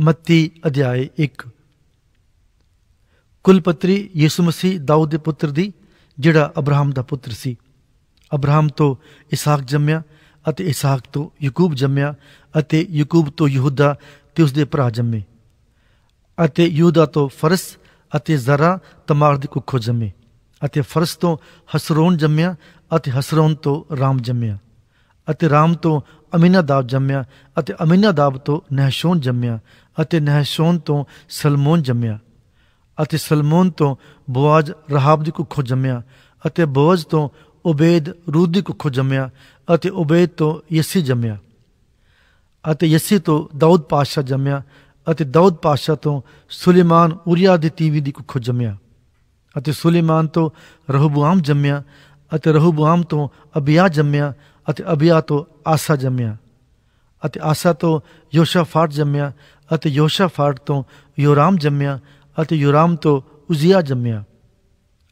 ਮੱਤੀ ਅਧਿਆਏ 1 ਕੁਲਪਤਰੀ ਯਿਸੂ ਮਸੀਹ ਦਾਊਦ ਦੇ ਪੁੱਤਰ ਦੀ ਜਿਹੜਾ ਅਬਰਾਹਮ ਦਾ ਪੁੱਤਰ ਸੀ ਅਬਰਾਹਮ ਤੋਂ ਇਸਾਕ ਜੰਮਿਆ ਅਤੇ ਇਸਾਕ ਤੋਂ ਯਾਕੂਬ ਜੰਮਿਆ ਅਤੇ ਯਾਕੂਬ ਤੋਂ ਯਹੂਦਾ ਤੇ ਉਸਦੇ ਭਰਾ ਜੰਮੇ ਅਤੇ ਯਹੂਦਾ ਤੋਂ ਫਰਸ ਅਤੇ ਜ਼ਰਾ ਤਮਾਰ ਦੀ ਕੁੱਖੋ ਜੰਮੇ ਅਤੇ ਫਰਸ ਤੋਂ ਹਸਰੋਨ ਜੰਮਿਆ ਅਤੇ ਹਸਰੋਨ ਤੋਂ ਰਾਮ ਜੰਮਿਆ ਅਤੇ ਰਾਮ ਤੋਂ ਅਮੀਨਾਦਾਬ ਜੰਮਿਆ ਅਤੇ ਅਮੀਨਾਦਾਬ ਤੋਂ ਨਹਿਸ਼ੋਨ ਜੰਮਿਆ ਅਤੇ ਨਹਿਸ਼ੋਨ ਤੋਂ ਸਲਮੋਨ ਜੰਮਿਆ ਅਤੇ ਸਲਮੋਨ ਤੋਂ ਬੋਆਜ ਰਹਾਬ ਦੀ ਕੁੱਖੋਂ ਜੰਮਿਆ ਅਤੇ ਬੋਅਜ਼ ਤੋਂ ਉਬੇਦ ਰੂਦ ਦੀ ਕੁੱਖੋਂ ਜੰਮਿਆ ਅਤੇ ਉਬੇਦ ਤੋਂ ਯੱਸੀ ਜੰਮਿਆ ਅਤੇ ਯੱਸੀ ਤੋਂ ਦਾਊਦ ਪਾਸ਼ਾ ਜੰਮਿਆ ਅਤੇ ਦਾਊਦ ਪਾਸ਼ਾ ਤੋਂ ਸੁਲੇਮਾਨ ਉਰੀਆ ਦੀ ਤੀਵੀ ਦੀ ਕੁੱਖੋਂ ਜੰਮਿਆ ਅਤੇ ਸੁਲੇਮਾਨ ਤੋਂ ਰਹਬੂਆਮ ਜੰਮਿਆ ਅਤੇ ਰਹਬੂਆਮ ਤੋਂ ਅਬਿਆ ਜੰਮਿਆ ਅਤੇ ਅਬਿਆ ਤੋਂ ਆਸਾ ਜੰਮਿਆ ਅਤੇ ਆਸਾ ਤੋਂ ਯੋਸ਼ਾਫਾਟ ਜੰਮਿਆ ਅਤੇ ਯੋਸ਼ਾਫਾਟ ਤੋਂ ਯੋਰਾਮ ਜੰਮਿਆ ਅਤੇ ਯੋਰਾਮ ਤੋਂ ਉਜ਼ੀਆ ਜੰਮਿਆ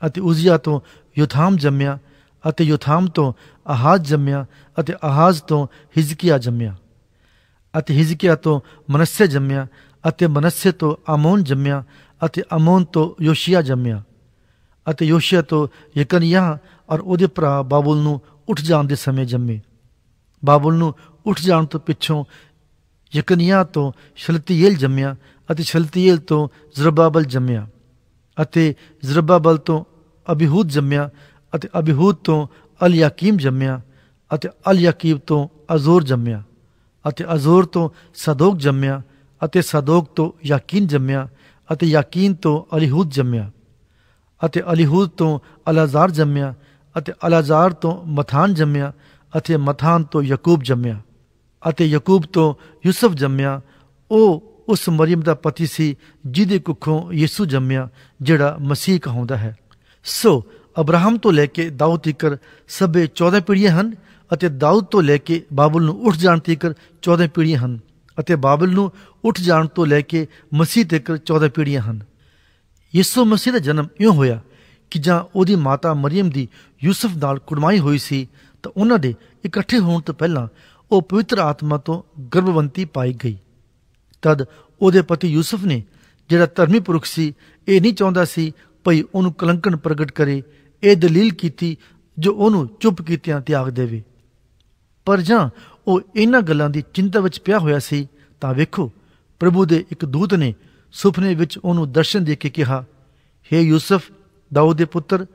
ਅਤੇ ਉਜ਼ੀਆ ਤੋਂ ਯੋਥਾਮ ਜੰਮਿਆ ਅਤੇ ਯੋਥਾਮ ਤੋਂ ਆਹਾਜ਼ ਜੰਮਿਆ ਅਤੇ ਆਹਾਜ਼ ਤੋਂ ਹਿਜ਼ਕੀਆ ਜੰਮਿਆ ਅਤੇ ਹਿਜ਼ਕੀਆ ਤੋਂ ਮਨਸੇ ਜੰਮਿਆ ਅਤੇ ਮਨਸੇ ਤੋਂ ਆਮੋਨ ਜੰਮਿਆ ਅਤੇ ਆਮੋਨ ਤੋਂ ਯੋਸ਼ੀਆ ਜੰਮਿਆ ਅਤੇ ਯੋਸ਼ੀਆ ਤੋਂ ਯਕਨਿਆ ਔਰ ਉਹਦੇ ਭਰਾ ਬਾਬਲ ਨੂੰ ਉੱਠ ਜਾਣ ਦੇ ਸਮੇਂ ਜੰਮੇ ਬਾਬਲ ਨੂੰ ਉੱਠ ਜਾਣ ਤੋਂ ਪਿੱਛੋਂ ਯਕਨੀਆ ਤੋਂ ਸ਼ਲਤੀਏਲ ਜੰਮਿਆ ਅਤੇ ਸ਼ਲਤੀਏਲ ਤੋਂ ਜ਼ਰਬਾਬਲ ਜੰਮਿਆ ਅਤੇ ਜ਼ਰਬਾਬਲ ਤੋਂ ਅਬੀਹੂਦ ਜੰਮਿਆ ਅਤੇ ਅਬੀਹੂਦ ਤੋਂ ਅਲ ਯਕੀਮ ਜੰਮਿਆ ਅਤੇ ਅਲ ਤੋਂ ਅਜ਼ੂਰ ਜੰਮਿਆ ਅਤੇ ਅਜ਼ੂਰ ਤੋਂ ਸਦੋਕ ਜੰਮਿਆ ਅਤੇ ਸਦੋਕ ਤੋਂ ਯਕੀਨ ਜੰਮਿਆ ਅਤੇ ਯਕੀਨ ਤੋਂ ਅਲੀਹੂਦ ਜੰਮਿਆ ਅਤੇ ਅਲੀਹੂਦ ਤੋਂ ਅਲਾਜ਼ਾਰ ਜੰਮਿਆ ਅਤੇ ਅਲਾਜ਼ਾਰ ਤੋਂ ਮਥਾਨ ਜੰਮਿਆ ਅਤੇ ਮਥਾਨ ਤੋਂ ਯਕੂਬ ਜੰਮਿਆ ਅਤੇ ਯਾਕੂਬ ਤੋਂ ਯੂਸਫ ਜੰਮਿਆ ਉਹ ਉਸ ਮਰੀਮ ਦਾ ਪਤੀ ਸੀ ਜਿਹਦੇ ਕੁੱਖੋਂ ਯਿਸੂ ਜੰਮਿਆ ਜਿਹੜਾ ਮਸੀਹ ਕਹਾਉਂਦਾ ਹੈ ਸੋ ਅਬਰਾਹਮ ਤੋਂ ਲੈ ਕੇ ਦਾਊਦ ਤੀਕਰ ਸਭੇ 14 ਪੀੜ੍ਹੀਆਂ ਹਨ ਅਤੇ ਦਾਊਦ ਤੋਂ ਲੈ ਕੇ ਬਾਬਲ ਨੂੰ ਉੱਠ ਜਾਣ ਤੀਕਰ 14 ਪੀੜ੍ਹੀਆਂ ਹਨ ਅਤੇ ਬਾਬਲ ਨੂੰ ਉੱਠ ਜਾਣ ਤੋਂ ਲੈ ਕੇ ਮਸੀਹ ਤੀਕਰ 14 ਪੀੜ੍ਹੀਆਂ ਹਨ ਯਿਸੂ ਮਸੀਹ ਦਾ ਜਨਮ ਇਉਂ ਹੋਇਆ ਕਿ ਜਾਂ ਉਹਦੀ ਮਾਤਾ ਮਰੀਮ ਦੀ ਯੂਸਫ ਨਾਲ ਕੁੜਮਾਈ ਹੋਈ ਸੀ ਤਾਂ ਉਹਨਾਂ ਦੇ ਇਕੱਠੇ ਹੋਣ ਤੋਂ ਪਹਿਲਾਂ ਉਹ ਪਵਿੱਤਰ ਆਤਮਾ ਤੋਂ ਗਰਭਵੰਤੀ ਪਾਈ ਗਈ ਤਦ ਉਹਦੇ ਪਤੀ ਯੂਸਫ ਨੇ ਜਿਹੜਾ ਧਰਮੀ ਪੁਰਖ ਸੀ ਇਹ ਨਹੀਂ ਚਾਹੁੰਦਾ ਸੀ ਭਈ ਉਹਨੂੰ ਕਲੰਕਣ ਪ੍ਰਗਟ ਕਰੇ ਇਹ ਦਲੀਲ ਕੀਤੀ ਜੋ ਉਹਨੂੰ ਚੁੱਪ ਕੀਤਿਆਂ ਤਿਆਗ ਦੇਵੇ ਪਰ ਜਾਂ ਉਹ ਇਹਨਾਂ ਗੱਲਾਂ ਦੀ ਚਿੰਤਾ ਵਿੱਚ ਪਿਆ ਹੋਇਆ ਸੀ ਤਾਂ ਵੇਖੋ ਪ੍ਰਭੂ ਦੇ ਇੱਕ ਦੂਤ ਨੇ ਸੁਪਨੇ ਵਿੱਚ ਉਹਨੂੰ ਦਰਸ਼ਨ ਦੇ ਕੇ ਕਿਹਾ हे ਯੂਸਫ ਦਾਊਦ ਦੇ ਪੁੱਤਰ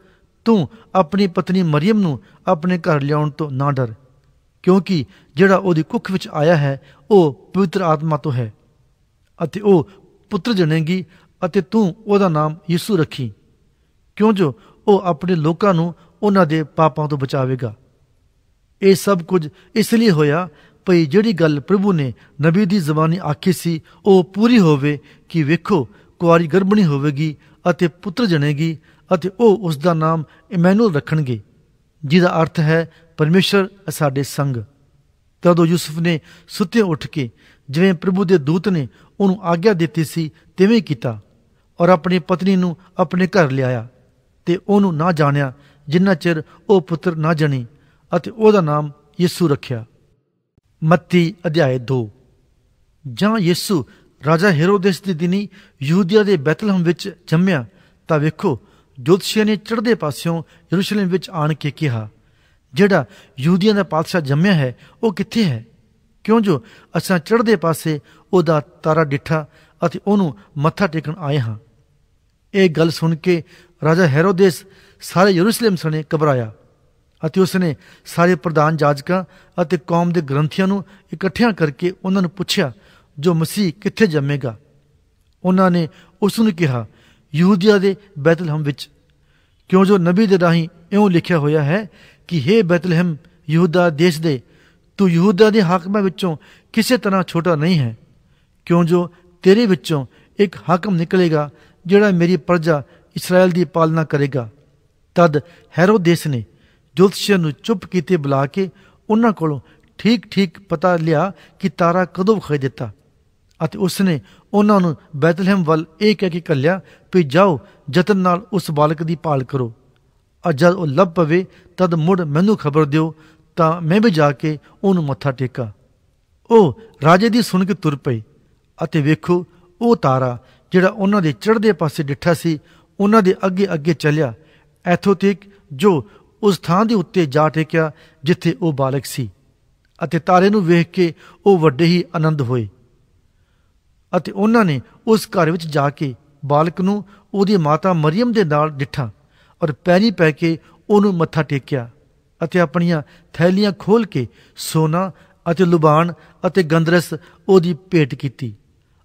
ਤੂੰ ਆਪਣੀ ਪਤਨੀ ਮਰੀਮ ਨੂੰ ਆਪਣੇ ਘਰ ਲਿਆਉਣ ਤੋਂ ਨਾ ਡਰ ਕਿਉਂਕਿ ਜਿਹੜਾ ਉਹਦੀ ਕੁੱਖ ਵਿੱਚ ਆਇਆ ਹੈ ਉਹ ਪਵਿੱਤਰ ਆਤਮਾ ਤੋਂ ਹੈ ਅਤੇ ਉਹ ਪੁੱਤਰ ਜਣੇਗੀ ਅਤੇ ਤੂੰ ਉਹਦਾ ਨਾਮ ਯਿਸੂ ਰੱਖੀ ਕਿਉਂ ਜੋ ਉਹ ਆਪਣੇ ਲੋਕਾਂ ਨੂੰ ਉਹਨਾਂ ਦੇ ਪਾਪਾਂ ਤੋਂ ਬਚਾਵੇਗਾ ਇਹ ਸਭ ਕੁਝ ਇਸ ਲਈ ਹੋਇਆ ਭਈ ਜਿਹੜੀ ਗੱਲ ਪ੍ਰਭੂ ਨੇ ਨਬੀ ਦੀ ਜ਼ਬਾਨੀ ਆਖੀ ਸੀ ਉਹ ਪੂਰੀ ਹੋਵੇ ਕਿ ਵੇਖੋ ਕੁਆਰੀ ਗਰਭਣੀ ਹੋਵੇਗੀ ਅਤੇ ਪੁੱਤਰ ਜਣੇਗੀ ਅਤੇ ਉਹ ਉਸ ਦਾ ਨਾਮ ਇਮੈਨੂਅਲ ਰੱਖਣਗੇ ਜਿਹਦਾ ਅਰਥ ਹੈ ਪਰਮੇਸ਼ਰ ਸਾਡੇ ਸੰਗ ਤਦੋਂ ਯੂਸਫ ਨੇ ਸੁੱਤੇ ਉੱਠ ਕੇ ਜਿਵੇਂ ਪ੍ਰਭੂ ਦੇ ਦੂਤ ਨੇ ਉਹਨੂੰ ਆਗਿਆ ਦਿੱਤੀ ਸੀ ਤਿਵੇਂ ਕੀਤਾ ਔਰ ਆਪਣੀ ਪਤਨੀ ਨੂੰ ਆਪਣੇ ਘਰ ਲਿਆਇਆ ਤੇ ਉਹਨੂੰ ਨਾ ਜਾਣਿਆ ਜਿੰਨਾ ਚਿਰ ਉਹ ਪੁੱਤਰ ਨਾ ਜਣੀ ਅਤੇ ਉਹਦਾ ਨਾਮ ਯਿਸੂ ਰੱਖਿਆ ਮੱਤੀ ਅਧਿਆਇ 2 ਜਾਂ ਯਿਸੂ ਰਾਜਾ ਹੇਰੋਦੇਸ ਦੇ ਦਿਨੀ ਯਹੂਦੀਆ ਦੇ ਬੈਤਲਹਮ ਵਿੱਚ ਜੰਮਿਆ ਤਾਂ ਵੇਖੋ ਜੋਤਸ਼ੀਆਂ ਨੇ ਚੜ੍ਹਦੇ ਪਾਸਿਓਂ ਯਰੂਸ਼ਲਮ ਵਿੱਚ ਆਣ ਕੇ ਕਿਹਾ ਜਿਹੜਾ ਯਹੂਦੀਆਂ ਦਾ ਪਾਤਸ਼ਾਹ ਜੰਮਿਆ ਹੈ ਉਹ ਕਿੱਥੇ ਹੈ ਕਿਉਂ ਜੋ ਅਸਾਂ ਚੜ੍ਹਦੇ ਪਾਸੇ ਉਹਦਾ ਤਾਰਾ ਡਿੱਠਾ ਅਤੇ ਉਹਨੂੰ ਮੱਥਾ ਟੇਕਣ ਆਏ ਹਾਂ ਇਹ ਗੱਲ ਸੁਣ ਕੇ ਰਾਜਾ ਹੈਰੋਦੇਸ ਸਾਰੇ ਯਰੂਸ਼ਲਮ ਸਣੇ ਘਬਰਾਇਆ ਅਤੇ ਉਸਨੇ ਸਾਰੇ ਪ੍ਰਧਾਨ ਜਾਜਕਾਂ ਅਤੇ ਕੌਮ ਦੇ ਗ੍ਰੰਥੀਆਂ ਨੂੰ ਇਕੱਠਿਆਂ ਕਰਕੇ ਉਹਨਾਂ ਨੂੰ ਪੁੱਛਿਆ ਜੋ ਮਸੀਹ ਕਿੱਥੇ ਜੰਮੇਗਾ ਉਹਨਾਂ ਨੇ ਉਸ ਨੂੰ ਕਿਹਾ ਯਹੂਦੀਆ ਦੇ ਬੈਤਲਹਮ ਵਿੱਚ ਕਿਉਂ ਜੋ ਨਬੀ ਦੇ ਰਾਹੀਂ ਇਉਂ ਲਿਖਿਆ ਹੋਇਆ ਹੈ ਕਿ हे ਬੈਤਲਹਮ ਯਹੂਦਾ ਦੇਸ਼ ਦੇ ਤੂੰ ਯਹੂਦਾ ਦੇ ਹਾਕਮਾਂ ਵਿੱਚੋਂ ਕਿਸੇ ਤਰ੍ਹਾਂ ਛੋਟਾ ਨਹੀਂ ਹੈ ਕਿਉਂ ਜੋ ਤੇਰੇ ਵਿੱਚੋਂ ਇੱਕ ਹਾਕਮ ਨਿਕਲੇਗਾ ਜਿਹੜਾ ਮੇਰੀ ਪਰਜਾ ਇਸਰਾਇਲ ਦੀ ਪਾਲਣਾ ਕਰੇਗਾ ਤਦ ਹੈਰੋਦੇਸ ਨੇ ਜੋਤਸ਼ੀਆਂ ਨੂੰ ਚੁੱਪ ਕੀਤੇ ਬੁਲਾ ਕੇ ਉਹਨਾਂ ਕੋਲੋਂ ਠੀਕ ਠੀਕ ਪਤਾ ਲਿਆ ਕਿ ਤਾਰਾ ਕਦੋਂ ਖੇ ਦਿੱਤਾ ਅਤੇ ਉਸ ਨੇ ਉਹਨਾਂ ਨੂੰ ਬੈਤਲਹਮ ਵੱਲ ਇਹ ਕਹਿ ਕੇ ਕੱਲਿਆ ਕਿ ਜਾਓ ਜਤਨ ਨਾਲ ਉਸ ਬਾਲਕ ਦੀ ਭਾਲ ਕਰੋ ਔਰ ਜਦ ਉਹ ਲੱਭ ਪਵੇ ਤਦ ਮੁੜ ਮੈਨੂੰ ਖਬਰ ਦਿਓ ਤਾਂ ਮੈਂ ਵੀ ਜਾ ਕੇ ਉਹਨੂੰ ਮੱਥਾ ਟੇਕਾਂ ਉਹ ਰਾਜੇ ਦੀ ਸੁਣ ਕੇ ਤੁਰ ਪਈ ਅਤੇ ਵੇਖੋ ਉਹ ਤਾਰਾ ਜਿਹੜਾ ਉਹਨਾਂ ਦੇ ਚੜ੍ਹਦੇ ਪਾਸੇ ਡਿੱਠਾ ਸੀ ਉਹਨਾਂ ਦੇ ਅੱਗੇ ਅੱਗੇ ਚੱਲਿਆ ਐਥੋਂ ਤੱਕ ਜੋ ਉਸ ਥਾਂ ਦੇ ਉੱਤੇ ਜਾ ਟੇਕਿਆ ਜਿੱਥੇ ਉਹ ਬਾਲਕ ਸੀ ਅਤੇ ਤਾਰੇ ਨੂੰ ਵੇਖ ਕੇ ਉਹ ਵੱਡੇ ਹੀ ਆਨੰਦ ਹੋਏ ਅਤੇ ਉਹਨਾਂ ਨੇ ਉਸ ਘਰ ਵਿੱਚ ਜਾ ਕੇ ਬਾਲਕ ਨੂੰ ਉਹਦੀ ਮਾਤਾ ਮਰੀਮ ਦੇ ਨਾਲ ਡਿੱਠਾ ਔਰ ਪੈਰੀ ਪੈ ਕੇ ਉਹਨੂੰ ਮੱਥਾ ਟੇਕਿਆ ਅਤੇ ਆਪਣੀਆਂ ਥੈਲੀਆਂ ਖੋਲ ਕੇ ਸੋਨਾ ਅਤੇ ਲੁਬਾਨ ਅਤੇ ਗੰਦਰਸ ਉਹਦੀ ਭੇਟ ਕੀਤੀ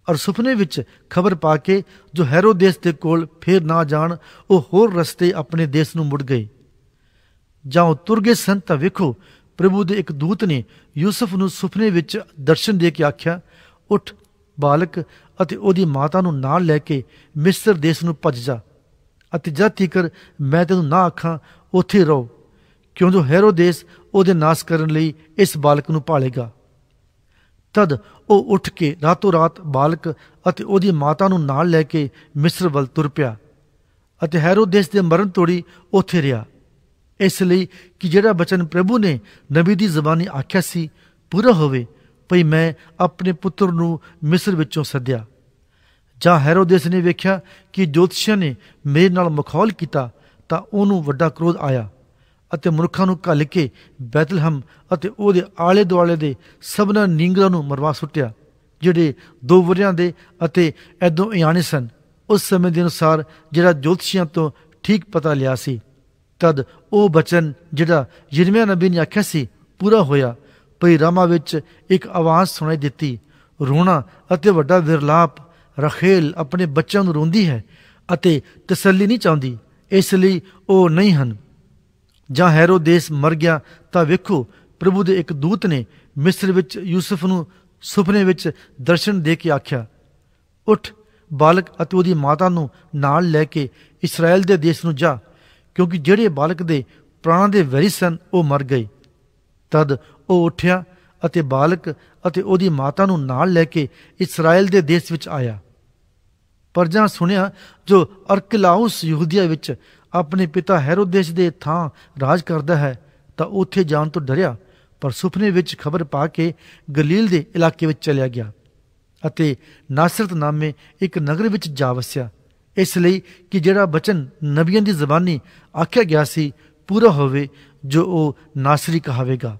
ਔਰ ਸੁਪਨੇ ਵਿੱਚ ਖਬਰ ਪਾ ਕੇ ਜੋ ਹੈਰੋਦੇਸ ਦੇ ਕੋਲ ਫੇਰ ਨਾ ਜਾਣ ਉਹ ਹੋਰ ਰਸਤੇ ਆਪਣੇ ਦੇਸ਼ ਨੂੰ ਮੁੜ ਗਏ ਜਾਂ ਤੁਰਗੇ ਸੰਤ ਵੇਖੋ ਪ੍ਰਭੂ ਦੇ ਇੱਕ ਦੂਤ ਨੇ ਯੂਸਫ ਨੂੰ ਸੁਪਨੇ ਵਿੱਚ ਦਰਸ਼ਨ ਦੇ ਕੇ ਆਖਿਆ ਉੱਠ ਬਾਲਕ ਅਤੇ ਉਹਦੀ ਮਾਤਾ ਨੂੰ ਨਾਲ ਲੈ ਕੇ ਮਿਸਰ ਦੇਸ਼ ਨੂੰ ਭੱਜ ਜਾ ਅਤੇ ਜਦ ਤੀਕਰ ਮੈਂ ਤੈਨੂੰ ਨਾ ਆਖਾਂ ਉੱਥੇ ਰਹੋ ਕਿਉਂਕਿ ਹੈਰੋਦੇਸ ਉਹਦੇ ਨਾਸ ਕਰਨ ਲਈ ਇਸ ਬਾਲਕ ਨੂੰ ਭਾਲੇਗਾ ਤਦ ਉਹ ਉੱਠ ਕੇ ਰਾਤੋ ਰਾਤ ਬਾਲਕ ਅਤੇ ਉਹਦੀ ਮਾਤਾ ਨੂੰ ਨਾਲ ਲੈ ਕੇ ਮਿਸਰ ਵੱਲ ਤੁਰ ਪਿਆ ਅਤੇ ਹੈਰੋਦੇਸ ਦੇ ਮਰਨ ਤੋੜੀ ਉੱਥੇ ਰਿਹਾ ਇਸ ਲਈ ਕਿ ਜਿਹੜਾ ਬਚਨ ਪ੍ਰਭੂ ਨੇ ਨਬੀ ਦੀ ਜ਼ਬਾਨੀ ਆਖਿਆ ਸੀ ਪੂਰਾ ਹੋਵੇ ਭਈ ਮੈਂ ਆਪਣੇ ਪੁੱਤਰ ਨੂੰ ਮਿਸਰ ਵਿੱਚੋਂ ਸੱਦਿਆ ਜਾਂ ਹੈਰੋਦੇਸ ਨੇ ਵੇਖਿਆ ਕਿ ਜੋਤਿਸ਼ ਨੇ ਮੇਰੇ ਨਾਲ ਮਖੌਲ ਕੀਤਾ ਤਾਂ ਉਹਨੂੰ ਵੱਡਾ ਕ੍ਰੋਧ ਆਇਆ ਅਤੇ ਮਨੁੱਖਾਂ ਨੂੰ ਘੱਲ ਕੇ ਬੈਤਲਹਮ ਅਤੇ ਉਹਦੇ ਆਲੇ ਦੁਆਲੇ ਦੇ ਸਭਨਾਂ ਨਿੰਗਰਾਂ ਨੂੰ ਮਰਵਾ ਸੁੱਟਿਆ ਜਿਹੜੇ ਦੋ ਵਰਿਆਂ ਦੇ ਅਤੇ ਐਦੋਂ ਇਆਣੇ ਸਨ ਉਸ ਸਮੇਂ ਦੇ ਅਨੁਸਾਰ ਜਿਹੜਾ ਜੋਤਿਸ਼ੀਆਂ ਤੋਂ ਠੀਕ ਪਤਾ ਲਿਆ ਸੀ ਤਦ ਉਹ ਬਚਨ ਜਿਹੜਾ ਯਿਰਮੀਆ ਨਬੀ ਨੇ ਆਖਿਆ ਸੀ ਪੂਰਾ ਹੋਇਆ ਪਈ ਰਾਮਾ ਵਿੱਚ ਇੱਕ ਆਵਾਜ਼ ਸੁਣਾਈ ਦਿੱਤੀ ਰੋਣਾ ਅਤੇ ਵੱਡਾ ਵਿਰਲਾਪ ਰਖੇਲ ਆਪਣੇ ਬੱਚਿਆਂ ਨੂੰ ਰੋਂਦੀ ਹੈ ਅਤੇ ਤਸੱਲੀ ਨਹੀਂ ਚਾਹੁੰਦੀ ਇਸ ਲਈ ਉਹ ਨਹੀਂ ਹਨ ਜਾਂ ਹੈਰੋਦੇਸ ਮਰ ਗਿਆ ਤਾਂ ਵੇਖੋ ਪ੍ਰਭੂ ਦੇ ਇੱਕ ਦੂਤ ਨੇ ਮਿਸਰ ਵਿੱਚ ਯੂਸਫ ਨੂੰ ਸੁਪਨੇ ਵਿੱਚ ਦਰਸ਼ਨ ਦੇ ਕੇ ਆਖਿਆ ਉਠ ਬਾਲਕ ਅਤੇ ਉਹਦੀ ਮਾਤਾ ਨੂੰ ਨਾਲ ਲੈ ਕੇ ਇਸਰਾਇਲ ਦੇ ਦੇਸ਼ ਨੂੰ ਜਾ ਕਿਉਂਕਿ ਜਿਹੜੇ ਬਾਲਕ ਦੇ ਪ੍ਰਾਣ ਦੇ ਵੈਰੀ ਸਨ ਉਹ ਮਰ ਗਏ ਤਦ ਉਹ ਉੱਠਿਆ ਅਤੇ ਬਾਲਕ ਅਤੇ ਉਹਦੀ ਮਾਤਾ ਨੂੰ ਨਾਲ ਲੈ ਕੇ ਇਸਰਾਇਲ ਦੇ ਦੇਸ਼ ਵਿੱਚ ਆਇਆ ਪਰ ਜਾਂ ਸੁਣਿਆ ਜੋ ਅਰਕਲਾਉਸ ਯਹੂਦੀਆ ਵਿੱਚ ਆਪਣੇ ਪਿਤਾ ਹੈਰੋਦੇਸ ਦੇ ਥਾਂ ਰਾਜ ਕਰਦਾ ਹੈ ਤਾਂ ਉੱਥੇ ਜਾਣ ਤੋਂ ਡਰਿਆ ਪਰ ਸੁਪਨੇ ਵਿੱਚ ਖਬਰ ਪਾ ਕੇ ਗਲੀਲ ਦੇ ਇਲਾਕੇ ਵਿੱਚ ਚਲਿਆ ਗਿਆ ਅਤੇ ਨਾਸਰਤ ਨਾਮੇ ਇੱਕ ਨਗਰ ਵਿੱਚ ਜਾ ਵਸਿਆ ਇਸ ਲਈ ਕਿ ਜਿਹੜਾ ਬਚਨ ਨਬੀਆਂ ਦੀ ਜ਼ਬਾਨੀ ਆਖਿਆ ਗਿਆ ਸੀ ਪੂਰਾ ਹੋਵੇ ਜੋ ਉਹ ਨਾਸਰੀ ਕਹਾਵੇਗਾ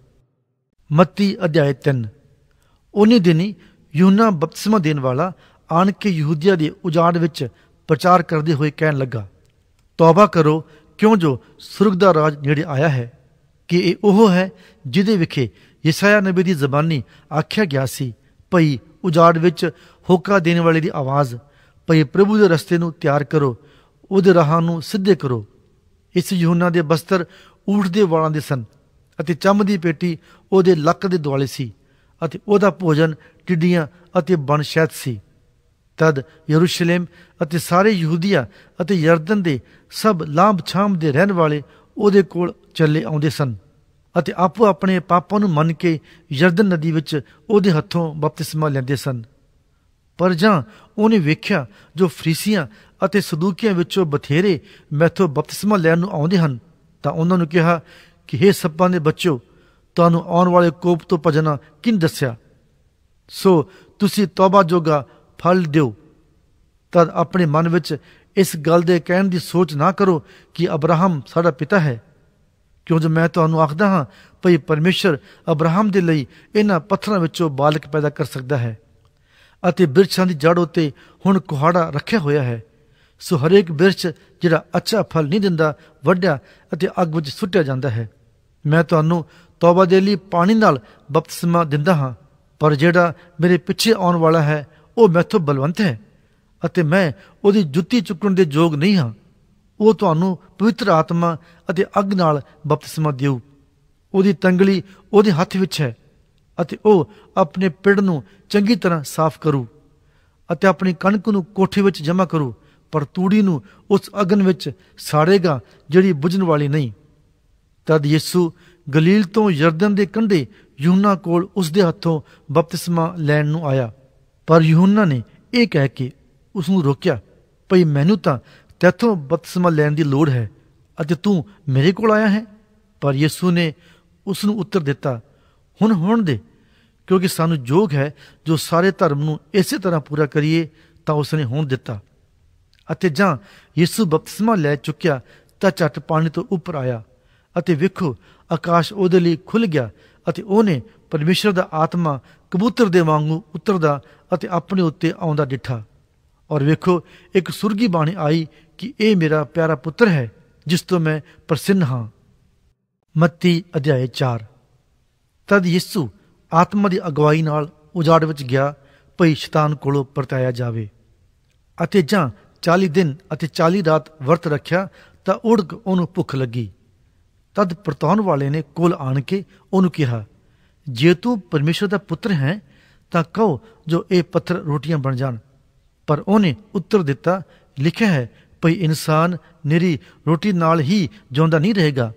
ਮੱਤੀ ਅਧਿਆਇ 3 ਉਨੀ ਦਿਨੀ ਯੂਨਾ ਬਪਤਿਸਮਾ ਦੇਣ ਵਾਲਾ ਆਣ ਕੇ ਯਹੂਦੀਆ ਦੇ ਉਜਾੜ ਵਿੱਚ ਪ੍ਰਚਾਰ ਕਰਦੇ ਹੋਏ ਕਹਿਣ ਲੱਗਾ ਤੌਬਾ ਕਰੋ ਕਿਉਂ ਜੋ ਸੁਰਗ ਦਾ ਰਾਜ ਨੇੜੇ ਆਇਆ ਹੈ ਕਿ ਇਹ ਉਹ ਹੈ ਜਿਹਦੇ ਵਿਖੇ ਯਸਾਇਆ ਨਬੀ ਦੀ ਜ਼ਬਾਨੀ ਆਖਿਆ ਗਿਆ ਸੀ ਭਈ ਉਜਾੜ ਵਿੱਚ ਹੋਕਾ ਦੇਣ ਵਾਲੇ ਦੀ ਆਵਾਜ਼ ਭਈ ਪ੍ਰਭੂ ਦੇ ਰਸਤੇ ਨੂੰ ਤਿਆਰ ਕਰੋ ਉਹਦੇ ਰਾਹਾਂ ਨੂੰ ਸਿੱਧੇ ਕਰੋ ਇਸ ਯਹੋਨਾ ਦੇ ਬਸਤਰ ਊਠ ਦੇ ਵਾਲਾਂ ਦੇ ਸਨ ਅਤੇ ਚੰਮ ਦੀ ਪੇਟੀ ਉਹਦੇ ਲੱਕ ਦੇ ਦੁਆਲੇ ਸੀ ਅਤੇ ਉਹਦਾ ਭੋਜਨ ਟਿੱਡੀਆਂ ਅਤੇ ਬਨਸ਼ੈਤ ਸੀ ਤਦ ਯਰੂਸ਼ਲਮ ਅਤੇ ਸਾਰੇ ਯਹੂਦੀਆ ਅਤੇ ਯਰਦਨ ਦੇ ਸਭ ਲਾਂਭ ਛਾਂਭ ਦੇ ਰਹਿਣ ਵਾਲੇ ਉਹਦੇ ਕੋਲ ਚੱਲੇ ਆਉਂਦੇ ਸਨ ਅਤੇ ਆਪੋ ਆਪਣੇ ਪਾਪਾਂ ਨੂੰ ਮੰਨ ਕੇ ਯਰਦਨ ਨਦੀ ਵਿੱਚ ਉਹਦੇ ਹੱਥੋਂ ਬਪਤਿਸਮਾ ਲੈਂਦੇ ਸਨ ਪਰ ਜਾਂ ਉਹਨੇ ਵੇਖਿਆ ਜੋ ਫਰੀਸੀਆਂ ਅਤੇ ਸਦੂਕੀਆਂ ਵਿੱਚੋਂ ਬਥੇਰੇ ਮੈਥੋਂ ਬਪਤਿਸਮਾ ਲੈਣ ਨੂੰ ਆਉਂਦੇ ਹਨ ਤਾਂ ਉਹਨਾਂ ਨੂੰ ਕਿਹਾ ਕਿ हे ਸੱਪਾਂ ਦੇ ਬੱਚੋ ਤੁਹਾਨੂੰ ਆਉਣ ਵਾਲੇ ਕੋਪ ਤੋਂ ਭਜਣਾ ਕਿਨ ਦੱਸਿਆ ਸੋ ਤੁਸੀਂ ਤੌਬਾ ਜੋਗਾ ਫਲ ਦਿਓ ਤਦ ਆਪਣੇ ਮਨ ਵਿੱਚ ਇਸ ਗੱਲ ਦੇ ਕਹਿਣ ਦੀ ਸੋਚ ਨਾ ਕਰੋ ਕਿ ਅਬਰਾਹਮ ਸਾਡਾ ਪਿਤਾ ਹੈ ਕਿਉਂ ਜੋ ਮੈਂ ਤੁਹਾਨੂੰ ਆਖਦਾ ਹਾਂ ਭਈ ਪਰਮੇਸ਼ਰ ਅਬਰਾਹਮ ਦੇ ਲਈ ਇਹਨਾਂ ਪੱਥਰਾਂ ਵਿੱਚੋਂ ਬਾਲਕ ਪੈਦਾ ਕਰ ਸਕਦਾ ਹੈ ਅਤੇ ਬਿਰਛਾਂ ਦੀ ਜੜ ਉਤੇ ਹੁਣ ਕੁਹਾੜਾ ਰੱਖਿਆ ਹੋਇਆ ਹੈ ਸੋ ਹਰੇਕ ਬਿਰਛ ਜਿਹੜਾ ਅੱਛਾ ਫਲ ਨਹੀਂ ਦਿੰਦਾ ਵੱਡਿਆ ਅਤੇ ਅੱਗ ਵਿੱਚ ਸੁੱਟਿਆ ਜਾਂਦਾ ਹੈ ਮੈਂ ਤੁਹਾਨੂੰ ਤੌਬਾ ਦੇ ਲਈ ਪਾਣੀ ਨਾਲ ਬਪਤਿਸਮਾ ਦਿੰਦਾ ਹਾਂ ਪਰ ਜਿਹੜਾ ਮੇਰੇ ਪਿੱਛੇ ਆਉਣ ਵਾਲਾ ਹੈ ਉਹ ਮੈਥੋਂ ਬਲਵੰਤ ਹੈ ਅਤੇ ਮੈਂ ਉਹਦੀ ਜੁੱਤੀ ਚੁੱਕਣ ਦੇ ਯੋਗ ਨਹੀਂ ਹਾਂ ਉਹ ਤੁਹਾਨੂੰ ਪਵਿੱਤਰ ਆਤਮਾ ਅਤੇ ਅੱਗ ਨਾਲ ਬਪਤਿਸਮਾ ਦਿਉ ਉਹਦੀ ਤੰਗਲੀ ਉਹਦੇ ਹੱਥ ਵਿੱਚ ਹੈ ਅਤੇ ਉਹ ਆਪਣੇ ਪਿੜ ਨੂੰ ਚੰਗੀ ਤਰ੍ਹਾਂ ਸਾਫ਼ ਕਰੂ ਅਤੇ ਆਪਣੀ ਕਣਕ ਨੂੰ ਕੋਠੇ ਵਿੱਚ ਜਮ੍ਹਾਂ ਕਰੂ ਪਰ ਤੂੜੀ ਨੂੰ ਉਸ ਅਗਨ ਵਿੱਚ ਸਾੜੇਗਾ ਜਿਹੜੀ ਬੁਝਣ ਵਾਲੀ ਨਹੀਂ ਤਦ ਯਿਸੂ ਗਲੀਲ ਤੋਂ ਯਰਦਨ ਦੇ ਕੰਢੇ ਯੂਨਾ ਕੋਲ ਉਸ ਦੇ ਹੱਥੋਂ ਬਪਤਿਸਮਾ ਲੈਣ ਨੂੰ ਆਇਆ ਪਰ ਯੂਨਾ ਨੇ ਇਹ ਕਹਿ ਕੇ ਉਸ ਨੂੰ ਰੋਕਿਆ ਭਈ ਮੈਨੂੰ ਤਾਂ ਤੇਥੋਂ ਬਪਤਿਸਮਾ ਲੈਣ ਦੀ ਲੋੜ ਹੈ ਅਤੇ ਤੂੰ ਮੇਰੇ ਕੋਲ ਆਇਆ ਹੈ ਪਰ ਯਿਸੂ ਨੇ ਉਸ ਨੂੰ ਉੱਤਰ ਦਿੱਤਾ ਹੁਣ ਹੁਣ ਦੇ ਕਿਉਂਕਿ ਸਾਨੂੰ ਜੋਗ ਹੈ ਜੋ ਸਾਰੇ ਧਰਮ ਨੂੰ ਇਸੇ ਤਰ੍ਹਾਂ ਪੂਰਾ ਕਰੀਏ ਤਾਂ ਉਸ ਨੇ ਹੁਣ ਦਿੱਤਾ ਅਤੇ ਜਾਂ ਯਿਸੂ ਬਪਤਿਸਮਾ ਲੈ ਚੁੱਕਿਆ ਤਾਂ ਝਟ ਪਾਣੀ ਤੋਂ ਉੱਪਰ ਆਇਆ ਅਤੇ ਵੇਖੋ ਆਕਾਸ਼ ਉਹਦੇ ਲਈ ਖੁੱਲ ਗਿਆ ਅਤੇ ਉਹਨੇ ਪਰਮੇਸ਼ਰ ਦਾ ਆਤਮਾ ਕਬੂਤਰ ਦੇ ਵਾਂਗੂ ਉਤਰਦਾ ਅਤੇ ਆਪਣੇ ਉੱਤੇ ਆਉਂਦਾ ਡਿੱਠਾ ਔਰ ਵੇਖੋ ਇੱਕ ਸੁਰਗੀ ਬਾਣੀ ਆਈ ਕਿ ਇਹ ਮੇਰਾ ਪਿਆਰਾ ਪੁੱਤਰ ਹੈ ਜਿਸ ਤੋਂ ਮੈਂ ਪ੍ਰਸੰਨ ਹਾਂ ਮੱਤੀ ਅਧਿਆਇ 4 ਤਦ ਯਿਸੂ ਆਤਮਾ ਦੀ ਅਗਵਾਈ ਨਾਲ ਉਜਾੜ ਵਿੱਚ ਗਿਆ ਭਈ ਸ਼ੈਤਾਨ ਕੋਲੋਂ ਪਰਤਾਇਆ ਜਾਵੇ ਅਤੇ ਜਾਂ 40 ਦਿਨ ਅਤੇ 40 ਰਾਤ ਵਰਤ ਰੱਖਿਆ ਤਾਂ ਉੜਗ ਉਹਨੂੰ ਭੁੱਖ ਲੱਗੀ ਤਦ ਪ੍ਰਤਾਨ ਵਾਲੇ ਨੇ ਕੋਲ ਆਣ ਕੇ ਉਹਨੂੰ ਕਿਹਾ ਜੇ ਤੂੰ ਪਰਮੇਸ਼ਰ ਦਾ ਪੁੱਤਰ ਹੈ ਤਾਂ ਕਹੋ ਜੋ ਇਹ ਪੱਥਰ ਰੋਟੀਆਂ ਬਣ ਜਾਣ ਪਰ ਉਹਨੇ ਉੱਤਰ ਦਿੱਤਾ ਲਿਖਿਆ ਹੈ ਭਈ ਇਨਸਾਨ ਨਿਰੀ ਰੋਟੀ ਨਾਲ ਹੀ ਜਿਉਂਦਾ ਨਹੀਂ ਰਹੇਗਾ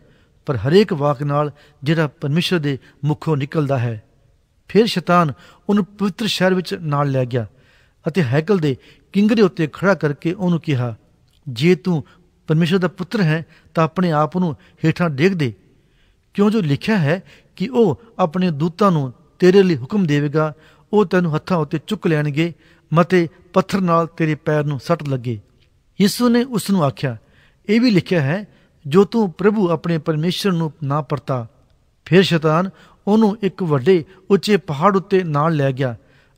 ਪਰ ਹਰੇਕ ਵਾਕ ਨਾਲ ਜਿਹੜਾ ਪਰਮੇਸ਼ਰ ਦੇ ਮੁਖੋਂ ਨਿਕਲਦਾ ਹੈ ਫਿਰ ਸ਼ੈਤਾਨ ਉਹਨੂੰ ਪਵਿੱਤਰ ਸ਼ਹਿਰ ਵਿੱਚ ਨਾਲ ਲੈ ਗਿਆ ਅਤੇ ਹੈਕਲ ਦੇ ਕਿੰਗਰੇ ਉੱਤੇ ਖੜਾ ਕਰਕੇ ਉਹਨੂੰ ਕਿਹਾ ਜੇ ਤੂੰ ਪਰਮੇਸ਼ਰ ਦਾ ਪੁੱਤਰ ਹੈ ਤਾਂ ਆਪਣੇ ਆਪ ਨੂੰ ਹੇਠਾਂ ਡੇਗ ਦੇ ਕਿਉਂ ਜੋ ਲਿਖਿਆ ਹੈ ਕਿ ਉਹ ਆਪਣੇ ਦੂਤਾਂ ਨੂੰ ਤੇਰੇ ਲਈ ਹੁਕਮ ਦੇਵੇਗਾ ਉਹ ਤੈਨੂੰ ਹੱਥਾਂ ਉੱਤੇ ਚੁੱਕ ਲੈਣਗੇ ਮਤੇ ਪੱਥਰ ਨਾਲ ਤੇਰੇ ਪੈਰ ਨੂੰ ਸੱਟ ਲੱਗੇ ਯਿਸੂ ਨੇ ਉਸ ਨੂੰ ਆਖਿਆ ਇਹ ਵੀ ਲਿਖਿਆ ਹੈ ਜੋ ਤੂੰ ਪ੍ਰਭੂ ਆਪਣੇ ਪਰਮੇਸ਼ਰ ਨੂੰ ਨਾ ਪਰਤਾ ਫਿਰ ਸ਼ੈਤਾਨ ਉਹਨੂੰ ਇੱਕ ਵੱਡੇ ਉੱਚੇ ਪਹਾੜ ਉੱਤੇ ਨਾਲ ਲੈ ਗਿਆ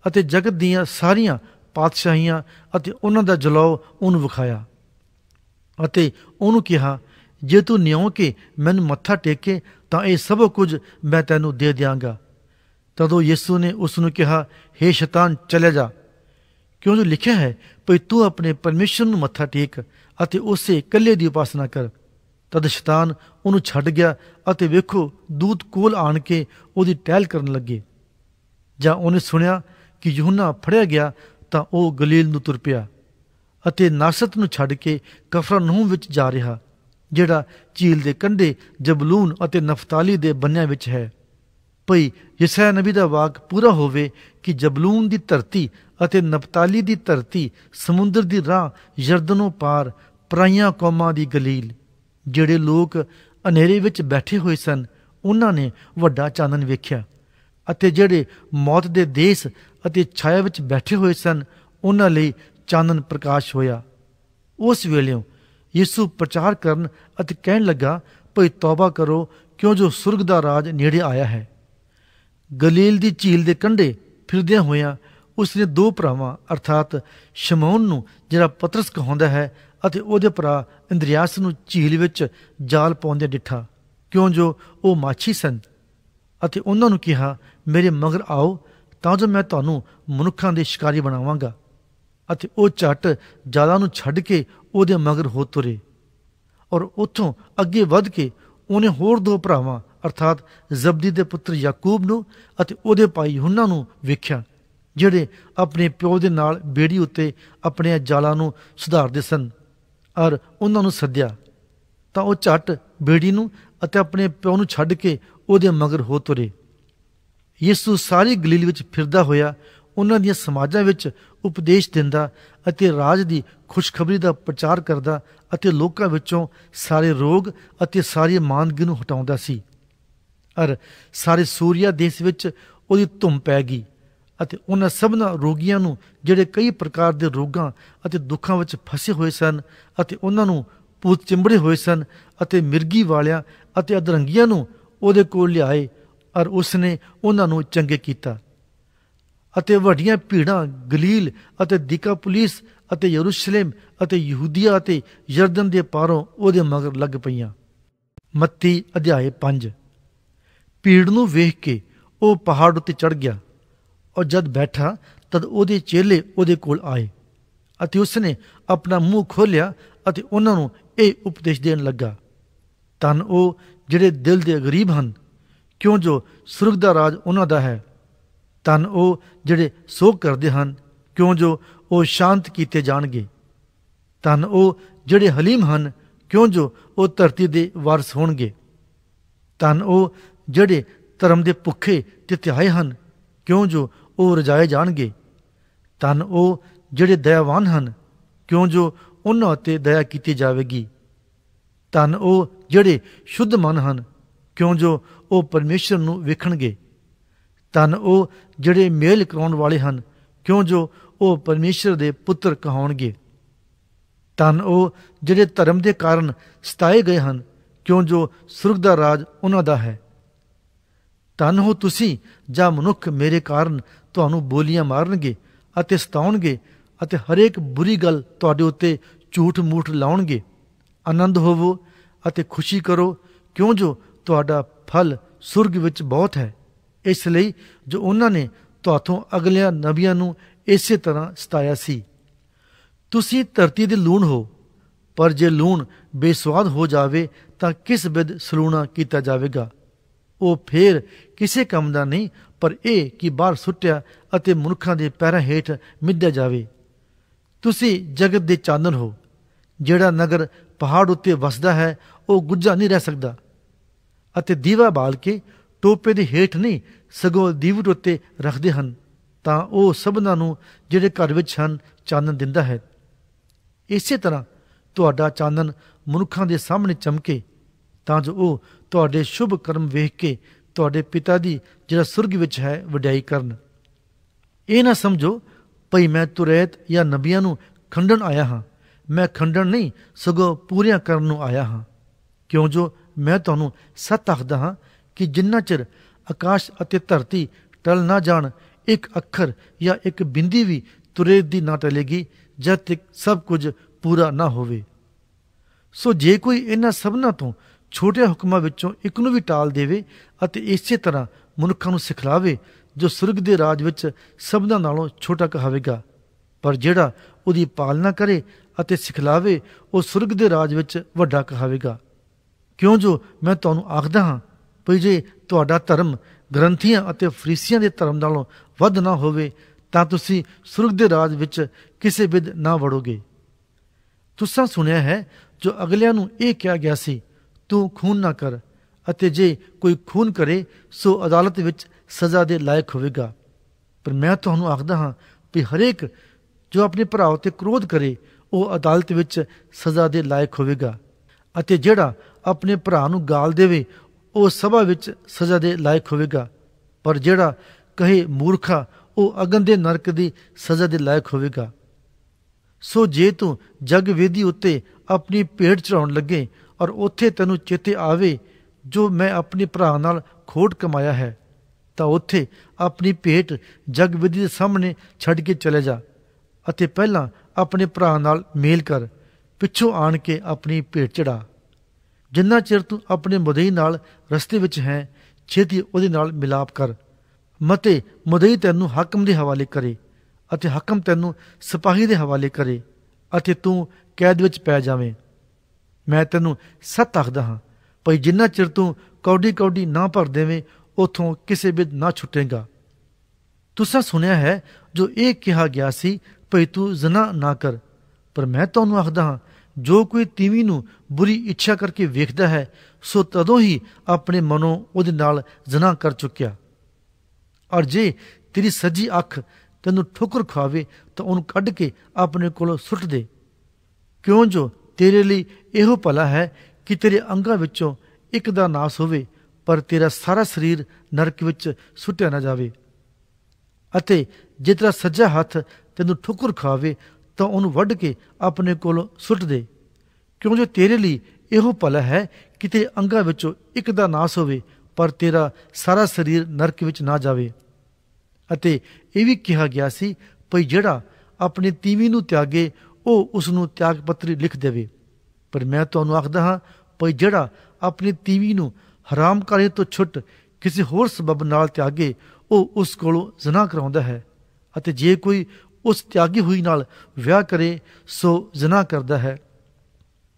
ਅਤੇ ਜਗਤ ਦੀਆਂ ਸਾਰੀਆਂ ਪਾਤਸ਼ਾਹੀਆਂ ਅਤੇ ਉਹਨਾਂ ਦਾ ਜਲਾਉ ਉਹਨੂੰ ਵਿਖਾਇਆ ਅਤੇ ਉਹਨੂੰ ਕਿਹਾ ਜੇ ਤੂੰ ਨਿਉ ਕੇ ਮੈਨੂੰ ਮੱਥਾ ਟੇਕੇ ਤਾਂ ਇਹ ਸਭ ਕੁਝ ਮੈਂ ਤੈਨੂੰ ਦੇ ਦਿਆਂਗਾ ਤਦੋਂ ਯਿਸੂ ਨੇ ਉਸ ਨੂੰ ਕਿਹਾ हे ਸ਼ੈਤਾਨ ਚਲੇ ਜਾ ਕਿਉਂ ਜੋ ਲਿਖਿਆ ਹੈ ਭਈ ਤੂੰ ਆਪਣੇ ਪਰਮੇਸ਼ਰ ਨੂੰ ਮੱਥਾ ਟੇਕ ਅਤੇ ਉਸੇ ਇਕੱਲੇ ਦੀ ਉਪਾਸਨਾ ਕਰ ਤਦ ਸ਼ੈਤਾਨ ਉਹਨੂੰ ਛੱਡ ਗਿਆ ਅਤੇ ਵੇਖੋ ਦੂਤ ਕੋਲ ਆਣ ਕੇ ਉਹਦੀ ਟਹਿਲ ਕਰਨ ਲੱਗੇ ਜਾਂ ਉਹਨੇ ਸੁਣਿਆ ਕਿ ਯਹੂਨਾ ਫੜਿਆ ਗਿਆ ਤਾਂ ਉਹ ਗਲੀਲ ਨੂੰ ਤੁਰ ਪਿਆ ਅਤੇ ਨਾਸਤ ਨੂੰ ਛੱਡ ਕੇ ਕਫਰਨਹੂ ਵਿੱਚ ਜਾ ਰਿਹਾ ਜਿਹੜਾ ਝੀਲ ਦੇ ਕੰਢੇ ਜਬਲੂਨ ਅਤੇ ਨਫਤਾਲੀ ਦੇ ਬੰਨਿਆਂ ਵਿੱਚ ਹੈ ਭਈ ਯਸਾ ਨਬੀ ਦਾ ਵਾਕ ਪੂਰਾ ਹੋਵੇ ਕਿ ਜਬਲੂਨ ਦੀ ਧਰਤੀ ਅਤੇ ਨਫਤਾਲੀ ਦੀ ਧਰਤੀ ਸਮੁੰਦਰ ਦੀ ਰਾਹ ਯਰਦਨੋਂ ਪਾਰ ਪਰਾਈਆਂ ਕੌਮਾਂ ਦੀ ਗਲੀਲ ਜਿਹੜੇ ਲੋਕ ਹਨੇਰੇ ਵਿੱਚ ਬੈਠੇ ਹੋਏ ਸਨ ਉਹਨਾਂ ਨੇ ਵੱਡਾ ਚਾਨਣ ਵੇਖਿਆ ਅਤੇ ਜਿਹੜੇ ਮੌਤ ਦੇ ਦੇਸ਼ ਅਤੇ ਛਾਇਆ ਵਿੱਚ ਬੈਠੇ ਹੋਏ ਸਨ ਉਹਨਾਂ ਲਈ ਚਾਨਣ ਪ੍ਰਕਾਸ਼ ਹੋਇਆ ਉਸ ਵੇਲੇ ਯਿਸੂ ਪ੍ਰਚਾਰ ਕਰਨ ਅਤੇ ਕਹਿਣ ਲੱਗਾ ਭਈ ਤੌਬਾ ਕਰੋ ਕਿਉਂ ਜੋ ਸੁਰਗ ਦਾ ਰਾਜ ਨੇੜੇ ਆਇਆ ਹੈ ਗਲੀਲ ਦੀ ਝੀਲ ਦੇ ਕੰਢੇ ਫਿਰਦਿਆਂ ਹੋਇਆਂ ਉਸ ਨੇ ਦੋ ਭਰਾਵਾਂ ਅਰਥਾਤ ਸ਼ਮੌਨ ਨੂੰ ਜਿਹੜਾ ਪਤਰਸ ਕਹਾਉਂਦਾ ਹੈ ਅਤੇ ਉਹਦੇ ਭਰਾ ਇੰਦਰੀਆਸ ਨੂੰ ਝੀਲ ਵਿੱਚ ਜਾਲ ਪਾਉਂਦੇ ਡਿੱਠਾ ਕਿਉਂ ਜੋ ਉਹ ਮਾਛੀ ਸਨ ਅਤੇ ਉਹਨਾਂ ਨੂੰ ਕਿਹਾ ਮੇਰੇ ਮਗਰ ਆਓ ਤਾਂ ਜੋ ਮੈਂ ਤੁਹਾਨੂੰ ਮਨੁੱਖਾਂ ਦੇ ਸ਼ਿਕਾਰੀ ਬਣਾਵਾਂਗਾ ਅਤੇ ਉਹ ਝਟ ਜ਼ਿਆਦਾ ਨੂੰ ਛੱਡ ਕੇ ਉਹਦੇ ਮਗਰ ਹੋ ਤੁਰੇ ਔਰ ਉੱਥੋਂ ਅੱਗੇ ਵੱਧ ਕੇ ਉਹਨੇ ਹੋਰ ਦੋ ਭਰਾਵਾਂ ਅਰਥਾਤ ਜ਼ਬਦੀ ਦੇ ਪੁੱਤਰ ਯਾਕੂਬ ਨੂੰ ਅਤੇ ਉਹਦੇ ਭਾਈ ਹੁਨਾ ਨੂੰ ਵੇਖਿਆ ਜਿਹੜੇ ਆਪਣੇ ਪਿਓ ਦੇ ਨਾਲ ਬੇੜੀ ਉੱਤੇ ਆਪਣੇ ਜਾਲਾਂ ਨੂੰ ਸੁਧਾਰਦੇ ਸਨ ਔਰ ਉਹਨਾਂ ਨੂੰ ਸੱਦਿਆ ਤਾਂ ਉਹ ਝਟ ਬੇੜੀ ਨੂੰ ਅਤੇ ਆਪਣੇ ਪਿਓ ਨੂੰ ਛੱਡ ਕੇ ਉਹਦੇ ਮਗਰ ਹੋ ਤੁਰੇ ਯਿਸੂ ਸਾਰੀ ਗਲੀਲ ਵਿੱਚ ਫਿਰਦਾ ਹੋਇਆ ਉਹਨਾਂ ਦੀਆਂ ਸਮਾਜਾਂ ਵਿੱਚ ਉਪਦੇਸ਼ ਦਿੰਦਾ ਅਤੇ ਰਾਜ ਦੀ ਖੁਸ਼ਖਬਰੀ ਦਾ ਪ੍ਰਚਾਰ ਕਰਦਾ ਅਤੇ ਲੋਕਾਂ ਵਿੱਚੋਂ ਸਾਰੇ ਰੋਗ ਅਤੇ ਸਾਰੀ ਮਾਨਗੀ ਨੂੰ ਹਟਾਉਂਦਾ ਸੀ ਅਰ ਸਾਰੇ ਸੂਰੀਆ ਦੇਸ਼ ਵਿੱਚ ਉਹਦੀ ਧੁੰਮ ਪੈ ਗਈ ਅਤੇ ਉਹਨਾਂ ਸਭਨਾ ਰੋਗੀਆਂ ਨੂੰ ਜਿਹੜੇ ਕਈ ਪ੍ਰਕਾਰ ਦੇ ਰੋਗਾਂ ਅਤੇ ਦੁੱਖਾਂ ਵਿੱਚ ਫਸੇ ਹੋਏ ਸਨ ਅਤੇ ਉਹਨਾਂ ਨੂੰ ਪੂਤ ਚਿੰਬੜੇ ਹੋਏ ਸਨ ਅਤੇ ਮਿਰਗੀ ਵਾਲਿਆਂ ਅਤੇ ਅਧਰੰਗੀਆਂ ਨੂੰ ਉਹਦੇ ਕੋਲ ਲਿਆਏ ਔਰ ਉਸਨੇ ਉਹਨਾਂ ਨੂੰ ਚੰਗੇ ਕੀਤਾ ਅਤੇ ਵੱਡੀਆਂ ਭੀੜਾਂ ਗਲੀਲ ਅਤੇ ਦਿਕਾ ਪੁਲਿਸ ਅਤੇ ਯਰੂਸ਼ਲਮ ਅਤੇ ਯਹੂਦੀਆ ਅਤੇ ਯਰਦਨ ਦੇ ਪਾਰੋਂ ਉਹਦੇ ਮਗਰ ਲੱਗ ਪਈਆਂ ਮੱਤੀ ਅਧਿਆਏ 5 ਭੀੜ ਨੂੰ ਵੇਖ ਕੇ ਉਹ ਪਹਾੜ ਉੱਤੇ ਚੜ ਗਿਆ ਔਰ ਜਦ ਬੈਠਾ ਤਦ ਉਹਦੇ ਚੇਲੇ ਉਹਦੇ ਕੋਲ ਆਏ ਅਤੇ ਉਸਨੇ ਆਪਣਾ ਮੂੰਹ ਖੋਲਿਆ ਅਤੇ ਉਹਨਾਂ ਨੂੰ ਇਹ ਉਪਦੇਸ਼ ਦੇਣ ਲੱਗਾ ਤਨ ਉਹ ਜਿਹੜੇ ਦਿਲ ਦੇ ਗਰੀਬ ਹਨ ਕਿਉਂ ਜੋ ਸੁਰਗ ਦਾ ਰਾਜ ਉਹਨਾਂ ਦਾ ਹੈ ਤਨ ਉਹ ਜਿਹੜੇ ਸੋਗ ਕਰਦੇ ਹਨ ਕਿਉਂ ਜੋ ਉਹ ਸ਼ਾਂਤ ਕੀਤੇ ਜਾਣਗੇ ਤਨ ਉਹ ਜਿਹੜੇ ਹਲੀਮ ਹਨ ਕਿਉਂ ਜੋ ਉਹ ਧਰਤੀ ਦੇ ਵਾਰਸ ਹੋਣਗੇ ਤਨ ਉਹ ਜਿਹੜੇ ਧਰਮ ਦੇ ਭੁੱਖੇ ਤੇ ਧਿਆਏ ਹਨ ਕਿਉਂ ਜੋ ਉਹ ਰਜਾਏ ਜਾਣਗੇ ਤਨ ਉਹ ਜਿਹੜੇ ਦਇਆਵਾਨ ਹਨ ਕਿਉਂ ਜੋ ਉਹਨਾਂ ਉੱਤੇ ਦਇਆ ਕੀਤੀ ਜਾਵੇਗੀ ਤਨ ਉਹ ਜਿਹੜੇ ਸ਼ੁੱਧ ਮਨ ਹਨ ਕਿਉਂ ਜੋ ਉਹ ਪਰਮੇਸ਼ਰ ਨੂੰ ਵੇਖਣਗੇ ਤਨ ਉਹ ਜਿਹੜੇ ਮੇਲ ਕਰਾਉਣ ਵਾਲੇ ਹਨ ਕਿਉਂ ਜੋ ਉਹ ਪਰਮੇਸ਼ਰ ਦੇ ਪੁੱਤਰ ਕਹਾਉਣਗੇ ਤਨ ਉਹ ਜਿਹੜੇ ਧਰਮ ਦੇ ਕਾਰਨ ਸਤਾਏ ਗਏ ਹਨ ਕਿਉਂ ਜੋ ਸੁਰਗ ਦਾ ਰਾਜ ਉਹਨਾਂ ਦਾ ਹੈ ਤਨ ਹੋ ਤੁਸੀਂ ਜਾਂ ਮਨੁੱਖ ਮੇਰੇ ਕਾਰਨ ਤੁਹਾਨੂੰ ਬੋਲੀਆਂ ਮਾਰਨਗੇ ਅਤੇ ਸਤਾਉਣਗੇ ਅਤੇ ਹਰੇਕ ਬੁਰੀ ਗੱਲ ਤੁਹਾਡੇ ਉੱਤੇ ਝੂਠ ਮੂਠ ਲਾਉਣਗੇ ਆਨੰਦ ਹੋਵੋ ਅਤੇ ਖੁਸ਼ੀ ਕਰੋ ਕਿਉਂ ਜੋ ਤੁਹਾਡਾ ਫਲ ਸੁਰਗ ਵਿੱਚ ਬਹੁਤ ਹੈ ਇਸ ਲਈ ਜੋ ਉਹਨਾਂ ਨੇ ਤੁਹਾਥੋਂ ਅਗਲਿਆਂ ਨਬੀਆਂ ਨੂੰ ਇਸੇ ਤਰ੍ਹਾਂ ਸਤਾਇਆ ਸੀ ਤੁਸੀਂ ਧਰਤੀ ਦੇ ਲੂਣ ਹੋ ਪਰ ਜੇ ਲੂਣ ਬੇਸਵਾਦ ਹੋ ਜਾਵੇ ਤਾਂ ਕਿਸ ਵਿਦ ਸਲੂਣਾ ਕੀਤਾ ਜਾਵੇਗਾ ਉਹ ਫੇਰ ਕਿਸੇ ਕੰਮ ਦਾ ਨਹੀਂ ਪਰ ਇਹ ਕਿ ਬਾਹਰ ਸੁੱਟਿਆ ਅਤੇ ਮਨੁੱਖਾਂ ਦੇ ਪੈਰਾਂ ਹੇਠ ਮਿੱਧਿਆ ਜਾਵੇ ਤੁਸੀਂ ਜਗਤ ਦੇ ਚਾਨਣ ਹੋ ਜਿਹੜਾ ਨਗਰ ਪਹਾੜ ਉੱਤੇ ਵਸਦਾ ਹੈ ਉਹ ਗੁੱਜਾ ਨਹੀਂ ਰਹਿ ਸਕਦਾ ਅਤੇ ਦੀਵਾ ਬਾਲ ਕੇ ਟੋਪੇ ਦੇ ਹੇਠ ਨਹੀਂ ਸਗੋਂ ਦੀਵਟ ਉੱਤੇ ਰੱਖਦੇ ਹਨ ਤਾਂ ਉਹ ਸਭਨਾਂ ਨੂੰ ਜਿਹੜੇ ਘਰ ਵਿੱਚ ਹਨ ਚਾਨਣ ਦਿੰਦਾ ਹੈ ਇਸੇ ਤਰ੍ਹਾਂ ਤੁਹਾਡਾ ਚਾਨਣ ਮਨੁੱਖਾਂ ਦੇ ਸਾਹਮਣੇ ਚਮਕੇ ਤਾਂ ਜੋ ਉਹ ਤੁਹਾਡੇ ਸ਼ੁਭ ਕਰਮ ਵੇਖ ਕੇ ਤੁਹਾਡੇ ਪਿਤਾ ਦੀ ਜਿਹੜਾ ਸੁਰਗ ਵਿੱਚ ਹੈ ਵਡਿਆਈ ਕਰਨ ਇਹ ਨਾ ਸਮਝੋ ਭਈ ਮੈਂ ਤੁਰੈਤ ਜਾਂ ਨਬੀਆਂ ਨੂੰ ਖੰਡਣ ਆਇਆ ਹਾਂ ਮੈਂ ਖੰਡਣ ਨਹੀਂ ਸਗੋਂ ਪੂਰੀਆਂ ਕਰਨ ਨੂੰ ਆਇਆ ਹਾਂ ਕਿਉਂ ਜੋ ਮੈਂ ਤੁਹਾਨੂੰ ਸੱਤ ਆਖਦਾ ਹਾਂ ਕਿ ਜਿੰਨਾ ਚਿਰ ਆਕਾਸ਼ ਅਤੇ ਧਰਤੀ ਟਲ ਨਾ ਜਾਣ ਇੱਕ ਅੱਖਰ ਜਾਂ ਇੱਕ ਬਿੰਦੀ ਵੀ ਤੁਰੇ ਦੀ ਨਾ ਟਲੇਗੀ ਜਦ ਤੱਕ ਸਭ ਕੁਝ ਪੂਰਾ ਨਾ ਹੋਵੇ ਸੋ ਜੇ ਕੋਈ ਇਹਨਾਂ ਸਭਨਾਂ ਤੋਂ ਛੋਟੇ ਹੁਕਮਾਂ ਵਿੱਚੋਂ ਇੱਕ ਨੂੰ ਵੀ ਟਾਲ ਦੇਵੇ ਅਤੇ ਇਸੇ ਤਰ੍ਹਾਂ ਮਨੁੱਖਾਂ ਨੂੰ ਸਿਖਲਾਵੇ ਜੋ ਸੁਰਗ ਦੇ ਰਾਜ ਵਿੱਚ ਸਭਨਾਂ ਨਾਲੋਂ ਛੋਟਾ ਕਹਾਵੇਗਾ ਪਰ ਜਿਹੜਾ ਉਹਦੀ ਪਾਲਣਾ ਕਰੇ ਅਤੇ ਸਿਖਲਾਵੇ ਉਹ ਸੁਰਗ ਦੇ ਰਾਜ ਵਿੱਚ ਵੱਡਾ ਕਹਾਵੇਗਾ ਕਿਉਂ ਜੋ ਮੈਂ ਤੁਹਾਨੂੰ ਆਖਦਾ ਹਾਂ ਭਈ ਜੇ ਤੁਹਾਡਾ ਧਰਮ ਗ੍ਰੰਥੀਆਂ ਅਤੇ ਫਰੀਸੀਆਂ ਦੇ ਧਰਮ ਨਾਲੋਂ ਵੱਧ ਨਾ ਹੋਵੇ ਤਾਂ ਤੁਸੀਂ ਸੁਰਗ ਦੇ ਰਾਜ ਵਿੱਚ ਕਿਸੇ ਵਿਦ ਨਾ ਵੜੋਗੇ ਤੁਸੀਂ ਸੁਣਿਆ ਹੈ ਜੋ ਅਗਲਿਆਂ ਨੂੰ ਇਹ ਕਿਹਾ ਗਿਆ ਸੀ ਤੂੰ ਖੂਨ ਨਾ ਕਰ ਅਤੇ ਜੇ ਕੋਈ ਖੂਨ ਕਰੇ ਸੋ ਅਦਾਲਤ ਵਿੱਚ ਸਜ਼ਾ ਦੇ ਲਾਇਕ ਹੋਵੇਗਾ ਪਰ ਮੈਂ ਤੁਹਾਨੂੰ ਆਖਦਾ ਹਾਂ ਕਿ ਹਰੇਕ ਜੋ ਆਪਣੇ ਭਰਾ ਉਤੇ ਕ੍ਰੋਧ ਕਰੇ ਉਹ ਅਦਾਲਤ ਵਿੱਚ ਸਜ਼ਾ ਦੇ ਲਾਇਕ ਹੋਵੇਗਾ ਅਤੇ ਜਿਹੜਾ ਆਪਣੇ ਭਰਾ ਨੂੰ ਗਾਲ ਦੇਵੇ ਉਹ ਸਭਾ ਵਿੱਚ ਸਜ਼ਾ ਦੇ ਲਾਇਕ ਹੋਵੇਗਾ ਪਰ ਜਿਹੜਾ ਕਹੇ ਮੂਰਖਾ ਉਹ ਅਗਨ ਦੇ ਨਰਕ ਦੀ ਸਜ਼ਾ ਦੇ ਲਾਇਕ ਹੋਵੇਗਾ ਸੋ ਜੇ ਤੂੰ ਜਗ ਵੇਦੀ ਉੱਤੇ ਆਪਣੀ ਭੇਡ ਚੜਾਉਣ ਲੱਗੇ ਔਰ ਉੱਥੇ ਤੈਨੂੰ ਚੇਤੇ ਆਵੇ ਜੋ ਮੈਂ ਆਪਣੇ ਭਰਾ ਨਾਲ ਖੋਟ ਕਮਾਇਆ ਹੈ ਤਾਂ ਉੱਥੇ ਆਪਣੀ ਭੇਟ ਜਗ ਵਿਧੀ ਦੇ ਸਾਹਮਣੇ ਛੱਡ ਕੇ ਚਲੇ ਜਾ ਅਤੇ ਪਹਿਲਾਂ ਆਪਣੇ ਭਰਾ ਨਾਲ ਮੇਲ ਕਰ ਪਿੱਛੋਂ ਆਣ ਕੇ ਆਪਣੀ ਭੇਟ ਚੜਾ ਜਿੰਨਾ ਚਿਰ ਤੂੰ ਆਪਣੇ ਮਦਈ ਨਾਲ ਰਸਤੇ ਵਿੱਚ ਹੈ ਛੇਤੀ ਉਹਦੇ ਨਾਲ ਮਿਲਾਪ ਕਰ ਮਤੇ ਮਦਈ ਤੈਨੂੰ ਹਾਕਮ ਦੇ ਹਵਾਲੇ ਕਰੇ ਅਤੇ ਹਾਕਮ ਤੈਨੂੰ ਸਿਪਾਹੀ ਦੇ ਹਵਾਲੇ ਕਰੇ ਅਤੇ ਤੂੰ ਕੈਦ ਵਿੱਚ ਪੈ ਜਾਵੇਂ ਮੈਂ ਤੈਨੂੰ ਸੱਤ ਆਖਦਾ ਹਾਂ ਭਈ ਜਿੰਨਾ ਚਿਰ ਤੂੰ ਕੌਡੀ ਕੌਡੀ ਨਾ ਭਰ ਦੇਵੇਂ ਉਥੋਂ ਕਿਸੇ ਵੀ ਨਾ ਛੁੱਟੇਗਾ ਤੁਸੀਂ ਸੁਣਿਆ ਹੈ ਜੋ ਇਹ ਕਿਹਾ ਗਿਆ ਸੀ ਭਈ ਤੂੰ ਜ਼ਨਾ ਨਾ ਕਰ ਪਰ ਮੈਂ ਤੁਹਾਨੂੰ ਆਖਦਾ ਹਾਂ ਜੋ ਕੋਈ ਤੀਵੀ ਨੂੰ ਬੁਰੀ ਇੱਛਾ ਕਰਕੇ ਵੇਖਦਾ ਹੈ ਸੋ ਤਦੋਂ ਹੀ ਆਪਣੇ ਮਨੋਂ ਉਹਦੇ ਨਾਲ ਜ਼ਨਾ ਕਰ ਚੁੱਕਿਆ ਔਰ ਜੇ ਤੇਰੀ ਸੱਜੀ ਅੱਖ ਤੈਨੂੰ ਠੋਕਰ ਖਾਵੇ ਤਾਂ ਉਹਨੂੰ ਕੱਢ ਕੇ ਆਪਣੇ ਕੋਲੋਂ ਸੁੱਟ ਦੇ ਕਿਉਂ ਜੋ ਤੇਰੇ ਲਈ ਇਹੋ ਭਲਾ ਹੈ ਕਿ ਤੇਰੇ ਅੰਗਾਂ ਵਿੱਚੋਂ ਇੱਕ ਦਾ ਨਾਸ ਹੋਵੇ ਪਰ ਤੇਰਾ ਸਾਰਾ ਸਰੀਰ ਨਰਕ ਵਿੱਚ ਸੁੱਟਿਆ ਨਾ ਜਾਵੇ ਅਤੇ ਜੇ ਤੇਰਾ ਸੱਜਾ ਹੱਥ ਤੈਨੂੰ ਠੋਕਰ ਖਾਵੇ ਤਾਂ ਉਹਨੂੰ ਵੱਢ ਕੇ ਆਪਣੇ ਕੋਲ ਸੁੱਟ ਦੇ ਕਿਉਂ ਜੋ ਤੇਰੇ ਲਈ ਇਹੋ ਭਲਾ ਹੈ ਕਿ ਤੇਰੇ ਅੰਗਾਂ ਵਿੱਚੋਂ ਇੱਕ ਦਾ ਨਾਸ ਹੋਵੇ ਪਰ ਤੇਰਾ ਸਾਰਾ ਸਰੀਰ ਨਰਕ ਵਿੱਚ ਨਾ ਜਾਵੇ ਅਤੇ ਇਹ ਵੀ ਕਿਹਾ ਗਿਆ ਸੀ ਭਈ ਜਿਹੜਾ ਆਪਣੀ ਤੀਵੀ ਨੂੰ ਤਿਆਗੇ ਉਹ ਉਸ ਨੂੰ ਤਿਆਗ ਪੱਤਰੀ ਲਿਖ ਦੇਵੇ ਪਰ ਮੈਂ ਤੁਹਾਨੂੰ ਆਖਦਾ ਹਾਂ ਭਈ ਜਿਹੜਾ ਆਪਣੀ ਤੀਵੀ ਨੂੰ ਹਰਾਮ ਕਰੇ ਤੋਂ ਛੁੱਟ ਕਿਸੇ ਹੋਰ ਸਬਬ ਨਾਲ ਤਿਆਗੇ ਉਹ ਉਸ ਕੋਲੋਂ ਜ਼ਨਾ ਕਰਾਉਂਦਾ ਹੈ ਅਤੇ ਜੇ ਕੋਈ ਉਸ ਤਿਆਗੀ ਹੋਈ ਨਾਲ ਵਿਆਹ ਕਰੇ ਸੋ ਜ਼ਨਾ ਕਰਦਾ ਹੈ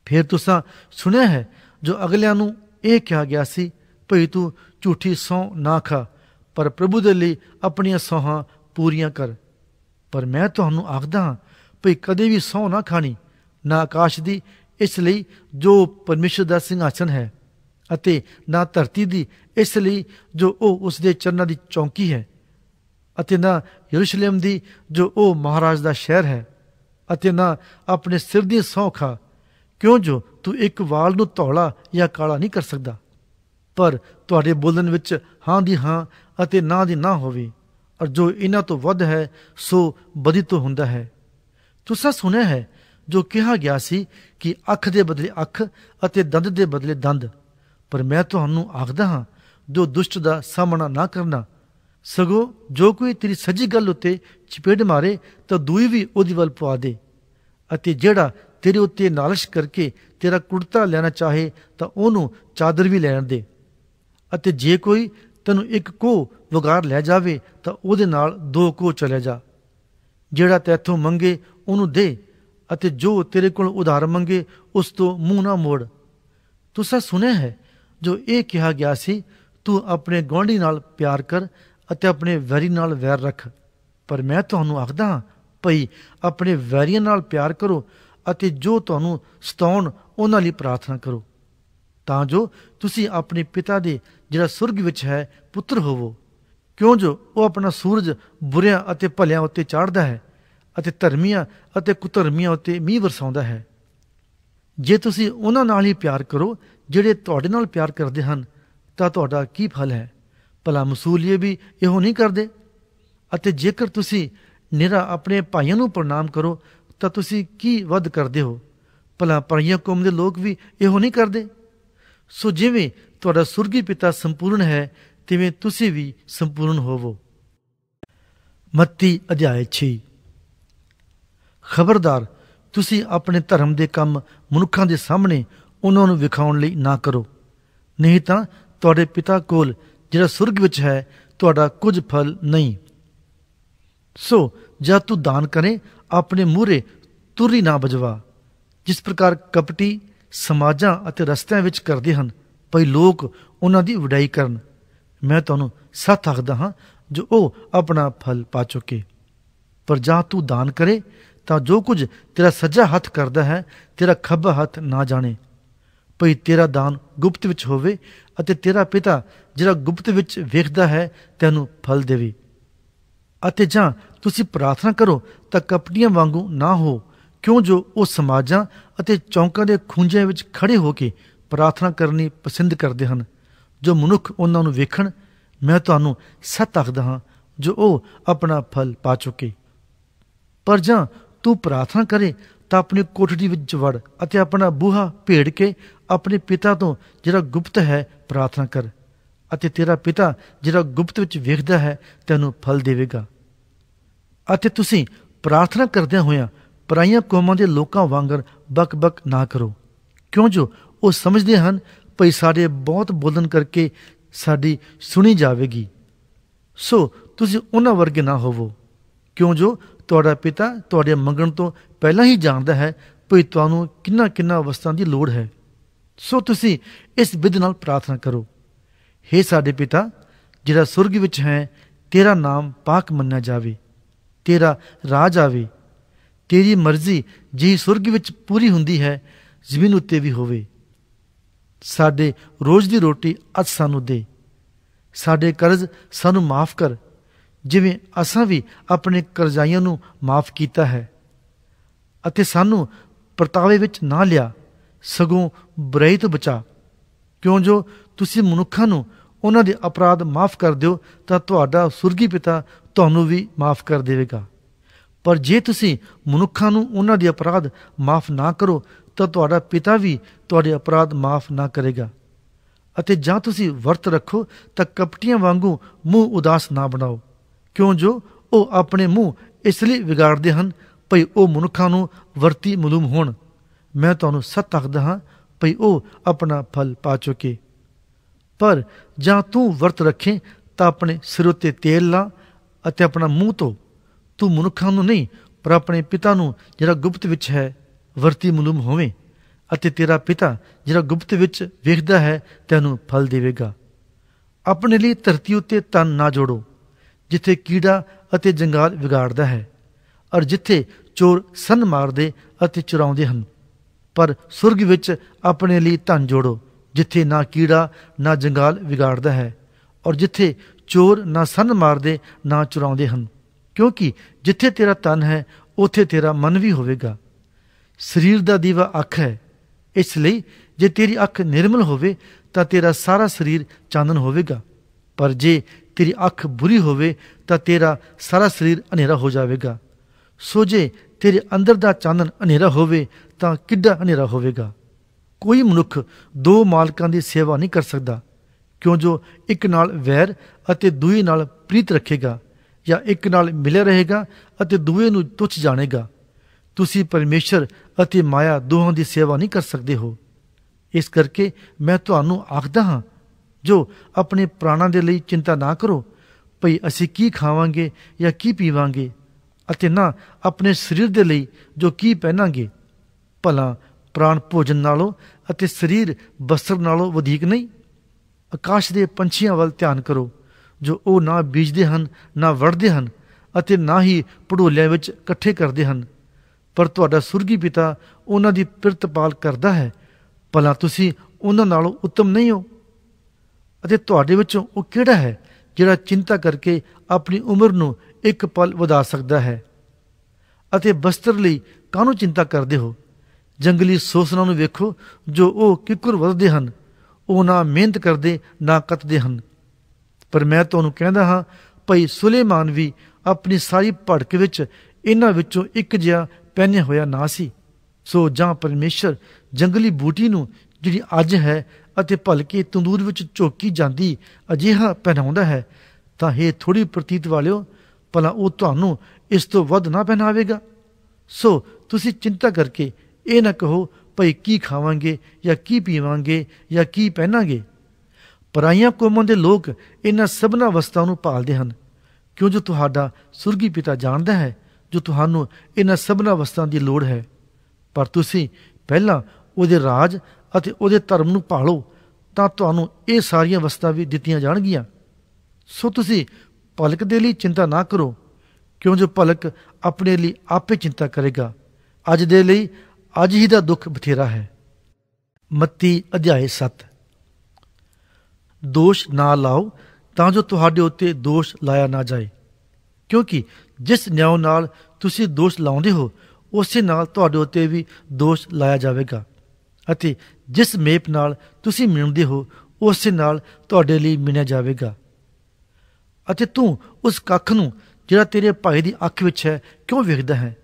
ਫਿਰ ਤੁਸੀਂ ਸੁਣਿਆ ਹੈ ਜੋ ਅਗਲਿਆਂ ਨੂੰ ਇਹ ਕਿਹਾ ਗਿਆ ਸੀ ਭਈ ਤੂੰ ਝੂਠੀ ਸੌ ਨਾ ਖਾ ਪਰ ਪ੍ਰਭੂ ਦੇ ਲਈ ਆਪਣੀਆਂ ਸੌਹਾਂ ਪੂਰੀਆਂ ਕਰ ਪਰ ਮੈਂ ਤੁਹਾਨੂੰ ਆਖਦਾ ਹਾਂ ਭਈ ਕਦੇ ਵੀ ਸੌ ਨਾ ਖਾਣੀ ਨਾ ਆਕਾਸ਼ ਦੀ ਇਸ ਲਈ ਜੋ ਪਰਮੇਸ਼ਰ ਦਾ ਸਿੰਘਾਸਨ ਹੈ ਅਤੇ ਨਾ ਧਰਤੀ ਦੀ ਇਸ ਲਈ ਜੋ ਉਹ ਉਸ ਦੇ ਚਰਨਾਂ ਦੀ ਚੌਂਕੀ ਹੈ ਅਤੇ ਨਾ ਯਰੂਸ਼ਲਮ ਦੀ ਜੋ ਉਹ ਮਹਾਰਾਜ ਦਾ ਸ਼ਹਿਰ ਹੈ ਅਤੇ ਨਾ ਆਪਣੇ ਸਿਰ ਦੀ ਸੌਖਾ ਕਿਉਂ ਜੋ ਤੂੰ ਇੱਕ ਵਾਲ ਨੂੰ ਧੌਲਾ ਜਾਂ ਕਾਲਾ ਨਹੀਂ ਕਰ ਸਕਦਾ ਪਰ ਤੁਹਾਡੇ ਬੋਲਣ ਵਿੱਚ ਹਾਂ ਦੀ ਹਾਂ ਅਤੇ ਨਾ ਦੀ ਨਾ ਹੋਵੇ ਔਰ ਜੋ ਇਹਨਾਂ ਤੋਂ ਵੱਧ ਹੈ ਸੋ ਬਦੀ ਤੋਂ ਹੁੰਦਾ ਹੈ ਤੁਸੀਂ ਸੁਣਿਆ ਹੈ ਜੋ ਕਿਹਾ ਗਿਆ ਸੀ ਕਿ ਅੱਖ ਦੇ ਬਦਲੇ ਅੱਖ ਅਤੇ ਦੰਦ ਦੇ ਬਦਲੇ ਦੰਦ ਪਰ ਮੈਂ ਤੁਹਾਨੂੰ ਆਖਦਾ ਹਾਂ ਜੋ ਦੁਸ਼ਟ ਦਾ ਸਾਹਮਣਾ ਨਾ ਕਰਨਾ ਸਗੋ ਜੋ ਕੋਈ ਤੇਰੀ ਸੱਜੀ ਗੱਲ ਉੱਤੇ ਚਪੇੜ ਮਾਰੇ ਤਾਂ ਦੂਈ ਵੀ ਉਹਦੀ ਵੱਲ ਪਵਾ ਦੇ ਅਤੇ ਜਿਹੜਾ ਤੇਰੇ ਉੱਤੇ ਨਾਲਿਸ਼ ਕਰਕੇ ਤੇਰਾ ਕੁੜਤਾ ਲੈਣਾ ਚਾਹੇ ਤਾਂ ਉਹਨੂੰ ਚਾਦਰ ਵੀ ਲੈਣ ਦੇ ਅਤੇ ਜੇ ਕੋਈ ਤੈਨੂੰ ਇੱਕ ਕੋ ਵਗਾਰ ਲੈ ਜਾਵੇ ਤਾਂ ਉਹਦੇ ਨਾਲ ਦੋ ਕੋ ਚਲੇ ਜਾ ਜਿਹੜਾ ਤੈਥੋਂ ਮੰਗੇ ਉਹਨੂੰ ਦੇ ਅਤੇ ਜੋ ਤੇਰੇ ਕੋਲ ਉਧਾਰ ਮੰਗੇ ਉਸ ਤੋਂ ਮੂੰਹ ਨਾ ਮੋੜ ਤੁਸੀਂ ਸੁਣਿਆ ਹੈ ਜੋ ਇਹ ਕਿਹਾ ਗਿਆ ਸੀ ਤੂੰ ਆਪਣੇ ਗਵਾਂਢੀ ਨਾਲ ਪਿਆਰ ਕਰ ਅਤੇ ਆਪਣੇ ਵੈਰੀ ਨਾਲ ਵੈਰ ਰੱਖ ਪਰ ਮੈਂ ਤੁਹਾਨੂੰ ਆਖਦਾ ਭਈ ਆਪਣੇ ਵੈਰੀਆਂ ਨਾਲ ਪਿਆਰ ਕਰੋ ਅਤੇ ਜੋ ਤੁਹਾਨੂੰ ਸਤਾਉਣ ਉਹਨਾਂ ਲਈ ਪ੍ਰਾਰਥਨਾ ਕਰੋ ਤਾਂ ਜੋ ਤੁਸੀਂ ਆਪਣੇ ਪਿਤਾ ਦੇ ਜਿਹੜਾ ਸੁਰਗ ਵਿੱਚ ਹੈ ਪੁੱਤਰ ਹੋਵੋ ਕਿਉਂ ਜੋ ਉਹ ਆਪਣਾ ਸੂਰਜ ਬੁਰਿਆਂ ਅਤੇ ਭਲਿਆਂ ਉੱਤੇ ਚਾੜਦਾ ਹੈ ਅਤੇ ਧਰਮੀਆਂ ਅਤੇ ਕੁਧਰਮੀਆਂ ਉੱਤੇ ਮੀਂਹ ਵਰਸਾਉਂਦਾ ਹੈ ਜੇ ਤੁਸੀਂ ਉਹਨਾਂ ਨਾਲ ਹੀ ਪਿਆਰ ਕਰੋ ਜਿਹੜੇ ਤੁਹਾਡੇ ਨਾਲ ਪਿਆਰ ਕਰਦੇ ਹਨ ਤਾਂ ਤੁਹਾਡਾ ਕੀ ਫਲ ਹੈ ਭਲਾ ਮਸੂਲੀਏ ਵੀ ਇਹੋ ਨਹੀਂ ਕਰਦੇ ਅਤੇ ਜੇਕਰ ਤੁਸੀਂ ਨਿਰਾ ਆਪਣੇ ਭਾਈਆਂ ਨੂੰ ਪ੍ਰਣਾਮ ਕਰੋ ਤਾਂ ਤੁਸੀਂ ਕੀ ਵੱਧ ਕਰਦੇ ਹੋ ਭਲਾ ਪਰਿਆ ਕੌਮ ਦੇ ਲੋਕ ਵੀ ਇਹੋ ਨਹੀਂ ਕਰਦੇ ਸੋ ਜਿਵੇਂ ਤੁਹਾਡਾ ਸੁਰਗੀ ਪਿਤਾ ਸੰਪੂਰਨ ਹੈ ਤਿਵੇਂ ਤੁਸੀਂ ਵੀ ਸੰਪੂਰਨ ਹੋਵੋ ਮੱਤੀ ਅਧਿਆਇ 6 ਖਬਰਦਾਰ ਤੁਸੀਂ ਆਪਣੇ ਧਰਮ ਦੇ ਕੰਮ ਮਨੁੱਖਾਂ ਦੇ ਸਾਹਮਣੇ ਉਹਨਾਂ ਨੂੰ ਵਿਖਾਉਣ ਲਈ ਨਾ ਕਰੋ ਨਹੀਂ ਤਾਂ ਤੁਹਾਡੇ ਪਿਤਾ ਕੋਲ ਜਿਹੜਾ ਸੁਰਗ ਵਿੱਚ ਹੈ ਤੁਹਾਡਾ ਕੁਝ ਫਲ ਨਹੀਂ ਸੋ ਜਦ ਤੂੰ ਦਾਨ ਕਰੇ ਆਪਣੇ ਮੂਹਰੇ ਤੁਰੀ ਨਾ ਬਜਵਾ ਜਿਸ ਪ੍ਰਕਾਰ ਕਪਟੀ ਸਮਾਜਾਂ ਅਤੇ ਰਸਤਿਆਂ ਵਿੱਚ ਕਰਦੇ ਹਨ ਭਈ ਲੋਕ ਉਹਨਾਂ ਦੀ ਵਡਾਈ ਕਰਨ ਮੈਂ ਤੁਹਾਨੂੰ ਸੱਤ ਆਖਦਾ ਹਾਂ ਜੋ ਉਹ ਆਪਣਾ ਫਲ ਪਾ ਚੁੱਕੇ ਪਰ ਜਾਂ ਤੂੰ ਦਾਨ ਕਰੇ ਤਾਂ ਜੋ ਕੁਝ ਤੇਰਾ ਸੱਜਾ ਹੱਥ ਕਰਦਾ ਹੈ ਤੇਰਾ ਖੱਬਾ ਹੱਥ ਨਾ ਜਾਣੇ ਭਈ ਤੇਰਾ ਦਾਨ ਗੁਪਤ ਵਿੱਚ ਹੋਵੇ ਅਤੇ ਤੇਰਾ ਪਿਤਾ ਜਿਹੜਾ ਗੁਪਤ ਵਿੱਚ ਵੇਖਦਾ ਹੈ ਤੈਨੂੰ ਫਲ ਦੇਵੇ ਅਤੇ ਜਾਂ ਤੁਸੀਂ ਪ੍ਰਾਰਥਨਾ ਕਰੋ ਤਾਂ ਕਪਟੀਆਂ ਵਾਂਗੂ ਨਾ ਹੋ ਕਿਉਂ ਜੋ ਉਹ ਸਮਾਜਾਂ ਅਤੇ ਚੌਂਕਾਂ ਦੇ ਖੁੰਝੇ ਵਿੱਚ ਖੜੇ ਹੋ ਕੇ ਪ੍ਰਾਰਥਨਾ ਕਰਨੀ ਪਸੰਦ ਕਰਦੇ ਹਨ ਜੋ ਮਨੁੱਖ ਉਹਨਾਂ ਨੂੰ ਵੇਖਣ ਮੈਂ ਤੁਹਾਨੂੰ ਸੱਤ ਆਖਦਾ ਹਾਂ ਜੋ ਉਹ ਆਪਣਾ ਫਲ ਪਾ ਚੁੱਕੇ ਪਰ ਜਾਂ ਤੂੰ ਪ੍ਰਾਰਥਨਾ ਕਰੇ ਤਾਂ ਆਪਣੀ ਕੋਠੜੀ ਵਿੱਚ ਵੜ ਅਤੇ ਆਪਣਾ ਬੂਹਾ ਭੇੜ ਕੇ ਆਪਣੇ ਪਿਤਾ ਤੋਂ ਜਿਹੜਾ ਗੁਪਤ ਹੈ ਪ੍ਰਾਰਥਨਾ ਕਰ ਅਤੇ ਤੇਰਾ ਪਿਤਾ ਜਿਹੜਾ ਗੁਪਤ ਵਿੱਚ ਵੇਖਦਾ ਹੈ ਤੈਨੂੰ ਫਲ ਦੇਵੇਗਾ ਅਤੇ ਤੁਸੀਂ ਪ੍ਰਾਰਥਨਾ ਕਰਦਿਆਂ ਹੋਇਆਂ ਪਰਾਈਆਂ ਕੌਮਾਂ ਦੇ ਲੋਕਾਂ ਵਾਂਗਰ ਬਕ-ਬਕ ਨਾ ਕਰੋ ਕਿਉਂ ਜੋ ਉਹ ਸਮਝਦੇ ਹਨ ਭਈ ਸਾਡੇ ਬਹੁਤ ਬੋਲਣ ਕਰਕੇ ਸਾਡੀ ਸੁਣੀ ਜਾਵੇਗੀ ਸੋ ਤੁਸੀਂ ਉਹਨਾਂ ਵਰਗੇ ਨਾ ਹੋਵੋ ਕਿਉਂ ਜੋ ਤੁਹਾਡਾ ਪਿਤਾ ਤੁਹਾਡੇ ਮੰਗਣ ਤੋਂ ਪਹਿਲਾਂ ਹੀ ਜਾਣਦਾ ਹੈ ਕਿ ਤੁਹਾਨੂੰ ਕਿੰਨਾ ਕਿੰਨਾ ਅਵਸਥਾ ਦੀ ਲੋੜ ਹੈ ਸੋ ਤੁਸੀਂ ਇਸ ਵਿਧ ਨਾਲ ਪ੍ਰਾਰਥਨਾ ਕਰੋ हे ਸਾਡੇ ਪਿਤਾ ਜਿਹੜਾ ਸੁਰਗ ਵਿੱਚ ਹੈ ਤੇਰਾ ਨਾਮ ਪਾਕ ਮੰਨਿਆ ਜਾਵੇ ਤੇਰਾ ਰਾਜ ਆਵੇ ਤੇਰੀ ਮਰਜ਼ੀ ਜੀ ਸੁਰਗ ਵਿੱਚ ਪੂਰੀ ਹੁੰਦੀ ਹੈ ਜ਼ਮੀਨ ਉੱਤੇ ਵੀ ਹੋਵੇ ਸਾਡੇ ਰੋਜ਼ ਦੀ ਰੋਟੀ ਅੱਜ ਸਾਨੂੰ ਦੇ ਸਾਡੇ ਕਰਜ਼ ਸਾਨੂੰ ਮਾਫ ਕਰ ਜਿਵੇਂ ਅਸਾਂ ਵੀ ਆਪਣੇ ਕਰਜ਼ਾਈਆਂ ਨੂੰ ਮਾਫ ਕੀਤਾ ਹੈ ਅਤੇ ਸਾਨੂੰ ਪਰਤਾਵੇ ਵਿੱਚ ਨਾ ਲਿਆ ਸਗੋਂ ਬੁਰਾਈ ਤੋਂ ਬਚਾ ਕਿਉਂ ਜੋ ਤੁਸੀਂ ਮਨੁੱਖਾਂ ਨੂੰ ਉਹਨਾਂ ਦੇ ਅਪਰਾਧ ਮਾਫ ਕਰ ਦਿਓ ਤਾਂ ਤੁਹਾਡਾ ਸੁਰਗੀ ਪਿਤਾ ਤੁਹਾਨੂੰ ਵੀ ਮਾਫ ਕਰ ਦੇਵੇਗਾ ਪਰ ਜੇ ਤੁਸੀਂ ਮਨੁੱਖਾਂ ਨੂੰ ਉਹਨਾਂ ਦੇ ਅਪਰਾਧ ਮਾਫ ਨਾ ਕਰੋ ਤਾਂ ਤੁਹਾਡਾ ਪਿਤਾ ਵੀ ਤੁਹਾਡੇ ਅਪਰਾਧ ਮਾਫ ਨਾ ਕਰੇਗਾ ਅਤੇ ਜਾਂ ਤੁਸੀਂ ਵਰਤ ਰੱਖੋ ਤਾਂ ਕਪਟੀਆਂ ਵਾਂਗੂ ਮੂੰਹ ਉਦਾਸ ਨਾ ਬਣਾਓ ਕਿਉਂ ਜੋ ਉਹ ਆਪਣੇ ਮੂੰਹ ਇਸ ਲਈ ਵਿਗਾੜਦੇ ਹਨ ਭਈ ਉਹ ਮਨੁੱਖਾਂ ਨੂੰ ਵਰਤੀ ਮਲੂਮ ਹੋਣ ਮੈਂ ਤੁਹਾਨੂੰ ਸੱਤ ਅਖਦਾ ਹਾਂ ਭਈ ਉਹ ਆਪਣਾ ਫਲ ਪਾ ਚੁੱਕੇ ਪਰ ਜਾਂ ਤੂੰ ਵਰਤ ਰੱਖੇ ਤਾਂ ਆਪਣੇ ਸਿਰ ਉਤੇ ਤੇਲ ਲਾ ਅਤੇ ਆਪਣਾ ਮੂੰਹ ਧੋ ਤੂੰ ਮਨੁੱਖਾਂ ਨੂੰ ਨਹੀਂ ਪਰ ਆਪਣੇ ਪਿਤਾ ਨੂੰ ਜਿਹੜਾ ਗੁਪਤ ਵਿੱਚ ਹੈ ਵਰਤੀ ਮਲੂਮ ਹੋਵੇਂ ਅਤੇ ਤੇਰਾ ਪਿਤਾ ਜਿਹੜਾ ਗੁਪਤ ਵਿੱਚ ਵੇਖਦਾ ਹੈ ਤੈਨੂੰ ਫਲ ਦੇਵੇਗਾ ਆਪਣੇ ਲਈ ਧਰਤੀ ਉੱਤੇ ਤਨ ਨਾ ਜੋੜੋ ਜਿੱਥੇ ਕੀੜਾ ਅਤੇ ਜੰਗਾਲ ਵਿਗਾੜਦਾ ਹੈ ਔਰ ਜਿੱਥੇ ਚੋਰ ਸੰਨ ਮਾਰਦੇ ਅਤੇ ਚੁਰਾਉਂਦੇ ਹਨ ਪਰ ਸੁਰਗ ਵਿੱਚ ਆਪਣੇ ਲਈ ਧਨ ਜੋੜੋ ਜਿੱਥੇ ਨਾ ਕੀੜਾ ਨਾ ਜੰਗਾਲ ਵਿਗਾੜਦਾ ਹੈ ਔਰ ਜਿੱਥੇ ਚੋਰ ਨਾ ਸੰਨ ਮਾਰਦੇ ਨਾ ਚੁਰਾਉਂਦੇ ਹਨ ਕਿਉਂਕਿ ਜਿੱਥੇ ਤੇਰਾ ਤਨ ਹੈ ਉਥੇ ਤੇਰਾ ਮਨ ਵੀ ਹੋਵੇਗਾ ਸਰੀਰ ਦਾ ਦੀਵਾ ਅੱਖ ਹੈ ਇਸ ਲਈ ਜੇ ਤੇਰੀ ਅੱਖ ਨਿਰਮਲ ਹੋਵੇ ਤਾਂ ਤੇਰਾ ਸਾਰਾ ਸਰੀਰ ਚਾਨਣ ਹੋਵੇਗਾ ਪਰ ਜੇ ਤੇਰੀ ਅੱਖ ਬੁਰੀ ਹੋਵੇ ਤਾਂ ਤੇਰਾ ਸਾਰਾ ਸਰੀਰ ਹਨੇਰਾ ਹੋ ਜਾਵੇਗਾ ਸੋਜੇ ਤੇਰੇ ਅੰਦਰ ਦਾ ਚਾਨਣ ਹਨੇਰਾ ਹੋਵੇ ਤਾਂ ਕਿੱਡਾ ਹਨੇਰਾ ਹੋਵੇਗਾ ਕੋਈ ਮਨੁੱਖ ਦੋ ਮਾਲਕਾਂ ਦੀ ਸੇਵਾ ਨਹੀਂ ਕਰ ਸਕਦਾ ਕਿਉਂ ਜੋ ਇੱਕ ਨਾਲ ਵੈਰ ਅਤੇ ਦੂਏ ਨਾਲ ਪ੍ਰੀਤ ਰੱਖੇਗਾ ਜਾਂ ਇੱਕ ਨਾਲ ਮਿਲੇ ਰਹੇਗਾ ਅਤੇ ਦੂਏ ਨੂੰ ਤੁੱਛ ਜਾਣੇਗਾ ਤੁਸੀਂ ਪਰਮੇਸ਼ਰ ਅਤੇ ਮਾਇਆ ਦੋਹਾਂ ਦੀ ਸੇਵਾ ਨਹੀਂ ਕਰ ਸਕਦੇ ਹੋ ਇਸ ਕਰਕੇ ਮੈਂ ਤੁਹਾਨੂੰ ਆਖਦਾ ਹਾਂ ਜੋ ਆਪਣੇ ਪ੍ਰਾਣਾਂ ਦੇ ਲਈ ਚਿੰਤਾ ਨਾ ਕਰੋ ਭਈ ਅਸੀਂ ਕੀ ਖਾਵਾਂਗੇ ਜਾਂ ਕੀ ਪੀਵਾਂਗੇ ਅਤੇ ਨਾ ਆਪਣੇ ਸਰੀਰ ਦੇ ਲਈ ਜੋ ਕੀ ਪਹਿਨਾਂਗੇ ਭਲਾ ਪ੍ਰਾਣ ਭੋਜਨ ਨਾਲੋਂ ਅਤੇ ਸਰੀਰ ਬਸਤਰ ਨਾਲੋਂ ਵਧੇਕ ਨਹੀਂ ਆਕਾਸ਼ ਦੇ ਪੰਛੀਆਂ ਵੱਲ ਧਿਆਨ ਕਰੋ ਜੋ ਉਹ ਨਾ ਬੀਜਦੇ ਹਨ ਨਾ ਵੜਦੇ ਹਨ ਅਤੇ ਨਾ ਹੀ ਪੜੋਲਿਆਂ ਵਿੱਚ ਇਕੱਠੇ ਕਰਦੇ ਹਨ ਪਰ ਤੁਹਾਡਾ ਸੁਰਗੀ ਪਿਤਾ ਉਹਨਾਂ ਦੀ ਪਿਰਤਪਾਲ ਕਰਦਾ ਹੈ ਭਲਾ ਤੁਸੀਂ ਉਹਨਾਂ ਨਾਲੋਂ ਉੱਤਮ ਨਹੀਂ ਹੋ ਅਤੇ ਤੁਹਾਡੇ ਵਿੱਚੋਂ ਉਹ ਕਿਹੜਾ ਹੈ ਜਿਹੜਾ ਚਿੰਤਾ ਕਰਕੇ ਆਪਣੀ ਉਮਰ ਨੂੰ ਇੱਕ ਪਲ ਵਧਾ ਸਕਦਾ ਹੈ ਅਤੇ ਬਸਤਰ ਲਈ ਕਾਹਨੂੰ ਚਿੰਤਾ ਕਰਦੇ ਹੋ ਜੰਗਲੀ ਸੋਸਨਾਂ ਨੂੰ ਵੇਖੋ ਜੋ ਉਹ ਕਿਕੁਰ ਵਧਦੇ ਹਨ ਉਹ ਨਾ ਮਿਹਨਤ ਕਰਦੇ ਨਾ ਕੱਤਦੇ ਹਨ ਪਰ ਮੈਂ ਤੁਹਾਨੂੰ ਕਹਿੰਦਾ ਹਾਂ ਭਈ ਸੁਲੇਮਾਨ ਵੀ ਆਪਣੀ ਸਾਰੀ ਭੜਕ ਵਿੱਚ ਇਹਨਾਂ ਵਿੱਚੋਂ ਇੱਕ ਜਿਹਾ ਪਹਿਨੇ ਹੋਇਆ ਨਾ ਸੀ ਸੋ ਜਾਂ ਪਰਮੇਸ਼ਰ ਜੰਗਲੀ ਬੂਟੀ ਨੂੰ ਜਿਹੜੀ ਅੱਜ ਹੈ ਅਤੇ ਭਲਕੇ ਤੰਦੂਰ ਵਿੱਚ ਝੋਕੀ ਜਾਂਦੀ ਅਜਿਹਾ ਪਹਿਨਾਉਂਦਾ ਹੈ ਤਾਂ ਇਹ ਥੋੜੀ ਪ੍ਰਤੀਤ ਵਾਲਿਓ ਭਲਾ ਉਹ ਤੁਹਾਨੂੰ ਇਸ ਤੋਂ ਵੱਧ ਨਾ ਪਹਿਨਾਵੇਗਾ ਸੋ ਤੁਸੀਂ ਚਿੰਤਾ ਕਰਕੇ ਇਹ ਨਾ ਕਹੋ ਭਈ ਕੀ ਖਾਵਾਂਗੇ ਜਾਂ ਕੀ ਪੀਵਾਂਗੇ ਜਾਂ ਕੀ ਪਹਿਨਾਂਗੇ ਪਰਾਈਆਂ ਕੌਮਾਂ ਦੇ ਲੋਕ ਇਹਨਾਂ ਸਭਨਾ ਵਸਤਾਂ ਨੂੰ ਭਾਲਦੇ ਹਨ ਕਿਉਂ ਜੋ ਤੁਹਾਡਾ ਸੁਰਗੀ ਪਿਤਾ ਜਾਣਦਾ ਹੈ ਜੋ ਤੁਹਾਨੂੰ ਇਹਨਾਂ ਸਭਨਾ ਵਸਤਾਂ ਦੀ ਲੋੜ ਹੈ ਪਰ ਤੁਸੀਂ ਪਹਿਲਾਂ ਉਹਦੇ ਰਾਜ ਅਤੇ ਉਹਦੇ ਧਰਮ ਨੂੰ ਭਾਲੋ ਤਾਂ ਤੁਹਾਨੂੰ ਇਹ ਸਾਰੀਆਂ ਵਸਤਾਂ ਵੀ ਦਿੱਤੀਆਂ ਜਾਣਗੀਆਂ ਸੋ ਤੁਸੀਂ ਭਲਕ ਦੇ ਲਈ ਚਿੰਤਾ ਨਾ ਕਰੋ ਕਿਉਂ ਜੋ ਭਲਕ ਆਪਣੇ ਲਈ ਆਪੇ ਚਿੰਤਾ ਕਰੇਗਾ ਅੱਜ ਦੇ ਲਈ ਅੱਜ ਹੀ ਦਾ ਦੁੱਖ ਬਥੇਰਾ ਹੈ ਮੱਤੀ ਅਧਿਆਏ 7 ਦੋਸ਼ ਨਾ ਲਾਓ ਤਾਂ ਜੋ ਤੁਹਾਡੇ ਉੱਤੇ ਦੋਸ਼ ਲਾਇਆ ਨਾ ਜਾਏ ਕਿਉਂਕਿ ਜਿਸ ਨਿਆਂ ਨਾਲ ਤੁਸੀਂ ਦੋਸ਼ ਲਾਉਂਦੇ ਹੋ ਉਸੇ ਨਾਲ ਤੁਹਾਡੇ ਉੱਤੇ ਵੀ ਦੋਸ਼ ਲਾਇਆ ਜਾਵੇਗਾ ਅਤੇ ਜਿਸ ਮੇਪ ਨਾਲ ਤੁਸੀਂ ਮਿਣਦੇ ਹੋ ਉਸੇ ਨਾਲ ਤੁਹਾਡੇ ਲਈ ਮਿਲਿਆ ਜਾਵੇਗਾ ਅਤੇ ਤੂੰ ਉਸ ਕੱਖ ਨੂੰ ਜਿਹੜਾ ਤੇਰੇ ਭਾਈ ਦੀ ਅੱਖ ਵਿੱਚ ਹੈ ਕਿਉਂ ਵੇਖਦਾ ਹੈ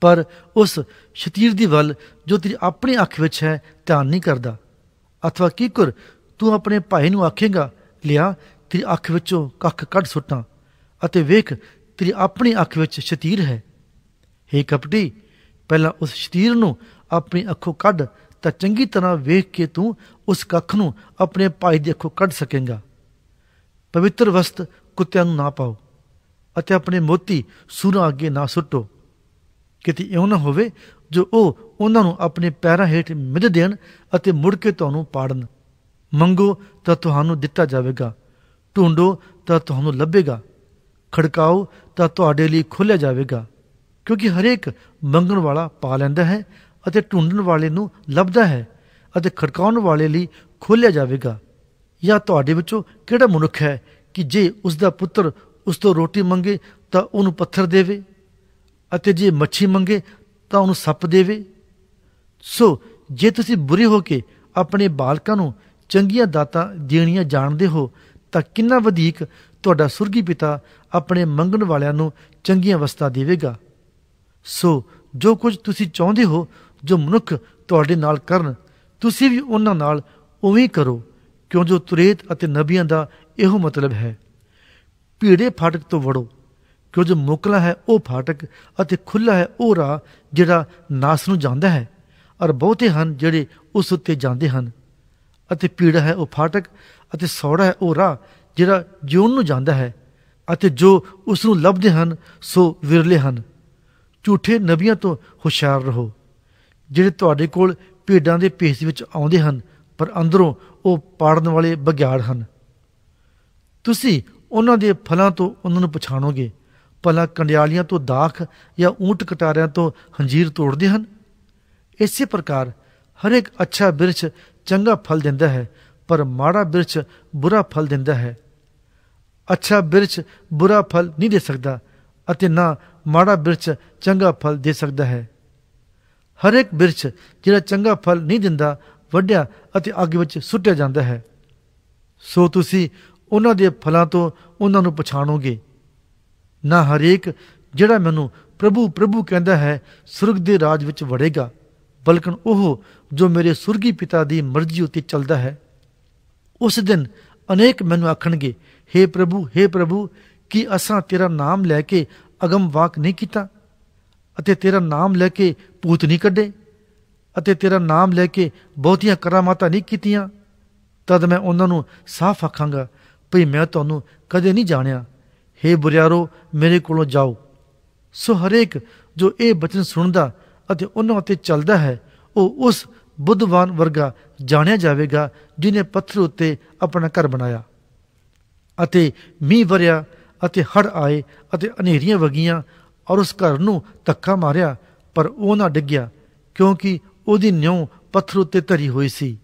ਪਰ ਉਸ ਸ਼ਤੀਰ ਦੀ ਵੱਲ ਜੋ ਤੇਰੀ ਆਪਣੀ ਅੱਖ ਵਿੱਚ ਹੈ ਧਿਆਨ ਨਹੀਂ ਕਰਦਾ ਅਥਵਾ ਕੀ ਕਰ ਤੂੰ ਆਪਣੇ ਭਾਈ ਨੂੰ ਆਖੇਗਾ ਲਿਆ ਤੇਰੀ ਅੱਖ ਵਿੱਚੋਂ ਕੱਖ ਕੱਢ ਸੁੱਟਾਂ ਅਤੇ ਵੇਖ ਤੇਰੀ ਆਪਣੀ ਅੱਖ ਵਿੱਚ ਸ਼ਤੀਰ ਹੈ हे ਕਪਟੀ ਪਹਿਲਾਂ ਉਸ ਸ਼ਤੀਰ ਨੂੰ ਆਪਣੀ ਅੱਖੋਂ ਕੱਢ ਤਾਂ ਚੰਗੀ ਤਰ੍ਹਾਂ ਵੇਖ ਕੇ ਤੂੰ ਉਸ ਕੱਖ ਨੂੰ ਆਪਣੇ ਭਾਈ ਦੀ ਅੱਖੋਂ ਕੱਢ ਸਕੇਗਾ ਪਵਿੱਤਰ ਵਸਤ ਕੁੱਤਿਆਂ ਨੂੰ ਨਾ ਪਾਓ ਅਤੇ ਆਪਣੇ ਮੋਤੀ ਸੂਰਾਂ ਅੱਗੇ ਨਾ ਸੁੱਟੋ ਕਿਤੇ ਇਹੋ ਨਾ ਹੋਵੇ ਜੋ ਉਹ ਉਹਨਾਂ ਨੂੰ ਆਪਣੇ ਪੈਰਾਂ ਹੇਠ ਮਿਦ ਦੇਣ ਅਤੇ ਮੁੜ ਕੇ ਤੁਹਾਨੂੰ ਪਾੜਨ ਮੰਗੋ ਤਾਂ ਤੁਹਾਨੂੰ ਦਿੱਤਾ ਜਾਵੇਗਾ ਢੂੰਡੋ ਤਾਂ ਤੁਹਾਨੂੰ ਲੱਭੇਗਾ ਖੜਕਾਓ ਤਾਂ ਤੁਹਾਡੇ ਲਈ ਖੋਲ੍ਹਿਆ ਜਾਵੇਗਾ ਕਿਉਂਕਿ ਹਰੇਕ ਮੰਗਣ ਵਾਲਾ ਪਾ ਲੈਂਦਾ ਹੈ ਅਤੇ ਢੂੰਡਣ ਵਾਲੇ ਨੂੰ ਲੱਭਦਾ ਹੈ ਅਤੇ ਖੜਕਾਉਣ ਵਾਲੇ ਲਈ ਖੋਲ੍ਹਿਆ ਜਾਵੇਗਾ ਜਾਂ ਤੁਹਾਡੇ ਵਿੱਚੋਂ ਕਿਹੜਾ ਮਨੁੱਖ ਹੈ ਕਿ ਜੇ ਉਸ ਦਾ ਪੁੱਤਰ ਉਸ ਤੋਂ ਰੋਟੀ ਮੰਗੇ ਤਾਂ ਉਹਨੂੰ ਪੱਥਰ ਦੇਵੇ ਅਤੇ ਜੇ ਮੱਛੀ ਮੰਗੇ ਤਾਂ ਉਹਨੂੰ ਸੱਪ ਦੇਵੇ ਸੋ ਜੇ ਤੁਸੀਂ ਬੁਰੇ ਹੋ ਕੇ ਆਪਣੇ ਬਾਲਕਾਂ ਨੂੰ ਚੰਗੀਆਂ ਦਾਤਾਂ ਦੇਣੀਆਂ ਜਾਣਦੇ ਹੋ ਤਾਂ ਕਿੰਨਾ ਵਧੇਕ ਤੁਹਾਡਾ ਸੁਰਗੀ ਪਿਤਾ ਆਪਣੇ ਮੰਗਣ ਵਾਲਿਆਂ ਨੂੰ ਚੰਗੀਆਂ ਅਵਸਥਾ ਦੇਵੇਗਾ ਸੋ ਜੋ ਕੁਝ ਤੁਸੀਂ ਚਾਹੁੰਦੇ ਹੋ ਜੋ ਮਨੁੱਖ ਤੁਹਾਡੇ ਨਾਲ ਕਰਨ ਤੁਸੀਂ ਵੀ ਉਹਨਾਂ ਨਾਲ ਉਵੇਂ ਕਰੋ ਕਿਉਂ ਜੋ ਤੁਰੇਤ ਅਤੇ ਨਬੀਆਂ ਦਾ ਇਹੋ ਮਤਲਬ ਹੈ ਪੀੜੇ ਫਾਟਕ ਤੋਂ ਵੜੋ ਕਿਉਂ ਜੋ ਮੁਕਲਾ ਹੈ ਉਹ ਫਾਟਕ ਅਤੇ ਖੁੱਲਾ ਹੈ ਉਹ ਰਾਹ ਜਿਹੜਾ ਨਾਸ ਨੂੰ ਜਾਂਦਾ ਹੈ ਔਰ ਬਹੁਤੇ ਹਨ ਜਿਹੜੇ ਉਸ ਉੱਤੇ ਜਾਂਦੇ ਹਨ ਅਤੇ ਪੀੜਾ ਹੈ ਉਹ ਫਾਟਕ ਅਤੇ ਸੌੜਾ ਹੈ ਉਹ ਰਾਹ ਜਿਹੜਾ ਜਿਉਣ ਨੂੰ ਜਾਂਦਾ ਹੈ ਅਤੇ ਜੋ ਉਸ ਨੂੰ ਲੱਭਦੇ ਹਨ ਸੋ ਵਿਰਲੇ ਹਨ ਝੂਠੇ ਨਬੀਆਂ ਤੋਂ ਹੁਸ਼ਿਆਰ ਰਹੋ ਜਿਹੜੇ ਤੁਹਾਡੇ ਕੋਲ ਪੀੜਾਂ ਦੇ ਪੇਸ ਵਿੱਚ ਆਉਂਦੇ ਹਨ ਪਰ ਅੰਦਰੋਂ ਉਹ ਪਾੜਨ ਵਾਲੇ ਬਗਿਆੜ ਹਨ ਤੁਸੀਂ ਉਹਨਾਂ ਦੇ ਫਲਾਂ ਤੋਂ ਉਹਨਾਂ ਨੂੰ ਪਛਾਣੋਗੇ ਭਲਾ ਕੰਡਿਆਲੀਆਂ ਤੋਂ ਦਾਖ ਜਾਂ ਊਂਟ ਕਟਾਰਿਆਂ ਤੋਂ ਹੰਜੀਰ ਤੋੜਦੇ ਹਨ ਇਸੇ ਪ੍ਰਕਾਰ ਹਰ ਇੱਕ ਅੱਛਾ ਬਿਰਛ ਚੰਗਾ ਫਲ ਦਿੰਦਾ ਹੈ ਪਰ ਮਾੜਾ ਬਿਰਛ ਬੁਰਾ ਫਲ ਦਿੰਦਾ ਹੈ ਅੱਛਾ ਬਿਰਛ ਬੁਰਾ ਫਲ ਨਹੀਂ ਦੇ ਸਕਦਾ ਅਤੇ ਨਾ ਮਾੜਾ ਬਿਰਛ ਚੰਗਾ ਫਲ ਦੇ ਸਕਦਾ ਹੈ ਹਰ ਇੱਕ ਬਿਰਛ ਜਿਹੜਾ ਚੰਗਾ ਫਲ ਨਹੀਂ ਦਿੰਦਾ ਵੱਡਿਆ ਅਤੇ ਅੱਗ ਵਿੱਚ ਸੁੱਟਿਆ ਜਾਂਦਾ ਹੈ ਸੋ ਤੁਸੀਂ ਉਹਨਾਂ ਦੇ ਫਲਾਂ ਤੋਂ ਉਹਨਾਂ ਨੂੰ ਪਛਾਣੋਗੇ ਨਾ ਹਰੇਕ ਜਿਹੜਾ ਮੈਨੂੰ ਪ੍ਰਭੂ ਪ੍ਰਭੂ ਕਹਿੰਦਾ ਹੈ ਸੁਰਗ ਦੇ ਰਾਜ ਵਿੱਚ ਵੜੇਗਾ ਬਲਕਿ ਉਹ ਜੋ ਮੇਰੇ ਸੁਰਗੀ ਪਿਤਾ ਦੀ ਮਰਜ਼ੀ ਉਤੇ ਚੱਲਦਾ ਹੈ ਉਸ ਦਿਨ ਅਨੇਕ ਮੈਨੂੰ ਆਖਣਗੇ हे ਪ੍ਰਭੂ हे ਪ੍ਰਭੂ ਕਿ ਅਸਾਂ ਤੇਰਾ ਨਾਮ ਲੈ ਕੇ ਅਗਮ ਵਾਕ ਨਹੀਂ ਕੀਤਾ ਅਤੇ ਤੇਰਾ ਨਾਮ ਲੈ ਕੇ ਪੂਤ ਨਹੀਂ ਕੱਢੇ ਅਤੇ ਤੇਰਾ ਨਾਮ ਲੈ ਕੇ ਬਹੁਤੀਆਂ ਕਰਾਮਾਤਾਂ ਨਹੀਂ ਕੀਤੀਆਂ ਤਦ ਮੈਂ ਉਹਨਾਂ ਨੂੰ ਸਾਫ਼ ਆਖਾਂਗਾ ਭਈ ਮੈਂ ਤੁਹਾਨੂੰ ਕਦੇ ਨਹੀਂ ਜਾਣਿਆ हे ਬੁਰਿਆਰੋ ਮੇਰੇ ਕੋਲੋਂ ਜਾਓ ਸੋ ਹਰੇਕ ਜੋ ਇਹ ਬਚਨ ਸੁਣਦਾ ਅਤੇ ਉਹਨਾਂ ਉੱਤੇ ਚੱਲਦਾ ਹੈ ਉਹ ਉਸ ਬੁੱਧਵਾਨ ਵਰਗਾ ਜਾਣਿਆ ਜਾਵੇਗਾ ਜਿਨੇ ਪੱਥਰ ਉੱਤੇ ਆਪਣਾ ਘਰ ਬਣਾਇਆ ਅਤੇ ਮੀਂਹ ਵਰਿਆ ਅਤੇ ਹੜ ਆਏ ਅਤੇ ਹਨੇਰੀਆਂ ਵਗੀਆਂ ਔਰ ਉਸ ਘਰ ਨੂੰ ਧੱਕਾ ਮਾਰਿਆ ਪਰ ਉਹ ਨਾ ਡਿੱਗਿਆ ਕਿਉਂਕਿ ਉਹਦੀ ਨਿਉ ਪੱਥਰ ਉੱਤੇ ਧਰੀ ਹੋਈ ਸੀ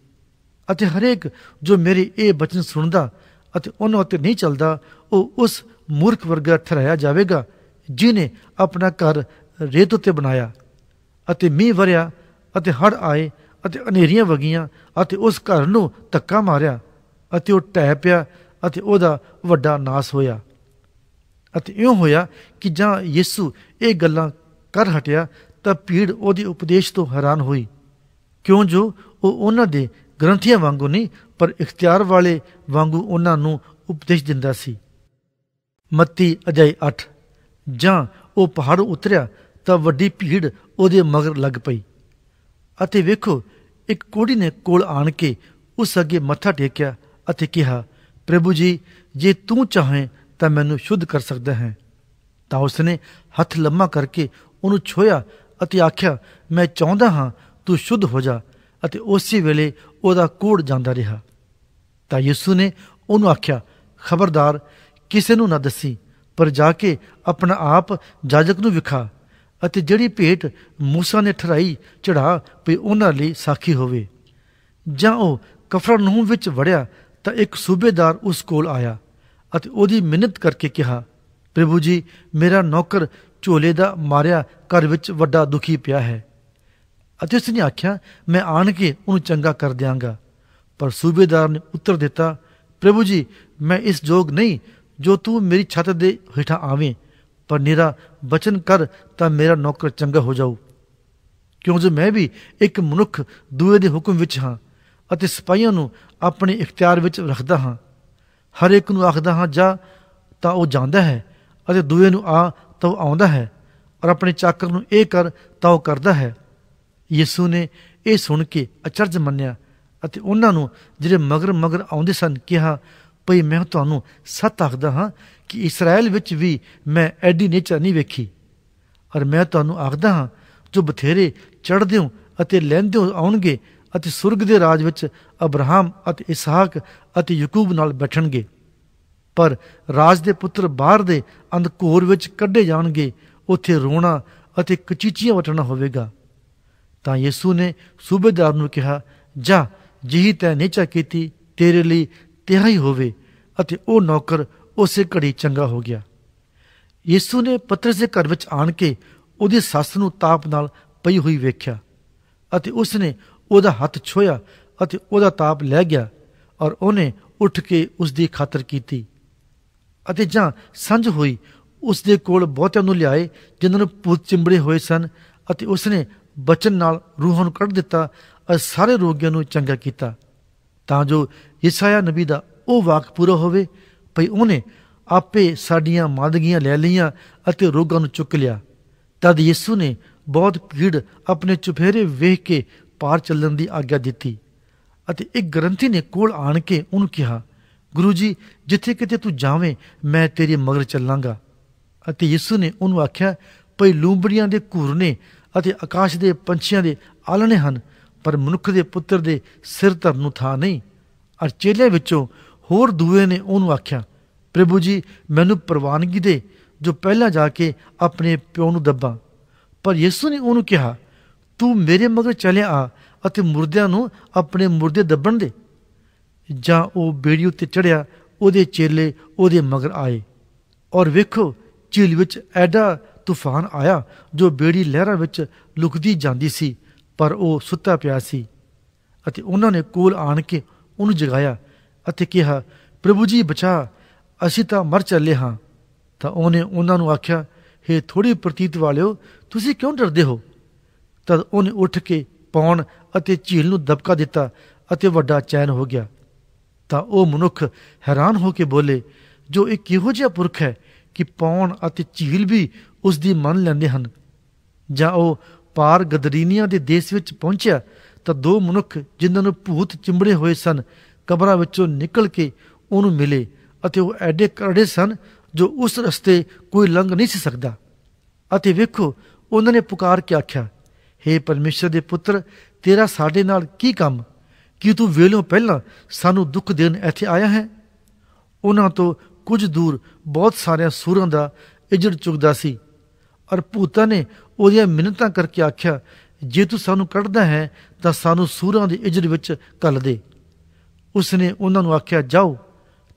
ਅਤੇ ਹਰੇਕ ਜੋ ਮੇਰੇ ਇਹ ਬਚਨ ਸੁਣਦਾ ਅਤੇ ਉਹਨਾਂ ਉੱਤੇ ਨਹੀਂ ਚੱਲਦਾ ਉਹ ਉਸ ਮੂਰਖ ਵਰਗਾ ਠਹਿਰਾਇਆ ਜਾਵੇਗਾ ਜਿਨੇ ਆਪਣਾ ਘਰ ਰੇਤ ਉੱਤੇ ਬਣਾਇਆ ਅਤੇ ਮੀਂਹ ਵਰਿਆ ਅਤੇ ਹੜ ਆਏ ਅਤੇ ਹਨੇਰੀਆਂ ਵਗੀਆਂ ਅਤੇ ਉਸ ਘਰ ਨੂੰ ਧੱਕਾ ਮਾਰਿਆ ਅਤੇ ਉਹ ਟਹਿ ਪਿਆ ਅਤੇ ਉਹਦਾ ਵੱਡਾ ਨਾਸ ਹੋਇਆ ਅਤੇ ਇਉਂ ਹੋਇਆ ਕਿ ਜਾਂ ਯਿਸੂ ਇਹ ਗੱਲਾਂ ਕਰ ਹਟਿਆ ਤਾਂ ਭੀੜ ਉਹਦੇ ਉਪਦੇਸ਼ ਤੋਂ ਹੈਰਾਨ ਹੋਈ ਕਿਉਂ ਜੋ ਉਹ ਉਹਨਾਂ ਦੇ ਗ੍ਰੰਥੀਆਂ ਵਾਂਗੂ ਨਹੀਂ ਪਰ ਇਖਤਿਆਰ ਵਾਲੇ ਵਾਂਗੂ ਉਹਨਾਂ ਨੂੰ ਉਪਦੇਸ਼ ਦਿੰਦਾ ਸੀ ਮੱਤੀ ਅਜੇ 8 ਜਾਂ ਉਹ ਪਹਾੜ ਉਤਰਿਆ ਤਾਂ ਵੱਡੀ ਭੀੜ ਉਹਦੇ ਮਗਰ ਲੱਗ ਪਈ ਅਤੇ ਵੇਖੋ ਇੱਕ ਕੋੜੀ ਨੇ ਕੋਲ ਆਣ ਕੇ ਉਸ ਅੱਗੇ ਮੱਥਾ ਟੇਕਿਆ ਅਤੇ ਕਿਹਾ ਪ੍ਰਭੂ ਜੀ ਜੇ ਤੂੰ ਚਾਹੇ ਤਾਂ ਮੈਨੂੰ ਸ਼ੁੱਧ ਕਰ ਸਕਦਾ ਹੈ ਤਾਂ ਉਸਨੇ ਹੱਥ ਲੰਮਾ ਕਰਕੇ ਉਹਨੂੰ ਛੋਇਆ ਅਤੇ ਆਖਿਆ ਮੈਂ ਚਾਹੁੰਦਾ ਹਾਂ ਤੂੰ ਸ਼ੁੱਧ ਹੋ ਜਾ ਅਤੇ ਉਸੇ ਵੇਲੇ ਉਹਦਾ ਕੋੜ ਜਾਂਦਾ ਰਿਹਾ ਤਾਂ ਯਿਸੂ ਨੇ ਉਹਨੂੰ ਆਖਿਆ ਖਬਰਦਾਰ ਕਿਸੇ ਨੂੰ ਨਾ ਦੱਸੀ ਪਰ ਜਾ ਕੇ ਆਪਣਾ ਆਪ ਜਾਜਕ ਨੂੰ ਵਿਖਾ ਅਤੇ ਜਿਹੜੀ ਭੇਟ موسی ਨੇ ਠਰਾਈ ਚੜਾ ਪਈ ਉਹਨਾਂ ਲਈ ਸਾਖੀ ਹੋਵੇ ਜਾਂ ਉਹ ਕਫਰਨਹੂਮ ਵਿੱਚ ਵੜਿਆ ਤਾਂ ਇੱਕ ਸੂਬੇਦਾਰ ਉਸ ਕੋਲ ਆਇਆ ਅਤੇ ਉਹਦੀ ਮਿੰਨਤ ਕਰਕੇ ਕਿਹਾ ਪ੍ਰਭੂ ਜੀ ਮੇਰਾ ਨੌਕਰ ਝੋਲੇ ਦਾ ਮਾਰਿਆ ਘਰ ਵਿੱਚ ਵੱਡਾ ਦੁਖੀ ਪਿਆ ਹੈ ਅਤੇ ਉਸਨੇ ਆਖਿਆ ਮੈਂ ਆਣ ਕੇ ਉਹਨੂੰ ਚੰਗਾ ਕਰ ਦਿਆਂਗਾ ਪਰ ਸੂਬੇਦਾਰ ਨੇ ਉੱਤਰ ਦਿੱਤਾ ਪ੍ਰਭੂ ਜੀ ਮੈਂ ਇਸ ਜੋਗ ਨਹੀਂ ਜੋ ਤੂੰ ਮੇਰੀ ਛੱਤ ਦੇ ਹੇਠਾਂ ਆਵੇਂ ਪਰ ਨਿਰਾ ਬਚਨ ਕਰ ਤਾਂ ਮੇਰਾ ਨੌਕਰ ਚੰਗਾ ਹੋ ਜਾਊ ਕਿਉਂ ਜੋ ਮੈਂ ਵੀ ਇੱਕ ਮਨੁੱਖ ਦੂਏ ਦੇ ਹੁਕਮ ਵਿੱਚ ਹਾਂ ਅਤੇ ਸਿਪਾਈਆਂ ਨੂੰ ਆਪਣੇ ਇਖਤਿਆਰ ਵਿੱਚ ਰੱਖਦਾ ਹਾਂ ਹਰ ਇੱਕ ਨੂੰ ਆਖਦਾ ਹਾਂ ਜਾ ਤਾਂ ਉਹ ਜਾਂਦਾ ਹੈ ਅਤੇ ਦੂਏ ਨੂੰ ਆ ਤਾਂ ਉਹ ਆਉਂਦਾ ਹੈ ਔਰ ਆਪਣੇ ਚਾਕਰ ਨੂੰ ਇਹ ਕਰ ਤਾਂ ਉਹ ਕਰਦਾ ਹੈ ਯਿਸੂ ਨੇ ਇਹ ਸੁਣ ਕੇ ਅਚਰਜ ਮੰਨਿਆ ਅਤੇ ਉਹਨਾਂ ਨੂੰ ਜਿਹੜੇ ਮਗਰ ਮਗਰ ਆਉਂਦੇ ਸਨ ਕਿਹਾ ਭਈ ਮੈਂ ਤੁਹਾਨੂੰ ਸੱਤ ਆਖਦਾ ਹਾਂ ਕਿ ਇਸਰਾਇਲ ਵਿੱਚ ਵੀ ਮੈਂ ਐਡੀ ਨੇਚਰ ਨਹੀਂ ਵੇਖੀ ਔਰ ਮੈਂ ਤੁਹਾਨੂੰ ਆਖਦਾ ਹਾਂ ਜੋ ਬਥੇਰੇ ਚੜਦੇ ਹੋ ਅਤੇ ਲੈਂਦੇ ਹੋ ਆਉਣਗੇ ਅਤੇ ਸੁਰਗ ਦੇ ਰਾਜ ਵਿੱਚ ਅਬਰਾਹਮ ਅਤੇ ਇਸਹਾਕ ਅਤੇ ਯਾਕੂਬ ਨਾਲ ਬੈਠਣਗੇ ਪਰ ਰਾਜ ਦੇ ਪੁੱਤਰ ਬਾਹਰ ਦੇ ਅੰਧਕੋਰ ਵਿੱਚ ਕੱਢੇ ਜਾਣਗੇ ਉੱਥੇ ਰੋਣਾ ਅਤੇ ਕਚੀਚੀਆਂ ਵਟਣਾ ਹੋਵੇਗਾ ਤਾਂ ਯਿਸੂ ਨੇ ਸੂਬੇਦਾਰ ਨੂੰ ਕਿਹਾ ਜਾ ਜਿਹੀ ਤੈ ਨੇਚਾ ਕੀਤੀ ਤੇਰੇ ਲਈ ਹੀ ਹੋਵੇ ਅਤੇ ਉਹ ਨੌਕਰ ਉਸੇ ਘੜੀ ਚੰਗਾ ਹੋ ਗਿਆ ਯਿਸੂ ਨੇ ਪਤਰਸ ਦੇ ਘਰ ਵਿੱਚ ਆਣ ਕੇ ਉਹਦੀ ਸੱਸ ਨੂੰ ਤਾਪ ਨਾਲ ਪਈ ਹੋਈ ਵੇਖਿਆ ਅਤੇ ਉਸ ਨੇ ਉਹਦਾ ਹੱਥ ਛੋਇਆ ਅਤੇ ਉਹਦਾ ਤਾਪ ਲੈ ਗਿਆ ਔਰ ਉਹਨੇ ਉੱਠ ਕੇ ਉਸ ਦੀ ਖਾਤਰ ਕੀਤੀ ਅਤੇ ਜਾਂ ਸੰਝ ਹੋਈ ਉਸ ਦੇ ਕੋਲ ਬਹੁਤਿਆਂ ਨੂੰ ਲਿਆਏ ਜਿਨ੍ਹਾਂ ਨੂੰ ਪੂਤ ਚਿੰਬੜੇ ਹੋਏ ਸਨ ਅਤੇ ਉਸ ਨੇ ਬਚਨ ਨਾਲ ਰੂਹਾਂ ਨੂੰ ਕੱਢ ਦਿੱਤਾ ਅਤੇ ਸਾਰੇ ਰੋਗੀਆਂ ਨੂੰ ਚੰਗਾ ਕੀਤਾ ਤਾਂ ਜੋ ਯਿਸਾਇਆ ਨਬੀ ਦਾ ਉਹ ਵਾਕ ਪੂਰਾ ਹੋਵੇ ਭਈ ਉਹਨੇ ਆਪੇ ਸਾਡੀਆਂ ਮਾਦਗੀਆਂ ਲੈ ਲਈਆਂ ਅਤੇ ਰੋਗਾਂ ਨੂੰ ਚੁੱਕ ਲਿਆ ਤਦ ਯਿਸੂ ਨੇ ਬਹੁਤ ਭੀੜ ਆਪਣੇ ਚੁਫੇਰੇ ਵੇਖ ਕੇ ਪਾਰ ਚੱਲਣ ਦੀ ਆਗਿਆ ਦਿੱਤੀ ਅਤੇ ਇੱਕ ਗ੍ਰੰਥੀ ਨੇ ਕੋਲ ਆਣ ਕੇ ਉਹਨੂੰ ਕਿਹਾ ਗੁਰੂ ਜੀ ਜਿੱਥੇ ਕਿਤੇ ਤੂੰ ਜਾਵੇਂ ਮੈਂ ਤੇਰੇ ਮਗਰ ਚੱਲਾਂਗਾ ਅਤੇ ਯਿਸੂ ਨੇ ਉਹਨੂੰ ਆਖਿਆ ਭਈ ਲੂੰਬੜੀਆਂ ਦੇ ਘੂਰ ਨੇ ਅਤੇ ਆਕਾਸ਼ ਦੇ ਪੰਛੀਆਂ ਦੇ ਆਲਣੇ ਹਨ ਪਰ ਮਨੁੱਖ ਦੇ ਪੁੱਤਰ ਦੇ ਸਿਰ ਧਰਨ ਨੂੰ ਥਾਂ ਨਹੀਂ ਅਰ ਚੇਲੇ ਵਿੱਚੋਂ ਹੋਰ ਦੂਏ ਨੇ ਉਹਨੂੰ ਆਖਿਆ ਪ੍ਰਭੂ ਜੀ ਮੈਨੂੰ ਪ੍ਰਵਾਨਗੀ ਦੇ ਜੋ ਪਹਿਲਾਂ ਜਾ ਕੇ ਆਪਣੇ ਪਿਓ ਨੂੰ ਦੱਬਾਂ ਪਰ ਯਿਸੂ ਨੇ ਉਹਨੂੰ ਕਿਹਾ ਤੂੰ ਮੇਰੇ ਮਗਰ ਚੱਲਿਆ ਆ ਅਤੇ ਮੁਰਦਿਆਂ ਨੂੰ ਆਪਣੇ ਮੁਰਦੇ ਦੱਬਣ ਦੇ ਜਾਂ ਉਹ ਬੇੜੀ ਉੱਤੇ ਚੜਿਆ ਉਹਦੇ ਚੇਲੇ ਉਹਦੇ ਮਗਰ ਆਏ ਔਰ ਵੇਖੋ ਝੀਲ ਵਿੱਚ ਐਡਾ ਤੂਫਾਨ ਆਇਆ ਜੋ ਬੇੜੀ ਲਹਿਰਾਂ ਵਿੱਚ ਲੁਕਦੀ ਜਾਂਦੀ ਸੀ ਪਰ ਉਹ ਸੁੱਤਾ ਪਿਆ ਸੀ ਅਤੇ ਉਹਨਾਂ ਨੇ ਕੋਲ ਆਣ ਕੇ ਉਹਨੂੰ ਜਗਾਇਆ ਅਤੇ ਕਿਹਾ ਪ੍ਰਭੂ ਜੀ ਬਚਾ ਅਸੀਂ ਤਾਂ ਮਰ ਚੱਲੇ ਹਾਂ ਤਾਂ ਉਹਨੇ ਉਹਨਾਂ ਨੂੰ ਆਖਿਆ हे ਥੋੜੀ ਪ੍ਰਤੀਤ ਵਾਲਿਓ ਤੁਸੀਂ ਕਿਉਂ ਡਰਦੇ ਹੋ ਤਦ ਉਹਨੇ ਉੱਠ ਕੇ ਪੌਣ ਅਤੇ ਝੀਲ ਨੂੰ ਦਬਕਾ ਦਿੱਤਾ ਅਤੇ ਵੱਡਾ ਚੈਨ ਹੋ ਗਿਆ ਤਾਂ ਉਹ ਮਨੁੱਖ ਹੈਰਾਨ ਹੋ ਕੇ ਬੋਲੇ ਜੋ ਇੱਕ ਇਹੋ ਜਿਹਾ ਪੁਰਖ ਹੈ ਕਿ ਪੌਣ ਅਤੇ ਝੀਲ ਵੀ ਉਸ ਦੀ ਮੰਨ ਲੈਂਦੇ ਹਨ ਜਾਂ ਉਹ ਪਾਰ ਗਦਰੀਨੀਆਂ ਦੇ ਦੇਸ਼ ਵਿੱਚ ਪਹੁੰਚਿਆ ਤਾਂ ਦੋ ਮਨੁੱਖ ਜਿਨ੍ਹਾਂ ਨੂੰ ਭੂਤ ਚਿੰਬੜੇ ਹੋਏ ਸਨ ਕਬਰਾਂ ਵਿੱਚੋਂ ਨਿਕਲ ਕੇ ਉਹਨੂੰ ਮਿਲੇ ਅਤੇ ਉਹ ਐਡੇ ਕਰੜੇ ਸਨ ਜੋ ਉਸ ਰਸਤੇ ਕੋਈ ਲੰਘ ਨਹੀਂ ਸੀ ਸਕਦਾ ਅਤੇ ਵੇਖੋ ਉਹਨਾਂ ਨੇ ਪੁਕਾਰ ਕੇ ਆਖਿਆ हे ਪਰਮੇਸ਼ਰ ਦੇ ਪੁੱਤਰ ਤੇਰਾ ਸਾਡੇ ਨਾਲ ਕੀ ਕੰਮ ਕੀ ਤੂੰ ਵੇਲੋਂ ਪਹਿਲਾਂ ਸਾਨੂੰ ਦੁੱਖ ਦੇਣ ਇੱਥੇ ਆਇਆ ਹੈ ਉਹਨਾਂ ਤੋਂ ਕੁਝ ਦੂਰ ਬਹੁਤ ਸਾਰਿਆਂ ਸੂਰਾਂ ਦਾ ਇਜੜ ਚੁਗਦਾ ਸੀ ਔਰ ਭੂਤਾਂ ਨੇ ਉਹਦੀਆਂ ਮਿੰਨਤਾਂ ਕਰਕੇ ਆਖਿਆ ਜੇ ਤੂੰ ਸਾਨੂੰ ਕੱਢਦਾ ਹੈ ਤਾਂ ਸਾਨੂੰ ਸੂਰਾਂ ਦੇ ਇਜਰ ਵਿੱਚ ਕੱਲ ਦੇ ਉਸ ਨੇ ਉਹਨਾਂ ਨੂੰ ਆਖਿਆ ਜਾਓ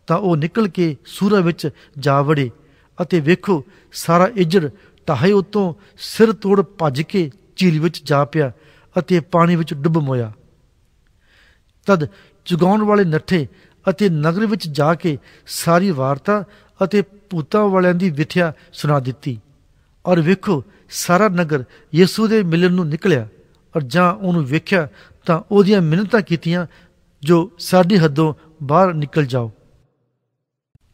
ਤਾਂ ਉਹ ਨਿਕਲ ਕੇ ਸੂਰਾਂ ਵਿੱਚ ਜਾ ਵੜੇ ਅਤੇ ਵੇਖੋ ਸਾਰਾ ਇਜਰ ਟਾਹੇ ਉਤੋਂ ਸਿਰ ਤੋੜ ਭੱਜ ਕੇ ਝੀਲ ਵਿੱਚ ਜਾ ਪਿਆ ਅਤੇ ਪਾਣੀ ਵਿੱਚ ਡੁੱਬ ਮੋਇਆ ਤਦ ਚੁਗਾਉਣ ਵਾਲੇ ਨੱਠੇ ਅਤੇ ਨਗਰ ਵਿੱਚ ਜਾ ਕੇ ਸਾਰੀ ਵਾਰਤਾ ਅਤੇ ਭੂਤਾਂ ਵਾਲਿਆਂ ਦੀ ਵਿਥਿਆ ਸੁਣਾ ਦਿੱਤੀ ਔਰ ਵੇਖੋ ਸਾਰਾ ਨਗਰ ਯਿਸੂ ਦੇ ਮਿਲਣ ਨੂੰ ਨਿਕਲਿਆ ਔਰ ਜਾਂ ਉਹਨੂੰ ਵੇਖਿਆ ਤਾਂ ਉਹਦੀਆਂ ਮਿੰਨਤਾਂ ਕੀਤੀਆਂ ਜੋ ਸਾਡੀ ਹੱਦੋਂ ਬਾਹਰ ਨਿਕਲ ਜਾਓ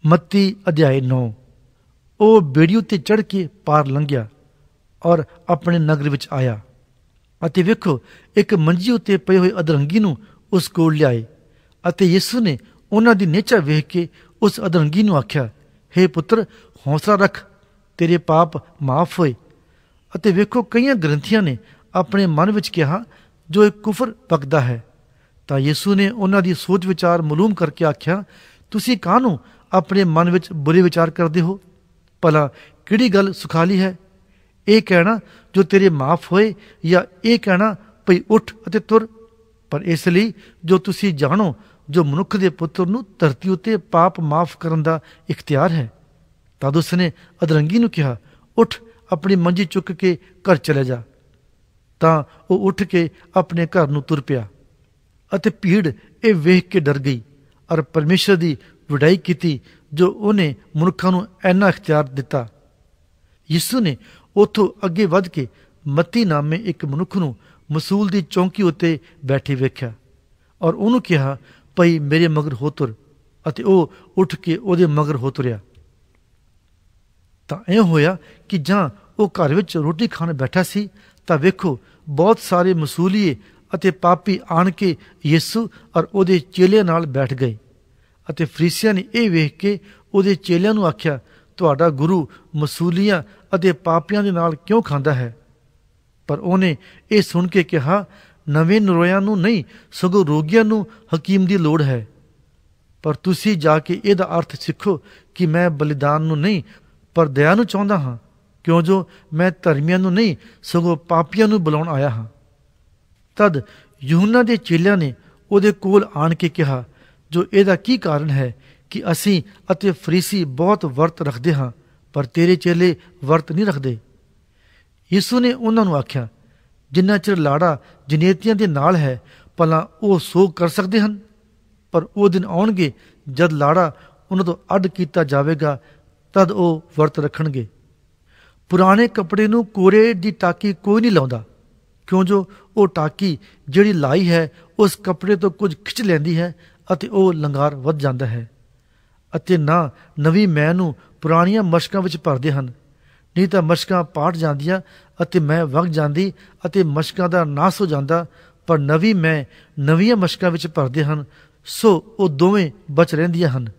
ਮੱਤੀ ਅਧਿਆਇ 9 ਉਹ ਬੇੜੀ ਉੱਤੇ ਚੜ ਕੇ ਪਾਰ ਲੰਘਿਆ ਔਰ ਆਪਣੇ ਨਗਰ ਵਿੱਚ ਆਇਆ ਅਤੇ ਵੇਖੋ ਇੱਕ ਮੰਜੀ ਉੱਤੇ ਪਏ ਹੋਏ ਅਧਰੰਗੀ ਨੂੰ ਉਸ ਕੋਲ ਲਿਆਏ ਅਤੇ ਯਿਸੂ ਨੇ ਉਹਨਾਂ ਦੀ ਨੇਚਾ ਵੇਖ ਕੇ ਉਸ ਅਧਰੰਗੀ ਨੂੰ ਆਖਿਆ हे ਪੁੱਤਰ ਹੌਸਲਾ ਰੱਖ ਤੇਰੇ ਪਾਪ ਮਾਫ ਹੋਏ ਅਤੇ ਵੇਖੋ ਕਈਆਂ ਗ੍ਰੰਥੀਆਂ ਨੇ ਆਪਣੇ ਮਨ ਵਿੱਚ ਕਿਹਾ ਜੋ ਇੱਕ ਕੁਫਰ ਪਕਦਾ ਹੈ ਤਾਂ ਯਿਸੂ ਨੇ ਉਹਨਾਂ ਦੀ ਸੋਚ ਵਿਚਾਰ ਮਲੂਮ ਕਰਕੇ ਆਖਿਆ ਤੁਸੀਂ ਕਾਹਨੂੰ ਆਪਣੇ ਮਨ ਵਿੱਚ ਬੁਰੇ ਵਿਚਾਰ ਕਰਦੇ ਹੋ ਭਲਾ ਕਿਹੜੀ ਗੱਲ ਸੁਖਾਲੀ ਹੈ ਇਹ ਕਹਿਣਾ ਜੋ ਤੇਰੇ ਮਾਫ ਹੋਏ ਜਾਂ ਇਹ ਕਹਿਣਾ ਭਈ ਉੱਠ ਅਤੇ ਤੁਰ ਪਰ ਇਸ ਲਈ ਜੋ ਤੁਸੀਂ ਜਾਣੋ ਜੋ ਮਨੁੱਖ ਦੇ ਪੁੱਤਰ ਨੂੰ ਧਰਤੀ ਉੱਤੇ ਪਾਪ ਮਾਫ ਕਰਨ ਦਾ ਇਖਤਿਆਰ ਹੈ ਤਦ ਉਸਨੇ ਅਧਰੰਗੀ ਨੂੰ ਕਿਹਾ ਉੱਠ ਆਪਣੀ ਮੰਜੀ ਚੁੱਕ ਕੇ ਘਰ ਚਲੇ ਜਾ ਤਾਂ ਉਹ ਉੱਠ ਕੇ ਆਪਣੇ ਘਰ ਨੂੰ ਤੁਰ ਪਿਆ ਅਤੇ ਭੀੜ ਇਹ ਵੇਖ ਕੇ ਡਰ ਗਈ ਔਰ ਪਰਮੇਸ਼ਰ ਦੀ ਵਡਾਈ ਕੀਤੀ ਜੋ ਉਹਨੇ ਮਨੁੱਖਾਂ ਨੂੰ ਐਨਾ ਇਖਤਿਆਰ ਦਿੱਤਾ ਯਿਸੂ ਨੇ ਉਥੋਂ ਅੱਗੇ ਵੱਧ ਕੇ ਮੱਤੀ ਨਾਮੇ ਇੱਕ ਮਨੁੱਖ ਨੂੰ ਮਸੂਲ ਦੀ ਚੌਂਕੀ ਉੱਤੇ ਬੈਠੇ ਵੇਖਿਆ ਔਰ ਉਹਨੂੰ ਕਿਹਾ ਭਈ ਮੇਰੇ ਮਗਰ ਹੋ ਤੁਰ ਅਤੇ ਉਹ ਉੱਠ ਕੇ ਉਹਦੇ ਮਗਰ ਹੋ ਤੁਰਿਆ ਤਾਂ ਐ ਹੋਇਆ ਕਿ ਜਾਂ ਉਹ ਘਰ ਵਿੱਚ ਰੋਟੀ ਖਾਣ ਬੈਠਾ ਸੀ ਤਾਂ ਵੇਖੋ ਬਹੁਤ ਸਾਰੇ ਮਸੂਲੀਏ ਅਤੇ ਪਾਪੀ ਆਣ ਕੇ ਯਿਸੂ ਔਰ ਉਹਦੇ ਚੇਲਿਆਂ ਨਾਲ ਬੈਠ ਗਏ ਅਤੇ ਫਰੀਸੀਆਂ ਨੇ ਇਹ ਵੇਖ ਕੇ ਉਹਦੇ ਚੇਲਿਆਂ ਨੂੰ ਆਖਿਆ ਤੁਹਾਡਾ ਗੁਰੂ ਮਸੂਲੀਆਂ ਅਤੇ ਪਾਪੀਆਂ ਦੇ ਨਾਲ ਕਿਉਂ ਖਾਂਦਾ ਹੈ ਪਰ ਉਹਨੇ ਇਹ ਸੁਣ ਕੇ ਕਿਹਾ ਨਵੇਂ ਨਰੋਇਆਂ ਨੂੰ ਨਹੀਂ ਸਗੋਂ ਰੋਗੀਆਂ ਨੂੰ ਹਕੀਮ ਦੀ ਲੋੜ ਹੈ ਪਰ ਤੁਸੀਂ ਜਾ ਕੇ ਇਹਦਾ ਅਰਥ ਸਿੱਖੋ ਕਿ ਮੈਂ ਬਲੀਦਾਨ ਨੂੰ ਨਹੀਂ ਪਰ ਦਇਆ ਨੂੰ ਚਾਹੁੰਦਾ ਹਾਂ ਕਿਉਂ ਜੋ ਮੈਂ ਧਰਮੀਆਂ ਨੂੰ ਨਹੀਂ ਸਗੋਂ ਪਾਪੀਆਂ ਨੂੰ ਬੁਲਾਉਣ ਆਇਆ ਹਾਂ ਤਦ ਯਹੂਨਾ ਦੇ ਚੇਲਿਆਂ ਨੇ ਉਹਦੇ ਕੋਲ ਆਣ ਕੇ ਕਿਹਾ ਜੋ ਇਹਦਾ ਕੀ ਕਾਰਨ ਹੈ ਕਿ ਅਸੀਂ ਅਤੇ ਫਰੀਸੀ ਬਹੁਤ ਵਰਤ ਰੱਖਦੇ ਹਾਂ ਪਰ ਤੇਰੇ ਚੇਲੇ ਵਰਤ ਨਹੀਂ ਰੱਖਦੇ ਯਿਸੂ ਨੇ ਉਹਨਾਂ ਨੂੰ ਆਖਿਆ ਜਿੰਨਾ ਚਿਰ ਲਾੜਾ ਜਨੇਤੀਆਂ ਦੇ ਨਾਲ ਹੈ ਭਲਾ ਉਹ ਸੋਗ ਕਰ ਸਕਦੇ ਹਨ ਪਰ ਉਹ ਦਿਨ ਆਉਣਗੇ ਜਦ ਲਾੜਾ ਉਹਨਾਂ ਤੋਂ ਅੱਡ ਕੀਤਾ ਜਾਵੇਗਾ ਤਦ ਉਹ ਵਰਤ ਰੱਖਣਗੇ ਪੁਰਾਣੇ ਕੱਪੜੇ ਨੂੰ ਕੋਰੇ ਦੀ ਟਾਕੀ ਕੋਈ ਨਹੀਂ ਲਾਉਂਦਾ ਕਿਉਂ ਜੋ ਉਹ ਟਾਕੀ ਜਿਹੜੀ ਲਾਈ ਹੈ ਉਸ ਕੱਪੜੇ ਤੋਂ ਕੁਝ ਖਿੱਚ ਲੈਂਦੀ ਹੈ ਅਤੇ ਉਹ ਲੰਗਾਰ ਵੱਧ ਜਾਂਦਾ ਹੈ ਅਤੇ ਨਾ ਨਵੀਂ ਮੈਂ ਨੂੰ ਪੁਰਾਣੀਆਂ ਮਸ਼ਕਾਂ ਵਿੱਚ ਭਰਦੇ ਹਨ ਨਹੀਂ ਤਾਂ ਮਸ਼ਕਾਂ ਪਾਟ ਜਾਂਦੀਆਂ ਅਤੇ ਮੈਂ ਵਗ ਜਾਂਦੀ ਅਤੇ ਮਸ਼ਕਾਂ ਦਾ ਨਾਸ ਹੋ ਜਾਂਦਾ ਪਰ ਨਵੀਂ ਮੈਂ ਨਵੀਆਂ ਮਸ਼ਕਾਂ ਵਿੱਚ ਭਰਦੇ ਹਨ ਸੋ ਉਹ ਦੋਵੇਂ ਬਚ ਰਹਿੰਦੀਆਂ ਹਨ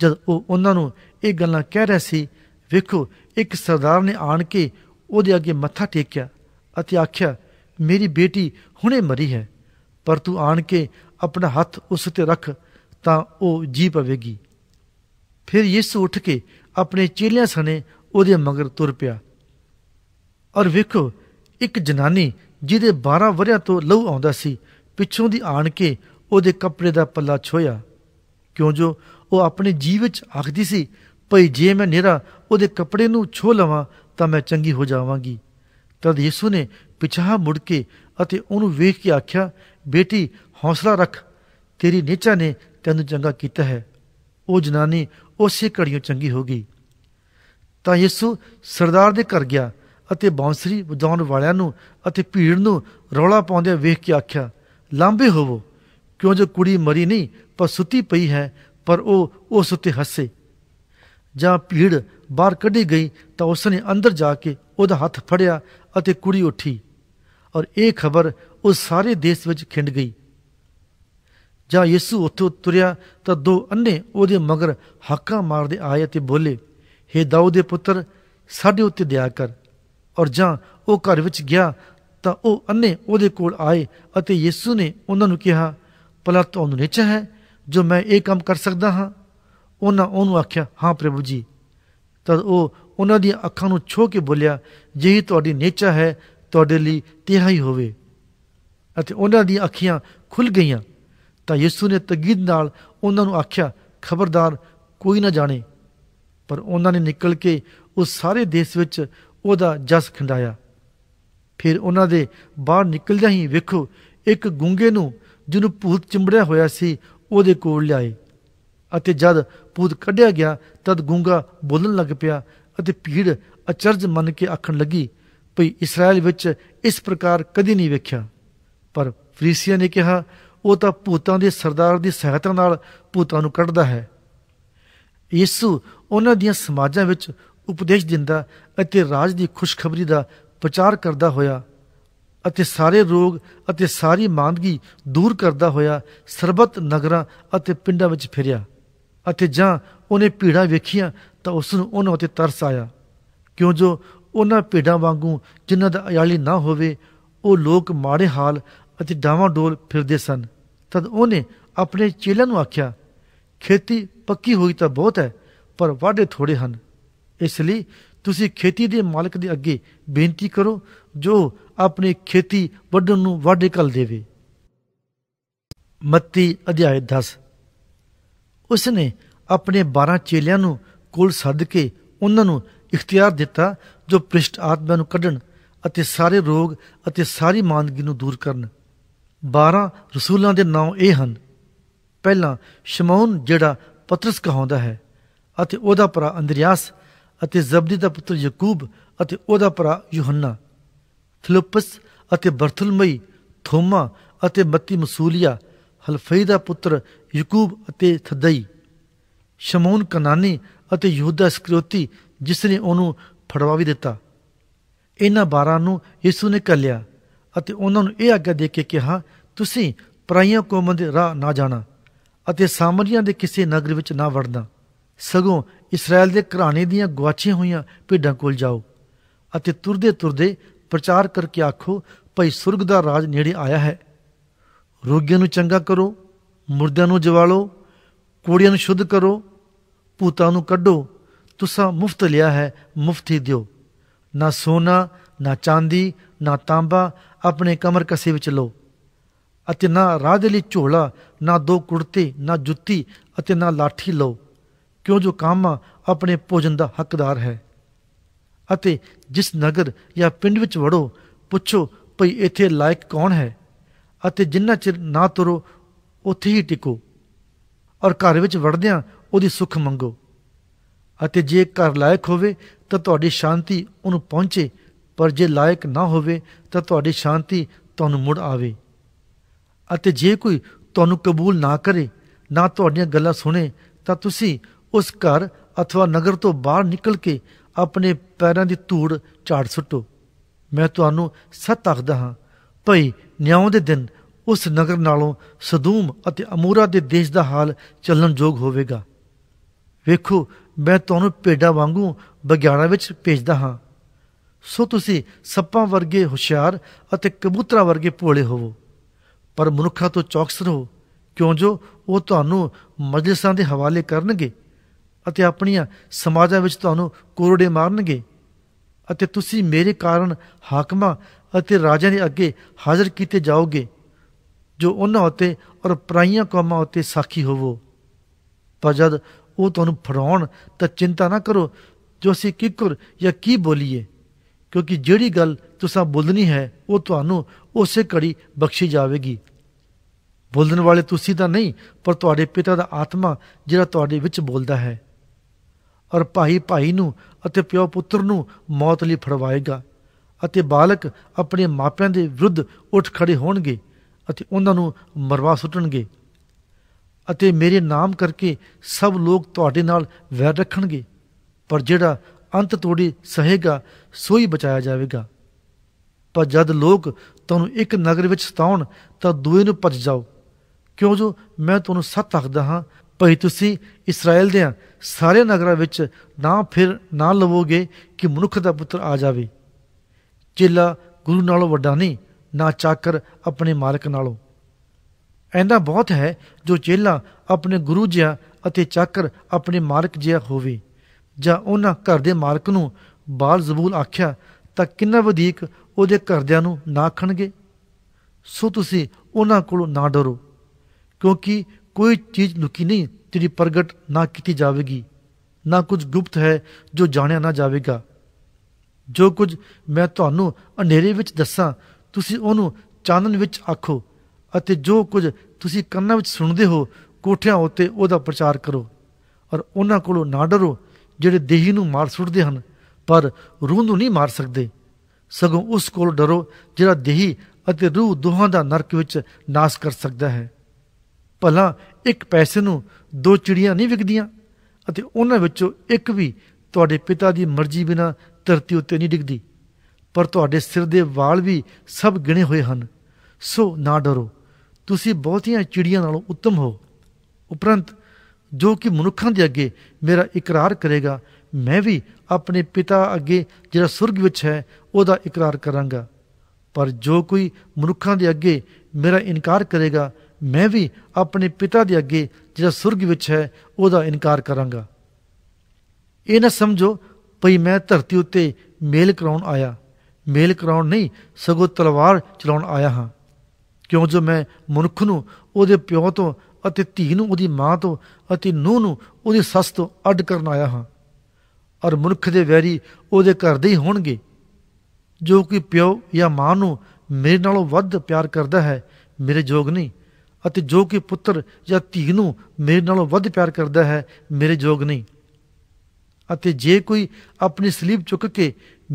ਜਦ ਉਹ ਉਹਨਾਂ ਨੂੰ ਇਹ ਗੱਲਾਂ ਕਹਿ ਰਿਹਾ ਸੀ ਵੇਖੋ ਇੱਕ ਸਰਦਾਰ ਨੇ ਆਣ ਕੇ ਉਹਦੇ ਅੱਗੇ ਮੱਥਾ ਟੇਕਿਆ ਅਤੇ ਆਖਿਆ ਮੇਰੀ ਬੇਟੀ ਹੁਣੇ ਮਰੀ ਹੈ ਪਰ ਤੂੰ ਆਣ ਕੇ ਆਪਣਾ ਹੱਥ ਉਸ ਤੇ ਰੱਖ ਤਾਂ ਉਹ ਜੀ ਪਵੇਗੀ ਫਿਰ ਯਿਸੂ ਉੱਠ ਕੇ ਆਪਣੇ ਚੇਲਿਆਂ ਸਣੇ ਉਹਦੇ ਮਗਰ ਤੁਰ ਪਿਆ ਔਰ ਵੇਖੋ ਇੱਕ ਜਨਾਨੀ ਜਿਹਦੇ 12 ਵਰਿਆਂ ਤੋਂ ਲਹੂ ਆਉਂਦਾ ਸੀ ਪਿੱਛੋਂ ਦੀ ਆਣ ਕੇ ਉਹਦੇ ਕੱਪੜੇ ਦਾ ਪੱਲਾ ਛੋਇਆ ਕਿਉਂ ਜੋ ਉਹ ਆਪਣੇ ਜੀਵ ਵਿੱਚ ਆਖਦੀ ਸੀ ਭਈ ਜੇ ਮੈਂ ਨੇਰਾ ਉਹਦੇ ਕੱਪੜੇ ਨੂੰ ਛੋ ਲਵਾਂ ਤਾਂ ਮੈਂ ਚੰਗੀ ਹੋ ਜਾਵਾਂਗੀ ਤਦ ਯਿਸੂ ਨੇ ਪਿਛਾ ਮੁੜ ਕੇ ਅਤੇ ਉਹਨੂੰ ਵੇਖ ਕੇ ਆਖਿਆ ਬੇਟੀ ਹੌਸਲਾ ਰੱਖ ਤੇਰੀ ਨੇਚਾ ਨੇ ਤੈਨੂੰ ਚੰਗਾ ਕੀਤਾ ਹੈ ਉਹ ਜਨਾਨੀ ਉਸੇ ਘੜੀਓ ਚੰਗੀ ਹੋ ਗਈ ਤਾਂ ਯਿਸੂ ਸਰਦਾਰ ਦੇ ਘਰ ਗਿਆ ਅਤੇ ਬੌਂਸਰੀ ਵਜਾਉਣ ਵਾਲਿਆਂ ਨੂੰ ਅਤੇ ਭੀੜ ਨੂੰ ਰੌਲਾ ਪਾਉਂਦੇ ਵੇਖ ਕੇ ਆਖਿਆ ਲਾਂਬੇ ਹੋਵੋ ਕਿਉਂ ਜੋ ਕੁੜੀ ਮਰੀ ਨਹੀਂ ਪਰ ਸੁੱਤੀ ਪਈ ਹੈ ਪਰ ਉਹ ਉਸ ਉੱਤੇ ਹੱਸੇ ਜਾਂ ਭੀੜ ਬਾਹਰ ਕੱਢੀ ਗਈ ਤਾਂ ਉਸ ਨੇ ਅੰਦਰ ਜਾ ਕੇ ਉਹਦਾ ਹੱਥ ਫੜਿਆ ਅਤੇ ਕੁੜੀ ਉੱਠੀ ਔਰ ਇਹ ਖਬਰ ਉਸ ਸਾਰੇ ਦੇਸ਼ ਵਿੱਚ ਖਿੰਡ ਗਈ ਜਾਂ ਯਿਸੂ ਉੱਥੇ ਤੁਰਿਆ ਤਾਂ ਦੋ ਅੰਨੇ ਉਹਦੇ ਮਗਰ ਹੱਕਾ ਮਾਰਦੇ ਆਏ ਤੇ ਬੋਲੇ हे ਦਾਊਦ ਦੇ ਪੁੱਤਰ ਸਾਡੇ ਉੱਤੇ ਦਇਆ ਕਰ ਔਰ ਜਾਂ ਉਹ ਘਰ ਵਿੱਚ ਗਿਆ ਤਾਂ ਉਹ ਅੰਨੇ ਉਹਦੇ ਕੋਲ ਆਏ ਅਤੇ ਯਿਸੂ ਨੇ ਉਹਨਾਂ ਨੂੰ ਕਿਹਾ ਪਲਾ ਤੁਹਾਨੂੰ ਨਿਚਾ ਹੈ ਜੋ ਮੈਂ ਇਹ ਕੰਮ ਕਰ ਸਕਦਾ ਹਾਂ ਉਹਨਾਂ ਉਹਨੂੰ ਆਖਿਆ ਹਾਂ ਪ੍ਰਭੂ ਜੀ ਤਦ ਉਹ ਉਹਨਾਂ ਦੀਆਂ ਅੱਖਾਂ ਨੂੰ ਛੋ ਕੇ ਬੋਲਿਆ ਜਿਹੀ ਤੁਹਾਡੀ ਨੇਚਾ ਹੈ ਤੁਹਾਡੇ ਲਈ ਤੇਰਾ ਹੀ ਹੋਵੇ ਅਤੇ ਉਹਨਾਂ ਦੀਆਂ ਅੱਖੀਆਂ ਖੁੱਲ ਗਈਆਂ ਤਾਂ ਯਿਸੂ ਨੇ ਤਗੀਦ ਨਾਲ ਉਹਨਾਂ ਨੂੰ ਆਖਿਆ ਖਬਰਦਾਰ ਕੋਈ ਨਾ ਜਾਣੇ ਪਰ ਉਹਨਾਂ ਨੇ ਨਿਕਲ ਕੇ ਉਸ ਸਾਰੇ ਦੇਸ਼ ਵਿੱਚ ਉਹਦਾ ਜਸ ਖੰਡਾਇਆ ਫਿਰ ਉਹਨਾਂ ਦੇ ਬਾਹਰ ਨਿਕਲਦਿਆਂ ਹੀ ਵੇਖੋ ਇੱਕ ਗੁੰਗੇ ਨੂੰ ਜਿਹਨੂੰ ਭੂਤ ਚਿੰਬੜਿਆ ਹੋਇਆ ਸੀ ਉਹਦੇ ਕੋਲ ਲਿਆਏ ਅਤੇ ਜਦ ਭੂਤ ਕੱਢਿਆ ਗਿਆ ਤਦ ਗੂੰਗਾ ਬੋਲਣ ਲੱਗ ਪਿਆ ਅਤੇ ਭੀੜ ਅਚਰਜ ਮੰਨ ਕੇ ਆਖਣ ਲੱਗੀ ਭਈ ਇਸਰਾਇਲ ਵਿੱਚ ਇਸ ਪ੍ਰਕਾਰ ਕਦੀ ਨਹੀਂ ਵੇਖਿਆ ਪਰ ਫਰੀਸੀਆ ਨੇ ਕਿਹਾ ਉਹ ਤਾਂ ਭੂਤਾਂ ਦੇ ਸਰਦਾਰ ਦੀ ਸਹਾਇਤਾ ਨਾਲ ਭੂਤਾਂ ਨੂੰ ਕੱਢਦਾ ਹੈ ਯਿਸੂ ਉਹਨਾਂ ਦੀਆਂ ਸਮਾਜਾਂ ਵਿੱਚ ਉਪਦੇਸ਼ ਦਿੰਦਾ ਅਤੇ ਰਾਜ ਦੀ ਖੁਸ਼ਖਬਰੀ ਦਾ ਪ੍ਰਚਾਰ ਕਰਦਾ ਹੋਇਆ ਅਤੇ ਸਾਰੇ ਰੋਗ ਅਤੇ ਸਾਰੀ ਮਾਂਦਗੀ ਦੂਰ ਕਰਦਾ ਹੋਇਆ ਸਰਬਤ ਨਗਰਾਂ ਅਤੇ ਪਿੰਡਾਂ ਵਿੱਚ ਫਿਰਿਆ ਅਤੇ ਜਾਂ ਉਹਨੇ ਪੀੜਾਂ ਵੇਖੀਆਂ ਤਾਂ ਉਸ ਨੂੰ ਉਹਨਾਂ ਉਤੇ ਤਰਸ ਆਇਆ ਕਿਉਂ ਜੋ ਉਹਨਾਂ ਪੀੜਾਂ ਵਾਂਗੂ ਜਿਨ੍ਹਾਂ ਦਾ ਅਯਾਲੀ ਨਾ ਹੋਵੇ ਉਹ ਲੋਕ ਮਾੜੇ ਹਾਲ ਅਤੇ ਡਾਵਾਂ ਡੋਲ ਫਿਰਦੇ ਸਨ ਤਦ ਉਹਨੇ ਆਪਣੇ ਚੇਲਿਆਂ ਨੂੰ ਆਖਿਆ ਖੇਤੀ ਪੱਕੀ ਹੋਈ ਤਾਂ ਬਹੁਤ ਹੈ ਪਰ ਵਾਢੇ ਥੋੜੇ ਹਨ ਇਸ ਲਈ ਤੁਸੀਂ ਖੇਤੀ ਦੇ ਮਾਲਕ ਦੇ ਅੱਗੇ ਬੇਨਤੀ ਕਰੋ ਜੋ ਆਪਣੀ ਖੇਤੀ ਵੱਢਣ ਨੂੰ ਵਾਢੇ ਕਲ ਦੇਵੇ ਮੱਤੀ ਅਧਿਆਇ 10 ਉਸ ਨੇ ਆਪਣੇ 12 ਚੇਲਿਆਂ ਨੂੰ ਕੋਲ ਸੱਦ ਕੇ ਉਹਨਾਂ ਨੂੰ ਇਖਤਿਆਰ ਦਿੱਤਾ ਜੋ ਪ੍ਰਿਸ਼ਟ ਆਤਮਾ ਨੂੰ ਕੱਢਣ ਅਤੇ ਸਾਰੇ ਰੋਗ ਅਤੇ ਸਾਰੀ ਮਾਨਗੀ ਨੂੰ ਦੂਰ ਕਰਨ 12 ਰਸੂਲਾਂ ਦੇ ਨਾਮ ਇਹ ਹਨ ਪਹਿਲਾ ਸ਼ਮੌਨ ਜਿਹੜਾ ਪਤਰਸ ਕਹਾਉਂਦਾ ਹੈ ਅਤੇ ਉਹਦਾ ਭਰਾ ਅੰਦਰਿਆਸ ਅਤੇ ਜ਼ਬਦੀ ਦਾ ਪੁੱਤਰ ਯਾਕੂਬ ਅਤੇ ਉਹਦਾ ਭਰਾ ਯੋਹੰਨਾ ਫਿਲਿਪਸ ਅਤੇ ਬਰਥਲਮਈ ਥੋਮਾ ਅਤੇ ਮੱਤੀ ਮਸੂਲੀਆ ਹਲਫਈ ਦਾ ਪੁੱਤਰ ਯਕੂਬ ਅਤੇ ਥਦਈ ਸ਼ਮੂਨ ਕਨਾਨੀ ਅਤੇ ਯਹੂਦਾ ਇਸਕਰੀਓਤੀ ਜਿਸ ਨੇ ਉਹਨੂੰ ਫੜਵਾ ਵੀ ਦਿੱਤਾ ਇਹਨਾਂ 12 ਨੂੰ ਯਿਸੂ ਨੇ ਕੱਲਿਆ ਅਤੇ ਉਹਨਾਂ ਨੂੰ ਇਹ ਆਗਿਆ ਦੇ ਕੇ ਕਿਹਾ ਤੁਸੀਂ ਪਰਾਈਆਂ ਕੌਮਾਂ ਦੇ ਰਾਹ ਨਾ ਜਾਣਾ ਅਤੇ ਸਾਮਰੀਆਂ ਦੇ ਕਿਸੇ ਨਗਰ ਵਿੱਚ ਨਾ ਵੜਨਾ ਸਗੋਂ ਇਸਰਾਇਲ ਦੇ ਘਰਾਣੇ ਦੀਆਂ ਗਵਾਚੀਆਂ ਹੋਈਆਂ ਭੇਡਾਂ ਕੋਲ ਜਾਓ ਅਤੇ ਤੁਰਦੇ ਤੁਰਦੇ ਪ੍ਰਚਾਰ ਕਰਕੇ ਆਖੋ ਭਈ ਸੁਰਗ ਦਾ ਰਾਜ ਨੇੜੇ ਆਇਆ ਹੈ ਰੋਗੀਆਂ ਨੂੰ ਚੰਗਾ ਕਰੋ ਮੁਰਦਿਆਂ ਨੂੰ ਜਵਾਲੋ ਕੋੜੀਆਂ ਨੂੰ ਸ਼ੁੱਧ ਕਰੋ ਭੂਤਾਂ ਨੂੰ ਕੱਢੋ ਤੁਸਾਂ ਮੁਫਤ ਲਿਆ ਹੈ ਮੁਫਤੀ ਦਿਓ ਨਾ ਸੋਨਾ ਨਾ ਚਾਂਦੀ ਨਾ ਤਾਂਬਾ ਆਪਣੇ ਕਮਰ ਕਸੇ ਵਿੱਚ ਲੋ ਅਤੇ ਨਾ ਰਾਜ ਲਈ ਝੋਲਾ ਨਾ ਦੋ ਕੁੜਤੇ ਨਾ ਜੁੱਤੀ ਅਤੇ ਨਾ ਲਾਠੀ ਲਓ ਕਿਉਂ ਜੋ ਕਾਮਾ ਆਪਣੇ ਭੋਜਨ ਦਾ ਹੱਕਦਾਰ ਹੈ ਅਤੇ ਜਿਸ ਨਗਰ ਜਾਂ ਪਿੰਡ ਵਿੱਚ ਵੜੋ ਪੁੱਛੋ ਭਈ ਇੱਥੇ ਲਾਇਕ ਕੌਣ ਹੈ ਅਤੇ ਜਿੰਨਾ ਚਿਰ ਨਾ ਤੁਰੋ ਉੱਥੇ ਹੀ ਟਿਕੋ ਔਰ ਘਰ ਵਿੱਚ ਵੜਦਿਆਂ ਉਹਦੀ ਸੁੱਖ ਮੰਗੋ ਅਤੇ ਜੇ ਘਰ ਲਾਇਕ ਹੋਵੇ ਤਾਂ ਤੁਹਾਡੀ ਸ਼ਾਂਤੀ ਉਹਨੂੰ ਪਹੁੰਚੇ ਪਰ ਜੇ ਲਾਇਕ ਨਾ ਹੋਵੇ ਤਾਂ ਤੁਹਾਡੀ ਸ਼ਾਂਤੀ ਤੁਹਾਨੂੰ ਮੁੜ ਆਵੇ ਅਤੇ ਜੇ ਕੋਈ ਤੁਹਾਨੂੰ ਕਬੂਲ ਨਾ ਕਰੇ ਨਾ ਤੁਹਾਡੀਆਂ ਗੱਲਾਂ ਸੁਣੇ ਤਾਂ ਤੁਸੀਂ ਉਸ ਘਰ ਅਥਵਾ ਨਗਰ ਤੋਂ ਬਾਹਰ ਨਿਕਲ ਕੇ ਆਪਣੇ ਪੈਰਾਂ ਦੀ ਧੂੜ ਝਾੜ ਸੁੱਟੋ ਮੈਂ ਤੁਹਾਨੂੰ ਸੱਤ ਆਖਦਾ ਹਾਂ ਭਈ ਨਿਆਂ ਦੇ ਦਿਨ ਉਸ ਨਗਰ ਨਾਲੋਂ ਸਦੂਮ ਅਤੇ ਅਮੂਰਾ ਦੇ ਦੇਸ਼ ਦਾ ਹਾਲ ਚੱਲਣ ਯੋਗ ਹੋਵੇਗਾ ਵੇਖੋ ਮੈਂ ਤੁਹਾਨੂੰ ਪੇਡਾ ਵਾਂਗੂ ਬਗਿਆਣਾ ਵਿੱਚ ਭੇਜਦਾ ਹਾਂ ਸੋ ਤੁਸੀਂ ਸੱਪਾਂ ਵਰਗੇ ਹੁਸ਼ਿਆਰ ਅਤੇ ਕਬੂਤਰਾਂ ਵਰਗੇ ਭੋਲੇ ਹੋਵੋ ਪਰ ਮਨੁੱਖਾਂ ਤੋਂ ਚੌਕਸ ਰਹੋ ਕਿਉਂ ਜੋ ਉਹ ਤੁਹਾਨੂੰ ਮਜਲਿਸਾਂ ਦੇ ਹਵਾਲੇ ਕਰਨਗੇ ਅਤੇ ਆਪਣੀਆਂ ਸਮਾਜਾਂ ਵਿੱਚ ਤੁਹਾਨੂੰ ਕੋਰੜੇ ਮਾਰਨਗੇ ਅਤੇ ਤੁਸੀਂ ਮੇਰੇ ਕਾਰਨ ਹਾਕਮਾਂ ਅਤੇ ਰਾਜਿਆਂ ਦੇ ਅੱਗੇ ਹਾਜ਼ਰ ਕੀਤੇ ਜਾਓਗੇ ਜੋ ਉਹਨਾਂ ਉਤੇ ਔਰ ਪਰਾਈਆਂ ਕੌਮਾਂ ਉਤੇ ਸਾਖੀ ਹੋਵੋ ਪਰ ਜਦ ਉਹ ਤੁਹਾਨੂੰ ਫੜਾਉਣ ਤਾਂ ਚਿੰਤਾ ਨਾ ਕਰੋ ਜੋ ਅਸੀਂ ਕਰ ਜਾਂ ਕੀ ਬੋਲੀਏ ਕਿਉਂਕਿ ਜਿਹੜੀ ਗੱਲ ਤੁਸੀਂ ਬੋਲਣੀ ਹੈ ਉਹ ਤੁਹਾਨੂੰ ਉਸੇ ਘੜੀ ਬਖਸ਼ੀ ਜਾਵੇਗੀ ਬੋਲਣ ਵਾਲੇ ਤੁਸੀਂ ਤਾਂ ਨਹੀਂ ਪਰ ਤੁਹਾਡੇ ਪਿਤਾ ਦਾ ਆਤਮਾ ਜਿਹੜਾ ਤੁਹਾਡੇ ਵਿੱਚ ਬੋਲਦਾ ਹੈ ਔਰ ਭਾਈ ਭਾਈ ਨੂੰ ਅਤੇ ਪਿਓ ਪੁੱਤਰ ਨੂੰ ਮੌਤ ਲਈ ਫੜਵਾਏਗਾ ਅਤੇ ਬਾਲਕ ਆਪਣੇ ਮਾਪਿਆਂ ਦੇ ਵਿਰੁੱਧ ਉੱਠ ਖੜੇ ਹੋਣਗੇ ਅਤੇ ਉਹਨਾਂ ਨੂੰ ਮਰਵਾ ਸੁੱਟਣਗੇ ਅਤੇ ਮੇਰੇ ਨਾਮ ਕਰਕੇ ਸਭ ਲੋਕ ਤੁਹਾਡੇ ਨਾਲ ਵੈਰ ਰੱਖਣਗੇ ਪਰ ਜਿਹੜਾ ਅੰਤ ਤੋੜੀ ਸਹੇਗਾ ਸੋ ਹੀ ਬਚਾਇਆ ਜਾਵੇਗਾ ਪਰ ਜਦ ਲੋਕ ਤੁਹਾਨੂੰ ਇੱਕ ਨਗਰ ਵਿੱਚ ਸਤਾਉਣ ਤਾਂ ਦੂਏ ਨੂੰ ਭੱਜ ਜਾਓ ਕਿਉਂ ਜੋ ਮੈਂ ਤੁਹਾਨੂੰ ਸੱਤ ਆਖਦਾ ਹਾਂ ਭਈ ਤੁਸੀਂ ਇਸਰਾਇਲ ਦੇ ਸਾਰੇ ਨਗਰਾਂ ਵਿੱਚ ਨਾ ਫਿਰ ਨਾ ਲਵੋਗੇ ਕਿ ਮਨੁੱਖ ਦਾ ਪੁੱਤਰ ਆ ਜਾਵੇ ਚੇਲਾ ਗੁਰੂ ਨਾਲੋਂ ਵੱਡਾ ਨਹੀਂ ਨਾ ਚਾਕਰ ਆਪਣੇ ਮਾਲਕ ਨਾਲੋਂ ਐਂਦਾ ਬਹੁਤ ਹੈ ਜੋ ਚੇਲਾ ਆਪਣੇ ਗੁਰੂ ਜਿਹਾ ਅਤੇ ਚਾਕਰ ਆਪਣੇ ਮਾਲਕ ਜਿਹਾ ਹੋਵੇ ਜਾਂ ਉਹਨਾਂ ਘਰ ਦੇ ਮਾਲਕ ਨੂੰ ਬਾਲ ਜ਼ਬੂਲ ਆਖਿਆ ਤਾਂ ਕਿੰਨਾ ਵਧੇਕ ਉਹਦੇ ਘਰਦਿਆਂ ਨੂੰ ਨਾ ਖਣਗੇ ਸੋ ਤੁਸੀਂ ਉਹਨਾਂ ਕੋਲੋਂ ਨਾ ਡਰੋ ਕਿਉਂਕਿ ਕੋਈ ਚੀਜ਼ ਲੁਕੀ ਨਹੀਂ ਜਿਹੜੀ ਪ੍ਰਗਟ ਨਾ ਕੀਤੀ ਜਾਵੇਗੀ ਨਾ ਕੁਝ ਗੁਪਤ ਹੈ ਜੋ ਜਾਣਿਆ ਨਾ ਜਾਵੇਗਾ ਜੋ ਕੁਝ ਮੈਂ ਤੁਹਾਨੂੰ ਹਨੇਰੇ ਵਿੱਚ ਦੱਸਾਂ ਤੁਸੀਂ ਉਹਨੂੰ ਚਾਨਣ ਵਿੱਚ ਆਖੋ ਅਤੇ ਜੋ ਕੁਝ ਤੁਸੀਂ ਕੰਨਾਂ ਵਿੱਚ ਸੁਣਦੇ ਹੋ ਕੋਠਿਆਂ ਉੱਤੇ ਉਹਦਾ ਪ੍ਰਚਾਰ ਕਰੋ ਔਰ ਉਹਨਾਂ ਕੋਲੋਂ ਨਾ ਡਰੋ ਜਿਹੜੇ ਦੇਹੀ ਨੂੰ ਮਾਰ ਸੁੱਟਦੇ ਹਨ ਪਰ ਰੂਹ ਨੂੰ ਨਹੀਂ ਮਾਰ ਸਕਦੇ ਸਗੋਂ ਉਸ ਕੋਲ ਡਰੋ ਜਿਹੜਾ ਦੇਹੀ ਅਤੇ ਰੂਹ ਦੋਹਾਂ ਦਾ ਨਰਕ ਵਿੱਚ ਨਾਸ ਕਰ ਸਕਦਾ ਹੈ ਭਲਾ ਇੱਕ ਪੈਸੇ ਨੂੰ ਦੋ ਚਿੜੀਆਂ ਨਹੀਂ ਵਿਕਦੀਆਂ ਅਤੇ ਉਹਨਾਂ ਵਿੱਚੋਂ ਇੱਕ ਵੀ ਤੁਹਾਡੇ ਪਿਤਾ ਦੀ ਮਰਜ਼ੀ ਬਿਨਾ ਧਰਤੀ ਉੱਤੇ ਨਹੀਂ ਡਿੱਗਦੀ ਪਰ ਤੁਹਾਡੇ ਸਿਰ ਦੇ ਵਾਲ ਵੀ ਸਭ ਗਿਣੇ ਹੋਏ ਹਨ ਸੋ ਨਾ ਡਰੋ ਤੁਸੀਂ ਬਹੁਤੀਆਂ ਚਿੜੀਆਂ ਨਾਲੋਂ ਉੱਤਮ ਹੋ ਉਪਰੰਤ ਜੋ ਕਿ ਮਨੁੱਖਾਂ ਦੇ ਅੱਗੇ ਮੇਰਾ ਇਕਰਾਰ ਕਰੇਗਾ ਮੈਂ ਵੀ ਆਪਣੇ ਪਿਤਾ ਅੱਗੇ ਜਿਹੜਾ ਸੁਰਗ ਵਿੱਚ ਹੈ ਉਹਦਾ ਇਕਰਾਰ ਕਰਾਂਗਾ ਪਰ ਜੋ ਕੋਈ ਮਨੁੱਖਾਂ ਦੇ ਅੱਗੇ ਮੇਰਾ ਇਨਕਾਰ ਕਰੇਗਾ ਮੈਂ ਵੀ ਆਪਣੇ ਪਿਤਾ ਦੇ ਅੱਗੇ ਜਿਹੜਾ ਸੁਰਗ ਵਿੱਚ ਹੈ ਉਹਦਾ ਇਨਕਾਰ ਕਰਾਂਗਾ ਇਹ ਨਾ ਸਮਝੋ ਭਈ ਮੈਂ ਧਰਤੀ ਉੱਤੇ ਮੇਲ ਕਰਾਉਣ ਆਇਆ ਮੇਲ ਕਰਾਉਣ ਨਹੀਂ ਸਗੋ ਤਲਵਾਰ ਚਲਾਉਣ ਆਇਆ ਹਾਂ ਕਿਉਂ ਜੋ ਮੈਂ ਮਨੁੱਖ ਨੂੰ ਉਹਦੇ ਪਿਓ ਤੋਂ ਅਤੇ ਧੀ ਨੂੰ ਉਹਦੀ ਮਾਂ ਤੋਂ ਅਤੇ ਨੂੰਹ ਨੂੰ ਉਹਦੀ ਸੱਸ ਤੋਂ ਅੱਡ ਕਰਨ ਆਇਆ ਹਾਂ ਔਰ ਮਨੁੱਖ ਦੇ ਵੈਰੀ ਉਹਦੇ ਘਰ ਦੇ ਹੀ ਹੋਣਗੇ ਜੋ ਕਿ ਪਿਓ ਜਾਂ ਮਾਂ ਨੂੰ ਮੇਰੇ ਨਾਲੋਂ ਵੱਧ ਪਿਆਰ ਕਰਦਾ ਹੈ ਮੇਰੇ ਜੋਗ ਨਹੀਂ ਅਤੇ ਜੋ ਕਿ ਪੁੱਤਰ ਜਾਂ ਧੀ ਨੂੰ ਮੇਰੇ ਨਾਲੋਂ ਵੱਧ ਪਿਆਰ ਕਰਦਾ ਹੈ ਮੇਰੇ ਜੋਗ ਨਹੀਂ ਅਤੇ ਜੇ ਕੋਈ ਆਪਣੀ ਸਲੀਬ ਚੁੱਕ ਕੇ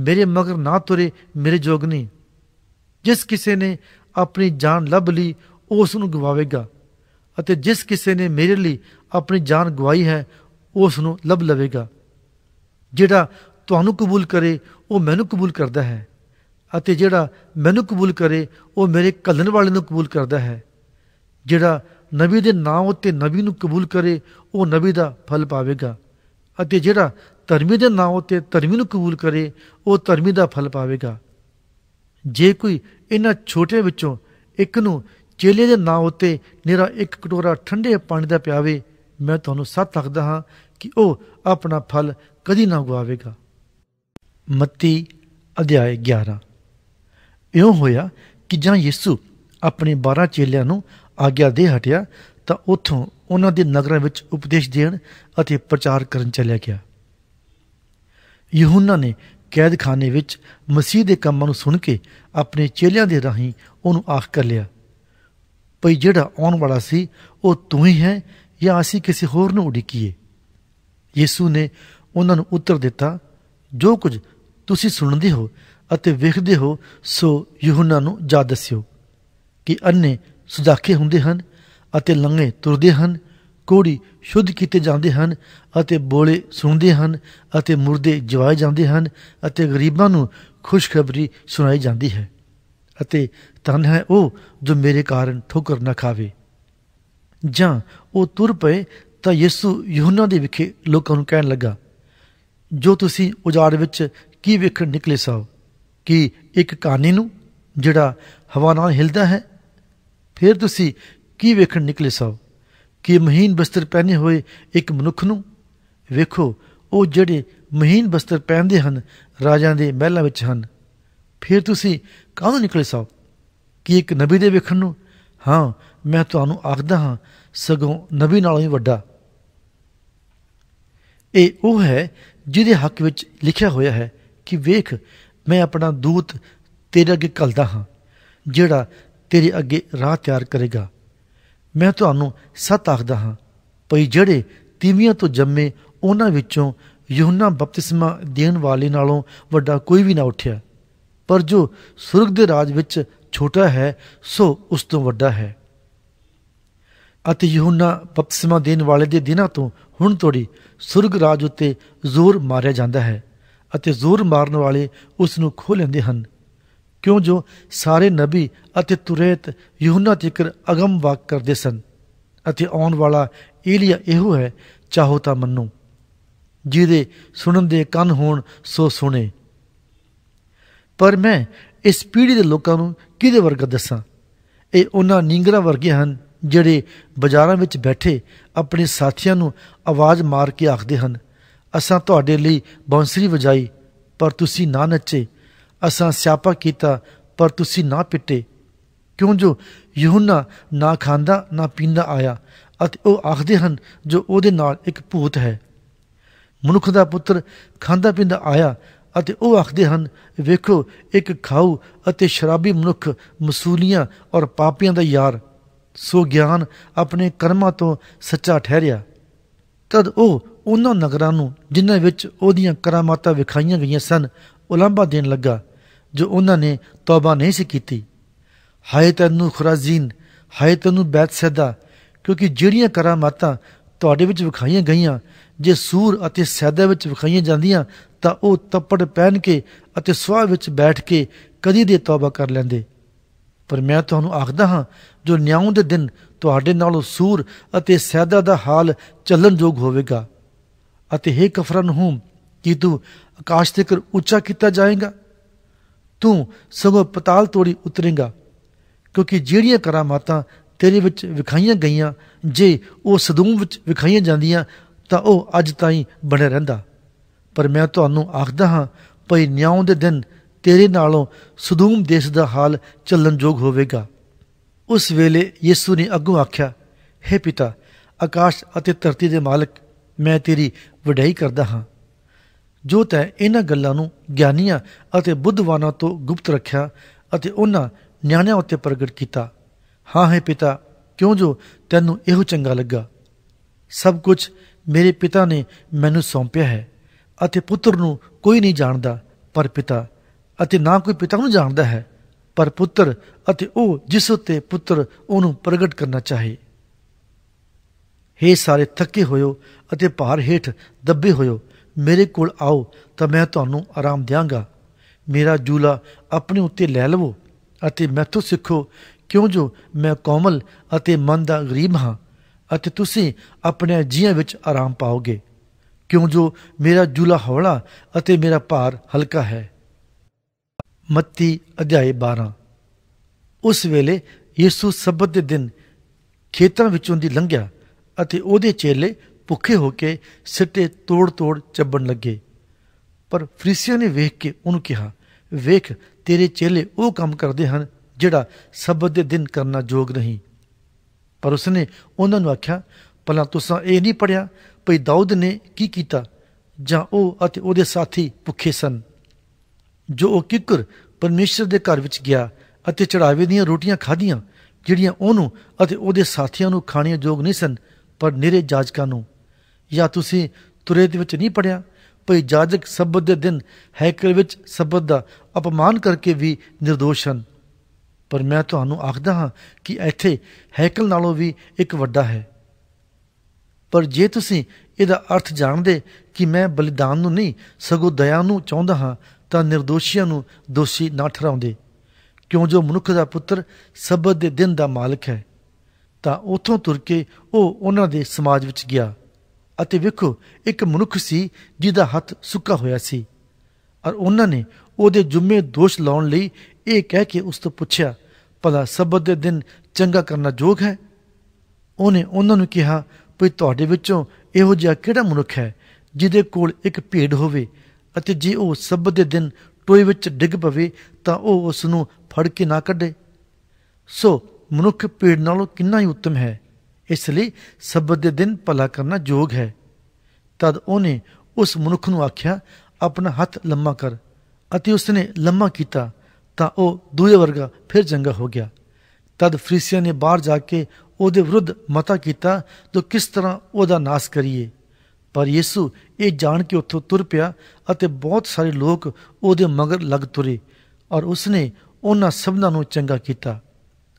ਮੇਰੇ ਮਗਰ ਨਾ ਤੁਰੇ ਮੇਰੇ ਜੋਗ ਨਹੀਂ ਜਿਸ ਕਿਸੇ ਨੇ ਆਪਣੀ ਜਾਨ ਲੱਭ ਲਈ ਉਸ ਨੂੰ ਗਵਾਵੇਗਾ ਅਤੇ ਜਿਸ ਕਿਸੇ ਨੇ ਮੇਰੇ ਲਈ ਆਪਣੀ ਜਾਨ ਗਵਾਈ ਹੈ ਉਸ ਨੂੰ ਲੱਭ ਲਵੇਗਾ ਜਿਹੜਾ ਤੁਹਾਨੂੰ ਕਬੂਲ ਕਰੇ ਉਹ ਮੈਨੂੰ ਕਬੂਲ ਕਰਦਾ ਹੈ ਅਤੇ ਜਿਹੜਾ ਮੈਨੂੰ ਕਬੂਲ ਕਰੇ ਉਹ ਮੇਰੇ ਕੱਲਣ ਵਾਲੇ ਨੂੰ ਕਬੂਲ ਕਰਦਾ ਹੈ ਜਿਹੜਾ ਨਬੀ ਦੇ ਨਾਮ ਉੱਤੇ ਨਬੀ ਨੂੰ ਕਬੂਲ ਕਰੇ ਉਹ ਨਬੀ ਦਾ ਫਲ ਪਾਵੇਗਾ ਅਤੇ ਜਿਹੜਾ ਧਰਮੀ ਦੇ ਨਾਂ ਉਤੇ ਧਰਮੀ ਨੂੰ ਕਬੂਲ ਕਰੇ ਉਹ ਧਰਮੀ ਦਾ ਫਲ ਪਾਵੇਗਾ ਜੇ ਕੋਈ ਇਹਨਾਂ ਛੋਟੇ ਵਿੱਚੋਂ ਇੱਕ ਨੂੰ ਚੇਲੇ ਦੇ ਨਾਂ ਉਤੇ ਨਿਹਰਾ ਇੱਕ ਕਟੋਰਾ ਠੰਡੇ ਪਾਣੀ ਦਾ ਪਿਆਵੇ ਮੈਂ ਤੁਹਾਨੂੰ ਸੱਤ ਆਖਦਾ ਹਾਂ ਕਿ ਉਹ ਆਪਣਾ ਫਲ ਕਦੀ ਨਾ ਗਵਾਵੇਗਾ ਮੱਤੀ ਅਧਿਆਇ 11 ਇਉਂ ਹੋਇਆ ਕਿ ਜਾਂ ਯਿਸੂ ਆਪਣੇ 12 ਚੇਲਿਆਂ ਨੂੰ ਆਗਿਆ ਦੇ ਹਟਿਆ ਤਾਂ ਉਥੋਂ ਉਹਨਾਂ ਦੇ ਨਗਰਾਂ ਵਿੱਚ ਉਪਦੇਸ਼ ਦੇਣ ਅਤੇ ਪ੍ਰਚਾਰ ਕਰਨ ਚੱਲਿਆ ਗਿਆ ਯਹੂਨਾ ਨੇ ਕੈਦਖਾਨੇ ਵਿੱਚ ਮਸੀਹ ਦੇ ਕੰਮਾਂ ਨੂੰ ਸੁਣ ਕੇ ਆਪਣੇ ਚੇਲਿਆਂ ਦੇ ਰਾਹੀਂ ਉਹਨੂੰ ਆਖ ਕਰ ਲਿਆ ਭਈ ਜਿਹੜਾ ਆਉਣ ਵਾਲਾ ਸੀ ਉਹ ਤੂੰ ਹੀ ਹੈ ਜਾਂ ਅਸੀਂ ਕਿਸੇ ਹੋਰ ਨੂੰ ਉਡੀਕੀਏ ਯੀਸੂ ਨੇ ਉਹਨਾਂ ਨੂੰ ਉੱਤਰ ਦਿੱਤਾ ਜੋ ਕੁਝ ਤੁਸੀਂ ਸੁਣਦੇ ਹੋ ਅਤੇ ਵੇਖਦੇ ਹੋ ਸੋ ਯਹੂਨਾ ਨੂੰ ਜਾ ਦੱਸਿਓ ਕਿ ਅੰਨੇ ਸੁਦਾਖੇ ਹੁੰਦੇ ਹਨ ਅਤੇ ਲੰਗੇ ਤੁਰਦੇ ਹਨ ਕੋੜੀ ਸ਼ੁੱਧ ਕੀਤੇ ਜਾਂਦੇ ਹਨ ਅਤੇ ਬੋਲੇ ਸੁਣਦੇ ਹਨ ਅਤੇ ਮੁਰਦੇ ਜਵਾਏ ਜਾਂਦੇ ਹਨ ਅਤੇ ਗਰੀਬਾਂ ਨੂੰ ਖੁਸ਼ਖਬਰੀ ਸੁਣਾਈ ਜਾਂਦੀ ਹੈ ਅਤੇ ਤਨ ਹੈ ਉਹ ਜੋ ਮੇਰੇ ਕਾਰਨ ਠੋਕਰ ਨਾ ਖਾਵੇ ਜਾਂ ਉਹ ਤੁਰ ਪਏ ਤਾਂ ਯਿਸੂ ਯਹੋਨਾ ਦੇ ਵਿਖੇ ਲੋਕਾਂ ਨੂੰ ਕਹਿਣ ਲੱਗਾ ਜੋ ਤੁਸੀਂ ਉਜਾੜ ਵਿੱਚ ਕੀ ਵੇਖਣ ਨਿਕਲੇ ਸੋ ਕੀ ਇੱਕ ਕਾਨੇ ਨੂੰ ਜਿਹੜਾ ਹਵਾ ਨਾਲ ਹਿਲਦਾ ਹੈ ਫਿਰ ਤੁਸੀਂ ਕੀ ਵੇਖਣ ਨਿਕਲੇ ਸਭ ਕਿ ਮਹੀਨ ਬਸਤਰ ਪਹਿਨੇ ਹੋਏ ਇੱਕ ਮਨੁੱਖ ਨੂੰ ਵੇਖੋ ਉਹ ਜਿਹੜੇ ਮਹੀਨ ਬਸਤਰ ਪਹਿਨਦੇ ਹਨ ਰਾਜਾਂ ਦੇ ਮਹਿਲਾਂ ਵਿੱਚ ਹਨ ਫਿਰ ਤੁਸੀਂ ਕਾਹਨੂੰ ਨਿਕਲੇ ਸਭ ਕਿ ਇੱਕ ਨਬੀ ਦੇ ਵੇਖਣ ਨੂੰ ਹਾਂ ਮੈਂ ਤੁਹਾਨੂੰ ਆਖਦਾ ਹਾਂ ਸਗੋਂ ਨਬੀ ਨਾਲੋਂ ਵੀ ਵੱਡਾ ਇਹ ਉਹ ਹੈ ਜਿਹਦੇ ਹੱਕ ਵਿੱਚ ਲਿਖਿਆ ਹੋਇਆ ਹੈ ਕਿ ਵੇਖ ਮੈਂ ਆਪਣਾ ਦੂਤ ਤੇਰੇ ਅੱਗੇ ਕੱਲਦਾ ਹਾਂ ਜਿਹੜਾ ਤੇਰੇ ਅੱਗੇ ਰਾਹ ਤਿਆਰ ਕਰੇਗਾ ਮੈਂ ਤੁਹਾਨੂੰ ਸੱਤ ਆਖਦਾ ਹਾਂ ਭਈ ਜਿਹੜੇ ਤੀਵੀਆਂ ਤੋਂ ਜੰਮੇ ਉਹਨਾਂ ਵਿੱਚੋਂ ਯਹੋਨਾ ਬਪਤਿਸਮਾ ਦੇਣ ਵਾਲੇ ਨਾਲੋਂ ਵੱਡਾ ਕੋਈ ਵੀ ਨਾ ਉੱਠਿਆ ਪਰ ਜੋ ਸੁਰਗ ਦੇ ਰਾਜ ਵਿੱਚ ਛੋਟਾ ਹੈ ਸੋ ਉਸ ਤੋਂ ਵੱਡਾ ਹੈ ਅਤੇ ਯਹੋਨਾ ਬਪਤਿਸਮਾ ਦੇਣ ਵਾਲੇ ਦੇ ਦਿਨਾਂ ਤੋਂ ਹੁਣ ਤੋੜੀ ਸੁਰਗ ਰਾਜ ਉੱਤੇ ਜ਼ੋਰ ਮਾਰਿਆ ਜਾਂਦਾ ਹੈ ਅਤੇ ਜ਼ੋਰ ਮਾਰਨ ਵਾਲੇ ਉਸ ਨੂੰ ਖੋਹ ਲੈਂਦੇ ਹਨ ਕਿਉਂ ਜੋ ਸਾਰੇ ਨਬੀ ਅਤੇ ਤੁਰੇਤ ਯਹੂਨਾ ਜ਼ਿਕਰ ਅਗਮ ਵਾਕ ਕਰਦੇ ਸਨ ਅਤੇ ਆਉਣ ਵਾਲਾ ਏਲੀਆ ਇਹੋ ਹੈ ਚਾਹੋ ਤਾਂ ਮੰਨੋ ਜਿਹਦੇ ਸੁਣਨ ਦੇ ਕੰਨ ਹੋਣ ਸੋ ਸੁਣੇ ਪਰ ਮੈਂ ਇਸ ਪੀੜ੍ਹੀ ਦੇ ਲੋਕਾਂ ਨੂੰ ਕਿਹਦੇ ਵਰਗਾ ਦੱਸਾਂ ਇਹ ਉਹਨਾਂ ਨੀਂਗਰਾਂ ਵਰਗੇ ਹਨ ਜਿਹੜੇ ਬਾਜ਼ਾਰਾਂ ਵਿੱਚ ਬੈਠੇ ਆਪਣੇ ਸਾਥੀਆਂ ਨੂੰ ਆਵਾਜ਼ ਮਾਰ ਕੇ ਆਖਦੇ ਹਨ ਅਸਾਂ ਤੁਹਾਡੇ ਲਈ ਬੌਂਸਰੀ ਵਜਾਈ ਪਰ ਤੁਸੀਂ ਨਾ ਨੱਚੇ ਅਸਾਂ ਸਿਆਪਾ ਕੀਤਾ ਪਰ ਤੁਸੀਂ ਨਾ ਪਿੱਟੇ ਕਿਉਂ ਜੋ ਯਹੂਨਾ ਨਾ ਖਾਂਦਾ ਨਾ ਪੀਂਦਾ ਆਇਆ ਅਤੇ ਉਹ ਆਖਦੇ ਹਨ ਜੋ ਉਹਦੇ ਨਾਲ ਇੱਕ ਭੂਤ ਹੈ ਮਨੁੱਖ ਦਾ ਪੁੱਤਰ ਖਾਂਦਾ ਪੀਂਦਾ ਆਇਆ ਅਤੇ ਉਹ ਆਖਦੇ ਹਨ ਵੇਖੋ ਇੱਕ ਖਾਊ ਅਤੇ ਸ਼ਰਾਬੀ ਮਨੁੱਖ ਮਸੂਲੀਆਂ ਔਰ ਪਾਪੀਆਂ ਦਾ ਯਾਰ ਸੋ ਗਿਆਨ ਆਪਣੇ ਕਰਮਾਂ ਤੋਂ ਸੱਚਾ ਠਹਿਰਿਆ ਤਦ ਉਹ ਉਹਨਾਂ ਨਗਰਾਂ ਨੂੰ ਜਿਨ੍ਹਾਂ ਵਿੱਚ ਉਹਦੀਆਂ ਕਰਾਮਾਤਾਂ ਵਿਖਾਈਆਂ ਗਈਆਂ ਸਨ ਉਲੰਭਾ ਦੇਣ ਲੱਗਾ ਜੋ ਉਹਨਾਂ ਨੇ ਤੌਬਾ ਨਹੀਂ ਸੀ ਕੀਤੀ ਹਾਇ ਤੈਨੂੰ ਖੁਰਾਜ਼ੀਨ ਹਾਇ ਤੈਨੂੰ ਬੈਤਸੈਦਾ ਕਿਉਂਕਿ ਜਿਹੜੀਆਂ ਕਰਾਮਾਤਾਂ ਤੁਹਾਡੇ ਵਿੱਚ ਵਿਖਾਈਆਂ ਗਈਆਂ ਜੇ ਸੂਰ ਅਤੇ ਸੈਦਾ ਵਿੱਚ ਵਿਖਾਈਆਂ ਜਾਂਦੀਆਂ ਤਾਂ ਉਹ ਤੱਪੜ ਪਹਿਨ ਕੇ ਅਤੇ ਸਵਾਹ ਵਿੱਚ ਬੈਠ ਕੇ ਕਦੀ ਦੇ ਤੌਬਾ ਕਰ ਲੈਂਦੇ ਪਰ ਮੈਂ ਤੁਹਾਨੂੰ ਆਖਦਾ ਹਾਂ ਜੋ ਨਿਆਂ ਦੇ ਦਿਨ ਤੁਹਾਡੇ ਨਾਲੋਂ ਸੂਰ ਅਤੇ ਸੈਦਾ ਦਾ ਹਾਲ ਚੱਲਣ ਯੋਗ ਹੋਵੇਗਾ ਅਤੇ ਹੇ ਕਫਰਨ ਹੂੰ ਕੀ ਤੂੰ ਆਕਾਸ਼ ਤੱਕ ਉੱਚਾ ਕੀਤਾ ਜਾਏਗਾ ਤੂੰ ਸਗੋਂ ਪਤਾਲ ਤੋੜੀ ਉਤਰੇਗਾ ਕਿਉਂਕਿ ਜਿਹੜੀਆਂ ਕਰਾਮਾਤਾਂ ਤੇਰੇ ਵਿੱਚ ਵਿਖਾਈਆਂ ਗਈਆਂ ਜੇ ਉਹ ਸਦੂਮ ਵਿੱਚ ਵਿਖਾਈਆਂ ਜਾਂਦੀਆਂ ਤਾਂ ਉਹ ਅੱਜ ਤਾਈਂ ਬਣੇ ਰਹਿੰਦਾ ਪਰ ਮੈਂ ਤੁਹਾਨੂੰ ਆਖਦਾ ਹਾਂ ਭਈ ਨਿਆਂ ਦੇ ਦਿਨ ਤੇਰੇ ਨਾਲੋਂ ਸਦੂਮ ਦੇਸ਼ ਦਾ ਹਾਲ ਚੱਲਣਯੋਗ ਹੋਵੇਗਾ ਉਸ ਵੇਲੇ ਯਿਸੂ ਨੇ ਅੱਗੋਂ ਆਖਿਆ हे ਪਿਤਾ ਆਕਾਸ਼ ਅਤੇ ਧਰਤੀ ਦੇ ਮਾਲਕ ਮੈਂ ਤੇਰੀ ਵਡਾਈ ਕਰਦਾ ਹਾਂ ਜੋ ਤੈ ਇਹਨਾਂ ਗੱਲਾਂ ਨੂੰ ਗਿਆਨੀਆਂ ਅਤੇ ਬੁੱਧਵਾਨਾਂ ਤੋਂ ਗੁਪਤ ਰੱਖਿਆ ਅਤੇ ਉਹਨਾਂ ਨਿਆਣਿਆਂ ਉੱਤੇ ਪ੍ਰਗਟ ਕੀਤਾ ਹਾਂ ਹੈ ਪਿਤਾ ਕਿਉਂ ਜੋ ਤੈਨੂੰ ਇਹੋ ਚੰਗਾ ਲੱਗਾ ਸਭ ਕੁਝ ਮੇਰੇ ਪਿਤਾ ਨੇ ਮੈਨੂੰ ਸੌਂਪਿਆ ਹੈ ਅਤੇ ਪੁੱਤਰ ਨੂੰ ਕੋਈ ਨਹੀਂ ਜਾਣਦਾ ਪਰ ਪਿਤਾ ਅਤੇ ਨਾ ਕੋਈ ਪਿਤਾ ਨੂੰ ਜਾਣਦਾ ਹੈ ਪਰ ਪੁੱਤਰ ਅਤੇ ਉਹ ਜਿਸ ਉਤੇ ਪੁੱਤਰ ਉਹਨੂੰ ਪ੍ਰਗਟ ਕਰਨਾ ਚਾਹੇ ਹੇ ਸਾਰੇ ਥੱਕੇ ਹੋਇਓ ਅਤੇ ਭਾਰ ਹੇਠ ਦੱਬੇ ਹੋਇਓ ਮੇਰੇ ਕੋਲ ਆਓ ਤਾਂ ਮੈਂ ਤੁਹਾਨੂੰ ਆਰਾਮ ਦਿਆਂਗਾ ਮੇਰਾ ਜੂਲਾ ਆਪਣੇ ਉੱਤੇ ਲੈ ਲਵੋ ਅਤੇ ਮੈਥੋਂ ਸਿੱਖੋ ਕਿਉਂ ਜੋ ਮੈਂ ਕੋਮਲ ਅਤੇ ਮਨ ਦਾ ਗਰੀਬ ਹਾਂ ਅਤੇ ਤੁਸੀਂ ਆਪਣੇ ਜੀਵਨ ਵਿੱਚ ਆਰਾਮ ਪਾਓਗੇ ਕਿਉਂ ਜੋ ਮੇਰਾ ਜੂਲਾ ਹੌਲਾ ਅਤੇ ਮੇਰਾ ਭਾਰ ਹਲਕਾ ਹੈ ਮੱਤੀ ਅਧਿਆਇ 12 ਉਸ ਵੇਲੇ ਯਿਸੂ ਸਬਤ ਦੇ ਦਿਨ ਖੇਤਾਂ ਵਿੱਚੋਂ ਦੀ ਲੰਘਿਆ ਅਤੇ ਉਹਦੇ ਚੇਲੇ ਭੁੱਖੇ ਹੋ ਕੇ ਸਿੱਟੇ ਤੋੜ-ਤੋੜ ਚੱਬਣ ਲੱਗੇ ਪਰ ਫਰੀਸੀਆਂ ਨੇ ਵੇਖ ਕੇ ਉਹਨੂੰ ਕਿਹਾ ਵੇਖ ਤੇਰੇ ਚੇਲੇ ਉਹ ਕੰਮ ਕਰਦੇ ਹਨ ਜਿਹੜਾ ਸਬਤ ਦੇ ਦਿਨ ਕਰਨਾ ਯੋਗ ਨਹੀਂ ਪਰ ਉਸਨੇ ਉਹਨਾਂ ਨੂੰ ਆਖਿਆ ਭਲਾ ਤੁਸੀਂ ਇਹ ਨਹੀਂ ਪੜਿਆ ਭਈ ਦਾਊਦ ਨੇ ਕੀ ਕੀਤਾ ਜਾਂ ਉਹ ਅਤੇ ਉਹਦੇ ਸਾਥੀ ਭੁੱਖੇ ਸਨ ਜੋ ਉਹ ਕਿਕਰ ਪਰਮੇਸ਼ਰ ਦੇ ਘਰ ਵਿੱਚ ਗਿਆ ਅਤੇ ਚੜਾਵੇ ਦੀਆਂ ਰੋਟੀਆਂ ਖਾਧੀਆਂ ਜਿਹੜੀਆਂ ਉਹਨੂੰ ਅਤੇ ਉਹਦੇ ਸਾਥੀਆਂ ਨੂੰ ਖਾਣੀਆਂ ਯੋਗ ਨਹੀਂ ਸਨ ਪਰ ਨਿਰੇ ਜਾਜਕਾਂ ਨੂੰ ਜਾਂ ਤੁਸੀਂ ਤੁਰੇ ਦੇ ਵਿੱਚ ਨਹੀਂ ਪੜਿਆ ਭਈ ਜਾਜਕ ਸਬਤ ਦੇ ਦਿਨ ਹੈਕਲ ਵਿੱਚ ਸਬਤ ਦਾ ਅਪਮਾਨ ਕਰਕੇ ਵੀ નિર્ਦੋਸ਼ਨ ਹਨ ਪਰ ਮੈਂ ਤੁਹਾਨੂੰ ਆਖਦਾ ਹਾਂ ਕਿ ਇੱਥੇ ਹੈਕਲ ਨਾਲੋਂ ਵੀ ਇੱਕ ਵੱਡਾ ਹੈ ਪਰ ਜੇ ਤੁਸੀਂ ਇਹਦਾ ਅਰਥ ਜਾਣਦੇ ਕਿ ਮੈਂ ਬਲੀਦਾਨ ਨੂੰ ਨਹੀਂ ਸਗੋਂ ਦਇਆ ਨੂੰ ਚਾਹੁੰਦਾ ਹਾਂ ਤਾਂ નિર્ਦੋਸ਼ੀਆਂ ਨੂੰ ਦੋਸ਼ੀ ਨਾ ਠਹਿਰਾਉਂਦੇ ਕਿਉਂ ਜੋ ਮਨੁੱਖ ਦਾ ਪੁੱਤਰ ਸਬਤ ਦੇ ਦਿਨ ਦਾ ਮਾਲਕ ਹੈ ਤਾਂ ਉਥੋਂ ਤੁਰ ਕੇ ਉਹ ਉਹਨਾਂ ਦੇ ਸਮਾਜ ਵਿੱਚ ਗਿਆ ਅਤੇ ਵੇਖੋ ਇੱਕ ਮਨੁੱਖ ਸੀ ਜਿਹਦਾ ਹੱਥ ਸੁੱਕਾ ਹੋਇਆ ਸੀ ਔਰ ਉਹਨਾਂ ਨੇ ਉਹਦੇ ਜੁਮੇ ਦੋਸ਼ ਲਾਉਣ ਲਈ ਇਹ ਕਹਿ ਕੇ ਉਸ ਤੋਂ ਪੁੱਛਿਆ ਭਲਾ ਸਬਤ ਦੇ ਦਿਨ ਚੰਗਾ ਕਰਨਾ ਯੋਗ ਹੈ ਉਹਨੇ ਉਹਨਾਂ ਨੂੰ ਕਿਹਾ ਭਈ ਤੁਹਾਡੇ ਵਿੱਚੋਂ ਇਹੋ ਜਿਹਾ ਕਿਹੜਾ ਮਨੁੱਖ ਹੈ ਜਿਹਦੇ ਕੋਲ ਇੱਕ ਭੇਡ ਹੋਵੇ ਅਤੇ ਜੇ ਉਹ ਸਬਤ ਦੇ ਦਿਨ ਟੋਏ ਵਿੱਚ ਡਿੱਗ ਪਵੇ ਤਾਂ ਉਹ ਉਸ ਨੂੰ ਫੜ ਕੇ ਨਾ ਕੱਢੇ ਸੋ ਮਨੁੱਖ ਭੇਡ ਨਾਲੋਂ ਕਿੰਨਾ ਹੀ ਉੱਤਮ ਹੈ ਇਸ ਲਈ ਸਬਤ ਦੇ ਦਿਨ ਭਲਾ ਕਰਨਾ ਯੋਗ ਹੈ ਤਦ ਉਹਨੇ ਉਸ ਮਨੁੱਖ ਨੂੰ ਆਖਿਆ ਆਪਣਾ ਹੱਥ ਲੰਮਾ ਕਰ ਅਤੇ ਉਸਨੇ ਲੰਮਾ ਕੀਤਾ ਤਾਂ ਉਹ ਦੂਏ ਵਰਗਾ ਫਿਰ ਜੰਗਾ ਹੋ ਗਿਆ ਤਦ ਫਰੀਸੀਆ ਨੇ ਬਾਹਰ ਜਾ ਕੇ ਉਹਦੇ ਵਿਰੁੱਧ ਮਤਾ ਕੀਤਾ ਤੋ ਕਿਸ ਤਰ੍ਹਾਂ ਉਹਦਾ ਨਾਸ ਕਰੀਏ ਪਰ ਯਿਸੂ ਇਹ ਜਾਣ ਕੇ ਉੱਥੋਂ ਤੁਰ ਪਿਆ ਅਤੇ ਬਹੁਤ ਸਾਰੇ ਲੋਕ ਉਹਦੇ ਮਗਰ ਲੱਗ ਤੁਰੇ ਔਰ ਉਸਨੇ ਉਹਨਾਂ ਸਭਨਾਂ ਨੂੰ ਚੰਗਾ ਕੀਤਾ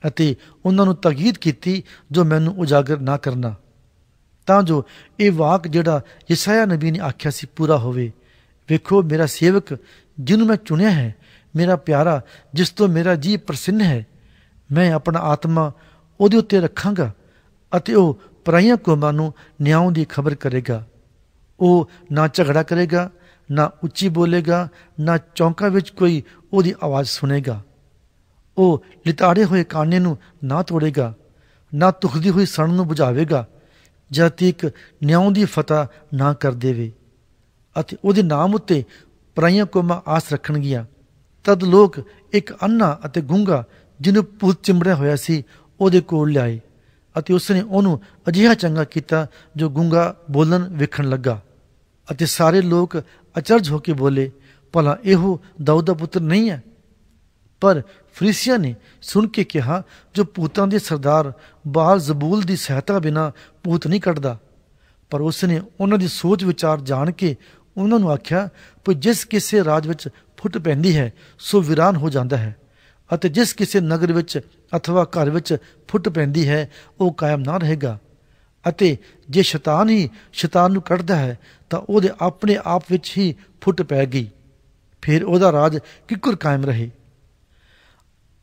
ਅਤੇ ਉਹਨਾਂ ਨੂੰ ਤਾਕੀਦ ਕੀਤੀ ਜੋ ਮੈਨੂੰ ਉਜਾਗਰ ਨਾ ਕਰਨਾ ਤਾਂ ਜੋ ਇਹ ਵਾਕ ਜਿਹੜਾ ਯਸਾਇਆ ਨਬੀ ਨੇ ਆਖਿਆ ਸੀ ਪੂਰਾ ਹੋਵੇ ਵੇਖੋ ਮੇਰਾ ਸੇਵਕ ਜਿਹਨੂੰ ਮੈਂ ਚੁਣਿਆ ਹੈ ਮੇਰਾ ਪਿਆਰਾ ਜਿਸ ਤੋਂ ਮੇਰਾ ਜੀ ਪ੍ਰਸੰਨ ਹੈ ਮੈਂ ਆਪਣਾ ਆਤਮਾ ਉਹਦੇ ਉੱਤੇ ਰੱਖਾਂਗਾ ਅਤੇ ਉਹ ਪਰਾਈਆਂ ਕੌਮਾਂ ਨੂੰ ਨਿਆਂ ਦੀ ਖਬਰ ਕਰੇਗਾ ਉਹ ਨਾ ਝਗੜਾ ਕਰੇਗਾ ਨਾ ਉੱਚੀ ਬੋਲੇਗਾ ਨਾ ਚੌਂਕਾ ਵਿੱਚ ਕੋਈ ਉਹਦੀ ਆਵਾਜ਼ ਸੁਨੇਗਾ ਉਹ ਲਿਤਾੜੇ ਹੋਏ ਕਾਨੇ ਨੂੰ ਨਾ ਤੋੜੇਗਾ ਨਾ ਤੁਖਦੀ ਹੋਈ ਸਣ ਨੂੰ ਬੁਝਾਵੇਗਾ ਜਦ ਤੱਕ ਨਿਆਉ ਦੀ ਫਤਾ ਨਾ ਕਰ ਦੇਵੇ ਅਤੇ ਉਹਦੇ ਨਾਮ ਉੱਤੇ ਪਰਾਈਆਂ ਮਾ ਆਸ ਰੱਖਣਗੀਆਂ ਤਦ ਲੋਕ ਇੱਕ ਅੰਨਾ ਅਤੇ ਗੁੰਗਾ ਜਿਹਨੂੰ ਪੂਤ ਚਿੰਬੜਿਆ ਹੋਇਆ ਸੀ ਉਹਦੇ ਕੋਲ ਲਿਆਏ ਅਤੇ ਉਸਨੇ ਉਹਨੂੰ ਅਜਿਹਾ ਚੰਗਾ ਕੀਤਾ ਜੋ ਗੁੰਗਾ ਬੋਲਣ ਵੇਖਣ ਲੱਗਾ ਅਤੇ ਸਾਰੇ ਲੋਕ ਅਚਰਜ ਹੋ ਕੇ ਬੋਲੇ ਭਲਾ ਇਹੋ ਦਾਊਦ ਦਾ ਪੁੱਤਰ ਨਹੀਂ ਹੈ ਪਰ ਫਰੀਸੀਆ ਨੇ ਸੁਣ ਕੇ ਕਿਹਾ ਜੋ ਪੂਤਾਂ ਦੇ ਸਰਦਾਰ ਬਾਲ ਜ਼ਬੂਲ ਦੀ ਸਹਾਇਤਾ ਬਿਨਾ ਪੂਤ ਨਹੀਂ ਕੱਢਦਾ ਪਰ ਉਸ ਨੇ ਉਹਨਾਂ ਦੀ ਸੋਚ ਵਿਚਾਰ ਜਾਣ ਕੇ ਉਹਨਾਂ ਨੂੰ ਆਖਿਆ ਕਿ ਜਿਸ ਕਿਸੇ ਰਾਜ ਵਿੱਚ ਫੁੱਟ ਪੈਂਦੀ ਹੈ ਸੋ ਵਿਰਾਨ ਹੋ ਜਾਂਦਾ ਹੈ ਅਤੇ ਜਿਸ ਕਿਸੇ ਨਗਰ ਵਿੱਚ ਅਥਵਾ ਘਰ ਵਿੱਚ ਫੁੱਟ ਪੈਂਦੀ ਹੈ ਉਹ ਕਾਇਮ ਨਾ ਰਹੇਗਾ ਅਤੇ ਜੇ ਸ਼ੈਤਾਨ ਹੀ ਸ਼ੈਤਾਨ ਨੂੰ ਕੱਢਦਾ ਹੈ ਤਾਂ ਉਹਦੇ ਆਪਣੇ ਆਪ ਵਿੱਚ ਹੀ ਫੁੱਟ ਪੈ ਗਈ ਫਿਰ ਉਹਦਾ ਰਾਜ ਕਿਕੁਰ ਕਾਇਮ ਰਹੇ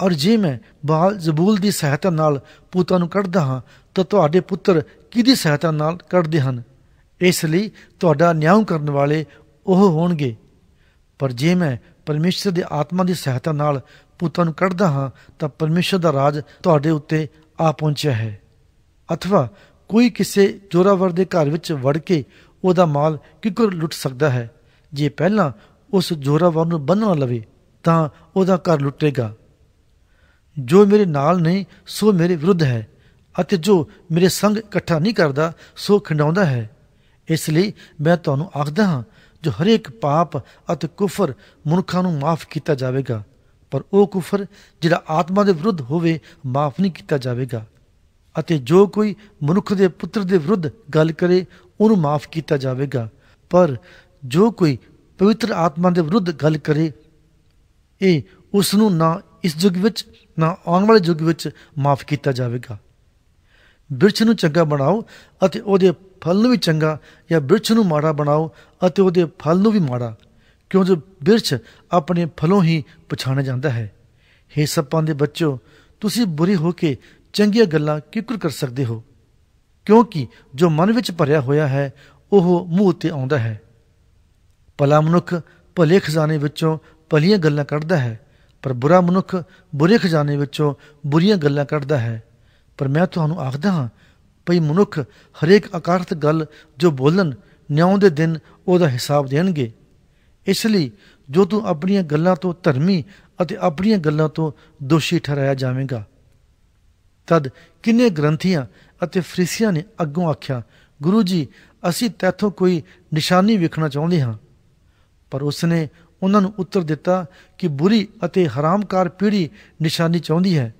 ਔਰ ਜੇ ਮੈਂ ਬਾਲ ਜ਼ਬੂਲ ਦੀ ਸਹਾਇਤਾ ਨਾਲ ਪੁੱਤਾਂ ਨੂੰ ਕੱਢਦਾ ਹਾਂ ਤਾਂ ਤੁਹਾਡੇ ਪੁੱਤਰ ਕਿਹਦੀ ਸਹਾਇਤਾ ਨਾਲ ਕੱਢਦੇ ਹਨ ਇਸ ਲਈ ਤੁਹਾਡਾ ਨਿਆਂ ਕਰਨ ਵਾਲੇ ਉਹ ਹੋਣਗੇ ਪਰ ਜੇ ਮੈਂ ਪਰਮੇਸ਼ਰ ਦੇ ਆਤਮਾ ਦੀ ਸਹਾਇਤਾ ਨਾਲ ਪੁੱਤਾਂ ਨੂੰ ਕੱਢਦਾ ਹਾਂ ਤਾਂ ਪਰਮੇਸ਼ਰ ਦਾ ਰਾਜ ਤੁਹਾਡੇ ਉੱਤੇ ਆ ਪਹੁੰਚਿਆ ਹੈ ਅਥਵਾ ਕੋਈ ਕਿਸੇ ਜੋਰਾਵਰ ਦੇ ਘਰ ਵਿੱਚ ਵੜ ਕੇ ਉਹਦਾ ਮਾਲ ਕਿਕਰ ਲੁੱਟ ਸਕਦਾ ਹੈ ਜੇ ਪਹਿਲਾਂ ਉਸ ਜੋਰਾਵਰ ਨੂੰ ਬੰਨਣਾ ਲਵੇ ਤਾਂ ਉਹਦਾ ਘਰ ਲੁੱਟੇਗਾ ਜੋ ਮੇਰੇ ਨਾਲ ਨਹੀਂ ਸੋ ਮੇਰੇ ਵਿਰੁੱਧ ਹੈ ਅਤੇ ਜੋ ਮੇਰੇ ਸੰਗ ਇਕੱਠਾ ਨਹੀਂ ਕਰਦਾ ਸੋ ਖੰਡਾਉਂਦਾ ਹੈ ਇਸ ਲਈ ਮੈਂ ਤੁਹਾਨੂੰ ਆਖਦਾ ਹਾਂ ਜੋ ਹਰੇਕ ਪਾਪ ਅਤੇ ਕੁਫਰ ਮਨੁੱਖਾਂ ਨੂੰ ਮਾਫ ਕੀਤਾ ਜਾਵੇਗਾ ਪਰ ਉਹ ਕੁਫਰ ਜਿਹੜਾ ਆਤਮਾ ਦੇ ਵਿਰੁੱਧ ਹੋਵੇ ਮਾਫ ਨਹੀਂ ਕੀਤਾ ਜਾਵੇਗਾ ਅਤੇ ਜੋ ਕੋਈ ਮਨੁੱਖ ਦੇ ਪੁੱਤਰ ਦੇ ਵਿਰੁੱਧ ਗੱਲ ਕਰੇ ਉਹਨੂੰ ਮਾਫ ਕੀਤਾ ਜਾਵੇਗਾ ਪਰ ਜੋ ਕੋਈ ਪਵਿੱਤਰ ਆਤਮਾ ਦੇ ਵਿਰੁੱਧ ਗੱਲ ਕਰੇ ਇਹ ਉਸ ਨੂੰ ਨਾ ਇਸ ਯੁੱਗ ਵਿੱਚ ਨਾ ਆਉਣ ਵਾਲੇ ਯੁੱਗ ਵਿੱਚ ਮਾਫ ਕੀਤਾ ਜਾਵੇਗਾ ਬਿਰਛ ਨੂੰ ਚੰਗਾ ਬਣਾਓ ਅਤੇ ਉਹਦੇ ਫਲ ਨੂੰ ਵੀ ਚੰਗਾ ਜਾਂ ਬਿਰਛ ਨੂੰ ਮਾੜਾ ਬਣਾਓ ਅਤੇ ਉਹਦੇ ਫਲ ਨੂੰ ਵੀ ਮਾੜਾ ਕਿਉਂਕਿ ਬਿਰਛ ਆਪਣੇ ਫਲੋਂ ਹੀ ਪਛਾਣਿਆ ਜਾਂਦਾ ਹੈ ਹੇ ਸੱਪਾਂ ਦੇ ਬੱਚੋ ਤੁਸੀਂ ਬੁਰੇ ਹੋ ਕੇ ਚੰਗੀਆਂ ਗੱਲਾਂ ਕਿਕਰ ਕਰ ਸਕਦੇ ਹੋ ਕਿਉਂਕਿ ਜੋ ਮਨ ਵਿੱਚ ਭਰਿਆ ਹੋਇਆ ਹੈ ਉਹ ਮੂੰਹ ਤੇ ਆਉਂਦਾ ਹੈ ਪਲਾ ਮਨੁੱਖ ਭਲੇ ਖਜ਼ਾਨੇ ਵਿੱਚੋਂ ਭਲੀਆਂ ਗੱਲਾਂ ਕੱਢਦਾ ਹੈ ਪਰ ਬੁਰਾ ਮਨੁੱਖ ਬੁਰੇ ਖਜ਼ਾਨੇ ਵਿੱਚੋਂ ਬੁਰੀਆਂ ਗੱਲਾਂ ਕੱਢਦਾ ਹੈ ਪਰ ਮੈਂ ਤੁਹਾਨੂੰ ਆਖਦਾ ਹਾਂ ਭਈ ਮਨੁੱਖ ਹਰੇਕ ਅਕਾਰਤ ਗੱਲ ਜੋ ਬੋਲਣ ਨਿਆਂ ਦੇ ਦਿਨ ਉਹਦਾ ਹਿਸਾਬ ਦੇਣਗੇ ਇਸ ਲਈ ਜੋ ਤੂੰ ਆਪਣੀਆਂ ਗੱਲਾਂ ਤੋਂ ਧਰਮੀ ਅਤੇ ਆਪਣੀਆਂ ਗੱਲਾਂ ਤੋਂ ਦੋਸ਼ੀ ਠਹਿਰਾਇਆ ਜਾਵੇਂਗਾ ਤਦ ਕਿੰਨੇ ਗ੍ਰੰਥੀਆਂ ਅਤੇ ਫਰੀਸੀਆਂ ਨੇ ਅੱਗੋਂ ਆਖਿਆ ਗੁਰੂ ਜੀ ਅਸੀਂ ਤੇਥੋਂ ਕੋਈ ਨਿਸ਼ਾਨੀ ਵੇਖਣਾ ਚਾਹੁੰਦੇ ਹਾਂ ਪਰ ਉਸਨੇ ਉਹਨਾਂ ਨੂੰ ਉੱਤਰ ਦਿੱਤਾ ਕਿ ਬੁਰੀ ਅਤੇ ਹਰਾਮਕਾਰ ਪੀੜੀ ਨਿਸ਼ਾਨੀ ਚਾਹੁੰਦੀ ਹੈ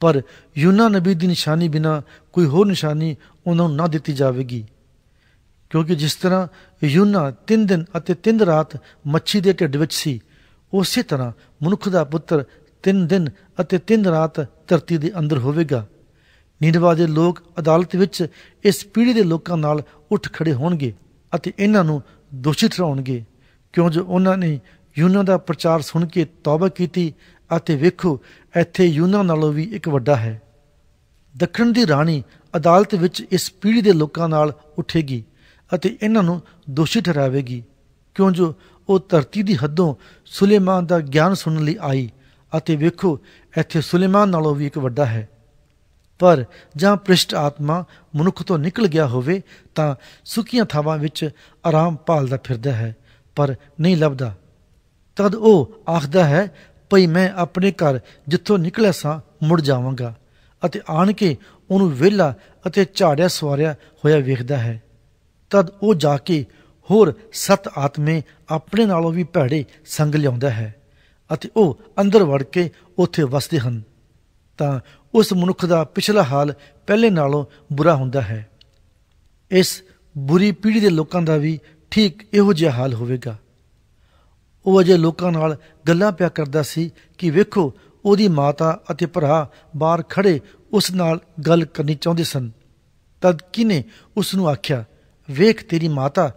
ਪਰ ਯੂਨਾ ਨਬੀ ਦੀ ਨਿਸ਼ਾਨੀ ਬਿਨਾ ਕੋਈ ਹੋਰ ਨਿਸ਼ਾਨੀ ਉਹਨਾਂ ਨੂੰ ਨਾ ਦਿੱਤੀ ਜਾਵੇਗੀ ਕਿਉਂਕਿ ਜਿਸ ਤਰ੍ਹਾਂ ਯੂਨਾ 3 ਦਿਨ ਅਤੇ 3 ਰਾਤ ਮੱਛੀ ਦੇ ਢਿੱਡ ਵਿੱਚ ਸੀ ਉਸੇ ਤਰ੍ਹਾਂ ਮਨੁੱਖ ਦਾ ਪੁੱਤਰ 3 ਦਿਨ ਅਤੇ 3 ਰਾਤ ਧਰਤੀ ਦੇ ਅੰਦਰ ਹੋਵੇਗਾ ਨਿੰਦਵਾ ਦੇ ਲੋਕ ਅਦਾਲਤ ਵਿੱਚ ਇਸ ਪੀੜੀ ਦੇ ਲੋਕਾਂ ਨਾਲ ਉੱਠ ਖੜੇ ਹੋਣਗੇ ਅਤੇ ਇਹਨਾਂ ਨੂੰ ਦੋਸ਼ੀ ਠਹਿਰਾਉਣਗੇ ਕਿਉਂ ਜੋ ਉਹਨਾਂ ਨੇ ਯੂਨਾ ਦਾ ਪ੍ਰਚਾਰ ਸੁਣ ਕੇ ਤੌਬਾ ਕੀਤੀ ਅਤੇ ਵੇਖੋ ਇੱਥੇ ਯੂਨਾ ਨਾਲੋਂ ਵੀ ਇੱਕ ਵੱਡਾ ਹੈ ਦੱਖਣ ਦੀ ਰਾਣੀ ਅਦਾਲਤ ਵਿੱਚ ਇਸ ਪੀੜ੍ਹੀ ਦੇ ਲੋਕਾਂ ਨਾਲ ਉੱਠੇਗੀ ਅਤੇ ਇਹਨਾਂ ਨੂੰ ਦੋਸ਼ੀ ਠਹਿਰਾਵੇਗੀ ਕਿਉਂ ਜੋ ਉਹ ਧਰਤੀ ਦੀ ਹੱਦੋਂ ਸੁਲੇਮਾਨ ਦਾ ਗਿਆਨ ਸੁਣਨ ਲਈ ਆਈ ਅਤੇ ਵੇਖੋ ਇੱਥੇ ਸੁਲੇਮਾਨ ਨਾਲੋਂ ਵੀ ਇੱਕ ਵੱਡਾ ਹੈ ਪਰ ਜਾਂ ਪ੍ਰਿਸ਼ਟ ਆਤਮਾ ਮਨੁੱਖ ਤੋਂ ਨਿਕਲ ਗਿਆ ਹੋਵੇ ਤਾਂ ਸੁੱਕੀਆਂ ਥਾਵਾਂ ਵਿੱਚ ਆਰਾਮ ਪਾਲਦਾ ਫਿਰਦਾ ਹੈ ਪਰ ਨਹੀਂ ਲੱਭਦਾ ਤਦ ਉਹ ਆਖਦਾ ਹੈ ਭਈ ਮੈਂ ਆਪਣੇ ਘਰ ਜਿੱਥੋਂ ਨਿਕਲਿਆ ਸਾਂ ਮੁੜ ਜਾਵਾਂਗਾ ਅਤੇ ਆਣ ਕੇ ਉਹਨੂੰ ਵਿਹਲਾ ਅਤੇ ਝਾੜਿਆ ਸਵਾਰਿਆ ਹੋਇਆ ਵੇਖਦਾ ਹੈ ਤਦ ਉਹ ਜਾ ਕੇ ਹੋਰ ਸਤ ਆਤਮੇ ਆਪਣੇ ਨਾਲੋਂ ਵੀ ਭੜੇ ਸੰਗ ਲਿਆਉਂਦਾ ਹੈ ਅਤੇ ਉਹ ਅੰਦਰ ਵੜ ਕੇ ਉੱਥੇ ਵਸਦੇ ਹਨ ਤਾਂ ਉਸ ਮਨੁੱਖ ਦਾ ਪਿਛਲਾ ਹਾਲ ਪਹਿਲੇ ਨਾਲੋਂ ਬੁਰਾ ਹੁੰਦਾ ਹੈ ਇਸ ਬੁਰੀ ਪੀੜ੍ਹੀ ਦੇ ਲੋਕਾਂ ਦਾ ਵੀ ਠੀਕ ਇਹੋ ਜਿਹਾ ਹਾਲ ਹੋਵੇਗਾ ਉਹ ਅਜੇ ਲੋਕਾਂ ਨਾਲ ਗੱਲਾਂ ਪਿਆ ਕਰਦਾ ਸੀ ਕਿ ਵੇਖੋ ਉਹਦੀ ਮਾਤਾ ਅਤੇ ਭਰਾ ਬਾਹਰ ਖੜੇ ਉਸ ਨਾਲ ਗੱਲ ਕਰਨੀ ਚਾਹੁੰਦੇ ਸਨ ਤਦ ਕਿਨੇ ਉਸ ਨੂੰ ਆਖਿਆ ਵੇਖ ਤੇਰੀ ਮਾਤਾ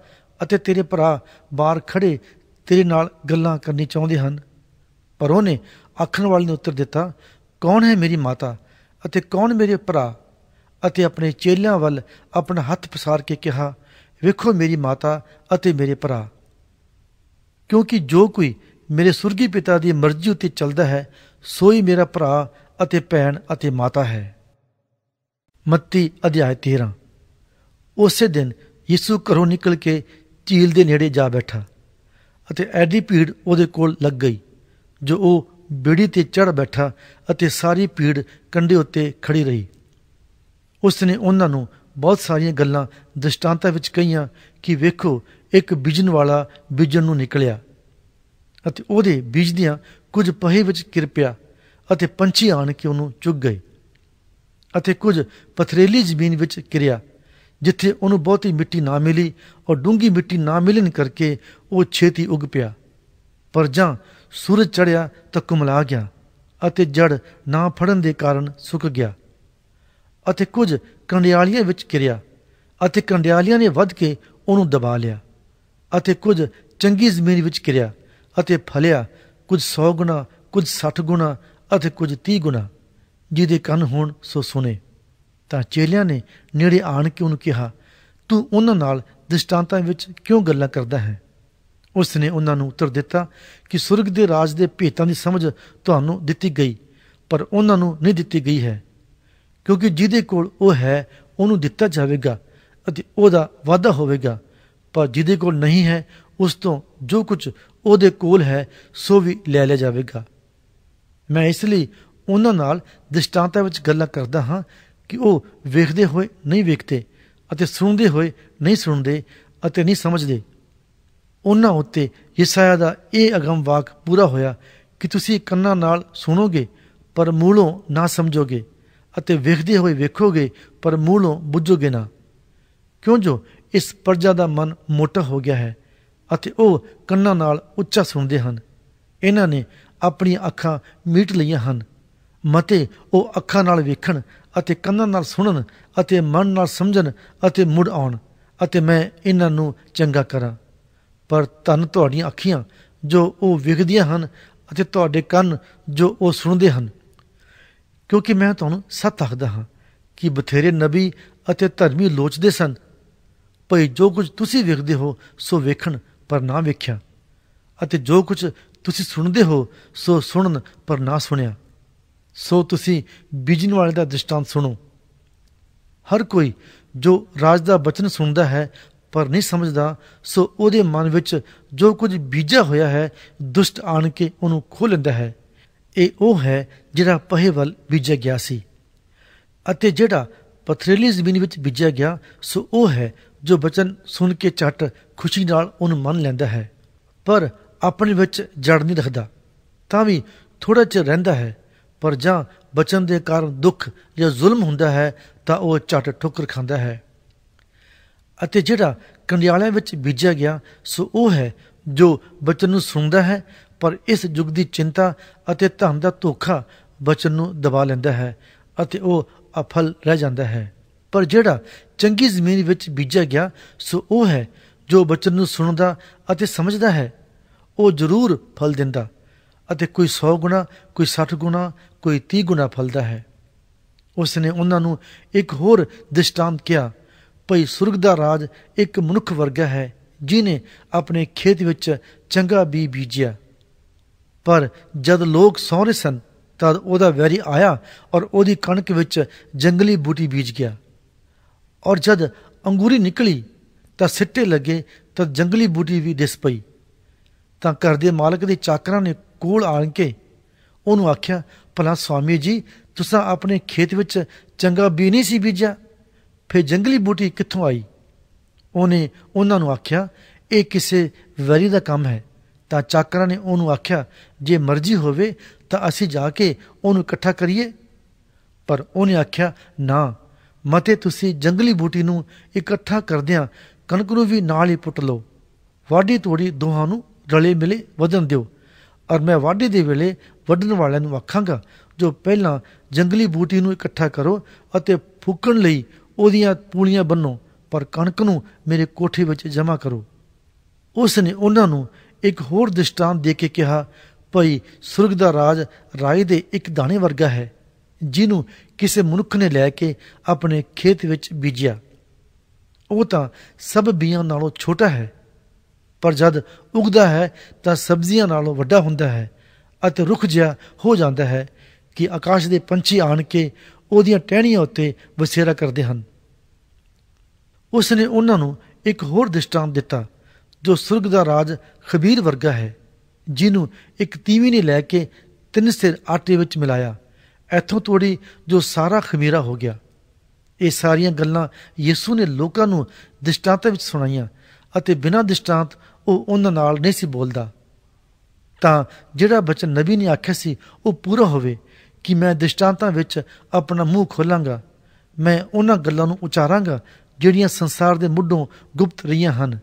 ਅਤੇ ਤੇਰੇ ਭਰਾ ਬਾਹਰ ਖੜੇ ਤੇਰੇ ਨਾਲ ਗੱਲਾਂ ਕਰਨੀ ਚਾਹੁੰਦੇ ਹਨ ਪਰ ਉਹਨੇ ਆਖਣ ਵਾਲੇ ਨੂੰ ਉੱਤਰ ਦਿੱਤਾ ਕੌਣ ਹੈ ਮੇਰੀ ਮਾਤਾ ਅਤੇ ਕੌਣ ਮੇਰੇ ਭਰਾ ਅਤੇ ਆਪਣੇ ਚੇਲਿਆਂ ਵੱਲ ਆਪਣਾ ਹੱਥ ਪਸਾਰ ਕੇ ਕਿਹਾ ਵੇਖੋ ਮੇਰੀ ਮਾਤਾ ਅਤੇ ਮੇਰੇ ਭਰਾ ਕਿਉਂਕਿ ਜੋ ਕੋਈ ਮੇਰੇ ਸੁਰਗੀ ਪਿਤਾ ਦੀ ਮਰਜ਼ੀ ਉਤੇ ਚੱਲਦਾ ਹੈ ਸੋ ਹੀ ਮੇਰਾ ਭਰਾ ਅਤੇ ਭੈਣ ਅਤੇ ਮਾਤਾ ਹੈ ਮੱਤੀ ਅਧਿਆਇ 13 ਉਸੇ ਦਿਨ ਯਿਸੂ ਘਰੋਂ ਨਿਕਲ ਕੇ ਝੀਲ ਦੇ ਨੇੜੇ ਜਾ ਬੈਠਾ ਅਤੇ ਐਡੀ ਭੀੜ ਉਹਦੇ ਕੋਲ ਲੱਗ ਗਈ ਜੋ ਉਹ ਬੇੜੀ ਤੇ ਚੜ ਬੈਠਾ ਅਤੇ ਸਾਰੀ ਭੀੜ ਕੰਢੇ ਉੱਤੇ ਖੜੀ ਰਹੀ ਉਸ ਨੇ ਉਹਨਾਂ ਨੂੰ ਬਹੁਤ ਸਾਰੀਆਂ ਗੱਲਾਂ ਦਸ਼ਟਾਂਤਾਂ ਵਿੱਚ ਕਹੀਆਂ ਕਿ ਵੇਖੋ ਇੱਕ ਬੀਜਣ ਵਾਲਾ ਬੀਜਣ ਨੂੰ ਨਿਕਲਿਆ ਅਤੇ ਉਹਦੇ ਬੀਜਦਿਆਂ ਕੁਝ ਪਹੇ ਵਿੱਚ ਕਿਰਪਿਆ ਅਤੇ ਪੰਛੀ ਆਣ ਕੇ ਉਹਨੂੰ ਚੁੱਗ ਗਏ ਅਤੇ ਕੁਝ ਪਥਰੇਲੀ ਜ਼ਮੀਨ ਵਿੱਚ ਕਿਰਿਆ ਜਿੱਥੇ ਉਹਨੂੰ ਬਹੁਤੀ ਮਿੱਟੀ ਨਾ ਮਿਲੀ ਔਰ ਡੂੰਗੀ ਮਿੱਟੀ ਨਾ ਮਿਲਣ ਕਰਕੇ ਉਹ ਛੇਤੀ ਉੱਗ ਪਿਆ ਪਰ ਜਾਂ ਸੂਰਜ ਚੜਿਆ ਤਾਂ ਕੁਮਲਾ ਗਿਆ ਅਤੇ ਜੜ ਨਾ ਫੜਨ ਦੇ ਕਾਰਨ ਸੁੱਕ ਗਿਆ ਅਤੇ ਕੁਝ ਕੰਡਿਆਲੀਆਂ ਵਿੱਚ ਕਿਰਿਆ ਅਤੇ ਕੰਡਿਆਲੀਆਂ ਨੇ ਵੱਧ ਕੇ ਉਹਨੂੰ ਦਬਾ ਲਿਆ ਅਤੇ ਕੁਝ ਚੰਗੀ ਜ਼ਮੀਨ ਵਿੱਚ ਕਿਰਿਆ ਅਤੇ ਫਲਿਆ ਕੁਝ 100 ਗੁਣਾ ਕੁਝ 60 ਗੁਣਾ ਅਤੇ ਕੁਝ 30 ਗੁਣਾ ਜਿਹਦੇ ਕੰਨ ਹੋਣ ਸੋ ਸੁਨੇ ਤਾਂ ਚੇਲਿਆਂ ਨੇ ਨੇੜੇ ਆਣ ਕੇ ਉਹਨੂੰ ਕਿਹਾ ਤੂੰ ਉਹਨਾਂ ਨਾਲ ਦਿਸ਼ਟਾਂਤਾਂ ਵਿੱਚ ਕਿਉਂ ਗੱਲਾਂ ਕਰਦਾ ਹੈ ਉਸ ਨੇ ਉਹਨਾਂ ਨੂੰ ਉੱਤਰ ਦਿੱਤਾ ਕਿ ਸੁਰਗ ਦੇ ਰਾਜ ਦੇ ਭੇਤਾਂ ਦੀ ਸਮਝ ਤੁਹਾਨੂੰ ਦਿੱਤੀ ਗਈ ਪਰ ਉਹਨਾਂ ਨੂੰ ਨਹੀਂ ਦਿੱਤੀ ਗਈ ਹੈ ਕਿਉਂਕਿ ਜਿਹਦੇ ਕੋਲ ਉਹ ਹੈ ਉਹਨੂੰ ਦਿੱਤਾ ਜਾਵੇਗਾ ਅਤੇ ਉਹਦਾ ਵਾਧਾ ਹੋਵੇਗਾ ਪਰ ਜਿਹਦੇ ਕੋਲ ਨਹੀਂ ਹੈ ਉਸ ਤੋਂ ਜੋ ਕੁਝ ਉਹਦੇ ਕੋਲ ਹੈ ਸੋ ਵੀ ਲੈ ਲਿਆ ਜਾਵੇਗਾ ਮੈਂ ਇਸ ਲਈ ਉਹਨਾਂ ਨਾਲ ਦਿਸ਼ਟਾਂਤਾਂ ਵਿੱਚ ਗੱਲਾਂ ਕਰਦਾ ਹਾਂ ਕਿ ਉਹ ਵੇਖਦੇ ਹੋਏ ਨਹੀਂ ਵੇਖਦੇ ਅਤੇ ਸੁਣਦੇ ਹੋਏ ਨਹੀਂ ਸੁਣਦੇ ਅਤੇ ਨਹੀਂ ਸਮਝਦੇ ਉਹਨਾਂ ਉੱਤੇ ਯਿਸਾਇਆ ਦਾ ਇਹ ਅਗੰਮ ਵਾਕ ਪੂਰਾ ਹੋਇਆ ਕਿ ਤੁਸੀਂ ਕੰਨਾਂ ਨਾਲ ਸੁਣੋਗੇ ਪਰ ਮੂਲੋਂ ਨਾ ਸਮਝੋਗੇ ਅਤੇ ਵੇਖਦੇ ਹੋਏ ਵੇਖੋਗੇ ਪਰ ਮੂਲੋਂ ਬੁੱਝੋਗੇ ਨਾ ਕਿਉਂ ਜੋ ਇਸ ਪਰਜਾ ਦਾ ਮਨ ਮੋਟਾ ਹੋ ਗਿਆ ਹੈ ਅਤੇ ਉਹ ਕੰਨਾਂ ਨਾਲ ਉੱਚਾ ਸੁਣਦੇ ਹਨ ਇਹਨਾਂ ਨੇ ਆਪਣੀਆਂ ਅੱਖਾਂ ਮੀਟ ਲਈਆਂ ਹਨ ਮਤੇ ਉਹ ਅੱਖਾਂ ਨਾਲ ਵੇਖਣ ਅਤੇ ਕੰਨਾਂ ਨਾਲ ਸੁਣਨ ਅਤੇ ਮਨ ਨਾਲ ਸਮਝਣ ਅਤੇ ਮੁੜ ਆਉਣ ਅਤੇ ਮੈਂ ਇਹਨਾਂ ਨੂੰ ਚੰਗਾ ਕਰਾਂ ਪਰ ਤਨ ਤੁਹਾਡੀਆਂ ਅੱਖੀਆਂ ਜੋ ਉਹ ਵਿਗਦੀਆਂ ਹਨ ਅਤੇ ਤੁਹਾਡੇ ਕੰਨ ਜੋ ਉਹ ਸੁਣਦੇ ਹਨ ਕਿਉਂਕਿ ਮੈਂ ਤੁਹਾਨੂੰ ਸੱਤ ਆਖਦਾ ਹਾਂ ਕਿ ਬਥੇਰੇ ਨਬੀ ਅਤੇ ਧਰਮੀ ਲੋਚਦੇ ਸਨ ਭਈ ਜੋ ਕੁਝ ਤੁਸੀਂ ਵੇਖਦੇ ਹੋ ਸੋ ਵੇਖਣ ਪਰ ਨਾ ਵੇਖਿਆ ਅਤੇ ਜੋ ਕੁਝ ਤੁਸੀਂ ਸੁਣਦੇ ਹੋ ਸੋ ਸੁਣਨ ਪਰ ਨਾ ਸੁਣਿਆ ਸੋ ਤੁਸੀਂ ਬੀਜਣ ਵਾਲੇ ਦਾ ਦ੍ਰਿਸ਼ਟਾਂਤ ਸੁਣੋ ਹਰ ਕੋਈ ਜੋ ਰਾਜ ਦਾ ਬਚਨ ਸੁਣਦਾ ਹੈ ਪਰ ਨਹੀਂ ਸਮਝਦਾ ਸੋ ਉਹਦੇ ਮਨ ਵਿੱਚ ਜੋ ਕੁਝ ਬੀਜਿਆ ਹੋਇਆ ਹੈ ਦੁਸ਼ਟ ਆਣ ਕੇ ਉਹਨੂੰ ਖੋਲ ਲੈਂਦਾ ਹੈ ਇਹ ਉਹ ਹੈ ਜਿਹੜਾ ਪਹੇਵਲ ਬੀਜਿਆ ਗਿਆ ਸੀ ਅਤੇ ਜਿਹੜਾ ਪਥਰੀਲੀ ਜ਼ਮੀਨ ਵਿੱਚ ਬੀਜਿਆ ਗਿਆ ਸੋ ਉਹ ਹੈ ਜੋ ਬਚਨ ਸੁਣ ਕੇ ਛੱਟ ਖੁਸ਼ੀ ਨਾਲ ਉਹਨ ਮੰਨ ਲੈਂਦਾ ਹੈ ਪਰ ਆਪਣੇ ਵਿੱਚ ਜੜ ਨਹੀਂ ਰੱਖਦਾ ਤਾਂ ਵੀ ਥੋੜਾ ਚਿਰ ਰਹਿੰਦਾ ਹੈ ਪਰ ਜਾਂ ਬਚਨ ਦੇ ਕਾਰਨ ਦੁੱਖ ਜਾਂ ਜ਼ੁਲਮ ਹੁੰਦਾ ਹੈ ਤਾਂ ਉਹ ਛੱਟ ਠੁਕਰ ਖਾਂਦਾ ਹੈ ਅਤੇ ਜਿਹੜਾ ਕੰਡਿਆਲਿਆਂ ਵਿੱਚ ਬੀਜਿਆ ਗਿਆ ਸੋ ਉਹ ਹੈ ਜੋ ਬਚਨ ਨੂੰ ਸੁਣਦਾ ਹੈ ਪਰ ਇਸ ਯੁੱਗ ਦੀ ਚਿੰਤਾ ਅਤੇ ਧਨ ਦਾ ਧੋਖਾ ਬਚਨ ਨੂੰ ਦਬਾ ਲੈਂਦਾ ਹੈ ਅਤੇ ਉਹ ਅਫਲ ਰਹਿ ਜਾਂਦਾ ਹੈ ਪਰ ਜਿਹੜਾ ਚੰਗੀ ਜ਼ਮੀਨ ਵਿੱਚ ਬੀਜਿਆ ਗਿਆ ਸੋ ਉਹ ਹੈ ਜੋ ਬਚਨ ਨੂੰ ਸੁਣਦਾ ਅਤੇ ਸਮਝਦਾ ਹੈ ਉਹ ਜ਼ਰੂਰ ਫਲ ਦਿੰਦਾ ਅਤੇ ਕੋਈ 100 ਗੁਣਾ ਕੋਈ 60 ਗੁਣਾ ਕੋਈ 30 ਗੁਣਾ ਫਲਦਾ ਹੈ ਉਸ ਨੇ ਉਹਨਾਂ ਨੂੰ ਇੱਕ ਹੋਰ ਦ੍ਰਿਸ਼ਟਾਂਤ ਕਿਹਾ ਭਈ ਸੁਰਗ ਦਾ ਰਾਜ ਇੱਕ ਮਨੁੱਖ ਵਰਗਾ ਹੈ ਜਿਨੇ ਆਪਣੇ ਖੇਤ ਵਿੱਚ ਚੰਗਾ ਬੀਜ ਬੀਜਿਆ ਪਰ ਜਦ ਲੋਕ ਸੌਰੇ ਸਨ ਤਦ ਉਹਦਾ ਵੈਰੀ ਆਇਆ ਔਰ ਉਹਦੀ ਕਣਕ ਵਿੱਚ ਜੰਗਲੀ ਬੂਟੀ ਬੀਜ ਗਿਆ ਔਰ ਜਦ ਅੰਗੂਰੀ ਨਿਕਲੀ ਤਾਂ ਸਿੱਟੇ ਲੱਗੇ ਤਾਂ ਜੰਗਲੀ ਬੂਟੀ ਵੀ ਦਿਸ ਪਈ ਤਾਂ ਘਰ ਦੇ ਮਾਲਕ ਦੇ ਚਾਕਰਾਂ ਨੇ ਕੋਲ ਆਣ ਕੇ ਉਹਨੂੰ ਆਖਿਆ ਭਲਾ ਸਵਾਮੀ ਜੀ ਤੁਸੀਂ ਆਪਣੇ ਖੇਤ ਵਿੱਚ ਚੰਗਾ ਬੀ ਨਹੀਂ ਸੀ ਬੀਜਿਆ ਫਿਰ ਜੰਗਲੀ ਬੂਟੀ ਕਿੱਥੋਂ ਆਈ ਉਹਨੇ ਉਹਨਾਂ ਨੂੰ ਆਖਿਆ ਇਹ ਕਿਸੇ ਵੈਰੀ ਦਾ ਕੰਮ ਹੈ ਤਾਂ ਚਾਕਰਾਂ ਨੇ ਉਹਨੂੰ ਆਖਿਆ ਜੇ ਮਰਜ਼ੀ ਹੋਵੇ ਤਾਂ ਅਸੀਂ ਜਾ ਕੇ ਉਹਨੂੰ ਇਕੱਠਾ ਕਰੀਏ ਪਰ ਉਹਨੇ ਆਖਿਆ ਨਾ ਮਤੇ ਤੁਸੀਂ ਜੰਗਲੀ ਬੂਟੀ ਨੂੰ ਇਕੱਠਾ ਕਰਦਿਆਂ ਕਣਕ ਨੂੰ ਵੀ ਨਾਲ ਹੀ ਪੁੱਟ ਲਓ ਵਾਢੀ ਤੋੜੀ ਦੋਹਾਂ ਨੂੰ ਰਲੇ ਮਿਲੇ ਵਧਣ ਦਿਓ ਔਰ ਮੈਂ ਵਾਢੀ ਦੇ ਵੇਲੇ ਵਧਣ ਵਾਲਿਆਂ ਨੂੰ ਆਖਾਂਗਾ ਜੋ ਪਹਿਲਾਂ ਜੰਗਲੀ ਬੂਟੀ ਨੂੰ ਇਕੱਠਾ ਕਰੋ ਅਤੇ ਫੁੱਕਣ ਲਈ ਉਹਦੀਆਂ ਪੂਲੀਆਂ ਬੰਨੋ ਪਰ ਕਣਕ ਨੂੰ ਮੇਰੇ ਕੋਠੇ ਵਿੱਚ ਜਮ੍ਹਾਂ ਕਰੋ ਉਸ ਨੇ ਉਹਨਾਂ ਨੂੰ ਇੱਕ ਹੋਰ ਦ੍ਰਿਸ਼ਟਾਂਤ ਦੇ ਕੇ ਕਿਹਾ ਭਈ ਸੁਰਗ ਦਾ ਰਾਜ ਰਾਈ ਦੇ ਇੱਕ ਦਾਣੇ ਵਰਗਾ ਹੈ ਜਿਹਨੂੰ ਕਿਸੇ ਮਨੁੱਖ ਨੇ ਲੈ ਕੇ ਆਪਣੇ ਖੇਤ ਵਿੱਚ ਬੀਜਿਆ ਉਹ ਤਾਂ ਸਭ ਬੀਆਂ ਨਾਲੋਂ ਛੋਟਾ ਹੈ ਪਰ ਜਦ ਉਗਦਾ ਹੈ ਤਾਂ ਸਬਜ਼ੀਆਂ ਨਾਲੋਂ ਵੱਡਾ ਹੁੰਦਾ ਹੈ ਅਤੇ ਰੁੱਖ ਜਿਹਾ ਹੋ ਜਾਂਦਾ ਹੈ ਕਿ ਆਕਾਸ਼ ਦੇ ਪੰਛੀ ਆਣ ਕੇ ਉਹਦੀਆਂ ਟਹਿਣੀਆਂ ਉੱਤੇ ਵਸੇਰਾ ਕਰਦੇ ਹਨ ਉਸ ਨੇ ਉਹਨਾਂ ਨੂੰ ਇੱਕ ਹੋਰ ਦ੍ਰਿਸ਼ਟਾਂਤ ਦਿੱਤਾ ਜੋ ਸੁਰਗ ਦਾ ਰਾਜ ਖਬੀਰ ਵਰਗਾ ਹੈ ਜਿਹਨੂੰ ਇੱਕ ਤੀਵੀ ਨੇ ਲੈ ਕੇ ਤਿੰਨ ਸਿਰ ਆਟੇ ਵਿੱਚ ਮਿਲਾਇਆ ਇੱਥੋਂ ਤੋੜੀ ਜੋ ਸਾਰਾ ਖਮੀਰਾ ਹੋ ਗਿਆ ਇਹ ਸਾਰੀਆਂ ਗੱਲਾਂ ਯਿਸੂ ਨੇ ਲੋਕਾਂ ਨੂੰ ਦਿਸ਼ਟਾਂਤ ਵਿੱਚ ਸੁਣਾਈਆਂ ਅਤੇ ਬਿਨਾਂ ਦਿਸ਼ਟਾਂਤ ਉਹ ਉਹਨਾਂ ਨਾਲ ਨਹੀਂ ਸੀ ਬੋਲਦਾ ਤਾਂ ਜਿਹੜਾ ਬਚਨ ਨਬੀ ਨੇ ਆਖਿਆ ਸੀ ਉਹ ਪੂਰਾ ਹੋਵੇ ਕਿ ਮੈਂ ਦਿਸ਼ਟਾਂਤਾਂ ਵਿੱਚ ਆਪਣਾ ਮੂੰਹ ਖੋਲਾਂਗਾ ਮੈਂ ਉਹਨਾਂ ਗੱਲਾਂ ਨੂੰ ਉਚਾਰਾਂਗਾ ਜਿਹੜੀਆਂ ਸੰਸਾਰ ਦੇ ਮੁੱਢੋਂ ਗੁਪਤ ਰਹੀਆਂ ਹਨ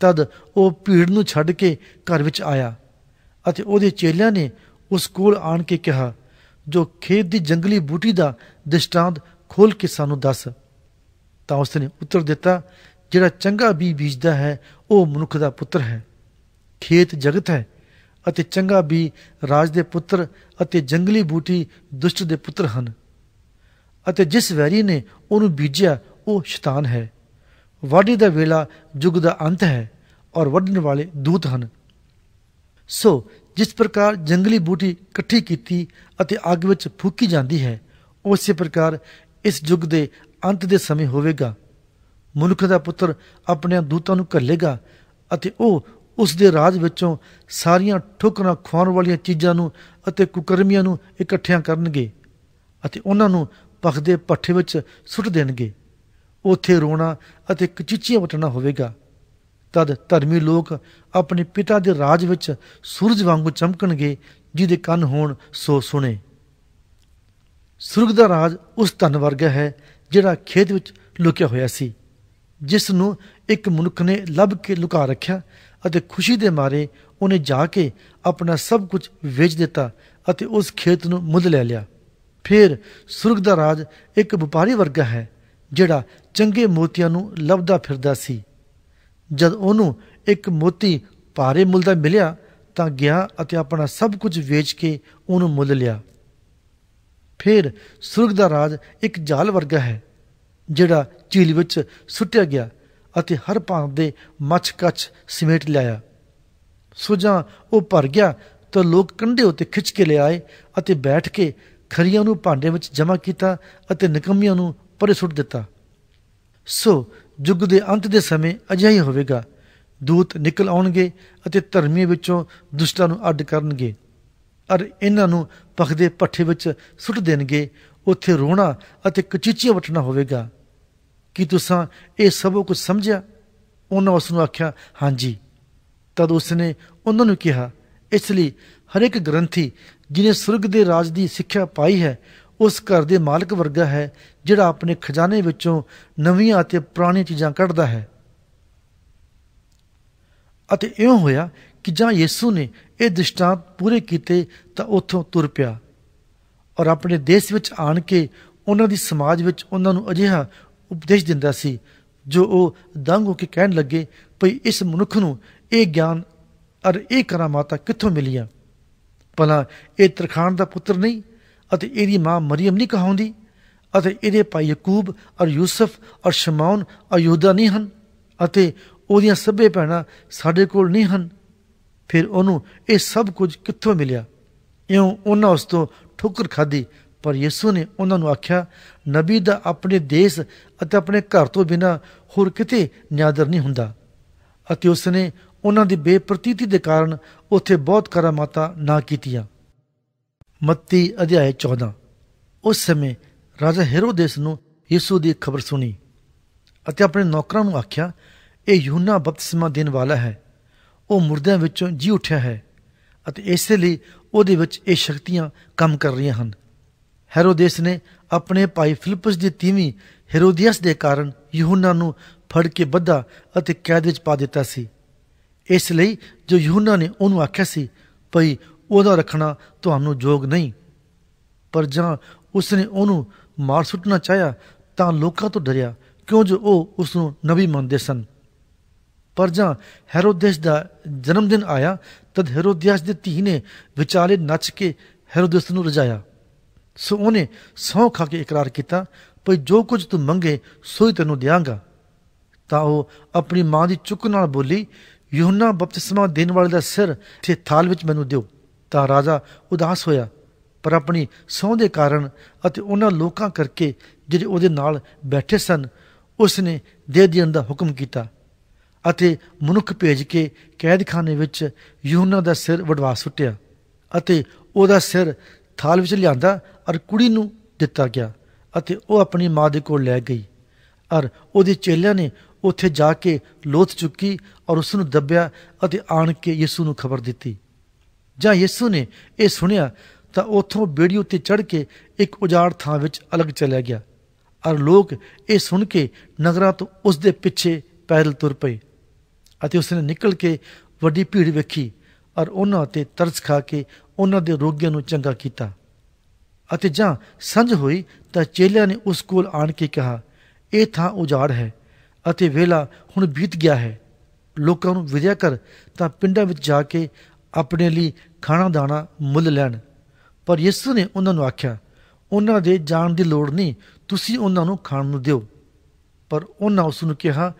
ਤਦ ਉਹ ਭੀੜ ਨੂੰ ਛੱਡ ਕੇ ਘਰ ਵਿੱਚ ਆਇਆ ਅਤੇ ਉਹਦੇ ਚੇਲਿਆਂ ਨੇ ਉਸ ਕੋਲ ਆਣ ਕੇ ਕਿਹਾ ਜੋ ਖੇਤ ਦੀ ਜੰਗਲੀ ਬੂਟੀ ਦਾ ਦਿਸਤਾਂਦ ਖੋਲ ਕੇ ਸਾਨੂੰ ਦੱਸ ਤਾਂ ਉਸਨੇ ਉੱਤਰ ਦਿੱਤਾ ਜਿਹੜਾ ਚੰਗਾ ਬੀ ਬੀਜਦਾ ਹੈ ਉਹ ਮਨੁੱਖ ਦਾ ਪੁੱਤਰ ਹੈ ਖੇਤ ਜਗਤ ਹੈ ਅਤੇ ਚੰਗਾ ਬੀ ਰਾਜ ਦੇ ਪੁੱਤਰ ਅਤੇ ਜੰਗਲੀ ਬੂਟੀ ਦੁਸ਼ਟ ਦੇ ਪੁੱਤਰ ਹਨ ਅਤੇ ਜਿਸ ਵੈਰੀ ਨੇ ਉਹਨੂੰ ਬੀਜਿਆ ਉਹ ਸ਼ੈਤਾਨ ਹੈ ਵਾਢੀ ਦਾ ਵੇਲਾ ਜੁਗ ਦਾ ਅੰਤ ਹੈ ਔਰ ਵੱਢਣ ਵਾਲੇ ਦੂਤ ਹਨ ਸੋ ਜਿਸ ਪ੍ਰਕਾਰ ਜੰਗਲੀ ਬੂਟੀ ਇਕੱਠੀ ਕੀਤੀ ਅਤੇ ਅੱਗ ਵਿੱਚ ਫੂਕੀ ਜਾਂਦੀ ਹੈ ਉਸੇ ਪ੍ਰਕਾਰ ਇਸ ਯੁੱਗ ਦੇ ਅੰਤ ਦੇ ਸਮੇਂ ਹੋਵੇਗਾ ਮਨੁੱਖ ਦਾ ਪੁੱਤਰ ਆਪਣੇ ਦੂਤਾਂ ਨੂੰ ਘੱਲੇਗਾ ਅਤੇ ਉਹ ਉਸ ਦੇ ਰਾਜ ਵਿੱਚੋਂ ਸਾਰੀਆਂ ਠੁਕਰਾਂ ਖਾਣ ਵਾਲੀਆਂ ਚੀਜ਼ਾਂ ਨੂੰ ਅਤੇ ਕੁਕਰਮੀਆਂ ਨੂੰ ਇਕੱਠਿਆਂ ਕਰਨਗੇ ਅਤੇ ਉਹਨਾਂ ਨੂੰ ਪਖਦੇ ਪੱਠੇ ਵਿੱਚ ਸੁੱਟ ਦੇਣਗੇ ਉੱਥੇ ਰੋਣਾ ਅਤੇ ਕਚੀਚੀਆਂ ਵਟਣਾ ਹੋਵੇਗਾ ਤਦ ਧਰਮੀ ਲੋਕ ਆਪਣੇ ਪਿਤਾ ਦੇ ਰਾਜ ਵਿੱਚ ਸੂਰਜ ਵਾਂਗੂ ਚਮਕਣਗੇ ਜਿਹਦੇ ਕੰਨ ਹੋਣ ਸੋ ਸੁਣੇ ਸੁਰਗ ਦਾ ਰਾਜ ਉਸ ਧਨ ਵਰਗਾ ਹੈ ਜਿਹੜਾ ਖੇਤ ਵਿੱਚ ਲੁਕਿਆ ਹੋਇਆ ਸੀ ਜਿਸ ਨੂੰ ਇੱਕ ਮਨੁੱਖ ਨੇ ਲੱਭ ਕੇ ਲੁਕਾ ਰੱਖਿਆ ਅਤੇ ਖੁਸ਼ੀ ਦੇ ਮਾਰੇ ਉਹਨੇ ਜਾ ਕੇ ਆਪਣਾ ਸਭ ਕੁਝ ਵੇਚ ਦਿੱਤਾ ਅਤੇ ਉਸ ਖੇਤ ਨੂੰ ਮੁੱਲ ਲੈ ਲਿਆ ਫਿਰ ਸੁਰਗ ਦਾ ਰਾਜ ਇੱਕ ਵਪਾਰੀ ਵਰਗਾ ਹੈ ਜਿਹੜਾ ਚੰਗੇ ਮੋਤੀਆਂ ਨੂੰ ਲੱਭਦਾ ਫਿਰਦਾ ਸੀ ਜਦ ਉਹਨੂੰ ਇੱਕ ਮੋਤੀ ਭਾਰੇ ਮੁੱਲ ਦਾ ਮਿਲਿਆ ਤਾਂ ਗਿਆ ਅਤੇ ਆਪਣਾ ਸਭ ਕੁਝ ਵੇਚ ਕੇ ਉਹਨੂੰ ਮੁੱਲ ਲਿਆ ਫਿਰ ਸੁਰਗ ਦਾ ਰਾਜ ਇੱਕ ਜਾਲ ਵਰਗਾ ਹੈ ਜਿਹੜਾ ਝੀਲ ਵਿੱਚ ਸੁੱਟਿਆ ਗਿਆ ਅਤੇ ਹਰ ਭਾਂਤ ਦੇ ਮੱਛ ਕੱਛ ਸਿਮੇਟ ਲਿਆ ਸੋ ਉਹ ਭਰ ਗਿਆ ਤਾਂ ਲੋਕ ਕੰਢੇ ਉਤੇ ਖਿੱਚ ਕੇ ਲਿਆਏ ਅਤੇ ਬੈਠ ਕੇ ਖਰੀਆਂ ਨੂੰ ਭਾਂਡੇ ਵਿੱਚ ਜਮ੍ਹਾਂ ਕੀਤਾ ਅਤੇ ਨਿਕੰਮੀਆਂ ਨੂੰ ਪਰੇ ਸੁੱਟ ਦਿੱਤਾ ਸੋ ਜੁਗ ਦੇ ਅੰਤ ਦੇ ਸਮੇਂ ਅਜਿਹਾ ਹੀ ਹੋਵੇਗਾ ਦੂਤ ਨਿਕਲ ਆਉਣਗੇ ਅਤੇ ਧਰਮੀ ਵਿੱਚੋਂ ਦੁਸ਼ਟਾਂ ਨੂੰ ਅੱਡ ਕਰਨਗੇ ਅਰ ਇਹਨਾਂ ਨੂੰ ਪਖਦੇ ਪੱਠੇ ਵਿੱਚ ਸੁੱਟ ਦੇਣਗੇ ਉੱਥੇ ਰੋਣਾ ਅਤੇ ਕਚੀਚੀ ਵਟਣਾ ਹੋਵੇਗਾ ਕੀ ਤੁਸੀਂ ਇਹ ਸਭ ਕੁਝ ਸਮਝਿਆ ਉਹਨਾਂ ਉਸ ਨੂੰ ਆਖਿਆ ਹਾਂਜੀ ਤਦ ਉਸ ਨੇ ਉਹਨਾਂ ਨੂੰ ਕਿਹਾ ਇਸ ਲਈ ਹਰ ਇੱਕ ਗ੍ਰੰਥੀ ਜਿਨੇ ਸੁਰਗ ਦੇ ਰਾਜ ਦੀ ਸਿੱਖਿਆ ਪਾਈ ਹੈ ਉਸ ਘਰ ਦੇ ਮਾਲਕ ਵਰਗਾ ਹੈ ਜਿਹੜਾ ਆਪਣੇ ਖਜ਼ਾਨੇ ਵਿੱਚੋਂ ਨਵੀਆਂ ਅਤੇ ਪੁਰਾਣੀਆਂ ਚੀਜ਼ਾਂ ਕੱਢਦਾ ਹੈ ਅਤੇ ਇਉਂ ਹੋਇਆ ਕਿ ਜਾਂ ਯਿਸੂ ਨੇ ਇਹ ਦ੍ਰਿਸ਼ਟਾਂਤ ਪੂਰੇ ਕੀਤੇ ਤਾਂ ਉੱਥੋਂ ਤੁਰ ਪਿਆ ਔਰ ਆਪਣੇ ਦੇਸ਼ ਵਿੱਚ ਆਣ ਕੇ ਉਹਨਾਂ ਦੀ ਸਮਾਜ ਵਿੱਚ ਉਹਨਾਂ ਨੂੰ ਅਜਿਹਾ ਉਪਦੇਸ਼ ਦਿੰਦਾ ਸੀ ਜੋ ਉਹ ਦੰਗ ਹੋ ਕੇ ਕਹਿਣ ਲੱਗੇ ਭਈ ਇਸ ਮਨੁੱਖ ਨੂੰ ਇਹ ਗਿਆਨ ਔਰ ਇਹ ਕਰਾਮਾਤਾ ਕਿੱਥੋਂ ਮਿਲੀਆਂ ਭਲਾ ਇਹ ਤਰਖਾਨ ਦਾ ਪੁੱਤਰ ਨਹੀਂ ਅਤੇ ਇਹਦੀ ਮਾਂ ਮਰੀਮ ਨਹੀਂ ਕਹਾਉਂਦੀ ਅਤੇ ਇਹਦੇ ਭਾਈ ਯਾਕੂਬ ਔਰ ਯੂਸਫ ਔਰ ਸ਼ਮਾਉਨ ਔਰ ਯੂਦਾ ਨਹੀਂ ਹਨ ਅਤੇ ਉਹਦੀਆਂ ਸਭੇ ਭੈਣਾਂ ਸਾਡੇ ਕੋਲ ਨਹੀਂ ਹਨ ਫਿਰ ਉਹਨੂੰ ਇਹ ਸਭ ਕੁਝ ਕਿੱਥੋਂ ਮਿਲਿਆ ਇਉਂ ਉਹਨਾਂ ਉਸ ਤੋਂ ਠੁਕਰ ਖਾਦੀ ਪਰ ਯਿਸੂ ਨੇ ਉਹਨਾਂ ਨੂੰ ਆਖਿਆ ਨਬੀ ਦਾ ਆਪਣੇ ਦੇਸ਼ ਅਤੇ ਆਪਣੇ ਘਰ ਤੋਂ ਬਿਨਾ ਹੋਰ ਕਿਤੇ ਨਿਆਦਰ ਨਹੀਂ ਹੁੰਦਾ ਅਤੇ ਉਸ ਨੇ ਉਹਨਾਂ ਦੀ ਬੇਪ੍ਰਤੀਤੀ ਦੇ ਕਾਰਨ ਉੱਥੇ ਬਹੁਤ ਕਰਾਮਾਤਾ ਨਾ ਕੀਤੀਆਂ ਮੱਤੀ ਅਧਿਆਇ 14 ਉਸ ਸਮੇਂ ਰਾਜਾ ਹੇਰੋਦੇਸ ਨੂੰ ਯਿਸੂ ਦੀ ਖਬਰ ਸੁਣੀ ਅਤੇ ਆਪਣੇ ਨੌਕਰਾਂ ਨੂੰ ਆਖਿਆ ਇਹ ਯਹੂਨਾ ਬਪਤਿਸਮਾ ਦੇਣ ਵਾਲਾ ਹੈ ਉਹ ਮੁਰਦਿਆਂ ਵਿੱਚੋਂ ਜੀ ਉੱਠਿਆ ਹੈ ਅਤੇ ਇਸੇ ਲਈ ਉਹਦੇ ਵਿੱਚ ਇਹ ਸ਼ਕਤੀਆਂ ਕੰਮ ਕਰ ਰਹੀਆਂ ਹਨ ਹੇਰੋਦੇਸ ਨੇ ਆਪਣੇ ਭਾਈ ਫਿਲਿਪਸ ਦੀ ਤੀਵੀਂ ਹੇਰੋਦੀਅਸ ਦੇ ਕਾਰਨ ਯਹੂਨਾ ਨੂੰ ਫੜ ਕੇ ਬੱਧਾ ਅਤੇ ਕੈਦ ਵਿੱਚ ਪਾ ਦਿੱਤਾ ਸੀ ਇਸ ਲਈ ਜੋ ਯਹੂਨਾ ਨੇ ਉਹਨੂੰ ਆਖਿਆ ਸੀ ਭਈ ਉਹਦਾ ਰੱਖਣਾ ਤੁਹਾਨੂੰ ਯੋਗ ਨਹੀਂ ਪਰ ਜਾਂ ਉਸ ਨੇ ਉਹਨੂੰ ਮਾਰ ਸੁੱਟਣਾ ਚਾਹਿਆ ਤਾਂ ਲੋਕਾਂ ਤੋਂ ਡਰਿਆ ਕਿਉਂ ਜੋ ਉਹ ਉਸ ਨੂੰ ਨਬੀ ਮੰਨਦੇ ਸਨ ਪਰ ਜਾਂ ਹੈਰੋਦੇਸ ਦਾ ਜਨਮ ਦਿਨ ਆਇਆ ਤਦ ਹੈਰੋਦਿਆਸ ਦੇ ਧੀ ਨੇ ਵਿਚਾਲੇ ਨੱਚ ਕੇ ਹੈਰੋਦੇਸ ਨੂੰ ਰਜਾਇਆ ਸੋ ਉਹਨੇ ਸੌ ਖਾ ਕੇ ਇਕਰਾਰ ਕੀਤਾ ਭਈ ਜੋ ਕੁਝ ਤੂੰ ਮੰਗੇ ਸੋਈ ਤੈਨੂੰ ਦਿਆਂਗਾ ਤਾਂ ਉਹ ਆਪਣੀ ਮਾਂ ਦੀ ਚੁੱਕ ਨਾਲ ਬੋਲੀ ਯੋਹਨਾ ਬਪਤਿਸਮਾ ਦੇਣ ਵਾਲੇ ਦਾ ਸਿਰ ਤੇ ਥਾਲ ਵਿੱਚ ਮੈਨੂੰ ਦਿਓ ਤਾਂ ਰਾਜਾ ਉਦਾਸ ਹੋਇਆ ਪਰ ਆਪਣੀ ਸੌਂ ਦੇ ਕਾਰਨ ਅਤੇ ਉਹਨਾਂ ਲੋਕਾਂ ਕਰਕੇ ਜਿਹੜੇ ਉਹਦੇ ਨਾਲ ਬੈਠੇ ਸਨ ਉਸ ਨੇ ਦੇ ਦੇਣ ਦਾ ਹੁਕਮ ਕੀਤਾ ਅਤੇ ਮਨੁੱਖ ਭੇਜ ਕੇ ਕੈਦਖਾਨੇ ਵਿੱਚ ਯੂਹਨਾ ਦਾ ਸਿਰ ਵਡਵਾ ਸੁੱਟਿਆ ਅਤੇ ਉਹਦਾ ਸਿਰ ਥਾਲ ਵਿੱਚ ਲਿਆਂਦਾ ਔਰ ਕੁੜੀ ਨੂੰ ਦਿੱਤਾ ਗਿਆ ਅਤੇ ਉਹ ਆਪਣੀ ਮਾਂ ਦੇ ਕੋਲ ਲੈ ਗਈ ਔਰ ਉਹਦੇ ਚੇਲਿਆਂ ਨੇ ਉੱਥੇ ਜਾ ਕੇ ਲੋਥ ਚੁੱਕੀ ਔਰ ਉਸ ਨੂੰ ਦੱਬਿਆ ਅਤੇ ਆਣ ਕੇ ਯਿਸੂ ਨੂੰ ਖਬਰ ਦਿੱਤੀ ਜਾਂ ਯਿਸੂ ਨੇ ਇਹ ਸੁਣਿਆ ਤਾਂ ਉਥੋਂ ਬੇੜੀ ਉੱਤੇ ਚੜ ਕੇ ਇੱਕ ਉਜਾੜ ਥਾਂ ਵਿੱਚ ਅਲਗ ਚਲਾ ਗਿਆ ਔਰ ਲੋਕ ਇਹ ਸੁਣ ਕੇ ਨਗਰਾਂ ਤੋਂ ਉਸ ਦੇ ਪਿੱਛੇ ਪੈਦਲ ਤੁਰ ਪਏ ਅਤੇ ਉਸ ਨੇ ਨਿਕਲ ਕੇ ਵੱਡੀ ਭੀੜ ਵੇਖੀ ਔਰ ਉਹਨਾਂ ਤੇ ਤਰਸ ਖਾ ਕੇ ਉਹਨਾਂ ਦੇ ਰੋਗੀਆਂ ਨੂੰ ਚੰਗਾ ਕੀਤਾ ਅਤੇ ਜਾਂ ਸੰਝ ਹੋਈ ਤਾਂ ਚੇਲਿਆਂ ਨੇ ਉਸ ਕੋਲ ਆਣ ਕੇ ਕਿਹਾ ਇਹ ਥਾਂ ਉਜਾੜ ਹੈ ਅਤੇ ਵੇਲਾ ਹੁਣ ਬੀਤ ਗਿਆ ਹੈ ਲੋਕਾਂ ਨੂੰ ਵਿਦਿਆ ਕਰ ਤਾਂ ਪਿੰਡਾਂ ਵਿੱਚ ਜਾ ਕੇ ਆਪਣੇ ਲਈ ਖਾਣਾ ਦਾਣਾ ਮੁੱਲ ਲੈਣ ਪਰ ਯਿਸੂ ਨੇ ਉਹਨਾਂ ਨੂੰ ਆਖਿਆ ਉਹਨਾਂ ਦੇ ਜਾਣ ਦੀ ਲੋੜ ਨਹੀਂ ਤੁਸੀਂ ਉਹਨਾਂ ਨੂੰ ਖਾਣ ਨੂੰ ਦਿਓ ਪਰ ਉਹਨਾਂ ਉਸ ਨੂੰ ਕਿਹਾ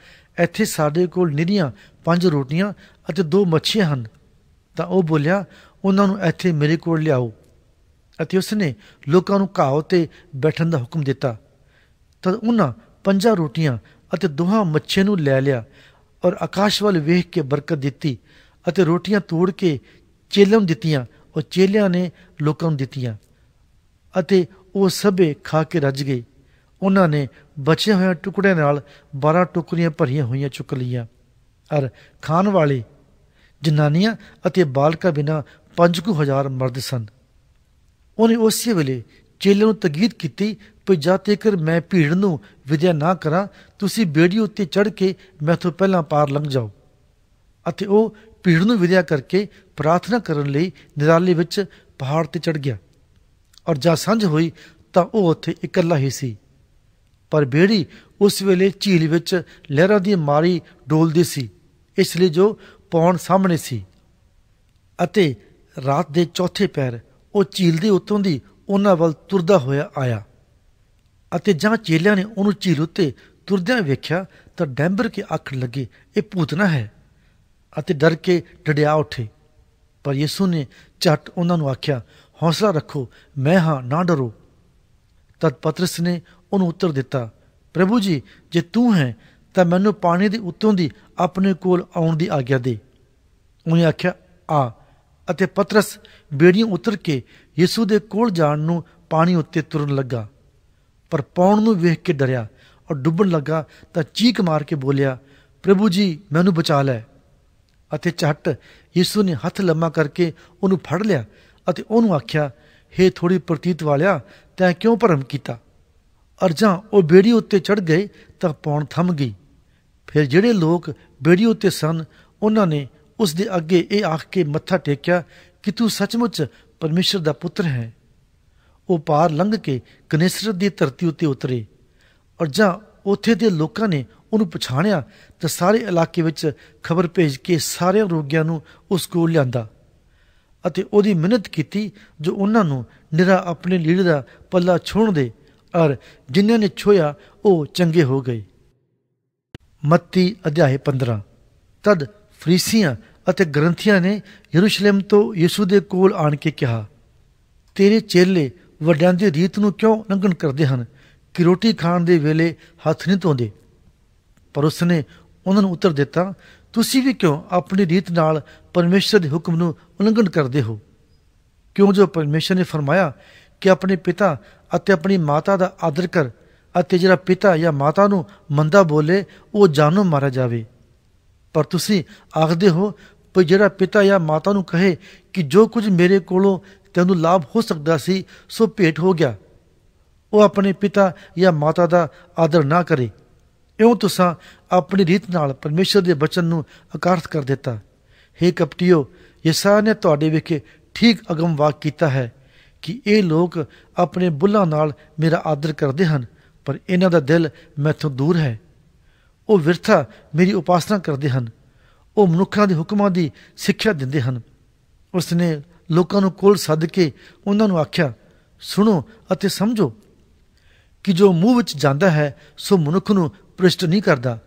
ਇੱਥੇ ਸਾਡੇ ਕੋਲ ਨਿਰੀਆਂ ਪੰਜ ਰੋਟੀਆਂ ਅਤੇ ਦੋ ਮੱਛੀਆਂ ਹਨ ਤਾਂ ਉਹ ਬੋਲਿਆ ਉਹਨਾਂ ਨੂੰ ਇੱਥੇ ਮੇਰੇ ਕੋਲ ਲਿਆਓ ਅਤੇ ਉਸ ਨੇ ਲੋਕਾਂ ਨੂੰ ਘਾਹ ਤੇ ਬੈਠਣ ਦਾ ਹੁਕਮ ਦਿੱਤਾ ਤਦ ਉਹਨਾਂ ਪੰਜਾਂ ਰੋਟੀਆਂ ਅਤੇ ਦੋਹਾਂ ਮੱਛੀਆਂ ਨੂੰ ਲੈ ਲਿਆ ਔਰ ਆਕਾਸ਼ ਵੱਲ ਵੇਖ ਕੇ ਬਰਕਤ ਦਿੱਤੀ ਅਤੇ ਰੋਟੀਆਂ ਤੋੜ ਕੇ ਚੇਲਿਆਂ ਨੂੰ ਦਿੱਤੀਆਂ ਉਹ ਚੇਲਿਆਂ ਨੇ ਲੋਕਾਂ ਨੂੰ ਦਿੱਤੀਆਂ ਅਤੇ ਉਹ ਸਭੇ ਖਾ ਕੇ ਰੱਜ ਗਏ ਉਹਨਾਂ ਨੇ ਬਚੇ ਹੋਏ ਟੁਕੜਿਆਂ ਨਾਲ 12 ਟੁਕੜੀਆਂ ਭਰੀਆਂ ਹੋਈਆਂ ਚੁੱਕ ਲਈਆਂ ਔਰ ਖਾਣ ਵਾਲੇ ਜਨਾਨੀਆਂ ਅਤੇ ਬਾਲਕਾ ਬਿਨਾ 5000 ਮਰਦ ਸਨ ਉਹਨੇ ਉਸੇ ਵੇਲੇ ਚੇਲਿਆਂ ਨੂੰ ਤਗੀਦ ਕੀਤੀ ਕਿ ਜਾ ਤੇਕਰ ਮੈਂ ਭੀੜ ਨੂੰ ਵਿਦਿਆ ਨਾ ਕਰਾਂ ਤੁਸੀਂ ਬੇੜੀ ਉੱਤੇ ਚੜ ਕੇ ਮੈਥੋਂ ਪਹਿਲਾਂ ਪਾਰ ਲੰਘ ਜਾਓ ਅਤੇ ਉਹ ਭੀੜ ਨੂੰ ਵਿਦਿਆ ਕਰਕੇ ਪ੍ਰਾਰਥਨਾ ਕਰਨ ਲਈ ਨਿਰਾਲੇ ਵਿੱਚ ਪਹਾੜ ਤੇ ਚੜ ਗਿਆ ਔਰ ਜਦ ਸੰਝ ਹੋਈ ਤਾਂ ਉਹ ਉੱਥੇ ਇਕੱਲਾ ਹੀ ਸੀ ਪਰ ਬੇੜੀ ਉਸ ਵੇਲੇ ਝੀਲ ਵਿੱਚ ਲਹਿਰਾਂ ਦੀ ਮਾਰੀ ਡੋਲਦੀ ਸੀ ਇਸ ਲਈ ਜੋ ਪੌਣ ਸਾਹਮਣੇ ਸੀ ਅਤੇ ਰਾਤ ਦੇ ਚੌਥੇ ਪੈਰ ਉਹ ਝੀਲ ਦੇ ਉੱਤੋਂ ਦੀ ਉਹਨਾਂ ਵੱਲ ਤੁਰਦਾ ਹੋਇਆ ਆਇਆ ਅਤੇ ਜਾਂ ਚੇਲਿਆਂ ਨੇ ਉਹਨੂੰ ਝੀਲ ਉੱਤੇ ਤੁਰਦਿਆਂ ਵੇਖਿਆ ਤਾਂ ਡੈਂਬਰ ਕੇ ਆਖਣ ਲੱਗੇ ਇਹ ਭੂਤਨਾ ਹੈ ਅਤੇ ਡਰ ਕੇ ਡਡਿਆ ਉੱਠੇ ਪਰ ਯਿਸੂ ਨੇ ਝਟ ਉਹਨਾਂ ਨੂੰ ਆਖਿਆ ਹੌਸਲਾ ਰੱਖੋ ਮੈਂ ਹਾਂ ਨਾ ਡਰੋ ਤਦ ਪਤਰਸ ਨੇ ਉਹਨੂੰ ਉੱਤਰ ਦਿੱਤਾ ਪ੍ਰਭੂ ਜੀ ਜੇ ਤੂੰ ਹੈ ਤਾਂ ਮੈਨੂੰ ਪਾਣੀ ਦੇ ਉੱਤੋਂ ਦੀ ਆਪਣੇ ਕੋਲ ਆਉਣ ਦੀ ਆਗਿਆ ਦੇ ਉਹਨੇ ਆਖਿਆ ਆ ਅਤੇ ਪਤਰਸ ਬੇੜੀਆਂ ਉਤਰ ਕੇ ਯਿਸੂ ਦੇ ਕੋਲ ਜਾਣ ਨੂੰ ਪਾਣੀ ਉੱਤੇ ਤੁਰਨ ਲੱਗਾ ਪਰ ਪੌਣ ਨੂੰ ਵੇਖ ਕੇ ਡਰਿਆ ਔਰ ਡੁੱਬਣ ਲੱਗਾ ਤਾਂ ਚੀਕ ਮਾਰ ਕੇ ਬੋਲਿਆ ਪ੍ਰਭੂ ਜੀ ਮੈਨੂੰ ਬਚਾ ਲੈ ਅਤੇ ਝਟ ਯਿਸੂ ਨੇ ਹੱਥ ਲੰਮਾ ਕਰਕੇ ਉਹਨੂੰ ਫੜ ਲਿਆ ਅਤੇ ਉਹਨੂੰ ਆਖਿਆ ਹੇ ਥੋੜੀ ਪ੍ਰਤੀਤ ਵਾਲਿਆ ਤੈਂ ਕਿਉਂ ਭਰਮ ਕੀਤਾ ਅਰਜਾਂ ਉਹ ਬੇੜੀ ਉੱਤੇ ਚੜ ਗਏ ਤਾਂ ਪੌਣ ਥੰਮ ਗਈ ਫਿਰ ਜਿਹੜੇ ਲੋਕ ਬੇੜੀ ਉੱਤੇ ਸਨ ਉਹਨਾਂ ਨੇ ਉਸ ਦੇ ਅੱਗੇ ਇਹ ਆਖ ਕੇ ਮੱਥਾ ਟੇਕਿਆ ਕਿ ਤੂੰ ਸੱਚਮੁੱਚ ਪਰਮੇਸ਼ਰ ਦਾ ਪੁੱਤਰ ਹੈ ਉਹ ਪਾਰ ਲੰਘ ਕੇ ਕਨੇਸਰਤ ਦੀ ਧਰਤੀ ਉੱਤੇ ਉਤਰੇ ਅਰਜਾਂ ਉੱਥੇ ਦੇ ਲੋਕਾਂ ਨੇ ਉਹਨੂੰ ਪਛਾਣਿਆ ਤੇ ਸਾਰੇ ਇਲਾਕੇ ਵਿੱਚ ਖਬਰ ਭੇਜ ਕੇ ਸਾਰੇ ਰੋਗੀਆਂ ਨੂੰ ਉਸ ਕੋਲ ਲਿਆਂਦਾ ਅਤੇ ਉਹਦੀ ਮਿਹਨਤ ਕੀਤੀ ਜੋ ਉਹਨਾਂ ਨੂੰ ਨਿਰਾ ਆਪਣੇ ਲੀੜ ਦਾ ਪੱਲਾ ਛੋਣ ਦੇ ਔਰ ਜਿਨ੍ਹਾਂ ਨੇ ਛੋਇਆ ਉਹ ਚੰਗੇ ਹੋ ਗਏ ਮੱਤੀ ਅਧਿਆਇ 15 ਤਦ ਫਰੀਸੀਆਂ ਅਤੇ ਗ੍ਰੰਥੀਆਂ ਨੇ ਯਰੂਸ਼ਲਮ ਤੋਂ ਯਿਸੂ ਦੇ ਕੋਲ ਆਣ ਕੇ ਕਿਹਾ ਤੇਰੇ ਚੇਲੇ ਵੱਡਿਆਂ ਦੀ ਰੀਤ ਨੂੰ ਕਿਉਂ ਲੰਘਣ ਕਰਦੇ ਹਨ ਕਿ ਰੋਟੀ ਖਾਣ ਦੇ ਵੇਲੇ ਹੱਥ ਨਹੀਂ ਧੋਂਦੇ ਪਰ ਉਸਨੇ ਉਹਨਾਂ ਨੂੰ ਉੱਤਰ ਦਿੱਤਾ ਤੁਸੀਂ ਵੀ ਕਿਉਂ ਆਪਣੀ ਰੀਤ ਨਾਲ ਪਰਮੇਸ਼ਰ ਦੇ ਹੁਕਮ ਨੂੰ ਉਲੰਘਣ ਕਰਦੇ ਹੋ ਕਿਉਂ ਜੋ ਪਰਮੇਸ਼ਰ ਨੇ ਫਰਮਾਇਆ ਕਿ ਆਪਣੇ ਪਿਤਾ ਅਤੇ ਆਪਣੀ ਮਾਤਾ ਦਾ ਆਦਰ ਕਰ ਅਤੇ ਜਿਹੜਾ ਪਿਤਾ ਜਾਂ ਮਾਤਾ ਨੂੰ ਮੰਦਾ ਬੋਲੇ ਉਹ ਜਾਨੋਂ ਮਾਰਿਆ ਜਾਵੇ ਪਰ ਤੁਸੀਂ ਆਖਦੇ ਹੋ ਕਿ ਜਿਹੜਾ ਪਿਤਾ ਜਾਂ ਮਾਤਾ ਨੂੰ ਕਹੇ ਕਿ ਜੋ ਕੁਝ ਮੇਰੇ ਕੋਲੋਂ ਤੈਨੂੰ ਲਾਭ ਹੋ ਸਕਦਾ ਸੀ ਸੋ ਭੇਟ ਹੋ ਗਿਆ ਉਹ ਆਪਣੇ ਪਿਤਾ ਜਾਂ ਮਾਤਾ ਦਾ ਆਦਰ ਨਾ ਕਰੇ ਇਉਂ ਤੁਸੀਂ ਆਪਣੀ ਰੀਤ ਨਾਲ ਪਰਮੇਸ਼ਰ ਦੇ ਬਚਨ ਨੂੰ ਅਕਾਰਥ ਕਰ ਦਿੱਤਾ ਹੈ ਕਪਟਿਓ ਯਸਾ ਨੇ ਤੁਹਾਡੇ ਵਿਖੇ ਠੀਕ ਅਗਮ ਵਾਕ ਕੀਤਾ ਹੈ ਕਿ ਇਹ ਲੋਕ ਆਪਣੇ ਬੁੱਲਾਂ ਨਾਲ ਮੇਰਾ ਆਦਰ ਕਰਦੇ ਹਨ ਪਰ ਇਹਨਾਂ ਦਾ ਦਿਲ ਮੈਥੋਂ ਦੂਰ ਹੈ ਉਹ ਵਿਰਥਾ ਮੇਰੀ ਉਪਾਸਨਾ ਕਰਦੇ ਹਨ ਉਹ ਮਨੁੱਖਾਂ ਦੇ ਹੁਕਮਾਂ ਦੀ ਸਿੱਖਿਆ ਦਿੰਦੇ ਹਨ ਉਸ ਨੇ ਲੋਕਾਂ ਨੂੰ ਕੋਲ ਸੱਦ ਕੇ ਉਹਨਾਂ ਨੂੰ ਆਖਿਆ ਸੁਣੋ ਅਤੇ ਸਮਝੋ ਕਿ ਜੋ ਮੂੰਹ ਵਿੱਚ ਜਾਂਦਾ ਹੈ ਸੋ ਮਨੁੱਖ ਨੂੰ ਪ੍ਰਿਸ਼ਟ ਨਹੀਂ ਕਰਦਾ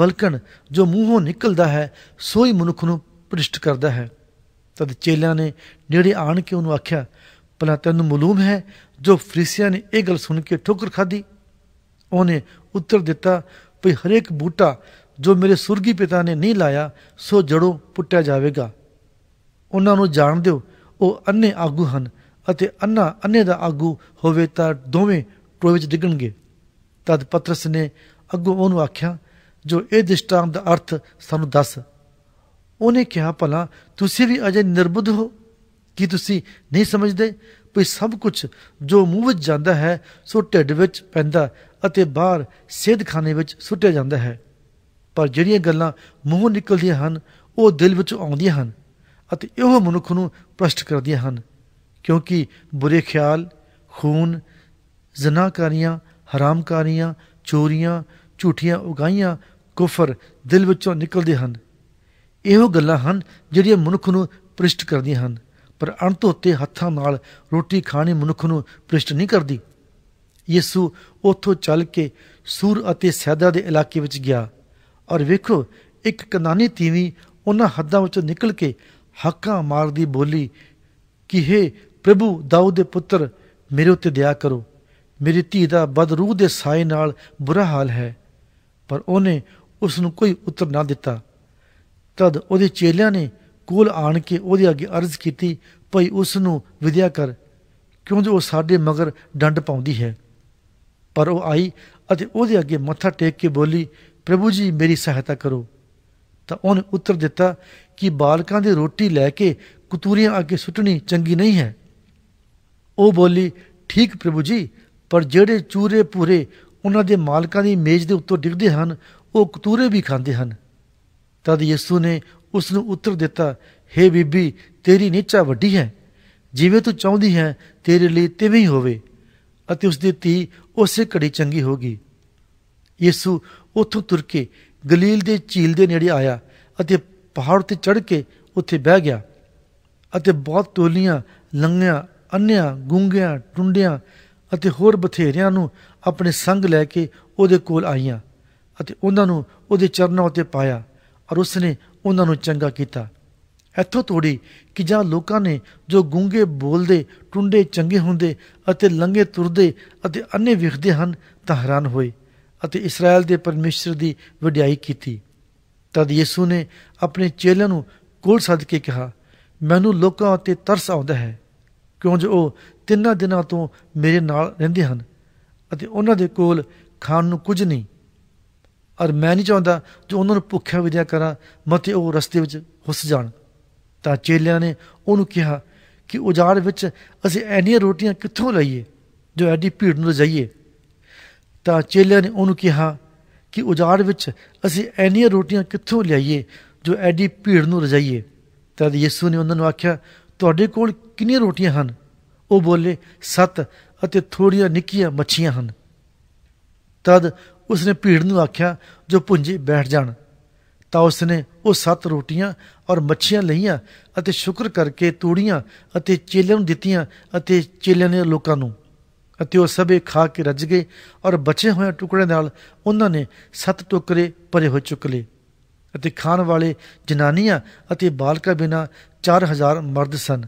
ਬਲਕਨ ਜੋ ਮੂੰਹੋਂ ਨਿਕਲਦਾ ਹੈ ਸੋਈ ਮਨੁੱਖ ਨੂੰ ਪ੍ਰਿਸ਼ਟ ਕਰਦਾ ਹੈ ਤਦ ਚੇਲਿਆਂ ਨੇ ਨੇੜੇ ਆਣ ਕੇ ਉਹਨੂੰ ਆਖਿਆ ਭਲਾ ਤੈਨੂੰ ਮਾਲੂਮ ਹੈ ਜੋ ਫਰੀਸੀਆਂ ਨੇ ਇਹ ਗੱਲ ਸੁਣ ਕੇ ਠੋਕਰ ਖਾਦੀ ਉਹਨੇ ਉੱਤਰ ਦਿੱਤਾ ਭਈ ਹਰੇਕ ਬੂਟਾ ਜੋ ਮੇਰੇ ਸੁਰਗੀ ਪਿਤਾ ਨੇ ਨਹੀਂ ਲਾਇਆ ਸੋ ਜੜੋਂ ਪੁੱਟਿਆ ਜਾਵੇਗਾ ਉਹਨਾਂ ਨੂੰ ਜਾਣ ਦਿਓ ਉਹ ਅੰਨੇ ਆਗੂ ਹਨ ਅਤੇ ਅੰਨਾ ਅੰਨੇ ਦਾ ਆਗੂ ਹੋਵੇ ਤਾਂ ਦੋਵੇਂ ਟੋਏ ਵਿੱਚ ਡਿੱਗਣਗੇ ਤਦ ਪਤਰਸ ਨੇ ਅੱਗੋਂ ਉਹਨੂੰ ਆਖਿਆ ਜੋ ਇਹ ਦਿਸ਼ਟਾਂ ਦਾ ਅਰਥ ਸਾਨੂੰ ਦੱਸ ਉਹਨੇ ਕਿਹਾ ਭਲਾ ਤੁਸੀਂ ਵੀ ਅਜੇ ਨਿਰਬੁੱਧ ਹੋ ਕੀ ਤੁਸੀਂ ਨਹੀਂ ਸਮਝਦੇ ਕਿ ਸਭ ਕੁਝ ਜੋ ਮੂੰਹ ਵਿੱਚ ਜਾਂਦਾ ਹੈ ਸੋ ਢਿੱਡ ਵਿੱਚ ਪੈਂਦਾ ਅਤੇ ਬਾਹਰ ਸਿੱਧਖਾਨੇ ਵਿੱਚ ਸੁੱਟਿਆ ਜਾਂਦਾ ਹੈ ਪਰ ਜਿਹੜੀਆਂ ਗੱਲਾਂ ਮੂੰਹੋਂ ਨਿਕਲਦੀਆਂ ਹਨ ਉਹ ਦਿਲ ਵਿੱਚ ਆਉਂਦੀਆਂ ਹਨ ਅਤੇ ਇਹੋ ਮਨੁੱਖ ਨੂੰ ਪ੍ਰਸ਼ਟ ਕਰਦੀਆਂ ਹਨ ਕਿਉਂਕਿ ਬੁਰੇ ਖਿਆਲ ਖੂਨ ਜ਼ਨਾਕਾਰੀਆਂ ਹਰਾਮਕਾਰੀਆਂ ਚੋਰੀਆਂ ਝੂਠੀਆਂ ਉਗਾਈਆਂ ਕਫਰ ਦਿਲ ਵਿੱਚੋਂ ਨਿਕਲਦੇ ਹਨ ਇਹੋ ਗੱਲਾਂ ਹਨ ਜਿਹੜੀਆਂ ਮਨੁੱਖ ਨੂੰ ਪ੍ਰਿਸ਼ਟ ਕਰਦੀਆਂ ਹਨ ਪਰ ਅਣਧੋਤੇ ਹੱਥਾਂ ਨਾਲ ਰੋਟੀ ਖਾਣੀ ਮਨੁੱਖ ਨੂੰ ਪ੍ਰਿਸ਼ਟ ਨਹੀਂ ਕਰਦੀ ਯਿਸੂ ਉੱਥੋਂ ਚੱਲ ਕੇ ਸੂਰ ਅਤੇ ਸੈਦਾ ਦੇ ਇਲਾਕੇ ਵਿੱਚ ਗਿਆ ਔਰ ਵੇਖੋ ਇੱਕ ਕਨਾਨੀ ਤੀਵੀ ਉਹਨਾਂ ਹੱਦਾਂ ਵਿੱਚੋਂ ਨਿਕਲ ਕੇ ਹੱਕਾਂ ਮਾਰਦੀ ਬੋਲੀ ਕਿ हे ਪ੍ਰਭੂ ਦਾਊਦ ਦੇ ਪੁੱਤਰ ਮੇਰੇ ਉੱਤੇ ਦਇਆ ਕਰੋ ਮੇਰੀ ਧੀ ਦਾ ਬਦਰੂਹ ਦੇ ਸਾਏ ਨਾਲ ਬੁਰਾ ਹਾਲ ਹੈ ਪਰ ਉਹਨੇ ਉਸ ਨੂੰ ਕੋਈ ਉੱਤਰ ਨਾ ਦਿੱਤਾ ਤਦ ਉਹਦੇ ਚੇਲਿਆਂ ਨੇ ਕੋਲ ਆਣ ਕੇ ਉਹਦੇ ਅੱਗੇ ਅਰਜ਼ ਕੀਤੀ ਭਈ ਉਸ ਨੂੰ ਵਿਦਿਆ ਕਰ ਕਿਉਂਕਿ ਉਹ ਸਾਡੇ ਮਗਰ ਡੰਡ ਪਾਉਂਦੀ ਹੈ ਪਰ ਉਹ ਆਈ ਅਤੇ ਉਹਦੇ ਅੱਗੇ ਮੱਥਾ ਟੇਕ ਕੇ ਬੋਲੀ ਪ੍ਰਭੂ ਜੀ ਮੇਰੀ ਸਹਾਇਤਾ ਕਰੋ ਤਾਂ ਉਹਨੇ ਉੱਤਰ ਦਿੱਤਾ ਕਿ ਬਾਲਕਾਂ ਦੀ ਰੋਟੀ ਲੈ ਕੇ ਕਤੂਰੀਆਂ ਅੱਗੇ ਸੁੱਟਣੀ ਚੰਗੀ ਨਹੀਂ ਹੈ ਉਹ ਬੋਲੀ ਠੀਕ ਪ੍ਰਭੂ ਜੀ ਪਰ ਜਿਹੜੇ ਚੂਰੇ ਪੂਰੇ ਉਹਨਾਂ ਦੇ ਮਾਲਕਾਂ ਦੀ ਮੇਜ਼ ਦੇ ਉੱਤੋਂ ਡਿੱਗਦੇ ਹਨ ਉਹ ਕਤੂਰੇ ਵੀ ਖਾਂਦੇ ਹਨ ਤਦ ਯਿਸੂ ਨੇ ਉਸ ਨੂੰ ਉੱਤਰ ਦਿੱਤਾ हे ਬੀਬੀ ਤੇਰੀ ਨਿਚਾ ਵੱਡੀ ਹੈ ਜਿਵੇਂ ਤੂੰ ਚਾਹੁੰਦੀ ਹੈ ਤੇਰੇ ਲਈ ਤਿਵੇਂ ਹੀ ਹੋਵੇ ਅਤੇ ਉਸ ਦੀ ਧੀ ਉਸੇ ਘੜੀ ਚੰਗੀ ਹੋ ਗਈ ਯਿਸੂ ਉੱਥੋਂ ਤੁਰ ਕੇ ਗਲੀਲ ਦੇ ਝੀਲ ਦੇ ਨੇੜੇ ਆਇਆ ਅਤੇ ਪਹਾੜ ਤੇ ਚੜ ਕੇ ਉੱਥੇ ਬਹਿ ਗਿਆ ਅਤੇ ਬਹੁਤ ਟੋਲੀਆਂ ਲੰਗਿਆਂ ਅੰਨਿਆਂ ਗੁੰਗਿਆਂ ਟੁੰਡਿਆਂ ਅਤੇ ਹੋਰ ਬਥੇਰਿਆਂ ਨੂੰ ਆਪਣੇ ਸੰਗ ਲੈ ਕੇ ਉਹਦੇ ਕੋਲ ਆਈਆਂ ਅਤੇ ਉਹਨਾਂ ਨੂੰ ਉਹਦੇ ਚਰਨਾਂ ਉੱਤੇ ਪਾਇਆ ਔਰ ਉਸਨੇ ਉਹਨਾਂ ਨੂੰ ਚੰਗਾ ਕੀਤਾ ਇੱਥੋਂ ਤੋੜੀ ਕਿ ਜਾਂ ਲੋਕਾਂ ਨੇ ਜੋ ਗੁੰਗੇ ਬੋਲਦੇ ਟੁੰਡੇ ਚੰਗੇ ਹੁੰਦੇ ਅਤੇ ਲੰਗੇ ਤੁਰਦੇ ਅਤੇ ਅੰਨੇ ਵਿਖਦੇ ਹਨ ਤਾਂ ਹੈਰਾਨ ਹੋਏ ਅਤੇ ਇਸਰਾਇਲ ਦੇ ਪਰਮੇਸ਼ਰ ਦੀ ਵਡਿਆਈ ਕੀਤੀ ਤਦ ਯਿਸੂ ਨੇ ਆਪਣੇ ਚੇਲਿਆਂ ਨੂੰ ਕੋਲ ਸੱਦ ਕੇ ਕਿਹਾ ਮੈਨੂੰ ਲੋਕਾਂ ਉੱਤੇ ਤਰਸ ਆਉਂਦਾ ਹੈ ਕਿਉਂਕਿ ਉਹ ਤਿੰਨਾਂ ਦਿਨਾਂ ਤੋਂ ਮੇਰੇ ਨਾਲ ਰਹਿੰਦੇ ਹਨ ਅਤੇ ਉਹਨਾਂ ਦੇ ਕੋਲ ਖਾਣ ਨੂੰ ਕੁਝ ਨਹੀਂ ਔਰ ਮੈਂ ਨਹੀਂ ਚਾਹੁੰਦਾ ਕਿ ਉਹਨਾਂ ਨੂੰ ਭੁੱਖਿਆ ਵਿਦਿਆ ਕਰਾਂ ਮਤੇ ਉਹ ਰਸਤੇ ਵਿੱਚ ਹੁੱਸ ਜਾਣ ਤਾਂ ਚੇਲਿਆਂ ਨੇ ਉਹਨੂੰ ਕਿਹਾ ਕਿ ਉਜਾੜ ਵਿੱਚ ਅਸੀਂ ਐਨੀਆਂ ਰੋਟੀਆਂ ਕਿੱਥੋਂ ਲਈਏ ਜੋ ਐਡੀ ਭੀੜ ਨੂੰ ਜਾਈਏ ਤਾਂ ਚੇਲਿਆਂ ਨੇ ਉਹਨੂੰ ਕਿਹਾ ਕਿ ਉਜਾੜ ਵਿੱਚ ਅਸੀਂ ਐਨੀਆਂ ਰੋਟੀਆਂ ਕਿੱਥੋਂ ਲਿਆਈਏ ਜੋ ਐਡੀ ਭੀੜ ਨੂੰ ਰਜਾਈਏ ਤਦ ਯਿਸੂ ਨੇ ਉਹਨਾਂ ਨੂੰ ਆਖਿਆ ਤੁਹਾਡੇ ਕੋਲ ਕਿੰਨੀਆਂ ਰੋਟੀਆਂ ਹਨ ਉਹ ਬੋਲੇ ਸੱਤ ਅਤੇ ਥੋੜੀਆਂ ਨਿੱਕੀਆਂ ਮੱਛੀਆਂ ਹਨ ਤਦ ਉਸਨੇ ਭੀੜ ਨੂੰ ਆਖਿਆ ਜੋ ਪੁੰਜੀ ਬੈਠ ਜਾਣ ਤਾਂ ਉਸਨੇ ਉਹ ਸੱਤ ਰੋਟੀਆਂ ਔਰ ਮੱਛੀਆਂ ਲਈਆਂ ਅਤੇ ਸ਼ੁਕਰ ਕਰਕੇ ਤੂੜੀਆਂ ਅਤੇ ਚੇਲਿਆਂ ਨੂੰ ਦਿੱਤੀਆਂ ਅਤੇ ਚੇਲਿਆਂ ਨੇ ਲੋਕਾਂ ਨੂੰ ਅਤੇ ਉਹ ਸਭੇ ਖਾ ਕੇ ਰੱਜ ਗਏ ਔਰ ਬਚੇ ਹੋਏ ਟੁਕੜੇ ਨਾਲ ਉਹਨਾਂ ਨੇ ਸੱਤ ਟੋਕਰੇ ਭਰੇ ਹੋ ਚੁੱਕ ਲਏ ਅਤੇ ਖਾਣ ਵਾਲੇ ਜਨਾਨੀਆਂ ਅਤੇ ਬਾਲਕਾਂ ਬਿਨਾ 4000 ਮਰਦ ਸਨ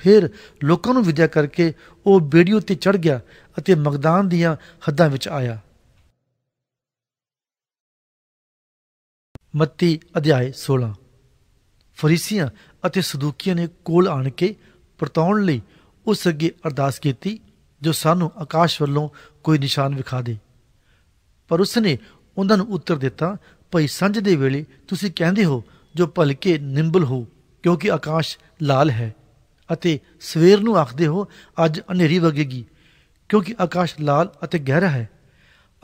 ਫਿਰ ਲੋਕਾਂ ਨੂੰ ਵਿਦਿਆ ਕਰਕੇ ਉਹ ਬੇੜੀ ਉੱਤੇ ਚੜ ਗਿਆ ਅਤੇ ਮਗਦਾਨ ਦੀਆਂ ਹੱਦਾਂ ਵਿੱਚ ਆਇਆ ਮੱਤੀ ਅਧਿਆਇ 16 ਫਰੀਸੀਆਂ ਅਤੇ ਸਦੂਕੀਆਂ ਨੇ ਕੋਲ ਆਣ ਕੇ ਪਰਤਾਉਣ ਲਈ ਉਸ ਅੱਗੇ ਅਰਦਾਸ ਕੀਤੀ ਜੋ ਸਾਨੂੰ ਆਕਾਸ਼ ਵੱਲੋਂ ਕੋਈ ਨਿਸ਼ਾਨ ਵਿਖਾ ਦੇ ਪਰ ਉਸ ਨੇ ਉਹਨਾਂ ਨੂੰ ਉੱਤਰ ਦਿੱਤਾ ਭਈ ਸੰਝ ਦੇ ਵੇਲੇ ਤੁਸੀਂ ਕਹਿੰਦੇ ਹੋ ਜੋ ਭਲਕੇ ਨਿੰਬਲ ਹੋ ਕਿਉਂਕਿ ਆਕਾਸ਼ ਲਾਲ ਹੈ ਅਤੇ ਸਵੇਰ ਨੂੰ ਆਖਦੇ ਹੋ ਅੱਜ ਹਨੇਰੀ ਵਗੇਗੀ ਕਿਉਂਕਿ ਆਕਾਸ਼ ਲਾਲ ਅਤੇ ਗਹਿਰਾ ਹੈ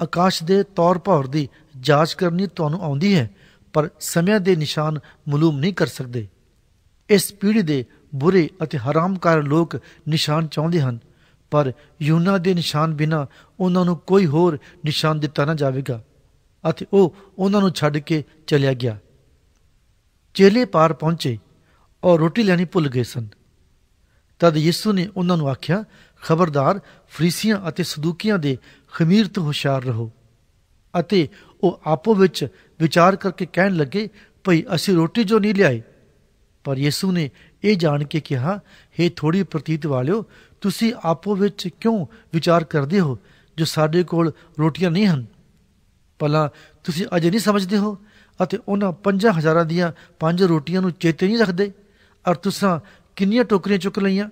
ਆਕਾਸ਼ ਦੇ ਤੌਰ ਭੌਰ ਦੀ ਜਾਂਚ ਕਰਨੀ ਤੁਹਾਨੂੰ ਆਉਂਦੀ ਹੈ ਪਰ ਸਮਿਆਂ ਦੇ ਨਿਸ਼ਾਨ ਮਲੂਮ ਨਹੀਂ ਕਰ ਸਕਦੇ ਇਸ ਪੀੜ੍ਹੀ ਦੇ ਬੁਰੇ ਅਤੇ ਹਰਾਮਕਾਰ ਲੋਕ ਨਿਸ਼ਾਨ ਚਾਹੁੰਦੇ ਹਨ ਪਰ ਯੂਨਾ ਦੇ ਨਿਸ਼ਾਨ ਬਿਨਾ ਉਹਨਾਂ ਨੂੰ ਕੋਈ ਹੋਰ ਨਿਸ਼ਾਨ ਦਿੱਤਾ ਨਾ ਜਾਵੇਗਾ ਅਤੇ ਉਹ ਉਹਨਾਂ ਨੂੰ ਛੱਡ ਕੇ ਚਲਿਆ ਗਿਆ ਚੇਲੇ ਪਾਰ ਪਹੁੰਚੇ ਔਰ ਰੋਟੀ ਲੈਣੀ ਭੁੱਲ ਗਏ ਸਨ ਤਦ ਯਿਸੂ ਨੇ ਉਹਨਾਂ ਨੂੰ ਆਖਿਆ ਖਬਰਦਾਰ ਫਰੀਸੀਆਂ ਅਤੇ ਸਦੂਕੀਆਂ ਦੇ ਖਮੀਰ ਤੋਂ ਹੁਸ਼ਿਆਰ ਰਹੋ ਅਤੇ ਉਹ ਆਪੋ ਵਿੱਚ ਵਿਚਾਰ ਕਰਕੇ ਕਹਿਣ ਲੱਗੇ ਭਈ ਅਸੀਂ ਰੋਟੀ ਜੋ ਨਹੀਂ ਲਿਆਏ ਪਰ ਯਿਸੂ ਨੇ ਇਹ ਜਾਣ ਕੇ ਕਿਹਾ हे ਥੋੜੀ ਪ੍ਰਤੀਤ ਵਾਲਿਓ ਤੁਸੀਂ ਆਪੋ ਵਿੱਚ ਕਿਉਂ ਵਿਚਾਰ ਕਰਦੇ ਹੋ ਜੋ ਸਾਡੇ ਕੋਲ ਰੋਟੀਆਂ ਨਹੀਂ ਹਨ ਭਲਾ ਤੁਸੀਂ ਅਜੇ ਨਹੀਂ ਸਮਝਦੇ ਹੋ ਅਤੇ ਉਹਨਾਂ 5000 ਦੀਆਂ ਪੰਜ ਰੋਟੀਆਂ ਨੂੰ ਚੇਤੇ ਨਹੀਂ ਰੱਖਦੇ ਅਰ ਤੁਸੀਂ ਕਿੰਨੀਆਂ ਟੋਕਰੀਆਂ ਚੁੱਕ ਲਈਆਂ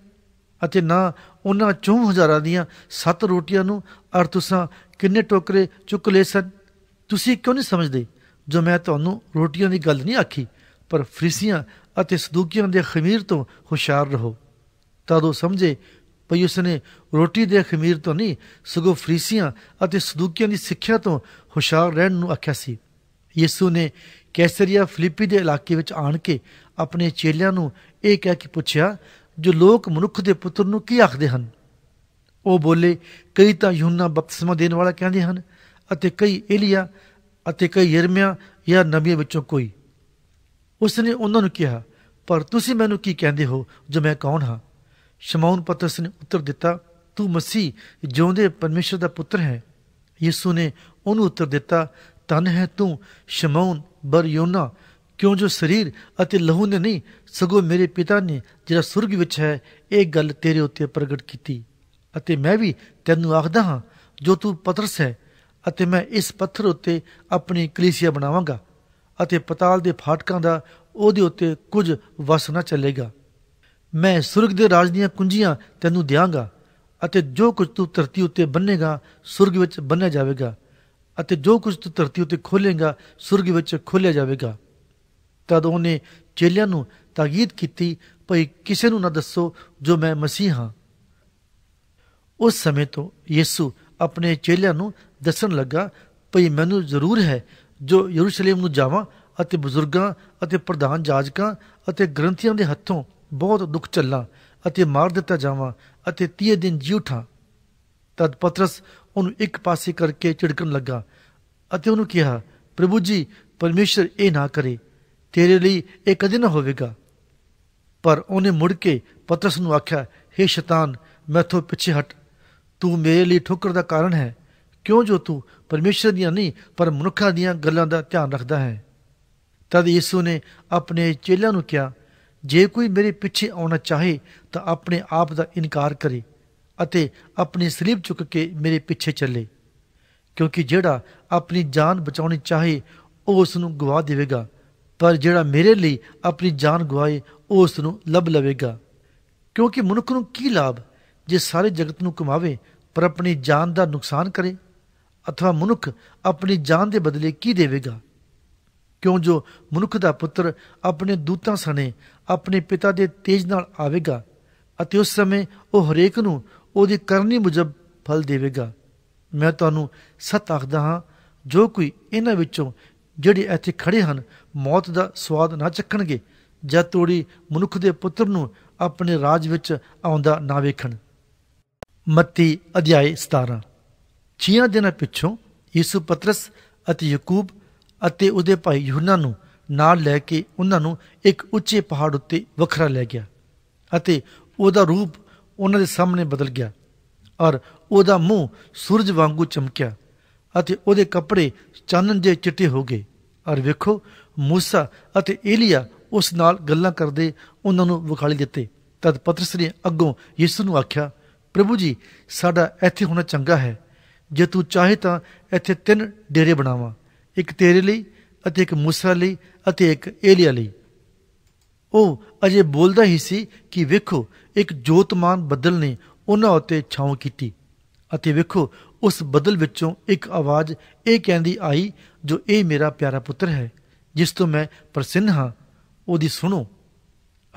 ਅਤੇ ਨਾ ਉਹਨਾਂ ਚੋਂ ਹਜ਼ਾਰਾਂ ਦੀਆਂ ਸੱਤ ਰੋਟੀਆਂ ਨੂੰ ਅਰ ਤੁਸੀਂ ਕਿੰਨੇ ਟੋਕਰੇ ਚੁੱਕ ਲੈ ਸਨ ਤੁਸੀਂ ਕਿਉਂ ਨਹੀਂ ਸਮਝਦੇ ਜੋ ਮੈਂ ਤੁਹਾਨੂੰ ਰੋਟੀਆਂ ਦੀ ਗੱਲ ਨਹੀਂ ਆਖੀ ਪਰ ਫਰੀਸੀਆਂ ਅਤੇ ਸਦੂਕੀਆਂ ਦੇ ਖਮੀਰ ਤੋਂ ਹੁਸ਼ਿਆਰ ਰਹੋ ਤਦੋਂ ਸਮਝੇ ਭਈ ਉਸਨੇ ਰੋਟੀ ਦੇ ਖਮੀਰ ਤੋਂ ਨਹੀਂ ਸਗੋਂ ਫਰੀਸੀਆਂ ਅਤੇ ਸਦੂਕੀਆਂ ਦੀ ਸਿੱਖਿਆ ਤੋਂ ਹੁਸ਼ਿਆਰ ਰਹਿਣ ਨੂੰ ਆਖਿਆ ਸੀ ਯਿਸੂ ਨੇ ਕੈਸਰੀਆ ਫਲੀਪੀ ਦੇ ਇਲਾਕੇ ਵਿੱਚ ਆਣ ਕੇ ਆਪਣੇ ਚੇਲਿਆਂ ਨੂੰ ਇਹ ਕਹਿ ਕੇ ਪੁੱਛਿਆ ਜੋ ਲੋਕ ਮਨੁੱਖ ਦੇ ਪੁੱਤਰ ਨੂੰ ਕੀ ਆਖਦੇ ਹਨ ਉਹ ਬੋਲੇ ਕਈ ਤਾਂ ਯੂਨਾ ਬਪਤਿਸਮਾ ਦੇਣ ਵਾਲਾ ਕਹਿੰਦੇ ਹਨ ਅਤੇ ਕਈ ਏਲੀਆ ਅਤੇ ਕਈ ਯਰਮਿਆ ਜਾਂ ਨਬੀਆਂ ਵਿੱਚੋਂ ਕੋਈ ਉਸ ਨੇ ਉਹਨਾਂ ਨੂੰ ਕਿਹਾ ਪਰ ਤੁਸੀਂ ਮੈਨੂੰ ਕੀ ਕਹਿੰਦੇ ਹੋ ਜੋ ਮੈਂ ਕੌਣ ਹਾਂ ਸ਼ਮਾਉਨ ਪਤਰਸ ਨੇ ਉੱਤਰ ਦਿੱਤਾ ਤੂੰ ਮਸੀਹ ਜਿਉਂਦੇ ਪਰਮੇਸ਼ਰ ਦਾ ਪੁੱਤਰ ਹੈ ਯਿਸੂ ਨੇ ਉਹਨੂੰ ਉੱਤਰ ਦਿੱਤਾ ਤਨ ਹੈ ਤੂੰ ਸ਼ਮੌਨ ਬਰਯੋਨਾ ਕਿਉਂ ਜੋ ਸਰੀਰ ਅਤੇ ਲਹੂ ਨੇ ਨਹੀਂ ਸਗੋ ਮੇਰੇ ਪਿਤਾ ਨੇ ਜਿਹੜਾ ਸੁਰਗ ਵਿੱਚ ਹੈ ਇਹ ਗੱਲ ਤੇਰੇ ਉੱਤੇ ਪ੍ਰਗਟ ਕੀਤੀ ਅਤੇ ਮੈਂ ਵੀ ਤੈਨੂੰ ਆਖਦਾ ਹਾਂ ਜੋ ਤੂੰ ਪਤਰਸ ਹੈ ਅਤੇ ਮੈਂ ਇਸ ਪੱਥਰ ਉੱਤੇ ਆਪਣੀ ਕਲੀਸਿਆ ਬਣਾਵਾਂਗਾ ਅਤੇ ਪਤਾਲ ਦੇ ਫਾਟਕਾਂ ਦਾ ਉਹਦੇ ਉੱਤੇ ਕੁਝ ਵਸ ਨਾ ਚੱਲੇਗਾ ਮੈਂ ਸੁਰਗ ਦੇ ਰਾਜ ਦੀਆਂ ਕੁੰਜੀਆਂ ਤੈਨੂੰ ਦਿਆਂਗਾ ਅਤੇ ਜੋ ਕੁਝ ਤੂੰ ਧਰਤੀ ਉੱਤੇ ਬੰਨੇਗਾ ਸੁਰਗ ਵਿੱਚ ਬੰਨਿਆ ਜਾਵੇਗਾ ਅਤੇ ਜੋ ਕੁਝ ਤੂੰ ਧਰਤੀ ਉਤੇ ਖੋਲੇਗਾ ਸੁਰਗ ਵਿੱਚ ਖੋਲਿਆ ਜਾਵੇਗਾ ਤਦ ਉਹਨੇ ਚੇਲਿਆਂ ਨੂੰ ਤਾਕੀਦ ਕੀਤੀ ਭਈ ਕਿਸੇ ਨੂੰ ਨਾ ਦੱਸੋ ਜੋ ਮੈਂ ਮਸੀਹ ਹਾਂ ਉਸ ਸਮੇਂ ਤੋਂ ਯਿਸੂ ਆਪਣੇ ਚੇਲਿਆਂ ਨੂੰ ਦੱਸਣ ਲੱਗਾ ਭਈ ਮੈਨੂੰ ਜ਼ਰੂਰ ਹੈ ਜੋ ਯਰੂਸ਼ਲਮ ਨੂੰ ਜਾਵਾਂ ਅਤੇ ਬਜ਼ੁਰਗਾਂ ਅਤੇ ਪ੍ਰਧਾਨ ਜਾਜਕਾਂ ਅਤੇ ਗ੍ਰੰਥੀਆਂ ਦੇ ਹੱਥੋਂ ਬਹੁਤ ਦੁੱਖ ਚੱਲਾਂ ਅਤੇ ਮਾਰ ਦਿੱਤਾ ਜਾਵਾਂ ਅਤੇ 30 ਦਿਨ ਜੀ ਉਠਾਂ ਤਦ ਪਤਰਸ ਉਹਨੂੰ ਇੱਕ ਪਾਸੇ ਕਰਕੇ ਝਿੜਕਣ ਲੱਗਾ ਅਤੇ ਉਹਨੂੰ ਕਿਹਾ ਪ੍ਰਭੂ ਜੀ ਪਰਮੇਸ਼ਰ ਇਹ ਨਾ ਕਰੇ ਤੇਰੇ ਲਈ ਇਹ ਕਦੇ ਨਾ ਹੋਵੇਗਾ ਪਰ ਉਹਨੇ ਮੁੜ ਕੇ ਪਤਰਸ ਨੂੰ ਆਖਿਆ हे ਸ਼ੈਤਾਨ ਮੈਥੋਂ ਪਿੱਛੇ ਹਟ ਤੂੰ ਮੇਰੇ ਲਈ ਠੋਕਰ ਦਾ ਕਾਰਨ ਹੈ ਕਿਉਂ ਜੋ ਤੂੰ ਪਰਮੇਸ਼ਰ ਦੀਆਂ ਨਹੀਂ ਪਰ ਮਨੁੱਖਾਂ ਦੀਆਂ ਗੱਲਾਂ ਦਾ ਧਿਆਨ ਰੱਖਦਾ ਹੈ ਤਦ ਯਿਸੂ ਨੇ ਆਪਣੇ ਚੇਲਿਆਂ ਨੂੰ ਕਿਹਾ ਜੇ ਕੋਈ ਮੇਰੇ ਪਿੱਛੇ ਆਉਣਾ ਚਾਹੇ ਤਾਂ ਆਪਣੇ ਆਪ ਦਾ ਇਨਕਾਰ ਕਰੇ ਅਤੇ ਆਪਣੀ ਸਲੀਬ ਚੁੱਕ ਕੇ ਮੇਰੇ ਪਿੱਛੇ ਚੱਲੇ ਕਿਉਂਕਿ ਜਿਹੜਾ ਆਪਣੀ ਜਾਨ ਬਚਾਉਣੀ ਚਾਹੇ ਉਹ ਉਸ ਨੂੰ ਗਵਾ ਦੇਵੇਗਾ ਪਰ ਜਿਹੜਾ ਮੇਰੇ ਲਈ ਆਪਣੀ ਜਾਨ ਗਵਾਏ ਉਹ ਉਸ ਨੂੰ ਲੱਭ ਲਵੇਗਾ ਕਿਉਂਕਿ ਮਨੁੱਖ ਨੂੰ ਕੀ ਲਾਭ ਜੇ ਸਾਰੇ ਜਗਤ ਨੂੰ ਕਮਾਵੇ ਪਰ ਆਪਣੀ ਜਾਨ ਦਾ ਨੁਕਸਾਨ ਕਰੇ ਅਥਵਾ ਮਨੁੱਖ ਆਪਣੀ ਜਾਨ ਦੇ ਬਦਲੇ ਕੀ ਦੇਵੇਗਾ ਕਿਉਂ ਜੋ ਮਨੁੱਖ ਦਾ ਪੁੱਤਰ ਆਪਣੇ ਦੂਤਾਂ ਸਣੇ ਆਪਣੇ ਪਿਤਾ ਦੇ ਤੇਜ ਨਾਲ ਆਵੇਗਾ ਅਤੇ ਉਸ ਸਮੇਂ ਉਹ ਹਰੇਕ ਨੂੰ ਉਹਦੀ ਕਰਨੀ ਮੁਜਬ ਫਲ ਦੇਵੇਗਾ ਮੈਂ ਤੁਹਾਨੂੰ ਸਤ ਆਖਦਾ ਹਾਂ ਜੋ ਕੋਈ ਇਹਨਾਂ ਵਿੱਚੋਂ ਜਿਹੜੇ ਇੱਥੇ ਖੜੇ ਹਨ ਮੌਤ ਦਾ ਸਵਾਦ ਨਾ ਚੱਕਣਗੇ ਜਦ ਤੋੜੀ ਮਨੁੱਖ ਦੇ ਪੁੱਤਰ ਨੂੰ ਆਪਣੇ ਰਾਜ ਵਿੱਚ ਆਉਂਦਾ ਨਾ ਵੇਖਣ ਮੱਤੀ ਅਧਿਆਇ 17 ਛੀਆਂ ਦਿਨਾਂ ਪਿੱਛੋਂ ਯਿਸੂ ਪਤਰਸ ਅਤੇ ਯਾਕੂਬ ਅਤੇ ਉਹਦੇ ਭਾਈ ਯਹੂਨਾ ਨੂੰ ਨਾਲ ਲੈ ਕੇ ਉਹਨਾਂ ਨੂੰ ਇੱਕ ਉੱਚੇ ਪਹਾੜ ਉੱਤੇ ਵੱਖਰਾ ਲੈ ਗਿਆ ਅਤੇ ਉਹਦਾ ਰੂਪ ਉਹਨਾਂ ਦੇ ਸਾਹਮਣੇ ਬਦਲ ਗਿਆ ਔਰ ਉਹਦਾ ਮੂੰਹ ਸੂਰਜ ਵਾਂਗੂ ਚਮਕਿਆ ਅਤੇ ਉਹਦੇ ਕੱਪੜੇ ਚਾਨਣ ਜੇ ਚਿੱਟੇ ਹੋ ਗਏ ਔਰ ਵੇਖੋ موسی ਅਤੇ ਏਲੀਆ ਉਸ ਨਾਲ ਗੱਲਾਂ ਕਰਦੇ ਉਹਨਾਂ ਨੂੰ ਵਿਖਾਲੀ ਦਿੱਤੇ ਤਦ ਪਤਰਸ ਨੇ ਅੱਗੋਂ ਯਿਸੂ ਨੂੰ ਆਖਿਆ ਪ੍ਰਭੂ ਜੀ ਸਾਡਾ ਇੱਥੇ ਹੋਣਾ ਚੰਗਾ ਹੈ ਜੇ ਤੂੰ ਚਾਹੇ ਤਾਂ ਇੱਥੇ ਤਿੰਨ ਡੇਰੇ ਬਣਾਵਾ ਇੱਕ ਤੇਰੇ ਲਈ ਅਤੇ ਇੱਕ موسی ਲਈ ਅਤੇ ਇੱਕ ਏਲੀਆ ਲਈ ਉਹ ਅਜੇ ਬੋਲਦਾ ਹੀ ਸੀ ਕਿ ਵੇਖੋ ਇੱਕ ਜੋਤਮਾਨ ਬੱਦਲ ਨੇ ਉਹਨਾਂ ਉੱਤੇ ਛਾਂ ਕੀਤੀ ਅਤੇ ਵੇਖੋ ਉਸ ਬੱਦਲ ਵਿੱਚੋਂ ਇੱਕ ਆਵਾਜ਼ ਇਹ ਕਹਿੰਦੀ ਆਈ ਜੋ ਇਹ ਮੇਰਾ ਪਿਆਰਾ ਪੁੱਤਰ ਹੈ ਜਿਸ ਤੋਂ ਮੈਂ ਪ੍ਰਸੰਨ ਹਾਂ ਉਹਦੀ ਸੁਣੋ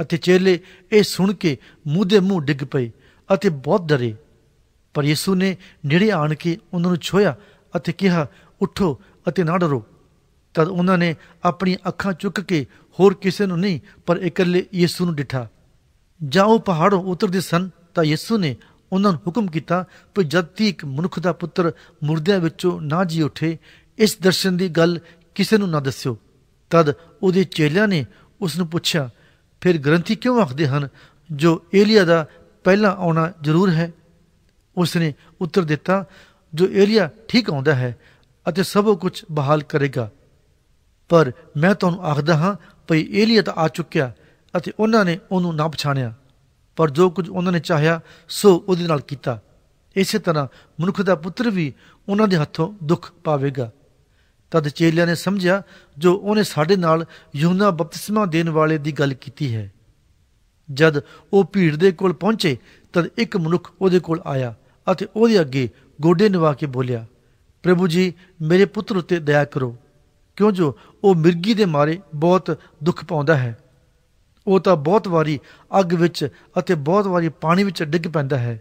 ਅਤੇ ਚੇਲੇ ਇਹ ਸੁਣ ਕੇ ਮੂੰਹ ਦੇ ਮੂੰਹ ਡਿੱਗ ਪਏ ਅਤੇ ਬਹੁਤ ਡਰੇ ਪਰ ਯਿਸੂ ਨੇ ਨੇੜੇ ਆਣ ਕੇ ਉਹਨਾਂ ਨੂੰ ਛੋਇਆ ਅਤੇ ਕਿਹਾ ਉਠੋ ਅਤੇ ਨਾ ਡਰੋ ਤਦ ਉਹਨਾਂ ਨੇ ਆਪਣੀਆਂ ਅੱਖਾਂ ਚੁੱਕ ਕੇ ਹੋਰ ਕਿਸੇ ਨੂੰ ਨਹੀਂ ਪਰ ਇਕੱਲੇ ਯਿਸੂ ਨੂੰ ਡਿਠਾ ਜਾਂ ਉਹ ਪਹਾੜੋਂ ਉਤਰਦੇ ਸਨ ਤਾਂ ਯਿਸੂ ਨੇ ਉਹਨਾਂ ਨੂੰ ਹੁਕਮ ਕੀਤਾ ਕਿ ਜਦ ਤੀਕ ਮਨੁੱਖ ਦਾ ਪੁੱਤਰ ਮੁਰਦਿਆਂ ਵਿੱਚੋਂ ਨਾ ਜੀ ਉਠੇ ਇਸ ਦਰਸ਼ਨ ਦੀ ਗੱਲ ਕਿਸੇ ਨੂੰ ਨਾ ਦੱਸਿਓ ਤਦ ਉਹਦੇ ਚੇਲਿਆਂ ਨੇ ਉਸ ਨੂੰ ਪੁੱਛਿਆ ਫਿਰ ਗ੍ਰੰਥੀ ਕਿਉਂ ਆਖਦੇ ਹਨ ਜੋ ਏਲੀਆ ਦਾ ਪਹਿਲਾਂ ਆਉਣਾ ਜ਼ਰੂਰ ਹੈ ਉਸ ਨੇ ਉੱਤਰ ਦਿੱਤਾ ਜੋ ਏਲੀਆ ਠੀਕ ਆਉਂਦਾ ਹੈ ਅਤੇ ਸਭ ਕੁਝ ਬਹਾਲ ਕਰੇਗਾ ਪਰ ਮੈਂ ਤੁਹਾਨੂੰ ਆਖਦਾ ਹਾਂ ਭਈ ਏਲੀਆ ਤਾਂ ਆ ਚੁੱਕਿਆ ਅਤੇ ਉਹਨਾਂ ਨੇ ਉਹਨੂੰ ਨਾ ਪਛਾਣਿਆ ਪਰ ਜੋ ਕੁਝ ਉਹਨਾਂ ਨੇ ਚਾਹਿਆ ਸੋ ਉਹਦੇ ਨਾਲ ਕੀਤਾ ਇਸੇ ਤਰ੍ਹਾਂ ਮਨੁੱਖ ਦਾ ਪੁੱਤਰ ਵੀ ਉਹਨਾਂ ਦੇ ਹੱਥੋਂ ਦੁੱਖ ਪਾਵੇਗਾ ਤਦ ਚੇਲਿਆਂ ਨੇ ਸਮਝਿਆ ਜੋ ਉਹਨੇ ਸਾਡੇ ਨਾਲ ਯੋਹਨਾ ਬਪਤਿਸਮਾ ਦੇਣ ਵਾਲੇ ਦੀ ਗੱਲ ਕੀਤੀ ਹੈ ਜਦ ਉਹ ਭੀੜ ਦੇ ਕੋਲ ਪਹੁੰਚੇ ਤਦ ਇੱਕ ਮਨੁੱਖ ਉਹਦੇ ਕੋਲ ਆਇਆ ਅਤੇ ਉਹਦੇ ਅੱਗੇ ਗੋਡੇ ਨਿਵਾ ਕੇ ਬੋਲਿਆ ਪ੍ਰਭੂ ਜੀ ਮੇਰੇ ਪੁੱਤਰ ਉਤੇ ਦਇਆ ਕਰੋ ਕਿਉਂ ਜੋ ਉਹ ਮਿਰਗੀ ਦੇ ਮਾਰੇ ਬਹੁਤ ਦੁੱਖ ਪਾਉਂਦਾ ਹੈ ਉਹ ਤਾਂ ਬਹੁਤ ਵਾਰੀ ਅੱਗ ਵਿੱਚ ਅਤੇ ਬਹੁਤ ਵਾਰੀ ਪਾਣੀ ਵਿੱਚ ਡਿੱਗ ਪੈਂਦਾ ਹੈ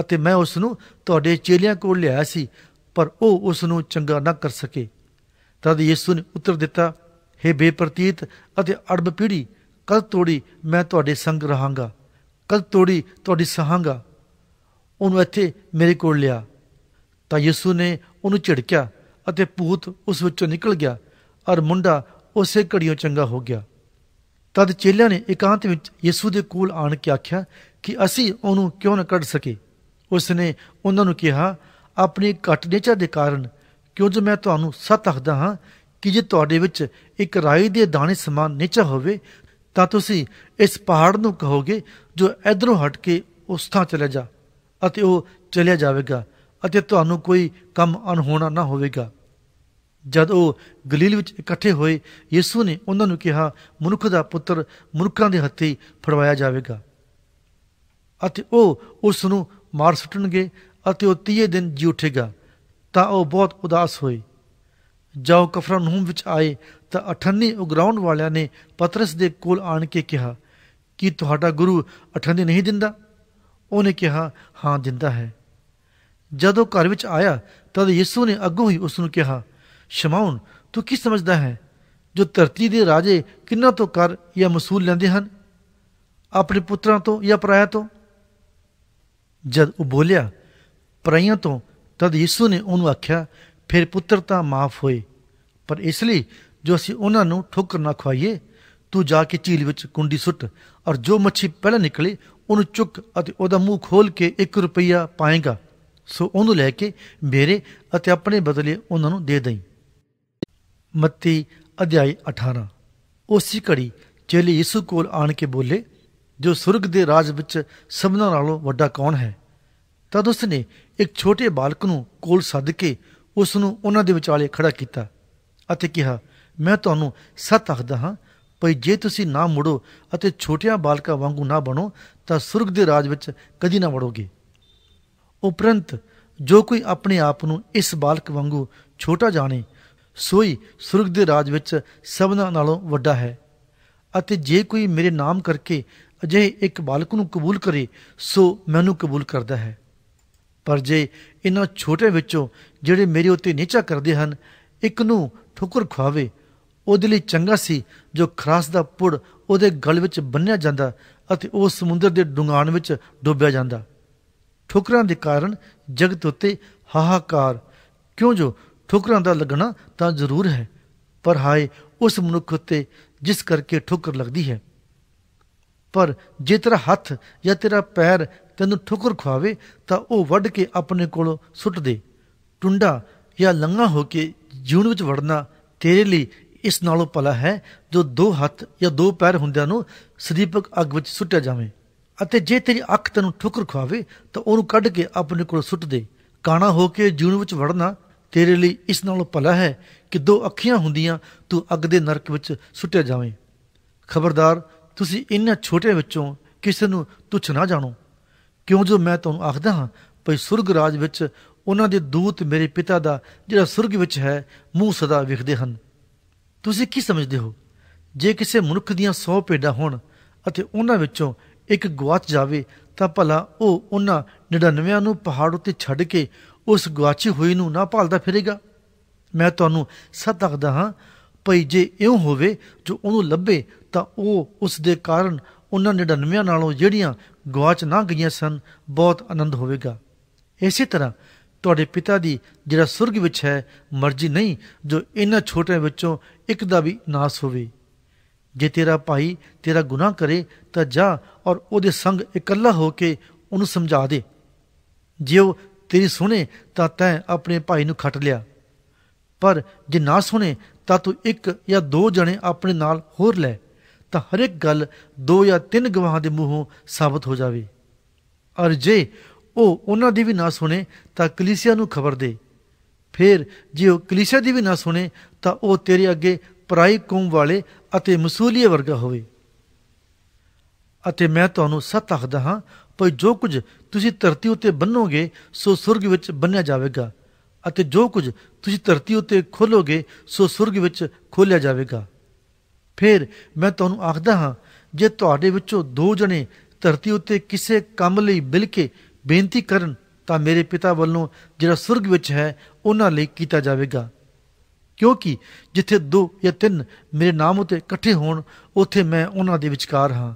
ਅਤੇ ਮੈਂ ਉਸ ਨੂੰ ਤੁਹਾਡੇ ਚੇਲਿਆਂ ਕੋਲ ਲਿਆਇਆ ਸੀ ਪਰ ਉਹ ਉਸ ਨੂੰ ਚੰਗਾ ਨਾ ਕਰ ਸਕੇ ਤਦ ਯਿਸੂ ਨੇ ਉੱਤਰ ਦਿੱਤਾ हे ਬੇਪਰਤੀਤ ਅਤੇ ਅੜਬ ਪੀੜੀ ਕਲ ਤੋੜੀ ਮੈਂ ਤੁਹਾਡੇ ਸੰਗ ਰਹਾਂਗਾ ਕਲ ਤੋੜੀ ਤੁਹਾਡੀ ਸਹਾਂਗਾ ਉਹਨੂੰ ਇੱਥੇ ਮੇਰੇ ਕੋਲ ਲਿਆ ਤਾਂ ਯਿਸੂ ਨੇ ਉਹਨੂੰ ਝਿੜਕਿਆ ਅਤੇ ਭੂਤ ਉਸ ਵਿੱਚੋਂ ਨਿਕਲ ਗਿਆ ਔਰ ਮੁੰਡਾ ਉਸੇ ਘੜੀਓ ਚੰਗਾ ਹੋ ਗਿਆ ਤਦ ਚੇਲਿਆਂ ਨੇ ਇਕਾਂਤ ਵਿੱਚ ਯਿਸੂ ਦੇ ਕੋਲ ਆਣ ਕੇ ਆਖਿਆ ਕਿ ਅਸੀਂ ਉਹਨੂੰ ਕਿਉਂ ਨਾ ਕੱਢ ਸਕੇ ਉਸ ਨੇ ਉਹਨਾਂ ਨੂੰ ਕਿਹਾ ਆਪਣੀ ਘਟ ਨੇਚਰ ਦੇ ਕਾਰਨ ਕਿਉਂਜ ਮੈਂ ਤੁਹਾਨੂੰ ਸੱਤ ਅਖਦਾ ਹਾਂ ਕਿ ਜੇ ਤੁਹਾਡੇ ਵਿੱਚ ਇੱਕ ਰਾਈ ਦੇ ਦਾਣੇ ਸਮਾਨ ਨਿਚਾ ਹੋਵੇ ਤਾਂ ਤੁਸੀਂ ਇਸ ਪਹਾੜ ਨੂੰ ਕਹੋਗੇ ਜੋ ਇਧਰੋਂ ਹਟ ਕੇ ਉਸ ਥਾਂ ਚਲੇ ਜਾ ਅਤੇ ਉਹ ਚਲਿਆ ਜਾਵੇਗਾ ਅਤੇ ਤੁਹਾਨੂੰ ਕੋਈ ਕੰਮ ਅਨਹੋਣਾ ਨਾ ਹੋਵੇਗਾ ਜਦ ਉਹ ਗਲੀਲ ਵਿੱਚ ਇਕੱਠੇ ਹੋਏ ਯਿਸੂ ਨੇ ਉਹਨਾਂ ਨੂੰ ਕਿਹਾ ਮਨੁੱਖ ਦਾ ਪੁੱਤਰ ਮਨੁੱਖਾਂ ਦੇ ਹੱਥੇ ਫੜਵਾਇਆ ਜਾਵੇਗਾ ਅਤੇ ਉਹ ਉਸ ਨੂੰ ਮਾਰ ਸੁੱਟਣਗੇ ਅਤੇ ਉਹ ਤੀਏ ਦਿਨ ਜੀ ਉੱਠੇਗਾ ਤਾਂ ਉਹ ਬਹੁਤ ਉਦਾਸ ਹੋਏ ਜਦੋਂ ਕਫਰਨਹੂਮ ਵਿੱਚ ਆਏ ਤਾਂ ਅਠੰਨੀ ਉਗਰਾਉਣ ਵਾਲਿਆਂ ਨੇ ਪਤਰਸ ਦੇ ਕੋਲ ਆਣ ਕੇ ਕਿਹਾ ਕਿ ਤੁਹਾਡਾ ਗੁਰੂ ਅਠੰਨੀ ਨਹੀਂ ਦਿੰਦਾ ਉਹਨੇ ਕਿਹਾ ਹਾਂ ਦਿੰਦਾ ਹੈ ਜਦੋਂ ਘਰ ਵਿੱਚ ਆਇਆ ਤਦ ਯਿਸੂ ਨੇ ਅੱਗੋਂ ਹੀ ਉਸ ਨੂੰ ਕਿਹਾ ਸ਼ਮਾਉਨ ਤੂੰ ਕੀ ਸਮਝਦਾ ਹੈ ਜੋ ਧਰਤੀ ਦੇ ਰਾਜੇ ਕਿੰਨਾ ਤੋਂ ਕਰ ਜਾਂ ਮਸੂਲ ਲੈਂਦੇ ਹਨ ਆਪਣੇ ਪੁੱਤਰਾਂ ਤੋਂ ਜਾਂ ਪਰਾਇਆ ਤੋਂ ਜਦ ਉਹ ਬੋਲਿਆ ਪਰਾਇਆ ਤੋਂ ਤਦ ਯਿਸੂ ਨੇ ਉਹਨੂੰ ਆਖਿਆ ਫਿਰ ਪੁੱਤਰ ਤਾਂ ਮਾਫ ਹੋਏ ਪਰ ਇਸ ਲਈ ਜੋ ਅਸੀਂ ਉਹਨਾਂ ਨੂੰ ਠੋਕਰ ਨਾ ਖਵਾਈਏ ਤੂੰ ਜਾ ਕੇ ਝੀਲ ਵਿੱਚ ਕੁੰਡੀ ਸੁੱਟ ਔਰ ਜੋ ਮੱਛੀ ਪਹਿਲਾਂ ਨਿਕਲੇ ਉਹਨੂੰ ਚੁੱਕ ਅਤੇ ਉਹਦਾ ਮੂੰਹ ਖੋਲ ਕੇ 1 ਰੁਪਈਆ ਪਾਏਗਾ ਸੋ ਉਹਨੂੰ ਲੈ ਕੇ ਮੇਰੇ ਅਤੇ ਆਪਣੇ ਬਦਲੇ ਉਹਨਾਂ ਨੂੰ ਦੇ ਦੇਈ ਮੱਤੀ ਅਧਿਆਇ 18 ਉਸੇ ਘੜੀ ਚੇਲੇ ਯਿਸੂ ਕੋਲ ਆਣ ਕੇ ਬੋਲੇ ਜੋ ਸੁਰਗ ਦੇ ਰਾਜ ਵਿੱਚ ਸਭਨਾਂ ਨਾਲੋਂ ਵੱਡਾ ਕੌਣ ਹੈ ਤਦ ਉਸ ਨੇ ਇੱਕ ਛੋਟੇ ਬਾਲਕ ਨੂੰ ਕੋਲ ਸੱਦ ਕੇ ਉਸ ਨੂੰ ਉਹਨਾਂ ਦੇ ਵਿਚਾਲੇ ਖੜਾ ਕੀਤਾ ਅਤੇ ਕਿਹਾ ਮੈਂ ਤੁਹਾਨੂੰ ਸੱਤ ਆਖਦਾ ਹਾਂ ਪਈ ਜੇ ਤੁਸੀਂ ਨਾ ਮੁੜੋ ਅਤੇ ਛੋਟਿਆਂ ਬਾਲਕਾਂ ਵਾਂਗੂ ਨਾ ਬਣੋ ਤਾਂ ਸੁਰਗ ਦੇ ਰਾਜ ਵਿੱਚ ਕਦੀ ਨਾ ਵੜੋਗੇ ਉਪਰੰਤ ਜੋ ਕੋਈ ਆਪਣੇ ਆਪ ਨੂੰ ਇਸ ਬਾਲਕ ਵਾਂਗੂ ਛੋਟਾ ਜਾਣੇ ਸੋਈ ਸੁਰਗ ਦੇ ਰਾਜ ਵਿੱਚ ਸਭਨਾਂ ਨਾਲੋਂ ਵੱਡਾ ਹੈ ਅਤੇ ਜੇ ਕੋਈ ਮੇਰੇ ਨਾਮ ਕਰਕੇ ਅਜੇ ਇੱਕ ਬਾਲਕ ਨੂੰ ਕਬੂਲ ਕਰੇ ਸੋ ਮੈਨੂੰ ਕਬੂਲ ਕਰਦਾ ਹੈ ਪਰ ਜੇ ਇਹਨਾਂ ਛੋਟੇ ਵਿੱਚੋਂ ਜਿਹੜੇ ਮੇਰੇ ਉੱਤੇ ਨੀਚਾ ਕਰਦੇ ਹਨ ਇੱਕ ਨੂੰ ਠੁਕਰ ਖਵਾਵੇ ਉਹਦੇ ਲਈ ਚੰਗਾ ਸੀ ਜੋ ਖਰਾਸ ਦਾ ਪੁੜ ਉਹਦੇ ਗਲ ਵਿੱਚ ਬੰਨਿਆ ਜਾਂਦਾ ਅਤੇ ਉਹ ਸਮੁੰਦਰ ਦੇ ਡੂੰਘਾਣ ਵਿੱਚ ਡੁੱਬਿਆ ਜਾਂਦਾ ਠੁਕਰਾਂ ਦੇ ਕਾਰਨ ਜਗਤ ਉੱਤੇ ਹਾਹਾਕਾਰ ਕਿਉਂ ਜੋ ਠੋਕਰਾਂ ਦਾ ਲੱਗਣਾ ਤਾਂ ਜ਼ਰੂਰ ਹੈ ਪਰ ਹਾਏ ਉਸ ਮਨੁੱਖ ਉੱਤੇ ਜਿਸ ਕਰਕੇ ਠੋਕਰ ਲੱਗਦੀ ਹੈ ਪਰ ਜੇ ਤੇਰਾ ਹੱਥ ਜਾਂ ਤੇਰਾ ਪੈਰ ਤੈਨੂੰ ਠੋਕਰ ਖਵਾਵੇ ਤਾਂ ਉਹ ਵੱਢ ਕੇ ਆਪਣੇ ਕੋਲ ਸੁੱਟ ਦੇ ਟੁੰਡਾ ਜਾਂ ਲੰਗਾ ਹੋ ਕੇ ਜੀਵਨ ਵਿੱਚ ਵੜਨਾ ਤੇਰੇ ਲਈ ਇਸ ਨਾਲੋਂ ਪਲਾ ਹੈ ਜੋ ਦੋ ਹੱਥ ਜਾਂ ਦੋ ਪੈਰ ਹੁੰਦਿਆਂ ਨੂੰ ਸਦੀਪਕ ਅੱਗ ਵਿੱਚ ਸੁੱਟਿਆ ਜਾਵੇ ਅਤੇ ਜੇ ਤੇਰੀ ਅੱਖ ਤੈਨੂੰ ਠੋਕਰ ਖਵਾਵੇ ਤਾਂ ਉਹਨੂੰ ਕੱਢ ਕੇ ਆਪਣੇ ਕੋਲ ਸੁੱਟ ਦੇ ਕਾਣਾ ਹੋ ਕੇ ਜੀਵਨ ਵਿੱਚ ਵੜਨਾ ਤੇਰੇ ਲਈ ਇਸ ਨਾਲੋਂ ਭਲਾ ਹੈ ਕਿ ਦੋ ਅੱਖੀਆਂ ਹੁੰਦੀਆਂ ਤੂੰ ਅੱਗ ਦੇ ਨਰਕ ਵਿੱਚ ਸੁੱਟਿਆ ਜਾਵੇਂ ਖਬਰਦਾਰ ਤੁਸੀਂ ਇਨ੍ਹਾਂ ਛੋਟੇ ਵਿੱਚੋਂ ਕਿਸੇ ਨੂੰ ਤੁਛ ਨਾ ਜਾਣੋ ਕਿਉਂ ਜੋ ਮੈਂ ਤੁਹਾਨੂੰ ਆਖਦਾ ਹਾਂ ਭਈ ਸੁਰਗ ਰਾਜ ਵਿੱਚ ਉਹਨਾਂ ਦੇ ਦੂਤ ਮੇਰੇ ਪਿਤਾ ਦਾ ਜਿਹੜਾ ਸੁਰਗ ਵਿੱਚ ਹੈ ਮੂੰਹ ਸਦਾ ਵਿਖਦੇ ਹਨ ਤੁਸੀਂ ਕੀ ਸਮਝਦੇ ਹੋ ਜੇ ਕਿਸੇ ਮਨੁੱਖ ਦੀਆਂ 100 ਭੇਡਾਂ ਹੋਣ ਅਤੇ ਉਹਨਾਂ ਵਿੱਚੋਂ ਇੱਕ ਗਵਾਚ ਜਾਵੇ ਤਾਂ ਭਲਾ ਉਹ ਉਹਨਾਂ 99 ਨੂੰ ਪਹਾੜ ਉੱਤੇ ਛੱਡ ਕੇ ਉਸ ਗਵਾਚੀ ਹੋਈ ਨੂੰ ਨਾ ਭਾਲਦਾ ਫਿਰੇਗਾ ਮੈਂ ਤੁਹਾਨੂੰ ਸੱਤ ਆਖਦਾ ਹਾਂ ਭਈ ਜੇ ਇਉਂ ਹੋਵੇ ਜੋ ਉਹਨੂੰ ਲੱਭੇ ਤਾਂ ਉਹ ਉਸ ਦੇ ਕਾਰਨ ਉਹਨਾਂ 99 ਨਾਲੋਂ ਜਿਹੜੀਆਂ ਗਵਾਚ ਨਾ ਗਈਆਂ ਸਨ ਬਹੁਤ ਆਨੰਦ ਹੋਵੇਗਾ ਇਸੇ ਤਰ੍ਹਾਂ ਤੁਹਾਡੇ ਪਿਤਾ ਦੀ ਜਿਹੜਾ ਸੁਰਗ ਵਿੱਚ ਹੈ ਮਰਜ਼ੀ ਨਹੀਂ ਜੋ ਇਹਨਾਂ ਛੋਟਿਆਂ ਵਿੱਚੋਂ ਇੱਕ ਦਾ ਵੀ ਨਾਸ ਹੋਵੇ ਜੇ ਤੇਰਾ ਭਾਈ ਤੇਰਾ ਗੁਨਾਹ ਕਰੇ ਤਾਂ ਜਾ ਔਰ ਉਹਦੇ ਸੰਗ ਇਕੱਲਾ ਹੋ ਕੇ ਉਹਨੂੰ ਸਮਝਾ ਦੇ ਜੇ ਉਹ ਤੇਰੀ ਸੁਣੇ ਤਾਂ ਤੈਂ ਆਪਣੇ ਭਾਈ ਨੂੰ ਖੱਟ ਲਿਆ ਪਰ ਜੇ ਨਾ ਸੁਣੇ ਤਾਂ ਤੂੰ ਇੱਕ ਜਾਂ ਦੋ ਜਣੇ ਆਪਣੇ ਨਾਲ ਹੋਰ ਲੈ ਤਾਂ ਹਰ ਇੱਕ ਗੱਲ ਦੋ ਜਾਂ ਤਿੰਨ ਗਵਾਹਾਂ ਦੇ ਮੂੰਹੋਂ ਸਾਬਤ ਹੋ ਜਾਵੇ ਅਰ ਜੇ ਉਹ ਉਹਨਾਂ ਦੀ ਵੀ ਨਾ ਸੁਣੇ ਤਾਂ ਕਲੀਸਿਆ ਨੂੰ ਖਬਰ ਦੇ ਫਿਰ ਜੇ ਉਹ ਕਲੀਸਿਆ ਦੀ ਵੀ ਨਾ ਸੁਣੇ ਤਾਂ ਉਹ ਤੇਰੇ ਅੱਗੇ ਪਰਾਈ ਕੌਮ ਵਾਲੇ ਅਤੇ ਮਸੂਲੀਏ ਵਰਗਾ ਹੋਵੇ ਅਤੇ ਮੈਂ ਤੁਹਾਨੂੰ ਸੱਤ ਆਖਦਾ ਹਾਂ ਭਈ ਜੋ ਕੁਝ ਤੁਸੀਂ ਧਰਤੀ ਉੱਤੇ ਬੰਨੋਗੇ ਸੋ ਸੁਰਗ ਵਿੱਚ ਬੰਨਿਆ ਜਾਵੇਗਾ ਅਤੇ ਜੋ ਕੁਝ ਤੁਸੀਂ ਧਰਤੀ ਉੱਤੇ ਖੋਲੋਗੇ ਸੋ ਸੁਰਗ ਵਿੱਚ ਖੋਲਿਆ ਜਾਵੇਗਾ ਫਿਰ ਮੈਂ ਤੁਹਾਨੂੰ ਆਖਦਾ ਹਾਂ ਜੇ ਤੁਹਾਡੇ ਵਿੱਚੋਂ ਦੋ ਜਣੇ ਧਰਤੀ ਉੱਤੇ ਕਿਸੇ ਕੰਮ ਲਈ ਮਿਲ ਕੇ ਬੇਨਤੀ ਕਰਨ ਤਾਂ ਮੇਰੇ ਪਿਤਾ ਵੱਲੋਂ ਜਿਹੜਾ ਸੁਰਗ ਵਿੱਚ ਹੈ ਉਹਨਾਂ ਲਈ ਕੀਤਾ ਜਾਵੇਗਾ ਕਿਉਂਕਿ ਜਿੱਥੇ ਦੋ ਜਾਂ ਤਿੰਨ ਮੇਰੇ ਨਾਮ ਉੱਤੇ ਇਕੱਠੇ ਹੋਣ ਉੱਥੇ ਮੈਂ ਉਹਨਾਂ ਦੇ ਵਿਚਕਾਰ ਹਾਂ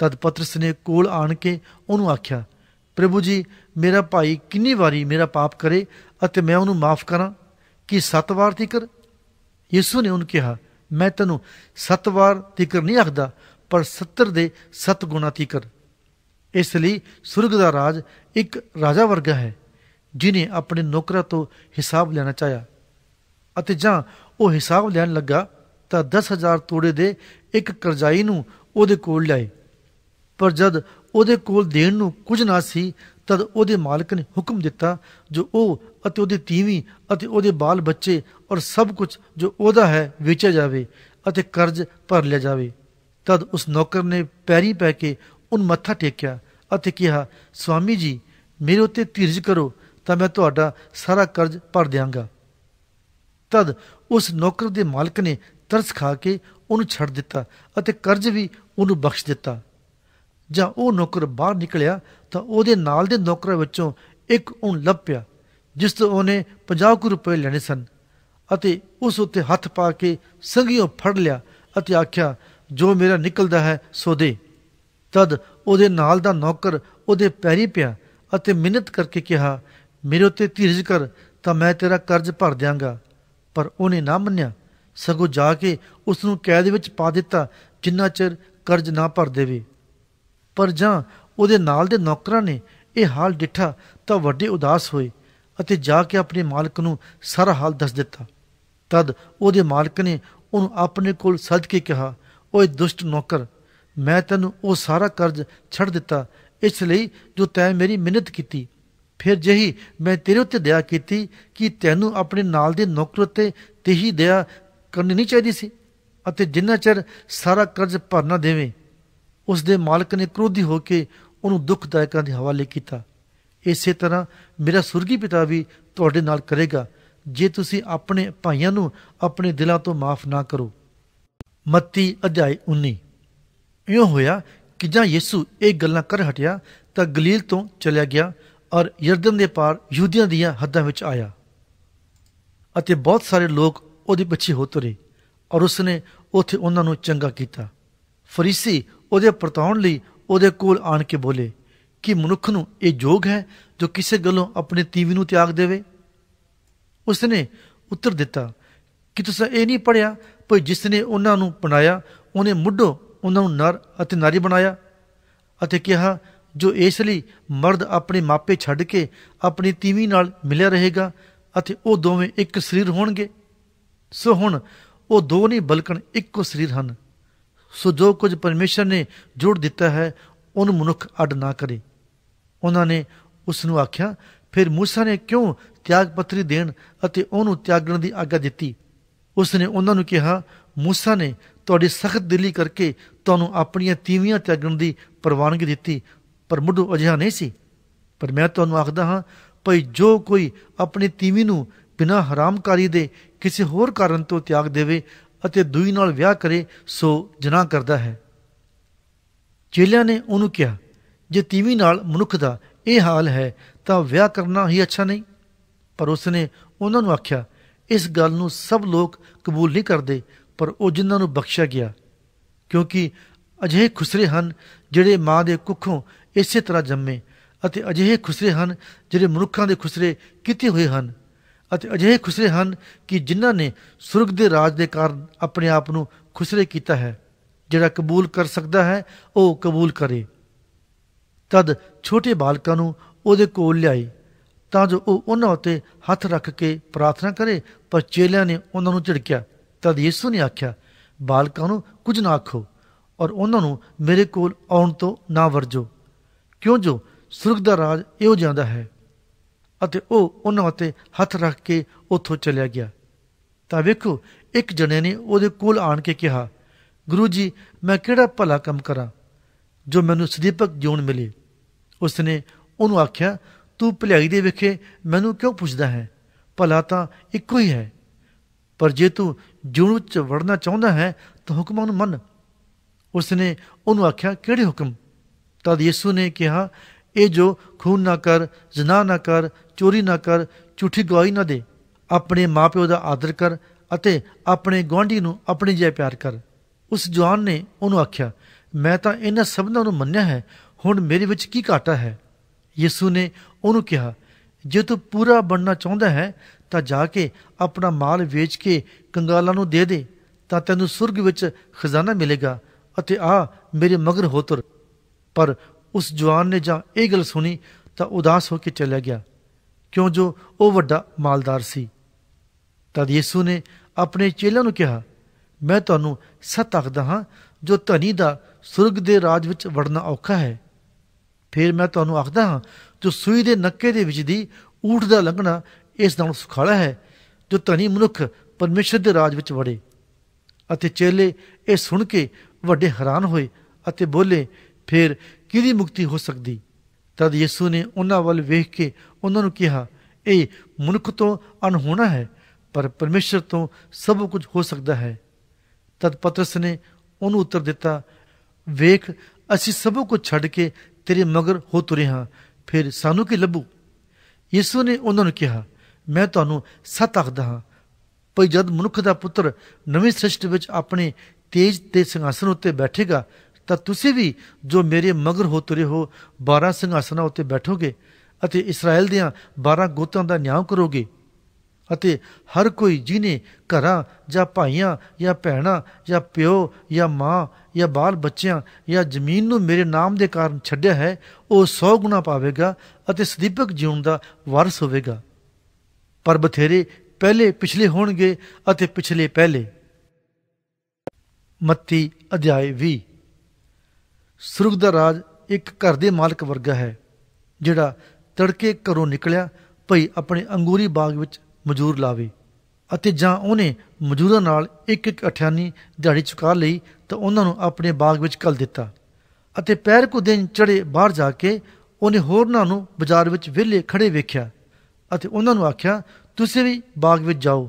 ਤਦ ਪਤਰਸ ਨੇ ਕੋਲ ਆਣ ਕੇ ਉਹਨੂੰ ਆਖਿਆ ਪ੍ਰਭੂ ਜੀ ਮੇਰਾ ਭਾਈ ਕਿੰਨੀ ਵਾਰੀ ਮੇਰਾ ਪਾਪ ਕਰੇ ਅਤੇ ਮੈਂ ਉਹਨੂੰ ਮਾਫ ਕਰਾਂ ਕਿ ਸੱਤ ਵਾਰ ਤੀਕਰ ਯਿਸੂ ਨੇ ਉਹਨੂੰ ਕਿਹਾ ਮੈਂ ਤੈਨੂੰ ਸੱਤ ਵਾਰ ਤੀਕਰ ਨਹੀਂ ਆਖਦਾ ਪਰ 70 ਦੇ 7 ਗੁਣਾ ਤੀਕਰ ਇਸ ਲਈ ਸੁਰਗ ਦਾ ਰਾਜ ਇੱਕ ਰਾਜਾ ਵਰਗਾ ਹੈ ਜਿਨੇ ਆਪਣੇ ਨੌਕਰਾਂ ਤੋਂ ਹਿਸਾਬ ਲੈਣਾ ਚਾਹਿਆ ਅਤੇ ਜਾਂ ਉਹ ਹਿਸਾਬ ਲੈਣ ਲੱਗਾ ਤਾਂ 10000 ਤੋੜੇ ਦੇ ਇੱਕ ਕਰਜ਼ਾਈ ਨੂੰ ਉਹਦੇ ਕੋਲ ਲਾਏ ਪਰ ਜਦ ਉਹਦੇ ਕੋਲ ਦੇਣ ਨੂੰ ਕੁਝ ਨਾ ਸੀ ਤਦ ਉਹਦੇ ਮਾਲਕ ਨੇ ਹੁਕਮ ਦਿੱਤਾ ਜੋ ਉਹ ਅਤੇ ਉਹਦੀ ਤੀਵੀਂ ਅਤੇ ਉਹਦੇ ਬਾਲ ਬੱਚੇ ਔਰ ਸਭ ਕੁਝ ਜੋ ਉਹਦਾ ਹੈ ਵੇਚਿਆ ਜਾਵੇ ਅਤੇ ਕਰਜ਼ ਭਰ ਲਿਆ ਜਾਵੇ ਤਦ ਉਸ ਨੌਕਰ ਨੇ ਪੈਰੀ ਪੈ ਕੇ ਉਹਨ ਮੱਥਾ ਟੇਕਿਆ ਅਤੇ ਕਿਹਾ ਸਵਾਮੀ ਜੀ ਮੇਰੇ ਉੱਤੇ ਧੀਰਜ ਕਰੋ ਤਾਂ ਮੈਂ ਤੁਹਾਡਾ ਸਾਰਾ ਕਰਜ਼ ਭਰ ਦਿਆਂਗਾ ਤਦ ਉਸ ਨੌਕਰ ਦੇ ਮਾਲਕ ਨੇ ਤਰਸ ਖਾ ਕੇ ਉਹਨੂੰ ਛੱਡ ਦਿੱਤਾ ਅਤੇ ਕਰਜ਼ ਵੀ ਉਹਨੂੰ ਬਖਸ਼ ਦਿੱਤਾ ਜਾਂ ਉਹ ਨੌਕਰ ਬਾਹਰ ਨਿਕਲਿਆ ਤਾਂ ਉਹਦੇ ਨਾਲ ਦੇ ਨੌਕਰਾਂ ਵਿੱਚੋਂ ਇੱਕ ਉਹਨ ਲੱਭਿਆ ਜਿਸ ਤੋਂ ਉਹਨੇ 50 ਕੁ ਰੁਪਏ ਲੈਣੇ ਸਨ ਅਤੇ ਉਸ ਉੱਤੇ ਹੱਥ ਪਾ ਕੇ ਸੰਗਿਓ ਫੜ ਲਿਆ ਅਤੇ ਆਖਿਆ ਜੋ ਮੇਰਾ ਨਿਕਲਦਾ ਹੈ ਸੋ ਦੇ ਤਦ ਉਹਦੇ ਨਾਲ ਦਾ ਨੌਕਰ ਉਹਦੇ ਪੈਰੀ ਪਿਆ ਅਤੇ ਮਿਹਨਤ ਕਰਕੇ ਕਿਹਾ ਮੇਰੇ ਉੱਤੇ ਧੀਰਜ ਕਰ ਤਾਂ ਮੈਂ ਤੇਰਾ ਕਰਜ਼ ਭਰ ਦਿਆਂਗਾ ਪਰ ਉਹਨੇ ਨਾ ਮੰਨਿਆ ਸਗੋਂ ਜਾ ਕੇ ਉਸ ਨੂੰ ਕੈਦ ਵਿੱਚ ਪਾ ਦਿੱਤਾ ਜਿੰਨਾ ਚਿਰ ਕਰਜ਼ ਨਾ ਭਰ ਦੇਵੇ ਪਰ ਜਾਂ ਉਹਦੇ ਨਾਲ ਦੇ ਨੌਕਰਾਂ ਨੇ ਇਹ ਹਾਲ ਡਿਠਾ ਤਾਂ ਵੱਡੇ ਉਦਾਸ ਹੋਏ ਅਤੇ ਜਾ ਕੇ ਆਪਣੇ ਮਾਲਕ ਨੂੰ ਸਾਰਾ ਹਾਲ ਦੱਸ ਦਿੱਤਾ ਤਦ ਉਹਦੇ ਮਾਲਕ ਨੇ ਉਹਨੂੰ ਆਪਣੇ ਕੋਲ ਸੱਦ ਕੇ ਕਿਹਾ ਓਏ ਦੁਸ਼ਟ ਨੌਕਰ ਮੈਂ ਤੈਨੂੰ ਉਹ ਸਾਰਾ ਕਰਜ਼ ਛੱਡ ਦਿੱਤਾ ਇਸ ਲਈ ਜੋ ਤੈਂ ਮੇਰੀ ਮਿਹਨਤ ਕੀਤੀ ਫਿਰ ਜਹੀ ਮੈਂ ਤੇਰੇ ਉੱਤੇ ਦਇਆ ਕੀਤੀ ਕਿ ਤੈਨੂੰ ਆਪਣੇ ਨਾਲ ਦੇ ਨੌਕਰ ਉੱਤੇ ਤੇਹੀ ਦਇਆ ਕਰਨੀ ਨਹੀਂ ਚਾਹੀਦੀ ਸੀ ਅਤੇ ਜਿੰਨਾ ਚਿਰ ਸਾਰਾ ਕਰਜ਼ ਭਰਨਾ ਦੇਵੇਂ ਉਸ ਦੇ ਮਾਲਕ ਨੇ ਕ੍ਰੋਧੀ ਹੋ ਕੇ ਉਹਨੂੰ ਦੁੱਖਦਾਇਕਾਂ ਦੇ ਹਵਾਲੇ ਕੀਤਾ ਇਸੇ ਤਰ੍ਹਾਂ ਮੇਰਾ ਸੁਰਗੀ ਪਿਤਾ ਵੀ ਤੁਹਾਡੇ ਨਾਲ ਕਰੇਗਾ ਜੇ ਤੁਸੀਂ ਆਪਣੇ ਭਾਈਆਂ ਨੂੰ ਆਪਣੇ ਦਿਲਾਂ ਤੋਂ ਮਾਫ ਨਾ ਕਰੋ ਮੱਤੀ ਅਧਿਆਇ 19 ਇਉਂ ਹੋਇਆ ਕਿ ਜਾਂ ਯਿਸੂ ਇਹ ਗੱਲਾਂ ਕਰ ਹਟਿਆ ਤਾਂ ਗਲੀਲ ਤੋਂ ਚਲਿਆ ਗਿਆ ਔਰ ਯਰਦਨ ਦੇ ਪਾਰ ਯਹੂਦੀਆਂ ਦੀਆਂ ਹੱਦਾਂ ਵਿੱਚ ਆਇਆ ਅਤੇ ਬਹੁਤ ਸਾਰੇ ਲੋਕ ਉਹਦੇ ਪਿੱਛੇ ਹੋ ਤੁਰੇ ਔਰ ਉਸਨੇ ਉੱਥੇ ਉਹਨਾਂ ਨੂੰ ਚੰਗਾ ਕੀਤਾ ਫਰੀਸੀ ਉਹਦੇ ਪਰਤਾਉਣ ਲਈ ਉਹਦੇ ਕੋਲ ਆਣ ਕੇ ਬੋਲੇ ਕਿ ਮਨੁੱਖ ਨੂੰ ਇਹ ਯੋਗ ਹੈ ਜੋ ਕਿਸੇ ਗੱਲੋਂ ਆਪਣੇ ਤੀਵੀ ਨੂੰ ਤਿਆਗ ਦੇਵੇ ਉਸਨੇ ਉੱਤਰ ਦਿੱਤਾ ਕਿ ਤੁਸੀਂ ਇਹ ਨਹੀਂ ਪੜਿਆ ਭਈ ਜਿਸ ਨੇ ਉਹਨਾਂ ਨੂੰ ਬਣਾਇਆ ਉਹਨੇ ਮੁੱਢੋਂ ਉਹਨਾਂ ਨੂੰ ਨਰ ਅਤੇ ਨਾਰੀ ਬਣਾਇਆ ਅਤੇ ਕਿਹਾ ਜੋ ਇਸ ਲਈ ਮਰਦ ਆਪਣੇ ਮਾਪੇ ਛੱਡ ਕੇ ਆਪਣੀ ਤੀਵੀ ਨਾਲ ਮਿਲਿਆ ਰਹੇਗਾ ਅਤੇ ਉਹ ਦੋਵੇਂ ਇੱਕ ਸਰੀਰ ਹੋਣਗੇ ਸੋ ਹੁਣ ਉਹ ਦੋ ਨਹੀਂ ਬਲਕਿ ਇੱਕੋ ਸਰੀਰ ਹਨ ਸੋ ਜੋ ਕੁਝ ਪਰਮੇਸ਼ਰ ਨੇ ਜੋੜ ਦਿੱਤਾ ਹੈ ਉਹਨ ਮਨੁੱਖ ਅਡ ਨਾ ਕਰੇ ਉਹਨਾਂ ਨੇ ਉਸ ਨੂੰ ਆਖਿਆ ਫਿਰ موسی ਨੇ ਕਿਉਂ ਤਿਆਗ ਪੱਤਰੀ ਦੇਣ ਅਤੇ ਉਹਨੂੰ ਤਿਆਗਣ ਦੀ ਆਗਿਆ ਦਿੱਤੀ ਉਸ ਨੇ ਉਹਨਾਂ ਨੂੰ ਕਿਹਾ موسی ਨੇ ਤੁਹਾਡੀ ਸਖਤ ਦਿਲੀ ਕਰਕੇ ਤੁਹਾਨੂੰ ਆਪਣੀਆਂ ਤੀਵੀਆਂ ਤਿਆਗਣ ਦੀ ਪ੍ਰਵਾਨਗੀ ਦਿੱਤੀ ਪਰ ਮੁੱਢੋਂ ਅਜਿਹਾ ਨਹੀਂ ਸੀ ਪਰ ਮੈਂ ਤੁਹਾਨੂੰ ਆਖਦਾ ਹਾਂ ਭਈ ਜੋ ਕੋਈ ਆਪਣੀ ਤੀਵੀ ਨੂੰ ਬਿਨਾਂ ਹਰਾਮਕਾਰੀ ਦੇ ਕਿਸੇ ਹੋਰ ਕਾਰਨ ਤੋਂ ਤਿਆਗ ਦੇਵੇ ਅਤੇ ਦੂਈ ਨਾਲ ਵਿਆਹ ਕਰੇ ਸੋ ਜਨਾਹ ਕਰਦਾ ਹੈ ਚੇਲਿਆਂ ਨੇ ਉਹਨੂੰ ਕਿਹਾ ਜੇ ਤੀਵੀਂ ਨਾਲ ਮਨੁੱਖ ਦਾ ਇਹ ਹਾਲ ਹੈ ਤਾਂ ਵਿਆਹ ਕਰਨਾ ਹੀ ਅੱਛਾ ਨਹੀਂ ਪਰ ਉਸਨੇ ਉਹਨਾਂ ਨੂੰ ਆਖਿਆ ਇਸ ਗੱਲ ਨੂੰ ਸਭ ਲੋਕ ਕਬੂਲ ਨਹੀਂ ਕਰਦੇ ਪਰ ਉਹ ਜਿਨ੍ਹਾਂ ਨੂੰ ਬਖਸ਼ਿਆ ਗਿਆ ਕਿਉਂਕਿ ਅਜਿਹੇ ਖੁਸਰੇ ਹਨ ਜਿਹੜੇ ਮਾਂ ਦੇ ਕੁੱਖੋਂ ਇਸੇ ਤਰ੍ਹਾਂ ਜੰਮੇ ਅਤੇ ਅਜਿਹੇ ਖੁਸਰੇ ਹਨ ਜਿਹੜੇ ਮਨੁੱਖਾਂ ਦੇ ਖੁਸਰੇ ਕਿਤੇ ਹੋਏ ਹਨ ਅਤੇ ਅਜਿਹੇ ਖੁਸਰੇ ਹਨ ਕਿ ਜਿਨ੍ਹਾਂ ਨੇ ਸੁਰਗ ਦੇ ਰਾਜ ਦੇ ਕਾਰਨ ਆਪਣੇ ਆਪ ਨੂੰ ਖੁਸਰੇ ਕੀਤਾ ਹੈ ਜਿਹੜਾ ਕਬੂਲ ਕਰ ਸਕਦਾ ਹੈ ਉਹ ਕਬੂਲ ਕਰੇ ਤਦ ਛੋਟੇ ਬਾਲਕਾਂ ਨੂੰ ਉਹਦੇ ਕੋਲ ਲਿਆਈ ਤਾਂ ਜੋ ਉਹ ਉਹਨਾਂ ਉਤੇ ਹੱਥ ਰੱਖ ਕੇ ਪ੍ਰਾਰਥਨਾ ਕਰੇ ਪਰ ਚੇਲਿਆਂ ਨੇ ਉਹਨਾਂ ਨੂੰ ਝਿੜਕਿਆ ਤਦ ਯਿਸੂ ਨੇ ਆਖਿਆ ਬਾਲਕਾਂ ਨੂੰ ਕੁਝ ਨਾ ਆਖੋ ਔਰ ਉਹਨਾਂ ਨੂੰ ਮੇਰੇ ਕੋਲ ਆਉਣ ਤੋਂ ਨਾ ਵਰਜੋ ਕਿਉਂ ਜੋ ਸੁਰਗ ਦਾ ਰਾਜ ਇਹੋ ਜਾਂਦਾ ਹੈ ਅਤੇ ਉਹ ਉਹਨਾਂ ਉੱਤੇ ਹੱਥ ਰੱਖ ਕੇ ਉੱਥੋਂ ਚਲਿਆ ਗਿਆ ਤਾਂ ਵੇਖੋ ਇੱਕ ਜਣੇ ਨੇ ਉਹਦੇ ਕੋਲ ਆਣ ਕੇ ਕਿਹਾ ਗੁਰੂ ਜੀ ਮੈਂ ਕਿਹੜਾ ਭਲਾ ਕੰਮ ਕਰਾਂ ਜੋ ਮੈਨੂੰ ਸਦੀਪਕ ਜੋਨ ਮਿਲੇ ਉਸਨੇ ਉਹਨੂੰ ਆਖਿਆ ਤੂੰ ਭਲਾਈ ਦੇ ਵਿਖੇ ਮੈਨੂੰ ਕਿਉਂ ਪੁੱਛਦਾ ਹੈ ਭਲਾ ਤਾਂ ਇੱਕੋ ਹੀ ਹੈ ਪਰ ਜੇ ਤੂੰ ਜੂਣ ਵਿੱਚ ਵੜਨਾ ਚਾਹੁੰਦਾ ਹੈ ਤਾਂ ਹੁਕਮਾਂ ਨੂੰ ਮੰਨ ਉਸਨੇ ਉਹਨੂੰ ਆਖਿਆ ਕਿਹੜੇ ਹੁਕਮ ਤਦ ਯਿਸੂ ਨੇ ਕਿਹਾ ਇਹ ਜੋ ਖੂਨ ਨਾ ਕਰ ਜ਼ਨਾ ਨਾ ਕਰ ਚੋਰੀ ਨਾ ਕਰ ਝੂਠੀ ਗਵਾਹੀ ਨਾ ਦੇ ਆਪਣੇ ਮਾਪਿਓ ਦਾ ਆਦਰ ਕਰ ਅਤੇ ਆਪਣੇ ਗਵਾਂਢੀ ਨੂੰ ਆਪਣੇ ਜਿਹਾ ਪਿਆਰ ਕਰ ਉਸ ਜਵਾਨ ਨੇ ਉਹਨੂੰ ਆਖਿਆ ਮੈਂ ਤਾਂ ਇਹਨਾਂ ਸਬਦਾਂ ਨੂੰ ਮੰਨਿਆ ਹੈ ਹੁਣ ਮੇਰੇ ਵਿੱਚ ਕੀ ਘਾਟਾ ਹੈ ਯਿਸੂ ਨੇ ਉਹਨੂੰ ਕਿਹਾ ਜੇ ਤੂੰ ਪੂਰਾ ਬਣਨਾ ਚਾਹੁੰਦਾ ਹੈ ਤਾਂ ਜਾ ਕੇ ਆਪਣਾ ਮਾਲ ਵੇਚ ਕੇ ਕੰਗਾਲਾਂ ਨੂੰ ਦੇ ਦੇ ਤਾਂ ਤੈਨੂੰ ਸੁਰਗ ਵਿੱਚ ਖਜ਼ਾਨਾ ਮਿਲੇਗਾ ਅਤੇ ਆ ਮੇਰੇ ਮਗਰ ਹੋ ਤੁਰ ਪਰ ਉਸ ਜਵਾਨ ਨੇ ਜਾਂ ਇਹ ਗੱਲ ਸੁਣੀ ਤਾਂ ਉਦਾਸ ਹੋ ਕੇ ਚਲਾ ਗਿਆ ਕਿਉਂ ਜੋ ਉਹ ਵੱਡਾ ਮਾਲਦਾਰ ਸੀ ਤਦ ਯਿਸੂ ਨੇ ਆਪਣੇ ਚੇਲਿਆਂ ਨੂੰ ਕਿਹਾ ਮੈਂ ਤੁਹਾਨੂੰ ਸੱਤ ਆਖਦਾ ਹਾਂ ਜੋ ਧਨੀ ਦਾ ਸੁਰਗ ਦੇ ਰਾਜ ਵਿੱਚ ਵੜਨਾ ਔਖਾ ਹੈ ਫਿਰ ਮੈਂ ਤੁਹਾਨੂੰ ਆਖਦਾ ਹਾਂ ਜੋ ਸੂਈ ਦੇ ਨੱਕੇ ਦੇ ਵਿੱਚ ਦੀ ਊਠ ਦਾ ਲੰਘਣਾ ਇਸ ਨਾਲੋਂ ਸੁਖਾਲਾ ਹੈ ਜੋ ਧਨੀ ਮਨੁੱਖ ਪਰਮੇਸ਼ਰ ਦੇ ਰਾਜ ਵਿੱਚ ਵੜੇ ਅਤੇ ਚੇਲੇ ਇਹ ਸੁਣ ਕੇ ਵੱਡੇ ਹੈਰਾਨ ਹੋਏ ਅਤੇ ਬੋਲੇ ਫਿਰ ਕਿਹਦੀ ਮੁਕਤੀ ਹੋ ਸਕਦੀ ਤਦ ਯਿਸੂ ਨੇ ਉਹਨਾਂ ਵੱਲ ਵੇਖ ਕੇ ਉਹਨਾਂ ਨੂੰ ਕਿਹਾ ਇਹ ਮਨੁੱਖ ਤੋਂ ਅਣਹੋਣਾ ਹੈ ਪਰ ਪਰਮੇਸ਼ਰ ਤੋਂ ਸਭ ਕੁਝ ਹੋ ਸਕਦਾ ਹੈ ਤਦ ਪਤਰਸ ਨੇ ਉਹਨੂੰ ਉੱਤਰ ਦਿੱਤਾ ਵੇਖ ਅਸੀਂ ਸਭ ਕੁਝ ਛੱਡ ਕੇ ਤੇਰੇ ਮਗਰ ਹੋ ਤੁਰੇ ਹਾਂ ਫਿਰ ਸਾਨੂੰ ਕੀ ਲੱਭੂ ਯਿਸੂ ਨੇ ਉਹਨਾਂ ਨੂੰ ਕਿਹਾ ਮੈਂ ਤੁਹਾਨੂੰ ਸੱਤ ਆਖਦਾ ਹਾਂ ਭਈ ਜਦ ਮਨੁੱਖ ਦਾ ਪੁੱਤਰ ਨਵੇਂ ਸ੍ਰਿਸ਼ਟ ਵਿੱਚ ਆਪਣੇ ਤੇਜ ਤੇ ਸਿੰਘਾਸਨ ਉੱਤੇ ਬੈਠੇਗਾ ਤਾਂ ਤੁਸੀਂ ਵੀ ਜੋ ਮੇਰੇ ਮਗਰ ਹੋ ਤੁਰੇ ਹੋ 12 ਸਿੰਘਾਸਨਾਂ ਉੱਤੇ ਬੈਠੋਗੇ ਅਤੇ ਇਸਰਾਇਲ ਦੇ 12 ਗੋਤਾਂ ਦਾ ਨਿਆਂ ਕਰੋਗੇ ਅਤੇ ਹਰ ਕੋਈ ਜਿਨੇ ਘਰਾਂ ਜਾਂ ਭਾਈਆਂ ਜਾਂ ਭੈਣਾਂ ਜਾਂ ਪਿਓ ਜਾਂ ਮਾਂ ਜਾਂ ਬਾਲ ਬੱਚਿਆਂ ਜਾਂ ਜ਼ਮੀਨ ਨੂੰ ਮੇਰੇ ਨਾਮ ਦੇ ਕਾਰਨ ਛੱਡਿਆ ਹੈ ਉਹ 100 ਗੁਣਾ ਪਾਵੇਗਾ ਅਤੇ ਸਦੀਪਕ ਜੀਵਨ ਦਾ ਵਾਰਸ ਹੋਵੇਗਾ ਪਰ ਬਥੇਰੇ ਪਹਿਲੇ ਪਿਛਲੇ ਹੋਣਗੇ ਅਤੇ ਪਿਛਲੇ ਪਹਿਲੇ ਮੱਤੀ ਅਧਿਆਇ 20 ਸੁਰਗ ਦਾ ਰਾਜ ਇੱਕ ਘਰ ਦੇ ਮਾਲਕ ਵਰਗਾ ਹੈ ਜਿਹੜਾ ਤੜਕੇ ਘਰੋਂ ਨਿਕਲਿਆ ਭਈ ਆਪਣੇ ਅੰਗੂਰੀ ਬਾਗ ਵਿੱਚ ਮਜ਼ਦੂਰ ਲਾਵੇ ਅਤੇ ਜਾਂ ਉਹਨੇ ਮਜ਼ਦੂਰਾਂ ਨਾਲ ਇੱਕ ਇੱਕ ਅਠਿਆਨੀ ਦਿਹਾੜੀ ਚੁਕਾ ਲਈ ਤਾਂ ਉਹਨਾਂ ਨੂੰ ਆਪਣੇ ਬਾਗ ਵਿੱਚ ਕਲ ਦਿੱਤਾ ਅਤੇ ਪੈਰ ਕੋ ਦਿਨ ਚੜੇ ਬਾਹਰ ਜਾ ਕੇ ਉਹਨੇ ਹੋਰਨਾਂ ਨੂੰ ਬਾਜ਼ਾਰ ਵਿੱਚ ਵਿਹਲੇ ਖੜੇ ਵੇਖਿਆ ਅਤੇ ਉਹਨਾਂ ਨੂੰ ਆਖਿਆ ਤੁਸੀਂ ਵੀ ਬਾਗ ਵਿੱਚ ਜਾਓ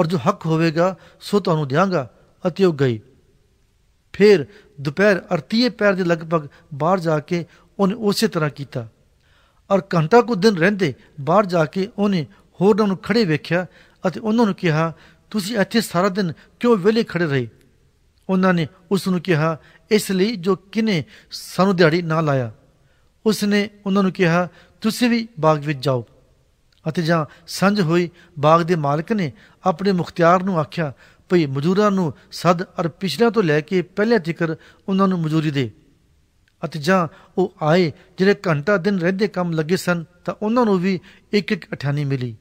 ਔਰ ਜੋ ਹੱਕ ਹੋਵੇਗਾ ਸੋ ਤੁਹਾਨੂੰ ਦਿਆਂਗਾ ਅਤੇ ਉਹ ਗਈ ਫਿਰ ਦੁਪਹਿਰ ਅਰਤੀਏ ਪੈਰ ਦੇ ਲਗਭਗ ਬਾਹਰ ਜਾ ਕੇ ਉਹਨੇ ਉਸੇ ਤਰ੍ਹਾਂ ਕੀਤਾ ਔਰ ਘੰਟਾ ਕੁ ਦਿਨ ਰਹਿੰਦੇ ਬਾਹਰ ਜਾ ਕੇ ਉਹਨੇ ਹੋਰਨਾਂ ਨੂੰ ਖੜੇ ਵੇਖਿਆ ਅਤੇ ਉਹਨਾਂ ਨੂੰ ਕਿਹਾ ਤੁਸੀਂ ਇੱਥੇ ਸਾਰਾ ਦਿਨ ਕਿਉਂ ਵਿਹਲੇ ਖੜੇ ਰਹੇ ਉਹਨਾਂ ਨੇ ਉਸ ਨੂੰ ਕਿਹਾ ਇਸ ਲਈ ਜੋ ਕਿਨੇ ਸਾਨੂੰ ਦਿਹਾੜੀ ਨਾ ਲਾਇਆ ਉਸ ਨੇ ਉਹਨਾਂ ਨੂੰ ਕਿਹਾ ਤੁਸੀਂ ਵੀ ਬਾਗ ਵਿੱਚ ਜਾਓ ਅਤੇ ਜਾਂ ਸੰਝ ਹੋਈ ਬਾਗ ਦੇ ਮਾਲਕ ਨੇ ਆਪਣੇ ਮੁਖਤਿਆਰ ਨੂੰ ਆਖਿਆ ਭਈ ਮਜ਼ਦੂਰਾਂ ਨੂੰ ਸਦ ਅਰ ਪਿਛਲਿਆਂ ਤੋਂ ਲੈ ਕੇ ਪਹਿਲੇ ਜ਼ਿਕਰ ਉਹਨਾਂ ਨੂੰ ਮਜ਼ਦੂਰੀ ਦੇ ਅਤੇ ਜਾਂ ਉਹ ਆਏ ਜਿਹੜੇ ਘੰਟਾ ਦਿਨ ਰਹਿੰਦੇ ਕੰਮ ਲੱਗੇ ਸਨ ਤਾਂ ਉਹਨਾਂ ਨੂੰ ਵੀ ਇੱਕ ਇੱਕ ਅਠਾਨੀ ਮਿਲੀ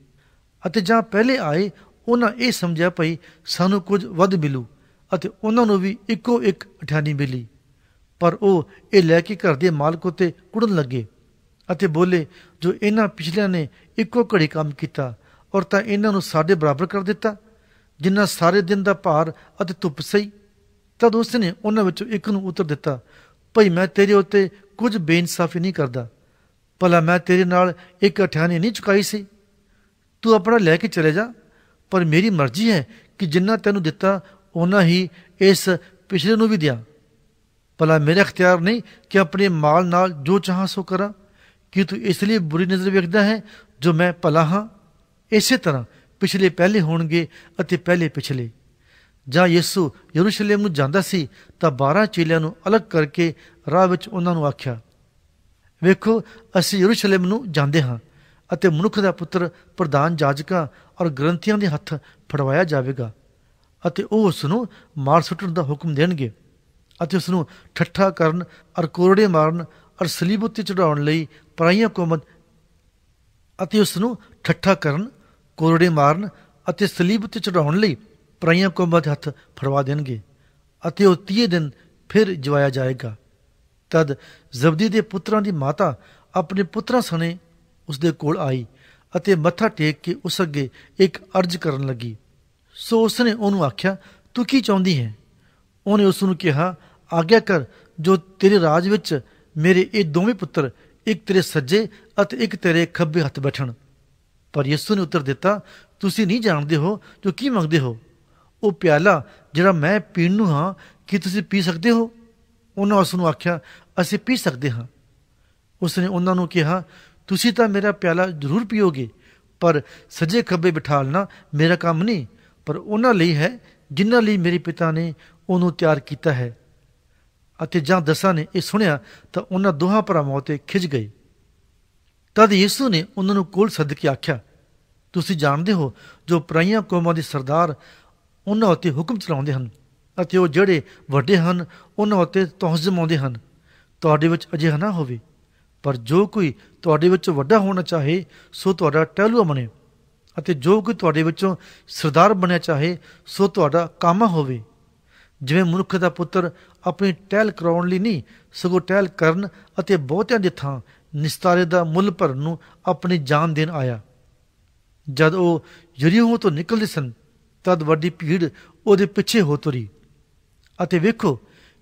ਅਤੇ ਜਾਂ ਪਹਿਲੇ ਆਏ ਉਹਨਾਂ ਇਹ ਸਮਝਿਆ ਭਈ ਸਾਨੂੰ ਕੁਝ ਵੱਧ ਮਿਲੂ ਅਤੇ ਉਹਨਾਂ ਨੂੰ ਵੀ ਇੱਕੋ ਇੱਕ ਅਠਾਨੀ ਮਿਲੀ ਪਰ ਉਹ ਇਹ ਲੈ ਕੇ ਘਰ ਦੇ ਮਾਲਕ ਉਤੇ ਕੁੜਨ ਲੱਗੇ ਅਤੇ ਬੋਲੇ ਜੋ ਇਹਨਾਂ ਪਿਛਲਿਆਂ ਨੇ ਇੱਕੋ ਘੜੀ ਕੰਮ ਕੀਤਾ ਔਰ ਤਾਂ ਇਹਨਾਂ ਨੂੰ ਸਾਡੇ ਬਰਾਬਰ ਕਰ ਦਿੱਤਾ ਜਿੰਨਾ ਸਾਰੇ ਦਿਨ ਦਾ ਭਾਰ ਅਤੇ ਧੁੱਪ ਸਹੀ ਤਦ ਉਸ ਨੇ ਉਹਨਾਂ ਵਿੱਚੋਂ ਇੱਕ ਨੂੰ ਉਤਰ ਦਿੱਤਾ ਭਈ ਮੈਂ ਤੇਰੇ ਉੱਤੇ ਕੁਝ ਬੇਇਨਸਾਫੀ ਨਹੀਂ ਕਰਦਾ ਭਲਾ ਮੈਂ ਤੇਰੇ ਨਾਲ ਇੱਕ ਅਠਿਆਨੀ ਨਹੀਂ ਚੁਕਾਈ ਸੀ ਤੂੰ ਆਪਣਾ ਲੈ ਕੇ ਚਲੇ ਜਾ ਪਰ ਮੇਰੀ ਮਰਜ਼ੀ ਹੈ ਕਿ ਜਿੰਨਾ ਤੈਨੂੰ ਦਿੱਤਾ ਉਹਨਾਂ ਹੀ ਇਸ ਪਿਛਲੇ ਨੂੰ ਵੀ ਦਿਆਂ ਭਲਾ ਮੇਰੇ ਇਖਤਿਆਰ ਨਹੀਂ ਕਿ ਆਪਣੇ ਮਾਲ ਨਾਲ ਜੋ ਚਾਹਾਂ ਸੋ ਕਰਾਂ ਕਿ ਤੂੰ ਇਸ ਲਈ ਬੁਰੀ ਨਜ਼ਰ ਵੇਖਦਾ ਹੈ ਜੋ ਮੈਂ ਭਲਾ ਹਾਂ ਇਸੇ ਤਰ੍ਹਾਂ ਪਿਛਲੇ ਪਹਿਲੇ ਹੋਣਗੇ ਅਤੇ ਪਹਿਲੇ ਪਿਛਲੇ ਜਾਂ ਯਿਸੂ ਯਰੂਸ਼ਲਮ ਨੂੰ ਜਾਂਦਾ ਸੀ ਤਾਂ 12 ਚੇਲਿਆਂ ਨੂੰ ਅਲੱਗ ਕਰਕੇ ਰਾਹ ਵਿੱਚ ਉਹਨਾਂ ਨੂੰ ਆਖਿਆ ਵੇਖੋ ਅਸੀਂ ਯਰੂਸ਼ਲਮ ਨੂੰ ਜਾਂਦੇ ਹਾਂ ਅਤੇ ਮਨੁੱਖ ਦਾ ਪੁੱਤਰ ਪ੍ਰਧਾਨ ਜਾਜਕਾਂ ਔਰ ਗ੍ਰੰਥੀਆਂ ਦੇ ਹੱਥ ਫੜਵਾਇਆ ਜਾਵੇਗਾ ਅਤੇ ਉਹ ਉਸ ਨੂੰ ਮਾਰ ਸੁੱਟਣ ਦਾ ਹੁਕਮ ਦੇਣਗੇ ਅਤੇ ਉਸ ਨੂੰ ਠੱਠਾ ਕਰਨ ਔਰ ਕੋਰੜੇ ਮਾਰਨ ਔਰ ਸਲੀਬ ਉੱਤੇ ਚੜਾਉਣ ਲਈ ਪਰਾਈਆਂ ਕੋਮਤ ਅਤੇ ਉਸ ਨੂੰ ਠੱਠਾ ਕਰਨ ਕੋਰੜੇ ਮਾਰਨ ਅਤੇ ਸਲੀਬ ਉੱਤੇ ਚੜਾਉਣ ਲਈ ਪਰਾਈਆਂ ਕੋਮਤ ਹੱਥ ਫੜਵਾ ਦੇਣਗੇ ਅਤੇ ਉਹ 30 ਦਿਨ ਫਿਰ ਜਵਾਇਆ ਜਾਏਗਾ ਤਦ ਜ਼ਬਦੀ ਦੇ ਪੁੱਤਰਾਂ ਦੀ ਮਾਤਾ ਆਪਣੇ ਪੁੱਤਰਾਂ ਸਣੇ ਉਸ ਦੇ ਕੋਲ ਆਈ ਅਤੇ ਮੱਥਾ ਟੇਕ ਕੇ ਉਸ ਅੱਗੇ ਇੱਕ ਅਰਜ਼ ਕਰਨ ਲੱਗੀ ਸੋ ਉਸ ਨੇ ਉਹਨੂੰ ਆਖਿਆ ਤੂੰ ਕੀ ਚਾਹੁੰਦੀ ਹੈ ਉਹਨੇ ਉਸ ਨੂੰ ਕਿਹਾ ਆਗਿਆ ਕਰ ਜੋ ਤੇਰੇ ਰਾਜ ਵਿੱਚ ਮੇਰੇ ਇਹ ਦੋਵੇਂ ਪੁੱਤਰ ਇੱਕ ਤੇਰੇ ਸੱਜੇ ਅਤੇ ਇੱਕ ਤੇਰੇ ਖੱਬੇ ਹੱਥ ਬੈਠਣ ਪਰ ਯਿਸੂ ਨੇ ਉੱਤਰ ਦਿੱਤਾ ਤੁਸੀਂ ਨਹੀਂ ਜਾਣਦੇ ਹੋ ਜੋ ਕੀ ਮੰਗਦੇ ਹੋ ਉਹ ਪਿਆਲਾ ਜਿਹੜਾ ਮੈਂ ਪੀਣ ਨੂੰ ਹਾਂ ਕੀ ਤੁਸੀਂ ਪੀ ਸਕਦੇ ਹੋ ਉਹਨਾਂ ਉਸ ਨੂੰ ਆਖਿਆ ਅਸੀਂ ਪੀ ਸਕਦੇ ਹਾਂ ਉਸ ਨੇ ਉਹਨਾਂ ਨੂੰ ਕਿਹਾ ਤੁਸੀਂ ਤਾਂ ਮੇਰਾ ਪਿਆਲਾ ਜ਼ਰੂਰ ਪੀਓਗੇ ਪਰ ਸਜੇ ਖੱਬੇ ਬਿਠਾਲਣਾ ਮੇਰਾ ਕੰਮ ਨਹੀਂ ਪਰ ਉਹਨਾਂ ਲਈ ਹੈ ਜਿਨ੍ਹਾਂ ਲਈ ਮੇਰੇ ਪਿਤਾ ਨੇ ਉਹਨੂੰ ਤਿਆਰ ਕੀਤਾ ਹੈ ਅਤੇ ਜਾਂ ਦਸਾਂ ਨੇ ਇਹ ਸੁਣਿਆ ਤਾਂ ਉਹਨਾਂ ਦੋਹਾਂ ਭਰਾਵਾਂ ਉਤੇ ਖਿਜ ਗਏ ਤਦ ਯਿਸੂ ਨੇ ਉਹਨਾਂ ਨੂੰ ਕੋਲ ਸੱਦ ਕੇ ਆਖਿਆ ਤੁਸੀਂ ਜਾਣਦੇ ਹੋ ਜੋ ਪਰਾਈਆਂ ਕੌਮਾਂ ਦੇ ਸਰਦਾਰ ਉਹਨਾਂ ਉੱਤੇ ਹੁਕਮ ਚਲਾਉਂਦੇ ਹਨ ਅਤੇ ਉਹ ਜਿਹੜੇ ਵੱਡੇ ਹਨ ਉਹਨਾਂ ਉੱਤੇ ਤੌਹਜ਼ ਜਮਾਉਂਦੇ ਹਨ ਤੁਹਾਡੇ ਵਿੱਚ ਅਜਿਹਾ ਨਾ ਹੋਵੇ ਪਰ ਜੋ ਕੋਈ ਤੁਹਾਡੇ ਵਿੱਚ ਵੱਡਾ ਹੋਣਾ ਚਾਹੇ ਸੋ ਤੁਹਾਡਾ ਟਹਿਲੂ ਬਣੇ ਅਤੇ ਜੋ ਕੋਈ ਤੁਹਾਡੇ ਵਿੱਚੋਂ ਸਰਦਾਰ ਬਣਿਆ ਚਾਹੇ ਸੋ ਤੁਹਾਡਾ ਕਾਮਾ ਹੋਵੇ ਜਿਵੇਂ ਮਨੁੱਖ ਦਾ ਪੁੱਤਰ ਆਪਣੀ ਟਹਿਲ ਕਰਾਉਣ ਲਈ ਨਹੀਂ ਸਗੋਂ ਟਹਿਲ ਕਰਨ ਅਤੇ ਬਹੁਤਿਆਂ ਦੇ ਥਾਂ ਨਿਸਤਾਰੇ ਦਾ ਮੁੱਲ ਭਰਨ ਨੂੰ ਆਪਣੀ ਜਾਨ ਦੇਣ ਆਇਆ ਜਦ ਉਹ ਯਰੀਹੋ ਤੋਂ ਨਿਕਲਦੇ ਸਨ ਤਦ ਵੱਡੀ ਭੀੜ ਉਹਦੇ ਪਿੱਛੇ ਹੋ ਤੁਰੀ ਅਤੇ ਵੇਖੋ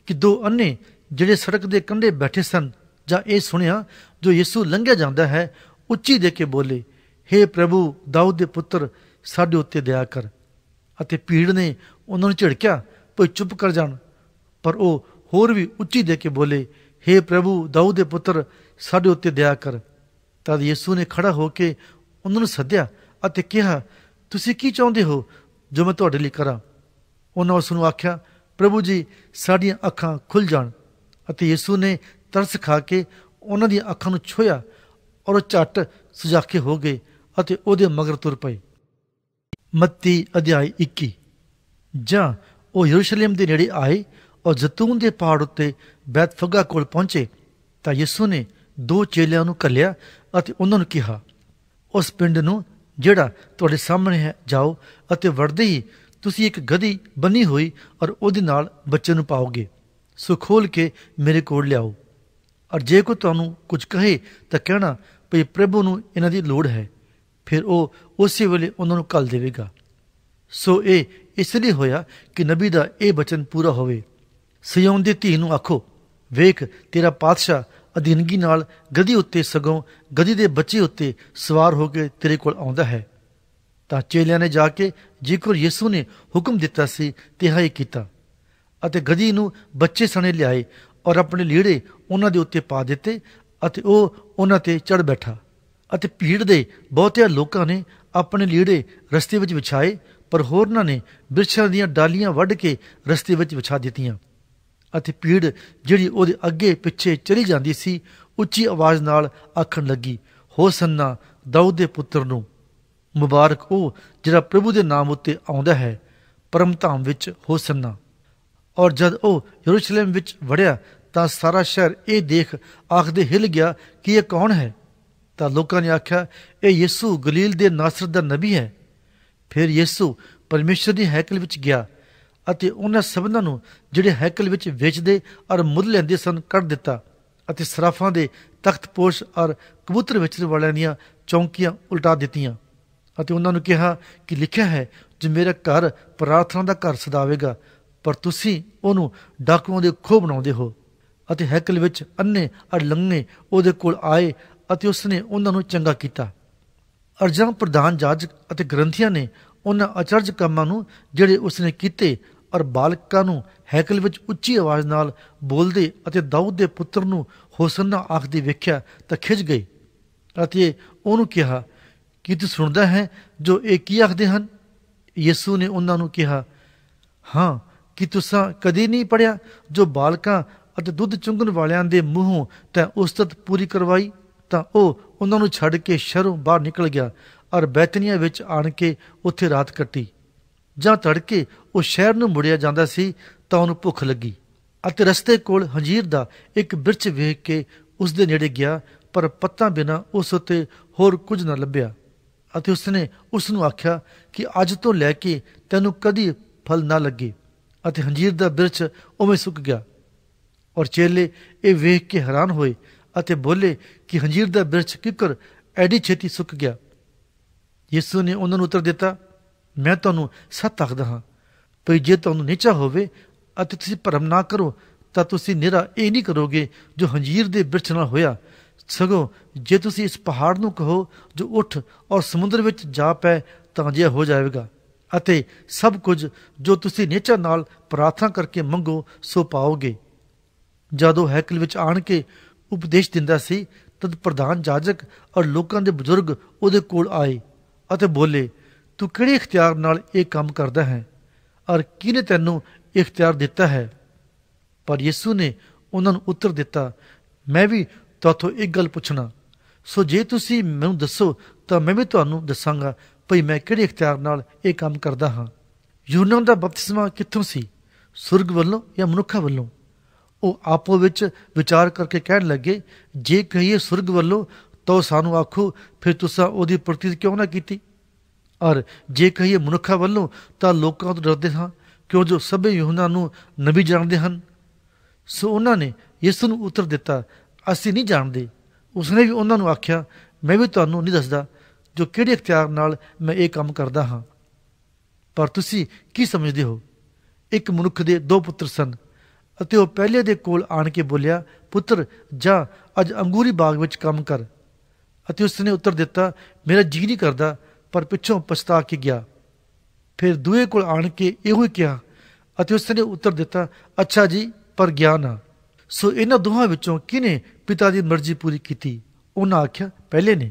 ਕਿ ਦੋ ਅੰਨੇ ਜਿਹੜੇ ਸੜਕ ਦੇ ਕੰਢੇ ਬੈਠੇ ਸਨ ਜਾਂ ਇਹ ਸੁਣਿਆ ਜੋ ਯਿਸੂ ਲੰਘਿਆ ਜਾਂਦਾ ਹੈ ਉੱਚੀ ਦੇ ਕੇ ਬੋਲੇ हे ਪ੍ਰਭੂ ਦਾਊਦ ਦੇ ਪੁੱਤਰ ਸਾਡੇ ਉੱਤੇ ਦਇਆ ਕਰ ਅਤੇ ਭੀੜ ਨੇ ਉਹਨਾਂ ਨੂੰ ਝਿੜਕਿਆ ਭਈ ਚੁੱਪ ਕਰ ਜਾਣ ਪਰ ਉਹ ਹੋਰ ਵੀ ਉੱਚੀ ਦੇ ਕੇ ਬੋਲੇ हे ਪ੍ਰਭੂ ਦਾਊਦ ਦੇ ਪੁੱਤਰ ਸਾਡੇ ਉੱਤੇ ਦਇਆ ਕਰ ਤਦ ਯਿਸੂ ਨੇ ਖੜਾ ਹੋ ਕੇ ਉਹਨਾਂ ਨੂੰ ਸੱਦਿਆ ਅਤੇ ਕਿਹਾ ਤੁਸੀਂ ਕੀ ਚਾਹੁੰਦੇ ਹੋ ਜੋ ਮੈਂ ਤੁਹਾਡੇ ਲਈ ਕਰਾਂ ਉਹਨਾਂ ਉਸ ਨੂੰ ਆਖਿਆ ਪ੍ਰਭੂ ਜੀ ਸਾਡੀਆਂ ਅੱਖਾਂ ਖੁੱਲ ਜਾਣ ਅਤੇ ਯਿਸੂ ਨੇ ਤਰਸ ਖਾ ਕੇ ਉਹਨਾਂ ਦੀਆਂ ਅੱਖਾਂ ਨੂੰ ਛੋਇਆ ਔਰ ਉਹ ਝੱਟ ਸੁਜਾਖੇ ਹੋ ਗਏ ਅਤੇ ਉਹਦੇ ਮਗਰ ਤੁਰ ਪਏ ਮੱਤੀ ਅਧਿਆਇ 21 ਜਾਂ ਉਹ ਯਰੂਸ਼ਲਮ ਦੇ ਨੇੜੇ ਆਏ ਔਰ ਜ਼ਤੂਨ ਦੇ ਪਹਾੜ ਉੱਤੇ ਬੈਤਫਗਾ ਕੋਲ ਪਹੁੰਚੇ ਤਾਂ ਯਿਸੂ ਨੇ ਦੋ ਚੇਲਿਆਂ ਨੂੰ ਕੱਲਿਆ ਅਤੇ ਉਹਨਾਂ ਨੂੰ ਕਿਹਾ ਉਸ ਪਿੰਡ ਨੂੰ ਜਿਹੜਾ ਤੁਹਾਡੇ ਸਾਹਮਣੇ ਹੈ ਜਾਓ ਅਤੇ ਵੜਦੇ ਹੀ ਤੁਸੀਂ ਇੱਕ ਗਧੀ ਬਣੀ ਹੋਈ ਔਰ ਉਹਦੇ ਨਾਲ ਬੱਚੇ ਨੂੰ ਪਾਓਗੇ ਸੋ ਖੋਲ ਕੇ ਮੇਰੇ ਕੋਲ ਲਿਆਓ ਔਰ ਜੇ ਕੋ ਤੁਹਾਨੂੰ ਕੁਝ ਕਹੇ ਤਾਂ ਕਹਿਣਾ ਭਈ ਪ੍ਰਭੂ ਨੂੰ ਇਹਨਾਂ ਦੀ ਲੋੜ ਹੈ ਫਿਰ ਉਹ ਉਸੇ ਵੇਲੇ ਉਹਨਾਂ ਨੂੰ ਕੱਲ ਦੇਵੇਗਾ ਸੋ ਇਹ ਇਸ ਲਈ ਹੋਇਆ ਕਿ ਨਬੀ ਦਾ ਇਹ ਬਚਨ ਪੂਰਾ ਹੋਵੇ ਸਿਯੋਨ ਦੀ ਧੀ ਨੂੰ ਆਖੋ ਵੇਖ ਤੇਰਾ ਪਾਤਸ਼ਾਹ ਅਧੀਨਗੀ ਨਾਲ ਗਧੀ ਉੱਤੇ ਸਗੋਂ ਗਧੀ ਦੇ ਬੱਚੇ ਉੱਤੇ ਸਵਾਰ ਹੋ ਕੇ ਤੇਰੇ ਕੋਲ ਆਉਂਦਾ ਹੈ ਤਾਂ ਚੇਲਿਆਂ ਨੇ ਜਾ ਕੇ ਜਿਕਰ ਯਿਸੂ ਨੇ ਹੁਕਮ ਦਿੱਤਾ ਸੀ ਤੇ ਹੀ ਕੀਤਾ ਅਤੇ ਗਧੀ ਨੂੰ ਬੱਚੇ ਸਣੇ ਲਿਆਏ ਔਰ ਆਪਣੇ ਲੀੜੇ ਉਹਨਾਂ ਦੇ ਉੱਤੇ ਪਾ ਦਿੱਤੇ ਅਤੇ ਉਹ ਉਹਨਾਂ ਤੇ ਚੜ ਬੈਠਾ ਅਤੇ ਭੀੜ ਦੇ ਬਹੁਤੇ ਲੋਕਾਂ ਨੇ ਆਪਣੇ ਲੀੜੇ ਰਸਤੇ ਵਿੱਚ ਵਿਛਾਏ ਪਰ ਹੋਰਨਾਂ ਨੇ ਬਿਰਛਾਂ ਦੀਆਂ ਡਾਲੀਆਂ ਵੱਢ ਕੇ ਰਸਤੇ ਵਿੱਚ ਵਿਛਾ ਦਿੱਤੀਆਂ ਅਤੇ ਪੀੜ ਜਿਹੜੀ ਉਹਦੇ ਅੱਗੇ ਪਿੱਛੇ ਚਲੀ ਜਾਂਦੀ ਸੀ ਉੱਚੀ ਆਵਾਜ਼ ਨਾਲ ਆਖਣ ਲੱਗੀ ਹੋ ਸੰਨਾ ਦਾਊਦ ਦੇ ਪੁੱਤਰ ਨੂੰ ਮੁਬਾਰਕ ਉਹ ਜਿਹੜਾ ਪ੍ਰਭੂ ਦੇ ਨਾਮ ਉੱਤੇ ਆਉਂਦਾ ਹੈ ਪਰਮ ਧਾਮ ਵਿੱਚ ਹੋ ਸੰਨਾ ਔਰ ਜਦ ਉਹ ਯਰੂਸ਼ਲਮ ਵਿੱਚ ਵੜਿਆ ਤਾਂ ਸਾਰਾ ਸ਼ਹਿਰ ਇਹ ਦੇਖ ਆਖਦੇ ਹਿਲ ਗਿਆ ਕਿ ਇਹ ਕੌਣ ਹੈ ਤਾਂ ਲੋਕਾਂ ਨੇ ਆਖਿਆ ਇਹ ਯਿਸੂ ਗਲੀਲ ਦੇ ਨਾਸਰ ਦਾ ਨਬੀ ਹੈ ਫਿਰ ਯਿਸੂ ਪਰਮੇਸ਼ਰ ਦੀ ਹੈਕਲ ਵਿੱਚ ਗਿਆ ਅਤੇ ਉਹਨਾਂ ਸਭਨਾਂ ਨੂੰ ਜਿਹੜੇ ਹੈਕਲ ਵਿੱਚ ਵੇਚਦੇ ਔਰ ਮੁੱਲ ਲੈਂਦੇ ਸਨ ਕੱਢ ਦਿੱਤਾ ਅਤੇ ਸਰਾਫਾਂ ਦੇ ਤਖਤਪੋਸ਼ ਔਰ ਕਬੂਤਰ ਵੇਚਣ ਵਾਲਿਆਂ ਦੀਆਂ ਚੌਂਕੀਆਂ ਉਲਟਾ ਦਿੱਤੀਆਂ ਅਤੇ ਉਹਨਾਂ ਨੂੰ ਕਿਹਾ ਕਿ ਲਿਖਿਆ ਹੈ ਜੇ ਮੇਰਾ ਘਰ ਪ੍ਰਾਰਥਨਾ ਦਾ ਘਰ ਸਦਾਵੇਗਾ ਪਰ ਤੁਸੀਂ ਉਹਨੂੰ ਡਾਕੂਆਂ ਦੇ ਖੋਹ ਬਣਾਉਂਦੇ ਹੋ ਅਤੇ ਹੈਕਲ ਵਿੱਚ ਅੰਨੇ ਔਰ ਲੰਗੇ ਉਹਦੇ ਕੋਲ ਆਏ ਅਤੇ ਉਸਨੇ ਉਹਨਾਂ ਨੂੰ ਚੰਗਾ ਕੀਤਾ ਅਰਜਾਂ ਪ੍ਰਧਾਨ ਜਾਜਕ ਅਤੇ ਗ੍ਰੰਥੀਆਂ ਨੇ ਉਹਨਾਂ ਅਚਰਜ ਕੰਮਾਂ ਨੂੰ ਜਿਹੜੇ ਉਸਨੇ ਕੀਤੇ ਔਰ ਬਾਲਕਾਂ ਨੂੰ ਹੈਕਲ ਵਿੱਚ ਉੱਚੀ ਆਵਾਜ਼ ਨਾਲ ਬੋਲਦੇ ਅਤੇ ਦਾਊਦ ਦੇ ਪੁੱਤਰ ਨੂੰ ਹੁਸਨਾ ਆਖਦੇ ਵੇਖਿਆ ਤਾਂ ਖਿਜ ਗਈ ਅਤੇ ਉਹਨੂੰ ਕਿਹਾ ਕਿ ਤੂੰ ਸੁਣਦਾ ਹੈ ਜੋ ਇਹ ਕੀ ਆਖਦੇ ਹਨ ਯਿਸੂ ਨੇ ਉਹਨਾਂ ਨੂੰ ਕਿਹਾ ਹਾਂ ਕਿ ਤੁਸੀਂ ਕਦੀ ਨਹੀਂ ਪੜਿਆ ਜੋ ਬਾਲਕਾਂ ਅਤੇ ਦੁੱਧ ਚੁੰਗਣ ਵਾਲਿਆਂ ਦੇ ਮੂੰਹੋਂ ਤਾਂ ਉਸਤਤ ਪੂਰੀ ਕਰਵਾਈ ਤਾਂ ਉਹ ਉਹਨਾਂ ਨੂੰ ਛੱਡ ਕੇ ਸ਼ਰੋਂ ਬਾਹਰ ਨਿਕਲ ਗਿਆ ਔਰ ਬੈਤਨੀਆ ਵਿੱਚ ਆਣ ਕੇ ਉੱਥੇ ਰਾਤ ਕੱਟੀ ਜਾਂ ਤੜਕੇ ਉਹ ਸ਼ਹਿਰ ਨੂੰ ਮੁੜਿਆ ਜਾਂਦਾ ਸੀ ਤਾਂ ਉਹਨੂੰ ਭੁੱਖ ਲੱਗੀ ਅਤੇ ਰਸਤੇ ਕੋਲ ਹੰਜੀਰ ਦਾ ਇੱਕ ਬਿਰਚ ਵੇਖ ਕੇ ਉਸ ਦੇ ਨੇੜੇ ਗਿਆ ਪਰ ਪੱਤਾ ਬਿਨਾ ਉਸ ਉੱਤੇ ਹੋਰ ਕੁਝ ਨਾ ਲੱਭਿਆ ਅਤੇ ਉਸਨੇ ਉਸ ਨੂੰ ਆਖਿਆ ਕਿ ਅੱਜ ਤੋਂ ਲੈ ਕੇ ਤੈਨੂੰ ਕਦੀ ਫਲ ਨਾ ਲੱਗੇ ਅਤੇ ਹੰਜੀਰ ਦਾ ਬਿਰਚ ਉਵੇਂ ਸੁੱਕ ਗਿਆ ਔਰ ਚੇਲੇ ਇਹ ਵੇਖ ਕੇ ਹੈਰਾਨ ਹੋਏ ਅਤੇ ਬੋਲੇ ਕਿ ਹੰਜੀਰ ਦਾ ਬਿਰਚ ਕਿਕਰ ਐਡੀ ਛੇਤੀ ਸੁੱਕ ਗਿਆ ਯਿਸੂ ਨੇ ਉਹਨਾਂ ਨੂੰ ਉੱਤਰ ਦਿੱਤਾ ਮੈਂ ਤੁਹਾਨੂੰ ਸੱਤ ਆਖਦਾ ਹਾਂ ਭਈ ਜੇ ਤੁਹਾਨੂੰ ਨੀਚਾ ਹੋਵੇ ਅਤੇ ਤੁਸੀਂ ਭਰਮ ਨਾ ਕਰੋ ਤਾਂ ਤੁਸੀਂ ਨਿਹਰਾ ਇਹ ਨਹੀਂ ਕਰੋਗੇ ਜੋ ਹੰਜੀਰ ਦੇ ਬਿਰਛ ਨਾਲ ਹੋਇਆ ਸਗੋਂ ਜੇ ਤੁਸੀਂ ਇਸ ਪਹਾੜ ਨੂੰ ਕਹੋ ਜੋ ਉੱਠ ਔਰ ਸਮੁੰਦਰ ਵਿੱਚ ਜਾ ਪੈ ਤਾਂ ਜੇ ਹੋ ਜਾਵੇਗਾ ਅਤੇ ਸਭ ਕੁਝ ਜੋ ਤੁਸੀਂ ਨੀਚਾ ਨਾਲ ਪ੍ਰਾਰਥਨਾ ਕਰਕੇ ਮੰਗੋ ਸੋ ਪਾਓਗੇ ਜਦੋਂ ਹੈਕਲ ਵਿੱਚ ਆਣ ਕੇ ਉਪਦੇਸ਼ ਦਿੰਦਾ ਸੀ ਤਦ ਪ੍ਰਧਾਨ ਜਾਜਕ ਔਰ ਲੋਕਾਂ ਦੇ ਬਜ਼ੁਰਗ ਉਹਦੇ ਕੋਲ ਆਏ ਅਤੇ ਬੋਲੇ ਤੂੰ ਕਿਹੜੇ ਇਖਤਿਆਰ ਨਾਲ ਇਹ ਕੰਮ ਕਰਦਾ ਹੈ ਔਰ ਕਿਨੇ ਤੈਨੂੰ ਇਖਤਿਆਰ ਦਿੱਤਾ ਹੈ ਪਰ ਯਿਸੂ ਨੇ ਉਹਨਾਂ ਨੂੰ ਉੱਤਰ ਦਿੱਤਾ ਮੈਂ ਵੀ ਤੁਹਾਥੋਂ ਇੱਕ ਗੱਲ ਪੁੱਛਣਾ ਸੋ ਜੇ ਤੁਸੀਂ ਮੈਨੂੰ ਦੱਸੋ ਤਾਂ ਮੈਂ ਵੀ ਤੁਹਾਨੂੰ ਦੱਸਾਂਗਾ ਭਈ ਮੈਂ ਕਿਹੜੇ ਇਖਤਿਆਰ ਨਾਲ ਇਹ ਕੰਮ ਕਰਦਾ ਹਾਂ ਯੂਨਨ ਦਾ ਬਪਤਿਸਮਾ ਕਿੱਥੋਂ ਸੀ ਸੁਰਗ ਵੱਲੋਂ ਜਾਂ ਮਨੁੱਖਾ ਵੱਲੋਂ ਉਹ ਆਪੋ ਵਿੱਚ ਵਿਚਾਰ ਕਰਕੇ ਕਹਿਣ ਲੱਗੇ ਜੇ ਕਹੀਏ ਸੁਰਗ ਵੱਲੋਂ ਤਾਂ ਸਾਨੂੰ ਆਖੋ ਫਿਰ ਤੁਸੀਂ ਉਹਦੀ ਪ੍ਰਤੀਤ ਕਿਉਂ ਨਾ ਕੀਤੀ ਔਰ ਜੇ ਕਹੀਏ ਮਨੁੱਖਾ ਵੱਲੋਂ ਤਾਂ ਲੋਕਾਂ ਤੋਂ ਡਰਦੇ ਹਾਂ ਕਿਉਂ ਜੋ ਸਭੇ ਯਹੂਨਾ ਨੂੰ ਨਬੀ ਜਾਣਦੇ ਹਨ ਸੋ ਉਹਨਾਂ ਨੇ ਯਿਸੂ ਨੂੰ ਉੱਤਰ ਦਿੱਤਾ ਅਸੀਂ ਨਹੀਂ ਜਾਣਦੇ ਉਸਨੇ ਵੀ ਉਹਨਾਂ ਨੂੰ ਆਖਿਆ ਮੈਂ ਵੀ ਤੁਹਾਨੂੰ ਨਹੀਂ ਦੱਸਦਾ ਜੋ ਕਿਹੜੇ ਇਖਤਿਆਰ ਨਾਲ ਮੈਂ ਇਹ ਕੰਮ ਕਰਦਾ ਹਾਂ ਪਰ ਤੁਸੀਂ ਕੀ ਸਮਝਦੇ ਹੋ ਇੱਕ ਮਨੁੱਖ ਦੇ ਦੋ ਪੁੱਤਰ ਸਨ ਅਤੇ ਉਹ ਪਹਿਲੇ ਦੇ ਕੋਲ ਆਣ ਕੇ ਬੋਲਿਆ ਪੁੱਤਰ ਜਾ ਅੱਜ ਅੰਗੂਰੀ ਬਾਗ ਵਿੱਚ ਕੰਮ ਕਰ ਅਤੇ ਉਸ ਨੇ ਉੱਤਰ ਦਿੱਤਾ ਮੇਰਾ ਜੀ ਨਹੀਂ ਕਰਦਾ ਪਰ ਪਿੱਛੋਂ ਪਛਤਾ ਕੇ ਗਿਆ ਫਿਰ ਦੂਏ ਕੋਲ ਆਣ ਕੇ ਇਹੋ ਹੀ ਕਿਹਾ ਅਤੇ ਉਸ ਨੇ ਉੱਤਰ ਦਿੱਤਾ ਅੱਛਾ ਜੀ ਪਰ ਗਿਆ ਨਾ ਸੋ ਇਹਨਾਂ ਦੋਹਾਂ ਵਿੱਚੋਂ ਕਿਨੇ ਪਿਤਾ ਦੀ ਮਰਜ਼ੀ ਪੂਰੀ ਕੀਤੀ ਉਹਨਾਂ ਆਖਿਆ ਪਹਿਲੇ ਨੇ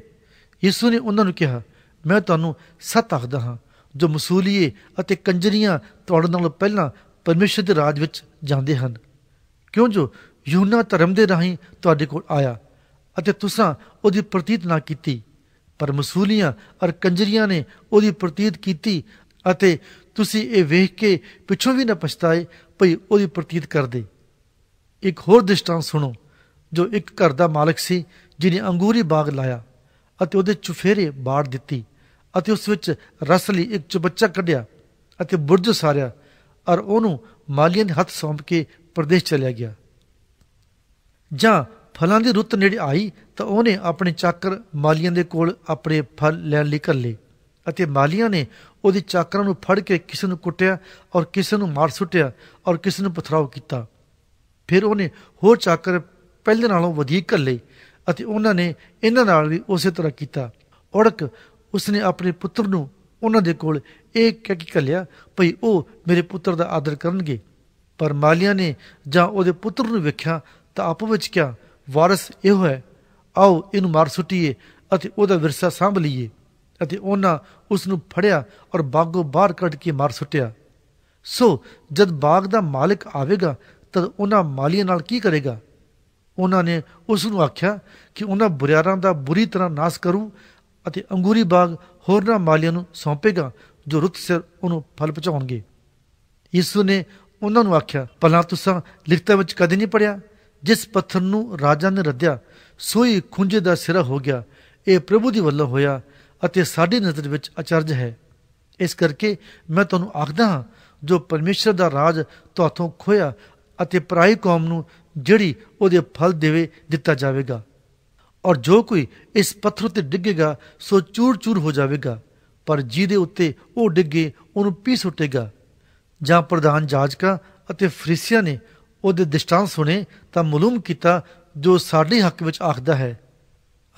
ਯਿਸੂ ਨੇ ਉਹਨਾਂ ਨੂੰ ਕਿਹਾ ਮੈਂ ਤੁਹਾਨੂੰ ਸੱਤ ਆਖਦਾ ਹਾਂ ਜੋ ਮਸੂਲੀਏ ਅਤੇ ਕੰਜਰੀਆਂ ਤੁਹਾਡੇ ਨਾਲੋਂ ਪਹਿਲਾਂ ਪਰਮੇਸ਼ਰ ਦੇ ਰਾਜ ਵਿੱਚ ਜਾਂਦੇ ਹਨ ਕਿਉਂ ਜੋ ਯੂਨਾ ਧਰਮ ਦੇ ਰਾਹੀਂ ਤੁਹਾਡੇ ਕੋਲ ਆਇਆ ਅਤੇ ਤੁਸਾਂ ਉਹਦੀ ਪ੍ਰਤੀਤ ਨਾ ਕੀਤੀ ਪਰ ਮਸੂਲੀਆਂ ਅਰ ਕੰਜਰੀਆਂ ਨੇ ਉਹਦੀ ਪ੍ਰਤੀਤ ਕੀਤੀ ਅਤੇ ਤੁਸੀਂ ਇਹ ਵੇਖ ਕੇ ਪਿੱਛੋਂ ਵੀ ਨਾ ਪਛਤਾਏ ਭਈ ਉਹਦੀ ਪ੍ਰਤੀਤ ਕਰਦੇ ਇੱਕ ਹੋਰ ਦ੍ਰਿਸ਼ਟਾਂਤ ਸੁਣੋ ਜੋ ਇੱਕ ਘਰ ਦਾ ਮਾਲਕ ਸੀ ਜਿਨੇ ਅੰਗੂਰੀ ਬਾਗ ਲਾਇਆ ਅਤੇ ਉਹਦੇ ਚੁਫੇਰੇ ਬਾੜ ਦਿੱਤੀ ਅਤੇ ਉਸ ਵਿੱਚ ਰਸ ਲਈ ਇੱਕ ਚੁਬੱਚਾ ਕੱਢਿਆ ਅਤੇ ਬੁਰਜ ਸਾਰਿਆ ਔਰ ਉਹਨੂੰ ਮਾਲੀਆਂ ਦੇ ਹੱਥ ਸੌਂਪ ਕੇ ਪ੍ਰਦੇਸ਼ ਚਲਿਆ ਗਿਆ ਜਾਂ ਫਲਾਂ ਦੀ ਰੁੱਤ ਨੇੜੇ ਆਈ ਤਾਂ ਉਹਨੇ ਆਪਣੇ ਚਾਕਰ ਮਾਲੀਆਂ ਦੇ ਕੋਲ ਆਪਣੇ ਫਲ ਲੈਣ ਲਈ ਘੱਲੇ ਅਤੇ ਮਾਲੀਆਂ ਨੇ ਉਹਦੇ ਚਾਕਰਾਂ ਨੂੰ ਫੜ ਕੇ ਕਿਸੇ ਨੂੰ ਕੁੱਟਿਆ ਔਰ ਕਿਸੇ ਨੂੰ ਮਾਰ ਸੁੱਟਿਆ ਔਰ ਕਿਸੇ ਨੂੰ ਪਥਰਾਉ ਕੀਤਾ ਫਿਰ ਉਹਨੇ ਹੋਰ ਚਾਕਰ ਪਹਿਲੇ ਨਾਲੋਂ ਵਧੇਰੇ ਘੱਲੇ ਅਤੇ ਉਹਨਾਂ ਨੇ ਇਹਨਾਂ ਨਾਲ ਵੀ ਉਸੇ ਤਰ੍ਹਾਂ ਕੀਤਾ ਔੜਕ ਉਸਨੇ ਆਪਣੇ ਪੁੱਤਰ ਨੂੰ ਉਹਨਾਂ ਦੇ ਕੋਲ ਇਹ ਕਹਿ ਕੇ ਕੱਲਿਆ ਭਈ ਉਹ ਮੇਰੇ ਪੁੱਤਰ ਦਾ ਆਦਰ ਕਰਨਗੇ ਪਰ ਮਾਲੀਆਂ ਨੇ ਜਾਂ ਉਹਦੇ ਪੁੱਤਰ ਨੂੰ ਵੇਖਿਆ ਤਾਂ ਆਪ ਵਿੱਚ ਕਿਹਾ ਵਾਰਿਸ ਇਹੋ ਹੈ ਆਓ ਇਹਨੂੰ ਮਾਰ ਸੁੱਟੀਏ ਅਤੇ ਉਹਦਾ ਵਿਰਸਾ ਸੰਭ ਲਈਏ ਅਤੇ ਉਹਨਾਂ ਉਸ ਨੂੰ ਫੜਿਆ ਔਰ ਬਾਗੋਂ ਬਾਹਰ ਕੱਢ ਕੇ ਮਾਰ ਸੁੱਟਿਆ ਸੋ ਜਦ ਬਾਗ ਦਾ ਮਾਲਕ ਆਵੇਗਾ ਤਦ ਉਹਨਾਂ ਮਾਲੀਆਂ ਨਾਲ ਕੀ ਕਰੇਗਾ ਉਹਨਾਂ ਨੇ ਉਸ ਨੂੰ ਆਖਿਆ ਕਿ ਉਹਨਾਂ ਬੁਰਿਆਰਾਂ ਦਾ ਬੁਰੀ ਤਰ੍ਹਾਂ ਨਾਸ ਕਰੂ ਅਤੇ ਅੰਗੂਰੀ ਬਾਗ ਹੋਰਨਾਂ ਮਾਲੀਆਂ ਨੂੰ ਸੌਂਪੇਗਾ ਜੋ ਰੁੱਤ ਸਿਰ ਉਹਨੂੰ ਫਲ ਪਹੁੰਚਾਉਣਗੇ ਯਿਸੂ ਨੇ ਉਹਨਾਂ ਨੂੰ ਆਖਿਆ ਭਲਾ ਤੁਸੀਂ ਲਿਖਤਾਂ ਵਿੱਚ ਕਦੇ ਨਹੀਂ ਪੜਿਆ ਜਿਸ ਪੱਥਰ ਨੂੰ ਰਾਜਾ ਨੇ ਰੱਦਿਆ ਸੋਈ ਖੁੰਝੇ ਦਾ ਸਿਰਾ ਹੋ ਗਿਆ ਇਹ ਪ੍ਰਭੂ ਦੀ ਵੱਲੋਂ ਹੋਇਆ ਅਤੇ ਸਾਡੀ ਨਜ਼ਰ ਵਿੱਚ ਅਚਰਜ ਹੈ ਇਸ ਕਰਕੇ ਮੈਂ ਤੁਹਾਨੂੰ ਆਖਦਾ ਹਾਂ ਜੋ ਪਰਮੇਸ਼ਰ ਦਾ ਰਾਜ ਤੁਹਾਥੋਂ ਖੋਇਆ ਅਤੇ ਪ੍ਰਾਈ ਕੌਮ ਨੂੰ ਜਿਹੜੀ ਉਹਦੇ ਫਲ ਦੇਵੇ ਦਿੱਤਾ ਜਾਵੇਗਾ ਔਰ ਜੋ ਕੋਈ ਇਸ ਪੱਥਰ ਤੇ ਡਿੱਗੇਗਾ ਸੋ ਚੂਰ-ਚੂਰ ਹੋ ਜਾਵੇਗਾ ਪਰ ਜਿਹਦੇ ਉੱਤੇ ਉਹ ਡਿੱਗੇ ਉਹਨੂੰ ਪੀਸ ਉੱਟੇਗਾ ਜਾਂ ਪ੍ਰਧਾਨ ਜਾਜਕਾ ਅਤੇ ਫਰੀਸੀਆਂ ਨੇ ਉਹਦੇ ਦਿਸ਼ਟਾਂਤ ਸੁਣੇ ਤਾਂ ਮਲੂਮ ਕੀਤਾ ਜੋ ਸਾਡੇ ਹੱਕ ਵਿੱਚ ਆਖਦਾ ਹੈ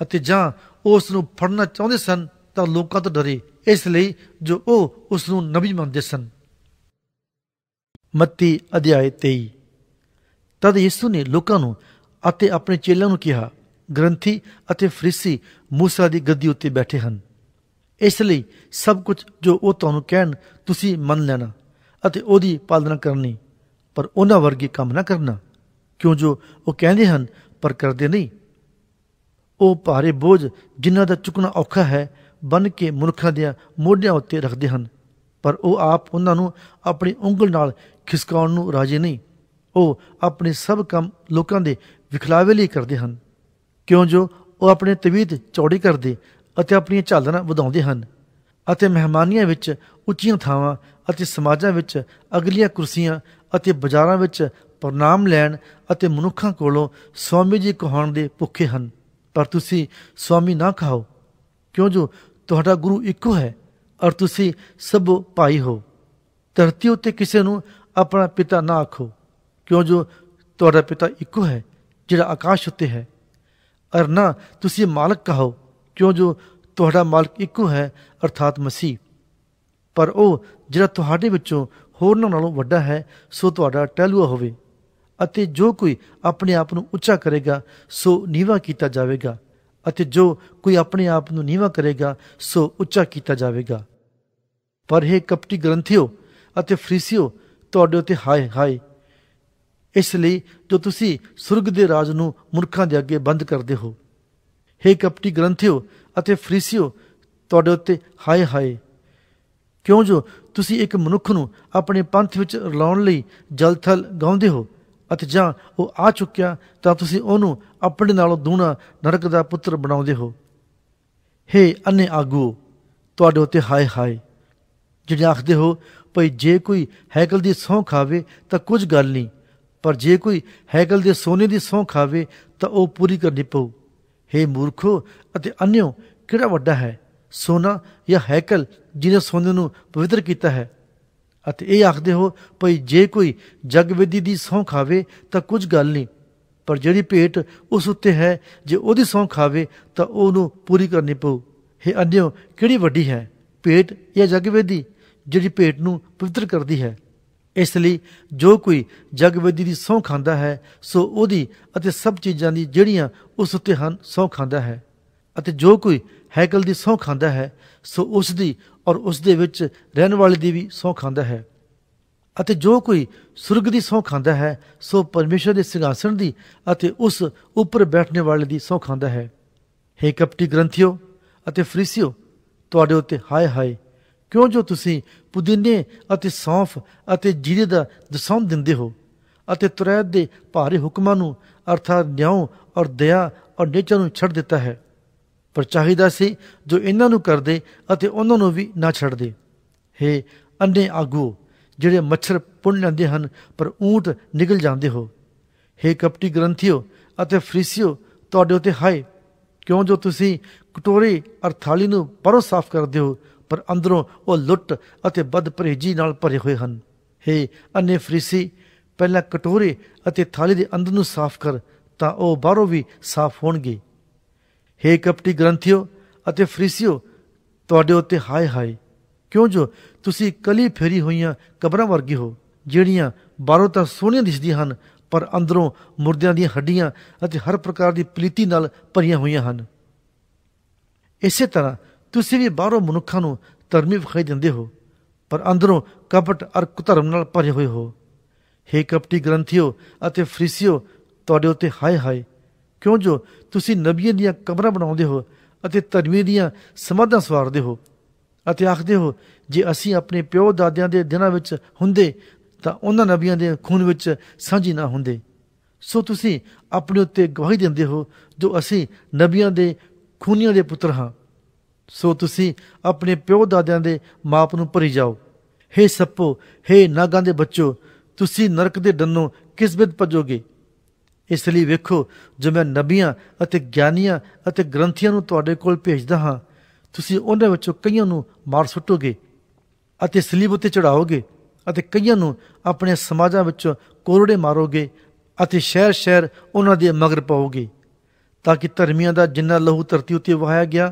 ਅਤੇ ਜਾਂ ਉਸ ਨੂੰ ਫੜਨਾ ਚਾਹੁੰਦੇ ਸਨ ਤਾਂ ਲੋਕਾਂ ਤੋਂ ਡਰੇ ਇਸ ਲਈ ਜੋ ਉਹ ਉਸ ਨੂੰ ਨਬੀ ਮੰਨਦੇ ਸਨ ਮੱਤੀ ਅਧਿਆਇ 23 ਤਦ ਯਿਸੂ ਨੇ ਲੋਕਾਂ ਨੂੰ ਅਤੇ ਆਪਣੇ ਚੇਲਿਆਂ ਨੂੰ ਕਿਹਾ ਗ੍ਰੰਥੀ ਅਤੇ ਫਰੀਸੀ موسی ਦੀ ਗੱਦੀ ਉੱਤੇ ਬੈਠੇ ਹਨ ਇਸ ਲਈ ਸਭ ਕੁਝ ਜੋ ਉਹ ਤੁਹਾਨੂੰ ਕਹਿਣ ਤੁਸੀਂ ਮੰਨ ਲੈਣਾ ਅਤੇ ਉਹਦੀ ਪਾਲਣਾ ਕਰਨੀ ਪਰ ਉਹਨਾਂ ਵਰਗੇ ਕੰਮ ਨਾ ਕਰਨਾ ਕਿਉਂ ਜੋ ਉਹ ਕਹਿੰਦੇ ਹਨ ਪਰ ਕਰਦੇ ਨਹੀਂ ਉਹ ਭਾਰੇ ਬੋਝ ਜਿਨ੍ਹਾਂ ਦਾ ਚੁੱਕਣਾ ਔਖਾ ਹੈ ਬਨ ਕੇ ਮਨੁੱਖਾਂ ਦੇ ਮੋਢਿਆਂ ਉੱਤੇ ਰੱਖਦੇ ਹਨ ਪਰ ਉਹ ਆਪ ਉਹਨਾਂ ਨੂੰ ਆਪਣੀ ਉਂਗਲ ਨਾਲ ਖਿਸਕਾਉਣ ਨੂੰ ਰਾਜੀ ਨਹੀਂ ਉਹ ਆਪਣੇ ਸਭ ਕੰਮ ਲੋਕਾਂ ਦੇ ਵਿਖਲਾਵੇ ਲਈ ਕਰਦੇ ਹਨ ਕਿਉਂ ਜੋ ਉਹ ਆਪਣੇ ਤਵੀਤ ਚੌੜੀ ਕਰਦੇ ਅਤੇ ਆਪਣੀਆਂ ਝਾਲਰਾਂ ਵਧਾਉਂਦੇ ਹਨ ਅਤੇ ਮਹਿਮਾਨੀਆਂ ਵਿੱਚ ਉੱਚੀਆਂ ਥਾਵਾਂ ਅਤੇ ਸਮਾਜਾਂ ਵਿੱਚ ਅਗਲੀਆਂ ਕੁਰਸੀਆਂ ਅਤੇ ਬਾਜ਼ਾਰਾਂ ਵਿੱਚ ਪ੍ਰਣਾਮ ਲੈਣ ਅਤੇ ਮਨੁੱਖਾਂ ਕੋਲੋਂ ਸਵਾਮੀ ਜੀ ਕਹਾਉਣ ਦੇ ਭੁੱਖੇ ਹਨ ਪਰ ਤੁਸੀਂ ਸਵਾਮੀ ਨਾ ਕਹਾਓ ਕਿਉਂ ਜੋ ਤੁਹਾਡਾ ਗੁਰੂ ਇੱਕੋ ਹੈ ਔਰ ਤੁਸੀਂ ਸਭ ਭਾਈ ਹੋ ਧਰਤੀ ਉੱਤੇ ਕਿਸੇ ਨੂੰ ਆਪਣਾ ਪਿਤਾ ਨਾ ਆਖੋ ਕਿਉਂ ਜੋ ਤੁਹਾਡਾ ਪਿਤਾ ਇੱਕੋ ਹੈ ਜਿਹੜਾ ਆਕਾਸ਼ ਉੱਤੇ ਹੈ ਔਰ ਨਾ ਤੁਸੀਂ ਮਾਲਕ ਕਹੋ ਕਿਉਂ ਜੋ ਤੁਹਾਡਾ ਮਾਲਕ ਇੱਕੋ ਹੈ ਅਰਥਾਤ ਮਸੀਹ ਪਰ ਉਹ ਜਿਹੜਾ ਤੁਹਾਡੇ ਵਿੱਚੋਂ ਹੋਰਨਾਂ ਨਾਲੋਂ ਵੱਡਾ ਹੈ ਸੋ ਤੁਹਾਡਾ ਟੈਲੂਆ ਹੋਵੇ ਅਤੇ ਜੋ ਕੋਈ ਆਪਣੇ ਆਪ ਨੂੰ ਉੱਚਾ ਕਰੇਗਾ ਸੋ ਨੀਵਾ ਕੀਤਾ ਜਾਵੇਗਾ ਅਤੇ ਜੋ ਕੋਈ ਆਪਣੇ ਆਪ ਨੂੰ ਨੀਵਾ ਕਰੇਗਾ ਸੋ ਉੱਚਾ ਕੀਤਾ ਜਾਵੇਗਾ ਪਰ ਇਹ ਕਪਟੀ ਗ੍ਰੰਥਿਓ ਅਤੇ ਫਰੀਸੀਓ ਤੁਹਾਡੇ ਉਤੇ ਹਾਏ ਹਾਏ ਇਸ ਲਈ ਜੋ ਤੁਸੀਂ ਸੁਰਗ ਦੇ ਰਾਜ ਨੂੰ ਮੁਰਖਾਂ ਦੇ ਅੱਗੇ ਬੰਦ ਕਰਦੇ ਹੋ हे ਕਪਟੀ ਗ੍ਰੰਥਿਓ ਅਤੇ ਫਰੀਸੀਓ ਤੁਹਾਡੇ ਉਤੇ ਹਾਏ ਹਾਏ ਕਿਉਂ ਜੋ ਤੁਸੀਂ ਇੱਕ ਮਨੁੱਖ ਨੂੰ ਆਪਣੇ ਪੰਥ ਵਿੱਚ ਰਲਾਉਣ ਲਈ ਜਲਥਲ ਗਾਉਂਦੇ ਹੋ ਅਤੇ ਜਾਂ ਉਹ ਆ ਚੁੱਕਿਆ ਤਾਂ ਤੁਸੀਂ ਉਹਨੂੰ ਆਪਣੇ ਨਾਲੋਂ ਦੂਣਾ ਨਰਕ ਦਾ ਪੁੱਤਰ ਬਣਾਉਂਦੇ ਹੋ ਹੇ ਅੰਨੇ ਆਗੂ ਤੁਹਾਡੇ ਉਤੇ ਹਾਏ ਹਾਏ ਜਿਹੜੇ ਆਖਦੇ ਹੋ ਭਈ ਜੇ ਕੋਈ ਹੈਕਲ ਦੀ ਸੌਂ ਖਾਵੇ ਤਾਂ ਕੁਝ ਗੱਲ ਨਹੀਂ ਪਰ ਜੇ ਕੋਈ ਹੈਕਲ ਦੇ ਸੋਨੇ ਦੀ ਸੌਂ ਖਾਵੇ ਤਾਂ ਉਹ ਪੂਰੀ ਕਰਨੀ ਪਊ ਹੇ ਮੂਰਖੋ ਅਤੇ ਅੰਨਿਓ ਕਿਹੜਾ ਵੱਡਾ ਹੈ ਸੋਨਾ ਜਾਂ ਹੈਕਲ ਜਿਹਨੇ ਸੋਨੇ ਨੂੰ ਪਵਿੱਤਰ ਕੀਤਾ ਹੈ ਅਤੇ ਇਹ ਆਖਦੇ ਹੋ ਭਈ ਜੇ ਕੋਈ ਜਗਵਿਦੀ ਦੀ ਸੌਂ ਖਾਵੇ ਤਾਂ ਕੁਝ ਗੱਲ ਨਹੀਂ ਪਰ ਜਿਹੜੀ ਭੇਟ ਉਸ ਉੱਤੇ ਹੈ ਜੇ ਉਹਦੀ ਸੌਂ ਖਾਵੇ ਤਾਂ ਉਹਨੂੰ ਪੂਰੀ ਕਰਨੀ ਪਊ ਇਹ ਅੰਨਿਓ ਕਿਹੜੀ ਵੱਡੀ ਹੈ ਭੇਟ ਜਾਂ ਜਗਵੇਦੀ ਜਿਹੜੀ ਭੇਟ ਨੂੰ ਪਵਿੱਤਰ ਕਰਦੀ ਹੈ ਇਸ ਲਈ ਜੋ ਕੋਈ ਜਗਵੇਦੀ ਦੀ ਸੌਂ ਖਾਂਦਾ ਹੈ ਸੋ ਉਹਦੀ ਅਤੇ ਸਭ ਚੀਜ਼ਾਂ ਦੀ ਜਿਹੜੀਆਂ ਉਸ ਉੱਤੇ ਹਨ ਸੌਂ ਖਾਂਦਾ ਹੈ ਅਤੇ ਜੋ ਕੋਈ ਹੈਕਲ ਦੀ ਸੌ ਖਾਂਦਾ ਹੈ ਸੋ ਉਸ ਦੀ ਔਰ ਉਸ ਦੇ ਵਿੱਚ ਰਹਿਣ ਵਾਲੇ ਦੀ ਵੀ ਸੌ ਖਾਂਦਾ ਹੈ ਅਤੇ ਜੋ ਕੋਈ ਸੁਰਗ ਦੀ ਸੌ ਖਾਂਦਾ ਹੈ ਸੋ ਪਰਮੇਸ਼ਰ ਦੇ ਸਿੰਘਾਸਣ ਦੀ ਅਤੇ ਉਸ ਉੱਪਰ ਬੈਠਣ ਵਾਲੇ ਦੀ ਸੌ ਖਾਂਦਾ ਹੈ हे ਕਪਟੀ ਗ੍ਰੰਥਿਓ ਅਤੇ ਫਰੀਸੀਓ ਤੁਹਾਡੇ ਉੱਤੇ ਹਾਏ ਹਾਏ ਕਿਉਂ ਜੋ ਤੁਸੀਂ ਪੁਦੀਨੇ ਅਤੇ ਸੌਂਫ ਅਤੇ ਜੀਰੇ ਦਾ ਦਸੌਂ ਦਿੰਦੇ ਹੋ ਅਤੇ ਤੁਰੈਦ ਦੇ ਭਾਰੇ ਹੁਕਮਾਂ ਨੂੰ ਅਰਥਾ ਨਿਆਂ ਔਰ ਦਇਆ ਔਰ ਨੇਚਰ ਨੂੰ ਛੱਡ ਦਿੱਤਾ ਹੈ ਪਰ ਚਾਹੀਦਾ ਸੀ ਜੋ ਇਹਨਾਂ ਨੂੰ ਕਰਦੇ ਅਤੇ ਉਹਨਾਂ ਨੂੰ ਵੀ ਨਾ ਛੱਡਦੇ ਹੇ ਅੰਨੇ ਆਗੂ ਜਿਹੜੇ ਮੱਛਰ ਪੁੰਨ ਲੈਂਦੇ ਹਨ ਪਰ ਊਂਟ ਨਿਕਲ ਜਾਂਦੇ ਹੋ ਹੇ ਕਪਟੀ ਗ੍ਰੰਥਿਓ ਅਤੇ ਫਰੀਸੀਓ ਤੁਹਾਡੇ ਉਤੇ ਹਾਏ ਕਿਉਂ ਜੋ ਤੁਸੀਂ ਕਟੋਰੇ ਅਰ ਥਾਲੀ ਨੂੰ ਪਰੋਂ ਸਾਫ਼ ਕਰਦੇ ਹੋ ਪਰ ਅੰਦਰੋਂ ਉਹ ਲੁੱਟ ਅਤੇ ਬਦਪਰੇਜੀ ਨਾਲ ਭਰੇ ਹੋਏ ਹਨ ਹੇ ਅੰਨੇ ਫਰੀਸੀ ਪਹਿਲਾਂ ਕਟੋਰੇ ਅਤੇ ਥਾਲੀ ਦੇ ਅੰਦਰ ਨੂੰ ਸਾਫ਼ ਕਰ ਤਾਂ ਉਹ ਬਾਹਰੋਂ ਵੀ ਸਾਫ਼ ਹੋਣਗੇ ਹੇ ਕਪਟੀ ਗ੍ਰੰਥਿਓ ਅਤੇ ਫਰੀਸੀਓ ਤੁਹਾਡੇ ਉੱਤੇ ਹਾਏ ਹਾਏ ਕਿਉਂ ਜੋ ਤੁਸੀਂ ਕਲੀ ਫੇਰੀ ਹੋਈਆਂ ਕਬਰਾਂ ਵਰਗੇ ਹੋ ਜਿਹੜੀਆਂ ਬਾਹਰੋਂ ਤਾਂ ਸੋਹਣੀਆਂ ਦਿਸਦੀਆਂ ਹਨ ਪਰ ਅੰਦਰੋਂ ਮੁਰਦਿਆਂ ਦੀਆਂ ਹੱਡੀਆਂ ਅਤੇ ਹਰ ਪ੍ਰਕਾਰ ਦੀ ਪਲੀਤੀ ਨਾਲ ਭਰੀਆਂ ਹੋਈਆਂ ਹਨ ਇਸੇ ਤਰ੍ਹਾਂ ਤੁਸੀਂ ਵੀ ਬਾਹਰੋਂ ਮਨੁੱਖਾਂ ਨੂੰ ਧਰਮੀ ਵਿਖਾਈ ਦਿੰਦੇ ਹੋ ਪਰ ਅੰਦਰੋਂ ਕਪਟ ਅਰ ਕੁਧਰਮ ਨਾਲ ਭਰੇ ਹੋਏ ਹੋ ਹੇ ਕਪਟੀ ਗ੍ਰੰਥਿਓ ਅਤੇ ਫਰੀਸੀਓ ਤੁਹਾਡੇ ਉੱਤੇ ਹਾਏ ਹਾਏ ਕਿਉਂ ਜੋ ਤੁਸੀਂ ਨਬੀਆਂ ਦੀਆਂ ਕਬਰਾਂ ਬਣਾਉਂਦੇ ਹੋ ਅਤੇ ਧਰਮੀ ਦੀਆਂ ਸਮਾਧਾਂ ਸਵਾਰਦੇ ਹੋ ਅਤੇ ਆਖਦੇ ਹੋ ਜੇ ਅਸੀਂ ਆਪਣੇ ਪਿਓ ਦਾਦਿਆਂ ਦੇ ਦਿਨਾਂ ਵਿੱਚ ਹੁੰਦੇ ਤਾਂ ਉਹਨਾਂ ਨਬੀਆਂ ਦੇ ਖੂਨ ਵਿੱਚ ਸਾਂਝੀ ਨਾ ਹੁੰਦੇ ਸੋ ਤੁਸੀਂ ਆਪਣੇ ਉੱਤੇ ਗਵਾਹੀ ਦਿੰਦੇ ਹੋ ਜੋ ਅਸੀਂ ਨਬੀਆਂ ਦੇ ਖੂਨੀਆਂ ਦੇ ਪੁੱਤਰ ਹਾਂ ਸੋ ਤੁਸੀਂ ਆਪਣੇ ਪਿਓ ਦਾਦਿਆਂ ਦੇ ਮਾਪ ਨੂੰ ਭਰੀ ਜਾਓ हे ਸੱਪੋ हे ਨਾਗਾਂ ਦੇ ਬੱਚੋ ਤੁਸੀਂ ਨਰਕ ਦੇ ਡੰਨੋਂ ਕਿਸ ਬਿਦ ਭਜੋਗੇ ਇਸ ਲਈ ਵੇਖੋ ਜੋ ਮੈਂ ਨਬੀਆਂ ਅਤੇ ਗਿਆਨੀਆਂ ਅਤੇ ਗ੍ਰੰਥੀਆਂ ਨੂੰ ਤੁਹਾਡੇ ਕੋਲ ਭੇਜਦਾ ਹਾਂ ਤੁਸੀਂ ਉਹਨਾਂ ਵਿੱਚੋਂ ਕਈਆਂ ਨੂੰ ਮਾਰ ਸੁੱਟੋਗੇ ਅਤੇ ਸਲੀਬ ਉੱਤੇ ਚੜਾਓਗੇ ਅਤੇ ਕਈਆਂ ਨੂੰ ਆਪਣੇ ਸਮਾਜਾਂ ਵਿੱਚੋਂ ਕੋਰੜੇ ਮਾਰੋਗੇ ਅਤੇ ਸ਼ਹਿਰ ਸ਼ਹਿਰ ਉਹਨਾਂ ਦੇ ਮਗਰ ਪਾਓਗੇ ਤਾਂ ਕਿ ਧਰਮੀਆਂ ਦਾ ਜਿੰਨਾ ਲਹੂ ਧਰਤੀ ਉੱਤੇ ਵਹਾਇਆ ਗਿਆ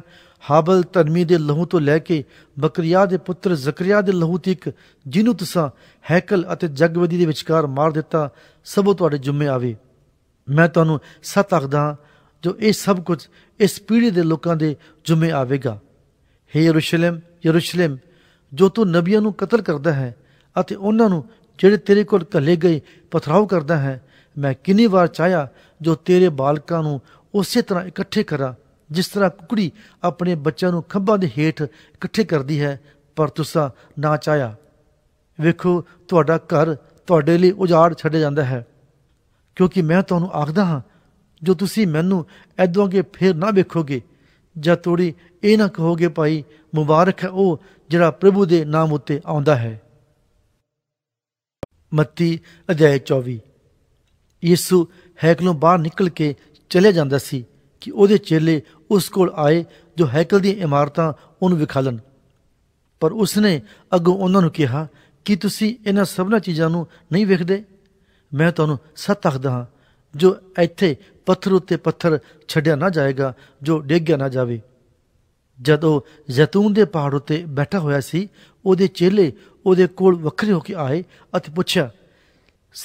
ਹਾਬਲ ਧਰਮੀ ਦੇ ਲਹੂ ਤੋਂ ਲੈ ਕੇ ਬਕਰੀਆ ਦੇ ਪੁੱਤਰ ਜ਼ਕਰੀਆ ਦੇ ਲਹੂ ਤੱਕ ਜਿਹਨੂੰ ਤੁਸੀਂ ਹੈਕਲ ਅਤੇ ਜਗਵਦੀ ਦੇ ਵਿਚਕਾਰ ਮਾਰ ਦਿੱਤਾ ਸਭ ਤੁਹਾਡੇ ਜੁਮੇ ਆਵੇ ਮੈਂ ਤੁਹਾਨੂੰ ਸਤ ਆਖਦਾ ਜੋ ਇਹ ਸਭ ਕੁਝ ਇਸ ਪੀੜ੍ਹੀ ਦੇ ਲੋਕਾਂ ਦੇ ਜੁਮੇ ਆਵੇਗਾ ਹੇ ਯਰੂਸ਼ਲਮ ਯਰੂਸ਼ਲਮ ਜੋ ਤੂੰ ਨਬੀਆਂ ਨੂੰ ਕਤਲ ਕਰਦਾ ਹੈ ਅਤੇ ਉਹਨਾਂ ਨੂੰ ਜਿਹੜੇ ਤੇਰੇ ਕੋਲ ਕੱਲੇ ਗਏ ਪਥਰਾਉ ਕਰਦਾ ਹੈ ਮੈਂ ਕਿੰਨੀ ਵਾਰ ਚਾਹਿਆ ਜੋ ਤੇਰੇ ਬਾਲਕਾਂ ਨੂੰ ਉਸੇ ਤਰ੍ਹਾਂ ਇਕੱਠੇ ਕਰਾਂ ਜਿਸ ਤਰ੍ਹਾਂ ਕੁਕੜੀ ਆਪਣੇ ਬੱਚਿਆਂ ਨੂੰ ਖੰਭਾਂ ਦੇ ਹੇਠ ਇਕੱਠੇ ਕਰਦੀ ਹੈ ਪਰ ਤੁਸੀਂ ਨਾ ਚਾਹਿਆ ਵੇਖੋ ਤੁਹਾਡਾ ਘਰ ਤੁਹਾਡੇ ਲਈ ਉਜਾੜ ਛੱਡ ਜਾਂਦਾ ਹੈ ਕਿਉਂਕਿ ਮੈਂ ਤੁਹਾਨੂੰ ਆਖਦਾ ਹਾਂ ਜੋ ਤੁਸੀਂ ਮੈਨੂੰ ਐਦੋਂ ਅਗੇ ਫੇਰ ਨਾ ਵੇਖੋਗੇ ਜਾਂ ਤੋੜੀ ਇਹ ਨਾ ਕਹੋਗੇ ਭਾਈ ਮੁਬਾਰਕ ਹੈ ਉਹ ਜਿਹੜਾ ਪ੍ਰਭੂ ਦੇ ਨਾਮ ਉੱਤੇ ਆਉਂਦਾ ਹੈ ਮੱਤੀ ਅਧਿਆਇ 24 ਯਿਸੂ ਹੈਕਲੋਂ ਬਾਹਰ ਨਿਕਲ ਕੇ ਚਲੇ ਜਾਂਦਾ ਸੀ ਕਿ ਉਹਦੇ ਚੇਲੇ ਉਸ ਕੋਲ ਆਏ ਜੋ ਹੈਕਲ ਦੀ ਇਮਾਰਤਾਂ ਉਹਨੂੰ ਵਿਖਾਲਣ ਪਰ ਉਸਨੇ ਅੱਗੋਂ ਉਹਨਾਂ ਨੂੰ ਕਿਹਾ ਕਿ ਤੁਸੀਂ ਇਹਨਾਂ ਸਭਨਾ ਚੀਜ਼ਾਂ ਨੂੰ ਨਹੀਂ ਵੇਖਦੇ ਮੈਂ ਤੁਹਾਨੂੰ ਸੱਤ ਆਖਦਾ ਹਾਂ ਜੋ ਇੱਥੇ ਪੱਥਰ ਉੱਤੇ ਪੱਥਰ ਛੱਡਿਆ ਨਾ ਜਾਏਗਾ ਜੋ ਡੇਗਿਆ ਨਾ ਜਾਵੇ ਜਦੋਂ ਜ਼ੈਤੂਨ ਦੇ ਪਹਾੜ ਉੱਤੇ ਬੈਠਾ ਹੋਇਆ ਸੀ ਉਹਦੇ ਚੇਲੇ ਉਹਦੇ ਕੋਲ ਵੱਖਰੇ ਹੋ ਕੇ ਆਏ ਅਤੇ ਪੁੱਛਿਆ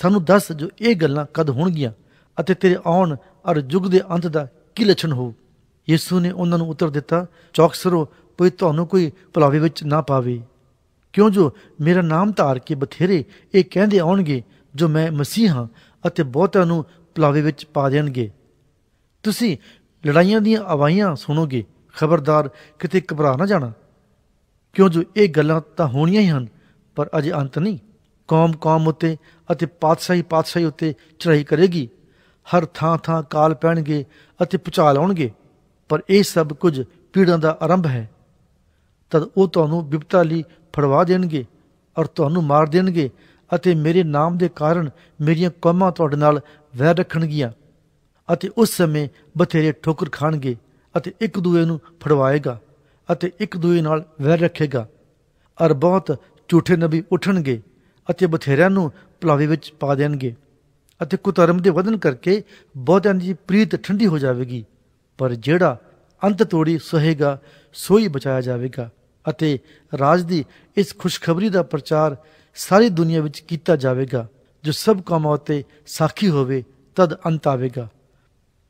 ਸਾਨੂੰ ਦੱਸ ਜੋ ਇਹ ਗੱਲਾਂ ਕਦ ਹੋਣਗੀਆਂ ਅਤੇ ਤੇਰੇ ਆਉਣ ਅਰ ਯੁੱਗ ਦੇ ਅੰਤ ਦਾ ਕੀ ਲੱਛਣ ਹੋ ਯਿਸੂ ਨੇ ਉਹਨਾਂ ਨੂੰ ਉੱਤਰ ਦਿੱਤਾ ਚੌਕਸਰੋ ਕੋਈ ਤੁਹਾਨੂੰ ਕੋਈ ਭਲਾਵੇ ਵਿੱਚ ਨਾ ਪਾਵੇ ਕਿਉਂ ਜੋ ਮੇਰਾ ਨਾਮ ਧਾਰ ਕੇ ਬਥੇਰੇ ਇਹ ਕਹਿੰਦੇ ਆਉਣਗੇ ਜੋ ਮੈਂ ਮਸੀਹ ਹਾਂ ਅਤੇ ਬਹੁਤਿਆਂ ਨੂੰ ਪਲਾਵੇ ਵਿੱਚ ਪਾ ਦੇਣਗੇ ਤੁਸੀਂ ਲੜਾਈਆਂ ਦੀਆਂ ਆਵਾਜ਼ਾਂ ਸੁਣੋਗੇ ਖਬਰਦਾਰ ਕਿਤੇ ਘਬਰਾ ਨਾ ਜਾਣਾ ਕਿਉਂ ਜੋ ਇਹ ਗੱਲਾਂ ਤਾਂ ਹੋਣੀਆਂ ਹੀ ਹਨ ਪਰ ਅਜੇ ਅੰਤ ਨਹੀਂ ਕੌਮ ਕੌਮ ਉਤੇ ਅਤੇ ਪਾਤਸ਼ਾਹੀ ਪਾਤਸ਼ਾਹੀ ਉਤੇ ਚੜਾਈ ਕਰੇਗੀ ਹਰ ਥਾਂ ਥਾਂ ਕਾਲ ਪੈਣਗੇ ਅਤੇ ਪੁਚਾ ਲਾਉਣਗੇ ਪਰ ਇਹ ਸਭ ਕੁਝ ਪੀੜਾਂ ਦਾ ਆਰੰਭ ਹੈ ਤਦ ਉਹ ਤੁਹਾਨੂੰ ਵਿਪਤਾ ਲਈ ਫੜਵਾ ਦੇਣਗੇ ਔਰ ਤੁਹਾਨੂੰ ਮਾਰ ਦੇਣਗੇ ਅਤੇ ਮੇਰੇ ਨਾਮ ਦੇ ਕਾਰਨ ਮੇਰੀਆਂ ਕੌਮਾਂ ਤੁਹਾਡੇ ਨਾਲ ਵੈਰ ਰੱਖਣਗੀਆਂ ਅਤੇ ਉਸ ਸਮੇਂ ਬਥੇਰੇ ਠੋਕਰ ਖਾਣਗੇ ਅਤੇ ਇੱਕ ਦੂਏ ਨੂੰ ਫੜਵਾਏਗਾ ਅਤੇ ਇੱਕ ਦੂਏ ਨਾਲ ਵੈਰ ਰੱਖੇਗਾ ਅਰ ਬਹੁਤ ਝੂਠੇ ਨਬੀ ਉਠਣਗੇ ਅਤੇ ਬਥੇਰਿਆਂ ਨੂੰ ਭਲਾਵੇ ਵਿੱਚ ਪਾ ਦੇਣਗੇ ਅਤੇ ਕੁਤਰਮ ਦੇ ਵਧਨ ਕਰਕੇ ਬਹੁਤਾਂ ਦੀ ਪ੍ਰੀਤ ਠੰਡੀ ਹੋ ਜਾਵੇਗੀ ਪਰ ਜਿਹੜਾ ਅੰਤ ਤੋੜੀ ਸਹੇਗਾ ਸੋਈ ਬਚਾਇਆ ਜਾਵੇਗਾ ਅਤੇ ਰਾਜ ਦੀ ਇਸ ਖੁਸ਼ਖਬਰੀ ਦਾ ਪ੍ਰਚਾਰ ਸਾਰੀ ਦੁਨੀਆ ਵਿੱਚ ਕੀਤਾ ਜਾਵੇਗਾ ਜੋ ਸਭ ਕੌਮਾਂ ਉਤੇ ਸਾਖੀ ਹੋਵੇ ਤਦ ਅੰਤ ਆਵੇਗਾ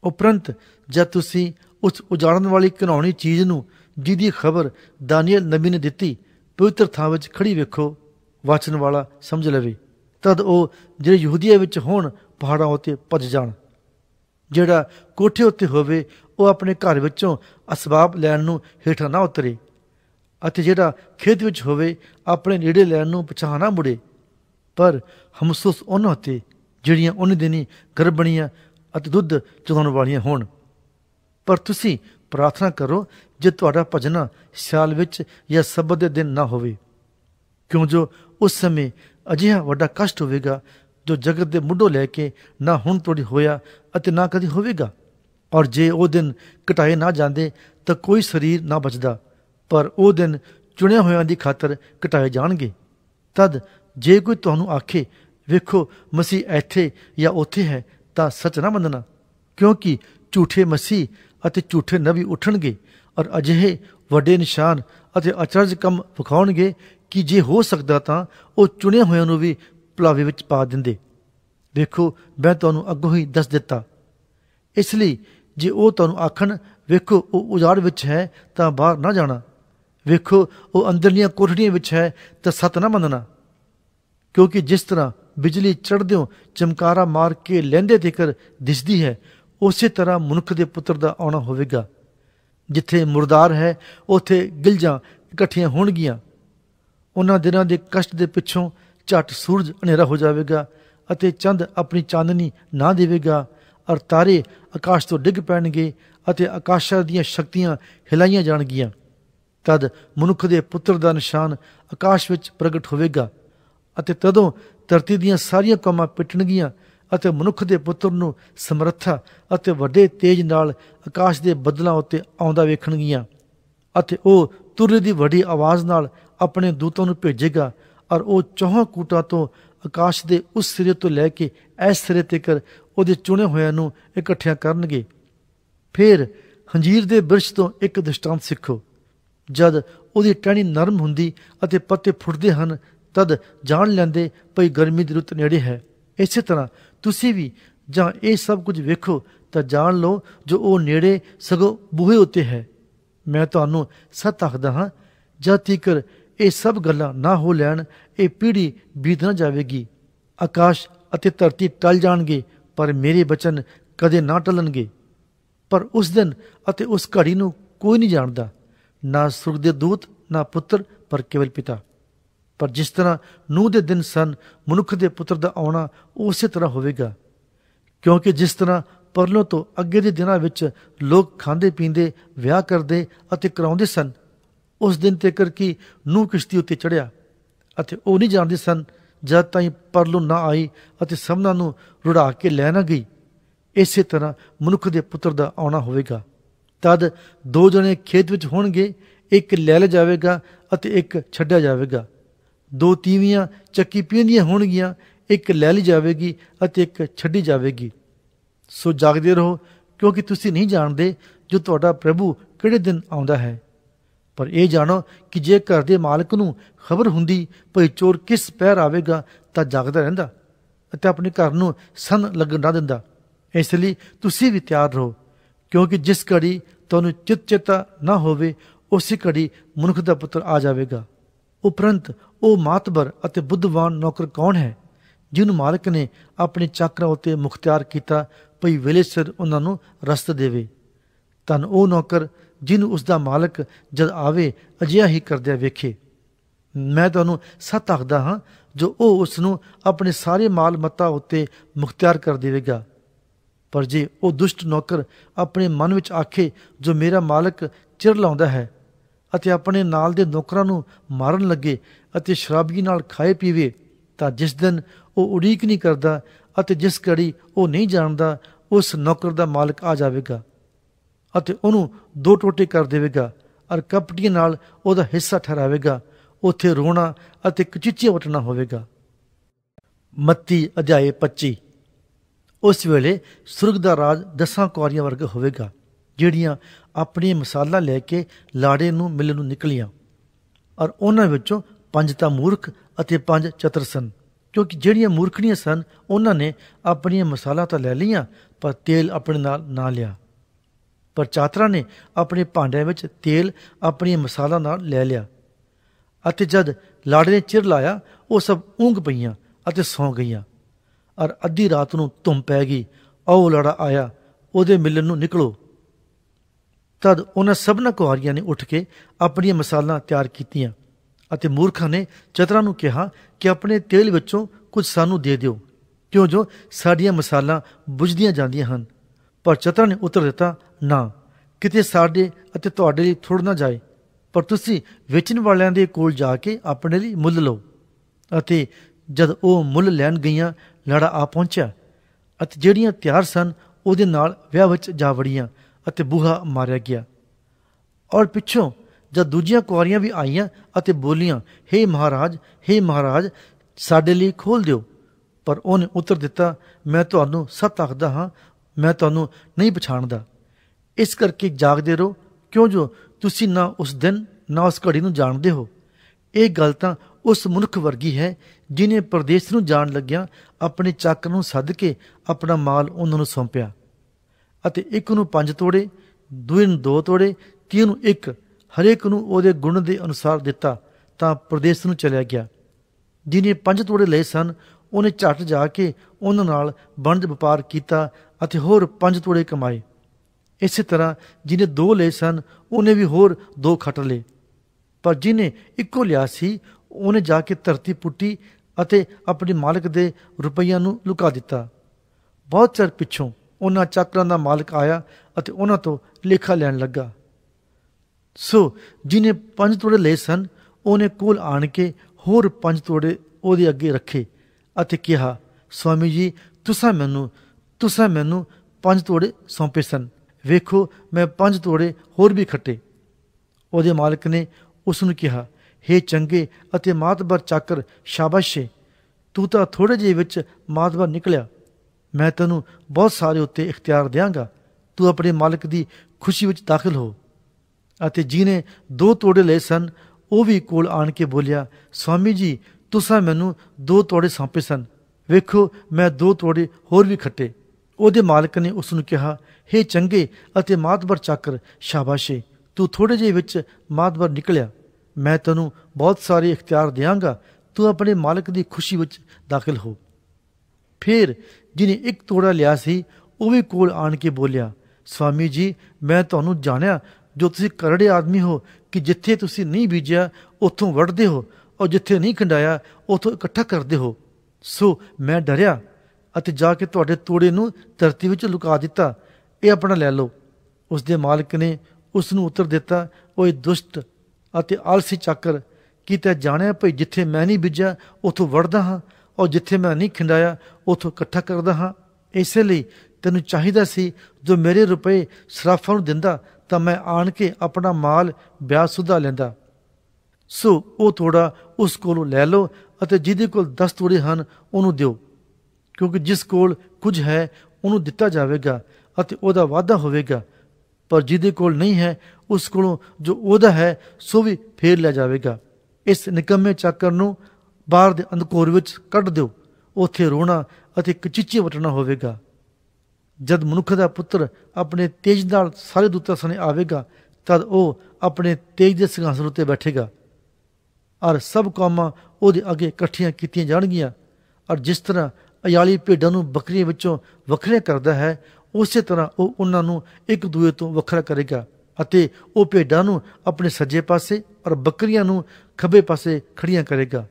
ਉਪਰੰਤ ਜਦ ਤੁਸੀਂ ਉਸ ਉਜਾੜਨ ਵਾਲੀ ਘਨੌਣੀ ਚੀਜ਼ ਨੂੰ ਜਿਹਦੀ ਖਬਰ ਦਾਨੀਅਲ ਨਬੀ ਨੇ ਦਿੱਤੀ ਪਵਿੱਤਰ ਥਾਂ ਵਿੱਚ ਖੜੀ ਵੇਖੋ ਵਾਚਨ ਵਾਲਾ ਸਮਝ ਲਵੇ ਤਦ ਉਹ ਜਿਹੜੇ ਯਹੂਦੀਆ ਵਿੱਚ ਹੋਣ ਪਹਾੜਾਂ ਉਤੇ ਭੱਜ ਜਾਣ ਜਿਹੜਾ ਕੋਠੇ ਉੱਤੇ ਹੋਵੇ ਉਹ ਆਪਣੇ ਘਰ ਵਿੱਚੋਂ ਅਸਬਾਬ ਲੈਣ ਨੂੰ ਹੇਠਾਂ ਨਾ ਉਤਰੇ ਅਤੇ ਜਿਹੜਾ ਖੇਤ ਵਿੱਚ ਹੋਵੇ ਆਪਣੇ ਨੇੜੇ ਲੈਣ ਨੂੰ ਪਛਾਣਾ ਮੁੜੇ ਪਰ ਹਮਸੂਸ ਉਹਨਾਂ ਤੇ ਜਿਹੜੀਆਂ ਦੇ ਨਹੀਂ ਗਰਭਣੀਆਂ ਅਤੇ ਦੁੱਧ ਚੋਣ ਵਾਲੀਆਂ ਹੋਣ ਪਰ ਤੁਸੀਂ ਪ੍ਰਾਰਥਨਾ ਕਰੋ ਜੇ ਤੁਹਾਡਾ ਭਜਨਾ ਸਾਲ ਵਿੱਚ ਜਾਂ ਸਬਤ ਦੇ ਦਿਨ ਨਾ ਹੋਵੇ ਕਿਉਂ ਜੋ ਉਸ ਸਮੇਂ ਅਜਿਹਾ ਵੱਡਾ ਕਸ਼ਟ ਹੋਵੇਗਾ ਜੋ ਜਗਤ ਦੇ ਮੁੱਢੋਂ ਲੈ ਕੇ ਨਾ ਹੁਣ ਤੋੜੀ ਹੋਇਆ ਅਤੇ ਨਾ ਕਦੀ ਹੋਵੇਗਾ ਔਰ ਜੇ ਉਹ ਦਿਨ ਕਟਾਏ ਨਾ ਜਾਂਦੇ ਤਾਂ ਕੋਈ ਸਰੀਰ ਨਾ ਬਚਦਾ ਪਰ ਉਹ ਦਿਨ ਚੁਣਿਆ ਹੋਇਆਂ ਦੀ ਖਾਤਰ ਕਟਾਏ ਜਾਣਗੇ ਤਦ ਜੇ ਕੋਈ ਤੁਹਾਨੂੰ ਆਖੇ ਵੇਖੋ ਮਸੀਹ ਇੱਥੇ ਜਾਂ ਉੱਥੇ ਹੈ ਤਾਂ ਸੱਚ ਨਾ ਮੰਨਣਾ ਕਿਉਂਕਿ ਝੂਠੇ ਮਸੀਹ ਅਤੇ ਝੂਠੇ ਨਬੀ ਉੱਠਣਗੇ ਔਰ ਅਜਿਹੇ ਵੱਡੇ ਨਿਸ਼ਾਨ ਅਤੇ ਅਚਰਜ ਕੰਮ ਵਿਖਾਉਣਗੇ ਕਿ ਜੇ ਹੋ ਸਕਦਾ ਤਾਂ ਉਹ ਚੁਣੇ ਹੋਇਆਂ ਨੂੰ ਵੀ ਪਲਾਵੇ ਵਿੱਚ ਪਾ ਦਿੰਦੇ ਵੇਖੋ ਮੈਂ ਤੁਹਾਨੂੰ ਅੱਗੋਂ ਹੀ ਦੱਸ ਦਿੱਤਾ ਇਸ ਲਈ ਜੇ ਉਹ ਤੁਹਾਨੂੰ ਆਖਣ ਵੇਖੋ ਉਹ ਉਜਾੜ ਵਿੱਚ ਹੈ ਤਾਂ ਬਾਹਰ ਨਾ ਜਾਣਾ ਵੇਖੋ ਉਹ ਅੰਦਰਲੀਆਂ ਕੋਠੜੀਆਂ ਵਿੱਚ ਹੈ ਤਾਂ ਸਤ ਨਾ ਮੰਨਣਾ ਕਿਉਂਕਿ ਜਿਸ ਤਰ੍ਹਾਂ ਬਿਜਲੀ ਚੜਦੇ ਹੋ ਚਮਕਾਰਾ ਮਾਰ ਕੇ ਲੈਂਦੇ ਦੇਕਰ ਦਿਸਦੀ ਹੈ ਉਸੇ ਤਰ੍ਹਾਂ ਮਨੁੱਖ ਦੇ ਪੁੱਤਰ ਦਾ ਆਉਣਾ ਹੋਵੇਗਾ ਜਿੱਥੇ ਮੁਰਦਾਰ ਹੈ ਉਥੇ ਗਿਲਜਾਂ ਇਕੱਠੀਆਂ ਹੋਣਗੀਆਂ ਉਹਨਾਂ ਦਿਨਾਂ ਦੇ ਕਸ਼ਟ ਦੇ ਪਿੱਛੋਂ ਝਟ ਸੂਰਜ ਹਨੇਰਾ ਹੋ ਜਾਵੇਗਾ ਅਤੇ ਚੰਦ ਆਪਣੀ ਚਾਨਣੀ ਨਾ ਦੇਵੇਗਾ ਅਰ ਤਾਰੇ ਆਕਾਸ਼ ਤੋਂ ਡਿੱਗ ਪੈਣਗੇ ਅਤੇ ਆਕਾਸ਼ਾ ਦੀਆਂ ਸ਼ਕਤੀਆਂ ਹਿਲਾਈਆਂ ਜਾਣਗੀਆਂ ਤਦ ਮਨੁੱਖ ਦੇ ਪੁੱਤਰ ਦਾ ਨਿਸ਼ਾਨ ਆਕਾਸ਼ ਵਿੱਚ ਪ੍ਰਗਟ ਹੋਵੇਗਾ ਅਤੇ ਤਦੋਂ ਧਰਤੀ ਦੀਆਂ ਸਾਰੀਆਂ ਕੌਮਾਂ ਪਿਟਣਗੀਆਂ ਅਤੇ ਮਨੁੱਖ ਦੇ ਪੁੱਤਰ ਨੂੰ ਸਮਰੱਥਾ ਅਤੇ ਵੱਡੇ ਤੇਜ ਨਾਲ ਆਕਾਸ਼ ਦੇ ਬੱਦਲਾਂ ਉੱਤੇ ਆਉਂਦਾ ਵੇਖਣਗੀਆਂ ਅਤੇ ਉਹ ਤੁਰੇ ਦੀ ਵੱਡੀ ਆਵਾਜ਼ ਨਾਲ ਆਪਣੇ ਦੂਤਾਂ ਨੂੰ ਭੇਜੇਗਾ ਔਰ ਉਹ ਚੌਹਾਂ ਕੂਟਾਂ ਤੋਂ ਆਕਾਸ਼ ਦੇ ਉਸ ਸਿਰੇ ਤੋਂ ਲੈ ਕੇ ਇਸ ਸਿਰੇ ਤੱਕ ਉਹਦੇ ਚੁਣੇ ਹੋਇਆਂ ਨੂੰ ਇਕੱਠਿਆਂ ਕਰਨਗੇ ਫਿਰ ਹੰਜੀਰ ਦੇ ਬਿਰਛ ਤੋਂ ਇੱਕ ਦਸ਼ਟਾਂਤ ਸਿੱਖੋ ਜਦ ਉਹਦੀ ਟਹਿਣੀ ਨਰਮ ਹੁੰਦੀ ਅਤੇ ਪੱਤੇ ਫੁੱਟਦੇ ਹਨ ਤਦ ਜਾਣ ਲੈਂਦੇ ਭਈ ਗਰਮੀ ਦੀ ਰੁੱਤ ਨੇੜੇ ਹੈ ਇਸੇ ਤਰ੍ਹਾਂ ਤੁਸੀਂ ਵੀ ਜਾਂ ਇਹ ਸਭ ਕੁਝ ਵੇਖੋ ਤਾਂ ਜਾਣ ਲਓ ਜੋ ਉਹ ਨੇੜੇ ਸਗੋ ਬੂਹੇ ਉੱਤੇ ਹੈ ਮੈਂ ਤੁਹਾਨੂੰ ਸੱਤ ਆਖਦਾ ਹਾਂ ਜਦ ਤੀਕਰ ਇਹ ਸਭ ਗੱਲਾਂ ਨਾ ਹੋ ਲੈਣ ਇਹ ਪੀੜੀ ਬੀਤ ਨਾ ਜਾਵੇਗੀ ਆਕਾਸ਼ ਅਤੇ ਧਰਤੀ ਟਲ ਜਾਣਗੇ ਪਰ ਮੇਰੇ ਬਚਨ ਕਦੇ ਨਾ ਟਲਣਗੇ ਪਰ ਉਸ ਦਿਨ ਅਤੇ ਉਸ ਘੜੀ ਨੂੰ ਕੋਈ ਨਹੀਂ ਜਾਣਦਾ ਨਾ ਸੁਰਗ ਦੇ ਦੂਤ ਨਾ ਪੁੱਤਰ ਪਰ ਕੇਵਲ ਪਿਤਾ ਪਰ ਜਿਸ ਤਰ੍ਹਾਂ ਨੂਹ ਦੇ ਦਿਨ ਸਨ ਮਨੁੱਖ ਦੇ ਪੁੱਤਰ ਦਾ ਆਉਣਾ ਉਸੇ ਤਰ੍ਹਾਂ ਹੋਵੇਗਾ ਕਿਉਂਕਿ ਜਿਸ ਤਰ੍ਹਾਂ ਪਰਲੋਂ ਤੋਂ ਅੱਗੇ ਦੇ ਦਿਨਾਂ ਵਿੱਚ ਲੋਕ ਖਾਂਦੇ ਪੀਂਦੇ ਵਿਆਹ ਕਰਦੇ ਅਤੇ ਕਰਾਉਂਦੇ ਸਨ ਉਸ ਦਿਨ ਤੇ ਕੀ ਨੂਹ ਕਿਸ਼ਤੀ ਉੱਤੇ ਚੜਿਆ ਅਤੇ ਉਹ ਨਹੀਂ ਜਾਣਦੇ ਸਨ ਜਦ ਤਾਈਂ ਪਰਲੋ ਨਾ ਆਈ ਅਤੇ ਸਭਨਾਂ ਨੂੰ ਰੁੜਾ ਕੇ ਲੈ ਨਾ ਗਈ ਇਸੇ ਤਰ੍ਹਾਂ ਮਨੁੱਖ ਦੇ ਪੁੱਤਰ ਦਾ ਆਉਣਾ ਹੋਵੇਗਾ ਤਦ ਦੋ ਜਣੇ ਖੇਤ ਵਿੱਚ ਹੋਣਗੇ ਇੱਕ ਲੈ ਲਿਆ ਜਾਵੇਗਾ ਅਤੇ ਇੱਕ ਛੱਡਿਆ ਜਾਵੇਗਾ ਦੋ ਤੀਵੀਆਂ ਚੱਕੀ ਪੀਂਦੀਆਂ ਹੋਣਗੀਆਂ ਇੱਕ ਲੈ ਲਈ ਜਾਵੇਗੀ ਅਤੇ ਇੱਕ ਛੱਡੀ ਜਾਵੇਗੀ ਸੋ ਜਾਗਦੇ ਰਹੋ ਕਿਉਂਕਿ ਤੁਸੀਂ ਨਹੀਂ ਜਾਣਦੇ ਜੋ ਤੁਹਾਡਾ ਪ੍ਰਭੂ ਕਿਹੜੇ ਦਿਨ ਆਉਂਦਾ ਹੈ ਪਰ ਇਹ ਜਾਣੋ ਕਿ ਜੇ ਘਰ ਦੇ ਮਾਲਕ ਨੂੰ ਖਬਰ ਹੁੰਦੀ ਭਈ ਚੋਰ ਕਿਸ ਪੈਰ ਆਵੇਗਾ ਤਾਂ ਜਾਗਦਾ ਰਹਿੰਦਾ ਅਤੇ ਆਪਣੇ ਘਰ ਨੂੰ ਸਨ ਲੱਗਣ ਨਾ ਦਿੰਦਾ ਇਸ ਲਈ ਤੁਸੀਂ ਵੀ ਤਿਆਰ ਰਹੋ ਕਿਉਂਕਿ ਜਿਸ ਘੜੀ ਤੁਹਾਨੂੰ ਚਿਤ ਚੇਤਾ ਨਾ ਹੋਵੇ ਉਸੇ ਘੜੀ ਮਨੁੱਖ ਦਾ ਪੁੱਤਰ ਆ ਜਾਵੇਗਾ ਉਪਰੰਤ ਉਹ ਮਾਤਬਰ ਅਤੇ ਬੁੱਧਵਾਨ ਨੌਕਰ ਕੌਣ ਹੈ ਜਿਹਨੂੰ ਮਾਲਕ ਨੇ ਆਪਣੇ ਚੱਕਰਾਂ ਉਤੇ ਮੁਖਤਿਆਰ ਕੀਤਾ ਭਈ ਵੇਲੇ ਸਿਰ ਉਹਨਾਂ ਨੂੰ ਰਸਤ ਦੇਵੇ ਤਨ ਉਹ ਨੌਕਰ ਜਿਹਨੂੰ ਉਸ ਦਾ ਮਾਲਕ ਜਦ ਆਵੇ ਅਜਿਹਾ ਹੀ ਕਰਦਿਆ ਵੇਖੇ ਮੈਂ ਤੁਹਾਨੂੰ ਸੱਤ ਆਖਦਾ ਹਾਂ ਜੋ ਉਹ ਉਸ ਨੂੰ ਆਪਣੇ ਸਾਰੇ ਮਾਲ ਮਤਾ ਉਤੇ ਮੁਖਤਿਆਰ ਕਰ ਦੇਵੇਗਾ ਪਰ ਜੇ ਉਹ ਦੁਸ਼ਟ ਨੌਕਰ ਆਪਣੇ ਮਨ ਵਿੱਚ ਆਖੇ ਜੋ ਮੇਰਾ ਮਾਲਕ ਚਿਰ ਲਾਉਂਦਾ ਹੈ ਅਤੇ ਆਪਣੇ ਨਾਲ ਦੇ ਨੌਕਰਾਂ ਨੂੰ ਮਾਰਨ ਲੱਗੇ ਅਤੇ ਸ਼ਰਾਬੀ ਨਾਲ ਖਾਏ ਪੀਵੇ ਤਾਂ ਜਿਸ ਦਿਨ ਉਹ ਉਡੀਕ ਨਹੀਂ ਕਰਦਾ ਅਤੇ ਜਿਸ ਘੜੀ ਉਹ ਨਹੀਂ ਜਾਣਦਾ ਉਸ ਨੌਕਰ ਦਾ ਮਾਲਕ ਆ ਜਾਵੇਗਾ ਅਤੇ ਉਹਨੂੰ ਦੋ ਟੋਟੇ ਕਰ ਦੇਵੇਗਾ ਔਰ ਕਪਟੀ ਨਾਲ ਉਹਦਾ ਹਿੱਸਾ ਠਹਿਰਾਵੇਗਾ ਉੱਥੇ ਰੋਣਾ ਅਤੇ ਕਚਿਚੀ ਵਟਣਾ ਹੋਵੇਗਾ ਮੱਤੀ ਅਜਾਏ 25 ਉਸ ਵੇਲੇ ਸੁਰਗ ਦਾ ਰਾਜ ਦਸਾਂ ਕੁਆਰੀਆਂ ਵਰਗਾ ਹੋਵੇਗਾ ਜਿਹੜੀਆਂ ਆਪਣੇ ਮਸਾਲਾ ਲੈ ਕੇ ਲਾੜੇ ਨੂੰ ਮਿਲਣ ਨੂੰ ਨਿਕਲੀਆਂ ਔਰ ਉਹਨਾਂ ਵਿੱਚੋਂ ਪੰਜ ਤਾਂ ਮੂਰਖ ਅਤੇ ਪੰਜ ਚਤਰ ਸਨ ਕਿਉਂਕਿ ਜਿਹੜੀਆਂ ਮੂਰਖਣੀਆਂ ਸਨ ਉਹਨਾਂ ਨੇ ਆਪਣੀਆਂ ਮਸਾਲਾ ਤਾਂ ਲੈ ਲਈਆਂ ਪਰ ਤੇਲ ਆਪਣੇ ਨਾਲ ਨਾ ਲਿਆ ਪਰ ਚਾਤਰਾ ਨੇ ਆਪਣੇ ਭਾਂਡਿਆਂ ਵਿੱਚ ਤੇਲ ਆਪਣੀਆਂ ਮਸਾਲਾ ਨਾਲ ਲੈ ਲਿਆ ਅਤੇ ਜਦ ਲਾੜੇ ਨੇ ਚਿਰ ਲਾਇਆ ਉਹ ਸਭ ਉਂਗ ਪਈਆਂ ਅਤੇ ਸੌਂ ਗਈਆਂ ਔਰ ਅੱਧੀ ਰਾਤ ਨੂੰ ਧੁੰਮ ਪੈ ਗਈ ਉਹ ਲੜਾ ਆਇਆ ਉਹਦੇ ਮਿਲਣ ਨੂੰ ਨਿਕਲੋ ਤਦ ਉਹਨਾਂ ਸਭਨਾਂ ਕੁਹਾਰੀਆਂ ਨੇ ਉੱਠ ਕੇ ਆਪਣੀਆਂ ਮਸਾਲਾਂ ਤਿਆਰ ਕੀਤੀਆਂ ਅਤੇ ਮੂਰਖਾਂ ਨੇ ਚਤਰਾ ਨੂੰ ਕਿਹਾ ਕਿ ਆਪਣੇ ਤੇਲ ਵਿੱਚੋਂ ਕੁਝ ਸਾਨੂੰ ਦੇ ਦਿਓ ਕਿਉਂ ਜੋ ਸਾਡੀਆਂ ਮਸਾਲਾਂ ਬੁਝਦੀਆਂ ਜਾਂਦੀਆਂ ਹਨ ਪਰ ਚਤਰਾ ਨੇ ਉੱਤਰ ਦਿੱਤਾ ਨਾ ਕਿਤੇ ਸਾਡੇ ਅਤੇ ਤੁਹਾਡੇ ਲਈ ਥੋੜਾ ਨਾ ਜਾਏ ਪਰ ਤੁਸੀਂ ਵੇਚਣ ਵਾਲਿਆਂ ਦੇ ਕੋਲ ਜਾ ਕੇ ਆਪਣੇ ਲਈ ਮੁੱਲ ਲਓ ਅਤੇ ਜਦ ਉਹ ਮੁੱਲ ਲੈਣ ਗਈਆਂ ਲੜਾ ਆ ਪਹੁੰਚਿਆ ਅਤੇ ਜਿਹੜੀਆਂ ਤਿਆਰ ਸਨ ਉਹਦੇ ਨਾਲ ਵਿਆਹ ਵਿੱਚ ਜਾ ਵੜੀਆਂ ਅਤੇ ਬੂਹਾ ਮਾਰਿਆ ਗਿਆ ਔਰ ਪਿੱਛੋਂ ਜਦ ਦੂਜੀਆਂ ਕੁਆਰੀਆਂ ਵੀ ਆਈਆਂ ਅਤੇ ਬੋਲੀਆਂ हे ਮਹਾਰਾਜ हे ਮਹਾਰਾਜ ਸਾਡੇ ਲਈ ਖੋਲ ਦਿਓ ਪਰ ਉਹਨੇ ਉੱਤਰ ਦਿੱਤਾ ਮੈਂ ਤੁਹਾਨੂੰ ਸੱਤ ਆਖਦਾ ਹਾਂ ਮੈਂ ਤੁਹਾਨੂੰ ਨਹੀਂ ਪਛਾਣਦਾ ਇਸ ਕਰਕੇ ਜਾਗਦੇ ਰਹੋ ਕਿਉਂ ਜੋ ਤੁਸੀਂ ਨਾ ਉਸ ਦਿਨ ਨਾ ਉਸ ਘੜੀ ਨੂੰ ਜਾਣਦੇ ਹੋ ਇਹ ਗੱਲ ਤਾਂ ਉਸ ਮਨੁੱਖ ਵਰਗੀ ਹੈ ਜਿਨੇ ਪਰਦੇਸ ਨੂੰ ਜਾਣ ਲੱਗਿਆ ਆਪਣੇ ਚੱਕ ਨੂੰ ਸੱਦ ਕੇ ਆਪਣਾ ਮਾਲ ਉਹਨਾਂ ਨੂੰ ਸੌਂਪਿਆ ਅਤੇ ਇੱਕ ਨੂੰ ਪੰਜ ਤੋੜੇ ਦੂਏ ਨੂੰ ਦੋ ਤੋੜੇ ਤੀਏ ਨੂੰ ਇੱਕ ਹਰੇਕ ਨੂੰ ਉਹਦੇ ਗੁਣ ਦੇ ਅਨੁਸਾਰ ਦਿੱਤਾ ਤਾਂ ਪਰਦੇਸ ਨੂੰ ਚਲਿਆ ਗਿਆ ਜਿਨੇ ਪੰਜ ਤੋੜੇ ਲਏ ਸਨ ਉਹਨੇ ਛੱਟ ਜਾ ਕੇ ਉਹਨਾਂ ਨਾਲ ਵਣਜ ਵਪਾਰ ਕੀਤਾ ਅਤੇ ਹੋਰ ਪੰਜ ਤੋੜੇ ਕਮਾਏ ਇਸੇ ਤਰ੍ਹਾਂ ਜਿਨੇ ਦੋ ਲਏ ਸਨ ਉਹਨੇ ਵੀ ਹੋਰ ਦੋ ਖੱਟ ਲਏ ਪਰ ਜਿਨੇ ਇੱਕੋ ਲਿਆ ਸੀ ਉਹਨੇ ਜਾ ਕੇ ਧਰਤੀ ਪੁੱਟੀ ਅਤੇ ਆਪਣੇ ਮਾਲਕ ਦੇ ਰੁਪਈਆ ਨੂੰ ਲੁਕਾ ਦਿੱਤਾ ਬਹੁਤ ਚਿਰ ਪਿੱਛੋਂ ਉਹਨਾਂ ਚਾਕਰਾਂ ਦਾ ਮਾਲਕ ਆਇਆ ਅਤੇ ਉਹਨਾਂ ਤੋਂ ਲੇਖਾ ਲੈਣ ਲੱਗਾ ਸੋ ਜਿਨੇ ਪੰਜ ਤੋੜੇ ਲਏ ਸਨ ਉਹਨੇ ਕੋਲ ਆਣ ਕੇ ਹੋਰ ਪੰਜ ਤੋੜੇ ਉਹਦੇ ਅੱਗੇ ਰੱਖੇ ਅਤੇ ਕਿਹਾ ਸਵਾਮੀ ਜੀ ਤੁਸੀਂ ਮੈਨੂੰ ਤੁਸੀਂ ਮੈਨੂੰ ਪੰਜ ਤੋੜੇ ਸੌਂਪੇ ਸਨ ਵੇਖੋ ਮੈਂ ਪੰਜ ਤੋੜੇ ਹੋਰ ਵੀ ਖੱਟੇ ਉਹਦੇ ਮਾਲਕ ਨੇ ਉਸ ਨੂੰ ਕਿਹਾ ਹੇ ਚੰਗੇ ਅਤੇ ਮਾਤਬਰ ਚੱਕਰ ਸ਼ਾਬਾਸ਼ ਤੂੰ ਤਾਂ ਥੋੜੇ ਜਿਹੇ ਵਿੱਚ ਮਾਤਬਰ ਨਿਕਲਿਆ ਮੈਂ ਤੈਨੂੰ ਬਹੁਤ ਸਾਰੇ ਉੱਤੇ ਇਖਤਿਆਰ ਦੇਵਾਂਗਾ ਤੂੰ ਆਪਣੇ ਮਾਲਕ ਦੀ ਖੁਸ਼ੀ ਵਿੱਚ ਦਾਖਲ ਹੋ ਅਤੇ ਜਿਹਨੇ ਦੋ ਤੋੜੇ ਲਏ ਸਨ ਉਹ ਵੀ ਕੋਲ ਆਣ ਕੇ ਬੋਲਿਆ ਸਵਾਮੀ ਜੀ ਤੁਸੀਂ ਮੈਨੂੰ ਦੋ ਤੋੜੇ ਸੌਂਪੇ ਸਨ ਵੇਖੋ ਮੈਂ ਦੋ ਤੋੜੇ ਹੋਰ ਵੀ ਖੱਟੇ ਉਹਦੇ ਮਾਲਕ ਨੇ ਉਸ ਨੂੰ ਕਿਹਾ ਹੇ ਚੰਗੇ ਅਤੇ ਮਾਤਬਰ ਚਾਕਰ ਸ਼ਾਬਾਸ਼ੇ ਤੂੰ ਥੋੜੇ ਜਿਹੇ ਵਿੱਚ ਮਾਤਬਰ ਨਿਕਲਿਆ ਮੈਂ ਤੈਨੂੰ ਬਹੁਤ ਸਾਰੇ ਇਖਤਿਆਰ ਦਿਆਂਗਾ ਤੂੰ ਆਪਣੇ ਮਾਲਕ ਦੀ ਖੁਸ਼ੀ ਵਿੱਚ ਦਾਖਲ ਹੋ ਫਿਰ ਜਿਨੇ ਇੱਕ ਤੋੜਾ ਲਿਆ ਸੀ ਉਹ ਵੀ ਕੋਲ ਆਣ ਕੇ ਬੋਲਿਆ ਸਵਾਮੀ ਜੀ ਮੈਂ ਤੁਹਾਨੂੰ ਜਾਣਿਆ ਜੋ ਤੁਸੀਂ ਕਰੜੇ ਆਦਮੀ ਹੋ ਕਿ ਜਿੱਥੇ ਤੁਸੀਂ ਨਹੀਂ ਬੀਜਿਆ ਉੱਥੋਂ ਵੱਢਦੇ ਹੋ ਔਰ ਜਿੱਥੇ ਨਹੀਂ ਖੰਡਾਇਆ ਉੱਥੋਂ ਇਕੱਠਾ ਕਰਦੇ ਹੋ ਸੋ ਮੈਂ ਡਰਿਆ ਅਤੇ ਜਾ ਕੇ ਤੁਹਾਡੇ ਤੋੜੇ ਨੂੰ ਧਰਤੀ ਵਿੱਚ ਲੁਕਾ ਦਿੱਤਾ ਇਹ ਆਪਣਾ ਲੈ ਲਓ ਉਸ ਦੇ ਮਾਲਕ ਨੇ ਉਸ ਨੂੰ ਉੱਤਰ ਦਿੱਤਾ ਉਹ ਦੁਸ਼ਟ ਅਤੇ ਆਲਸੀ ਚੱਕਰ ਕੀਤਾ ਜਾਣਿਆ ਭਈ ਜਿੱਥੇ ਮੈਂ ਨਹੀਂ ਬਿਜਿਆ ਉਥੋਂ ਵੜਦਾ ਹਾਂ ਔਰ ਜਿੱਥੇ ਮੈਂ ਨਹੀਂ ਖਿੰਡਾਇਆ ਉਥੋਂ ਇਕੱਠਾ ਕਰਦਾ ਹਾਂ ਇਸੇ ਲਈ ਤੈਨੂੰ ਚਾਹੀਦਾ ਸੀ ਜੋ ਮੇਰੇ ਰੁਪਏ ਸਰਾਫਾਂ ਨੂੰ ਦਿੰਦਾ ਤਾਂ ਮੈਂ ਆਣ ਕੇ ਆਪਣਾ ਮਾਲ ਵਿਆਹ ਸੁਧਾ ਲੈਂਦਾ ਸੋ ਉਹ ਥੋੜਾ ਉਸ ਕੋਲੋਂ ਲੈ ਲਓ ਅਤੇ ਜਿਹਦੇ ਕੋਲ 10 ਤੋੜੇ ਹਨ ਉਹਨੂੰ ਦਿਓ ਕਿਉਂਕਿ ਜਿਸ ਕੋਲ ਕੁਝ ਹੈ ਉਹਨੂੰ ਦਿੱਤਾ ਜਾਵੇਗਾ ਅਤੇ ਉਹਦਾ ਵਾਅਦਾ ਹੋਵੇਗਾ ਪਰ ਜਿਹਦੇ ਕੋਲ ਨਹੀਂ ਹੈ ਉਸ ਕੋਲੋਂ ਜੋ ਉਹਦਾ ਹੈ ਸੋ ਵੀ ਫੇਰ ਲਿਆ ਜਾਵੇਗਾ ਇਸ ਨਿਕੰਮੇ ਚੱਕਰ ਨੂੰ ਬਾਹਰ ਦੇ ਅੰਧਕੋਰ ਵਿੱਚ ਕੱਢ ਦਿਓ ਉੱਥੇ ਰੋਣਾ ਅਤੇ ਕਚੀਚੇ ਵਟਣਾ ਹੋਵੇਗਾ ਜਦ ਮਨੁੱਖ ਦਾ ਪੁੱਤਰ ਆਪਣੇ ਤੇਜ ਨਾਲ ਸਾਰੇ ਦੂਤਾਂ ਸਣੇ ਆਵੇਗਾ ਤਦ ਉਹ ਆਪਣੇ ਤੇਜ ਦੇ ਸਿੰਘਾਸਨ ਉੱਤੇ ਬੈਠੇਗਾ ਔਰ ਸਭ ਕੌਮਾਂ ਉਹਦੇ ਅੱਗੇ ਇਕੱਠੀਆਂ ਕੀਤੀਆਂ ਜਾਣਗੀਆਂ ਔਰ ਜਿਸ ਤਰ੍ਹਾਂ ਅਯਾਲੀ ਭੇਡਾਂ ਨੂੰ ਬੱਕਰੀਆਂ ਵਿੱਚੋਂ ਵੱਖਰੇ ਕਰਦਾ ਹੈ ਉਸੇ ਤਰ੍ਹਾਂ ਉਹ ਉਹਨਾਂ ਨੂੰ ਇੱਕ ਦੂਏ ਤੋਂ ਵੱਖਰਾ ਕਰੇਗਾ ਅਤੇ ਉਹ ਭੇਡਾਂ ਨੂੰ ਆਪਣੇ ਸੱਜੇ ਪਾਸੇ ਔਰ ਬੱਕਰੀਆਂ ਨੂੰ ਖੱਬੇ ਪਾਸੇ ਖੜੀਆਂ ਕਰੇਗਾ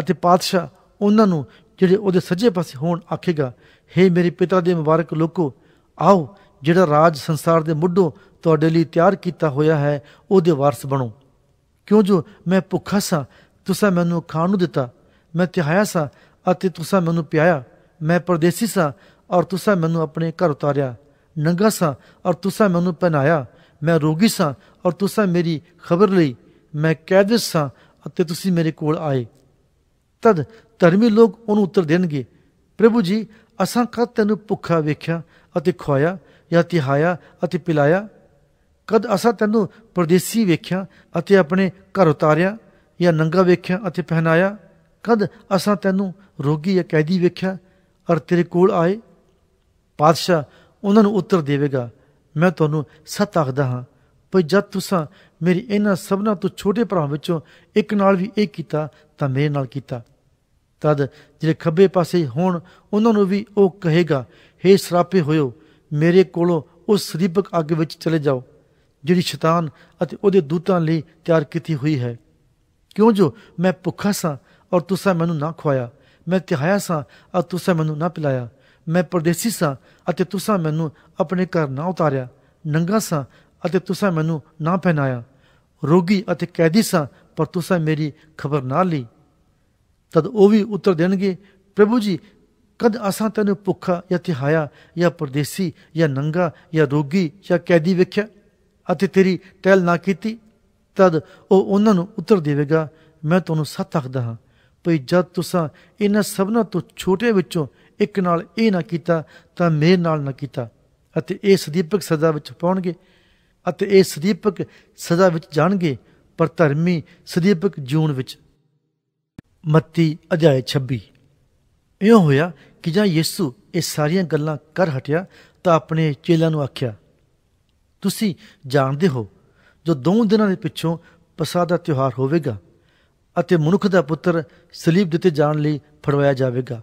ਅਤੇ ਪਾਤਸ਼ਾਹ ਉਹਨਾਂ ਨੂੰ ਜਿਹੜੇ ਉਹਦੇ ਸੱਜੇ ਪਾਸੇ ਹੋਣ ਆਖੇਗਾ हे ਮੇਰੇ ਪਿਤਾ ਦੇ ਮੁਬਾਰਕ ਲੋਕੋ ਆਓ ਜਿਹੜਾ ਰਾਜ ਸੰਸਾਰ ਦੇ ਮੁੱਢੋਂ ਤੁਹਾਡੇ ਲਈ ਤਿਆਰ ਕੀਤਾ ਹੋਇਆ ਹੈ ਉਹਦੇ ਵਾਰਸ ਬਣੋ ਕਿਉਂ ਜੋ ਮੈਂ ਭੁੱਖਾ ਸਾਂ ਤੁਸੀਂ ਮੈਨੂੰ ਖਾਣ ਨੂੰ ਦਿੱਤਾ ਮੈਂ ਤਿਹਾਇਆ ਸਾਂ ਅਤੇ ਤੁਸੀਂ ਮੈਨੂੰ ਪਿਆਇਆ ਮੈਂ ਪਰਦੇਸੀ ਸਾਂ ਔਰ ਤੁਸੀਂ ਮੈਨੂੰ ਆਪਣੇ ਘਰ ਉਤਾਰਿਆ ਨੰਗਾ ਸਾਂ ਔਰ ਤੁਸੀਂ ਮੈਨੂੰ ਪਹਿਨਾਇਆ ਮੈਂ ਰੋਗੀ ਸਾਂ ਔਰ ਤੁਸੀਂ ਮੇਰੀ ਖਬਰ ਲਈ ਮੈਂ ਕੈਦ ਸਾਂ ਅਤੇ ਤੁਸੀਂ ਮੇਰੇ ਕੋਲ ਆਏ ਤਦ ਧਰਮੀ ਲੋਕ ਉਹਨੂੰ ਉੱਤਰ ਦੇਣਗੇ ਪ੍ਰਭੂ ਜੀ ਅਸਾਂ ਕਦ ਤੈਨੂੰ ਭੁੱਖਾ ਵੇਖਿਆ ਅਤੇ ਖਵਾਇਆ ਜਾਂ ਤਿਹਾਇਆ ਅਤੇ ਪਿਲਾਇਆ ਕਦ ਅਸਾਂ ਤੈਨੂੰ ਪਰਦੇਸੀ ਵੇਖਿਆ ਅਤੇ ਆਪਣੇ ਘਰ ਉਤਾਰਿਆ ਜਾਂ ਨੰਗਾ ਵੇਖਿਆ ਅਤੇ ਪਹਿਨਾਇਆ ਕਦ ਅਸਾਂ ਤੈਨੂੰ ਰੋਗੀ ਜਾਂ ਕੈਦੀ ਵੇਖਿਆ ਔਰ ਤੇਰੇ ਕੋਲ ਆਏ ਪਾਤਸ਼ਾਹ ਉਹਨਾਂ ਨੂੰ ਉੱਤਰ ਦੇਵੇਗਾ ਮੈਂ ਤੁਹਾਨੂੰ ਸੱਤ ਆਖਦਾ ਹਾਂ ਪਰ ਜਦ ਤੁਸੀਂ ਮੇਰੀ ਇਹਨਾਂ ਸਭਨਾਂ ਤੋਂ ਛੋਟੇ ਭਰਾਵਾਂ ਵਿੱਚੋਂ ਇੱਕ ਨਾਲ ਵੀ ਇਹ ਕੀਤਾ ਤਾਂ ਮੇਰੇ ਨਾਲ ਕੀਤਾ ਤਦ ਜਿਹੜੇ ਖੱਬੇ ਪਾਸੇ ਹੋਣ ਉਹਨਾਂ ਨੂੰ ਵੀ ਉਹ ਕਹੇਗਾ हे ਸਰਾਪੇ ਹੋਇਓ ਮੇਰੇ ਕੋਲੋਂ ਉਸ ਸਰੀਪਕ ਅੱਗ ਵਿੱਚ ਚਲੇ ਜਾਓ ਜਿਹੜੀ ਸ਼ੈਤਾਨ ਅਤੇ ਉਹਦੇ ਦੂਤਾਂ ਲਈ ਤਿਆਰ ਕੀਤੀ ਹੋਈ ਹੈ ਕਿਉਂ ਜੋ ਮੈਂ ਭੁੱਖਾ ਸਾਂ ਔਰ ਤੁਸੀਂ ਮੈਨੂੰ ਨਾ ਖਵਾਇਆ ਮੈਂ ਤਿਹਾਇਆ ਸਾਂ ਔਰ ਤੁਸੀਂ ਮੈਨੂੰ ਨਾ ਪਿਲਾਇਆ ਮੈਂ ਪਰਦੇਸੀ ਸਾਂ ਅਤੇ ਤੁਸੀਂ ਮੈਨੂੰ ਆਪਣੇ ਘਰ ਨਾ ਉਤਾਰਿਆ ਨੰਗਾ ਸਾਂ ਅਤੇ ਤੁਸੀਂ ਮੈਨੂੰ ਨਾ ਪਹਿਨਾਇਆ ਰੋਗੀ ਅਤੇ ਕੈਦੀ ਸਾਂ ਪਰ ਤੁਸੀਂ ਮੇਰੀ ਖਬਰ ਨਾ ਲਈ ਤਦ ਉਹ ਵੀ ਉੱਤਰ ਦੇਣਗੇ ਪ੍ਰਭੂ ਜੀ ਕਦ ਅਸਾਂ ਤੈਨੂੰ ਭੁੱਖਾ ਜਾਂ ਤਿਹਾਇਆ ਜਾਂ ਪਰਦੇਸੀ ਜਾਂ ਨੰਗਾ ਜਾਂ ਰੋਗੀ ਜਾਂ ਕੈਦੀ ਵੇਖਿਆ ਅਤੇ ਤੇਰੀ ਟਹਿਲ ਨਾ ਕੀਤੀ ਤਦ ਉਹ ਉਹਨਾਂ ਨੂੰ ਉੱਤਰ ਦੇਵੇਗਾ ਮੈਂ ਤੁਹਾਨੂੰ ਸੱਤ ਆਖਦਾ ਹਾਂ ਭਈ ਜਦ ਤੁਸੀਂ ਇਹਨਾਂ ਸਭਨਾਂ ਤੋਂ ਛੋਟੇ ਵਿੱਚੋਂ ਇੱਕ ਨਾਲ ਇਹ ਨਾ ਕੀਤਾ ਤਾਂ ਮੇਰੇ ਨਾਲ ਨਾ ਕੀਤਾ ਅਤੇ ਇਹ ਸਦੀਪਕ ਸਦਾ ਵਿੱਚ ਪਾਉਣਗੇ ਅਤੇ ਇਹ ਸਦੀਪਕ ਸਦਾ ਵਿੱਚ ਜਾਣਗੇ ਪਰ ਧਰਮੀ ਸਦੀਪਕ ਜੂਨ ਵਿੱਚ ਮੱਤੀ ਅਧਿਆਇ 26 ਇਉਂ ਹੋਇਆ ਕਿ ਜਾਂ ਯਿਸੂ ਇਹ ਸਾਰੀਆਂ ਗੱਲਾਂ ਕਰ ਹਟਿਆ ਤਾਂ ਆਪਣੇ ਚੇਲਿਆਂ ਨੂੰ ਆਖਿਆ ਤੁਸੀਂ ਜਾਣਦੇ ਹੋ ਜੋ ਦੋ ਦਿਨਾਂ ਦੇ ਪਿੱਛੋਂ ਪਸਾ ਦਾ ਤਿਉਹਾਰ ਹੋਵੇਗਾ ਅਤੇ ਮਨੁੱਖ ਦਾ ਪੁੱਤਰ ਸਲੀਬ ਦਿੱਤੇ ਜਾਣ ਲਈ ਫੜਵਾਇਆ ਜਾਵੇਗਾ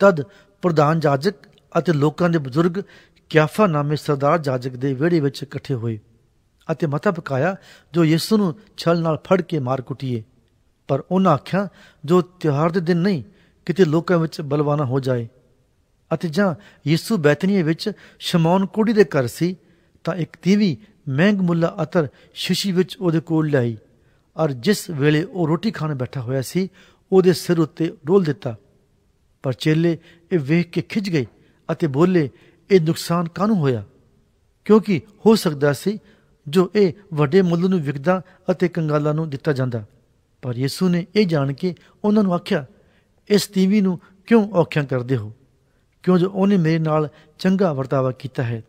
ਤਦ ਪ੍ਰਧਾਨ ਜਾਜਕ ਅਤੇ ਲੋਕਾਂ ਦੇ ਬਜ਼ੁਰਗ ਕਿਆਫਾ ਨਾਮੇ ਸਰਦਾਰ ਜਾਜਕ ਦੇ ਵਿਹੜੇ ਵਿੱਚ ਇਕੱਠੇ ਹੋਏ ਅਤੇ ਮਤਾ ਪਕਾਇਆ ਜੋ ਯਿਸੂ ਨੂੰ ਛਲ ਨਾਲ ਫੜ ਕੇ ਮਾਰ ਕੁੱਟੀਏ ਪਰ ਉਹਨਾਂ ਆਖਿਆ ਜੋ ਤਿਹਾਰ ਦੇ ਦਿਨ ਨਹੀਂ ਕਿਤੇ ਲੋਕਾਂ ਵਿੱਚ ਬਲਵਾਨਾ ਹੋ ਜਾਏ ਅਤੇ ਜਾਂ ਯਿਸੂ ਬੈਤਨੀਏ ਵਿੱਚ ਸ਼ਮੌਨ ਕੁੜੀ ਦੇ ਘਰ ਸੀ ਤਾਂ ਇੱਕ ਤੀਵੀ ਮਹਿੰਗ ਮੁੱਲਾ ਅਤਰ ਸ਼ਿਸ਼ੀ ਵਿੱਚ ਉਹਦੇ ਕੋਲ ਲਈ ਔਰ ਜਿਸ ਵੇਲੇ ਉਹ ਰੋਟੀ ਖਾਣ ਬੈਠਾ ਹੋਇਆ ਸੀ ਉਹਦੇ ਸਿਰ ਉੱਤੇ ਡੋਲ ਦਿੱਤਾ ਪਰ ਚੇਲੇ ਇਹ ਵੇਖ ਕੇ ਖਿੱਚ ਗਏ ਅਤੇ ਬੋਲੇ ਇਹ ਨੁਕਸਾਨ ਕਾਹਨੂੰ ਹੋਇਆ ਕਿਉਂਕਿ ਹੋ ਸਕਦਾ ਸੀ ਜੋ ਇਹ ਵੱਡੇ ਮੁੱਲ ਨੂੰ ਵਿਕਦਾ ਅਤੇ ਕੰਗਾਲਾਂ ਨੂੰ ਦਿੱਤਾ ਜਾਂਦਾ ਪਰ ਯਿਸੂ ਨੇ ਇਹ ਜਾਣ ਕੇ ਉਹਨਾਂ ਨੂੰ ਆਖਿਆ ਇਸ ਤੀਵੀ ਨੂੰ ਕਿਉਂ ਔਖਿਆ ਕਰਦੇ ਹੋ ਕਿਉਂ ਜੋ ਉਹਨੇ ਮੇਰੇ ਨਾਲ ਚੰਗਾ ਵਰਤਾਵਾ ਕੀਤਾ ਹੈ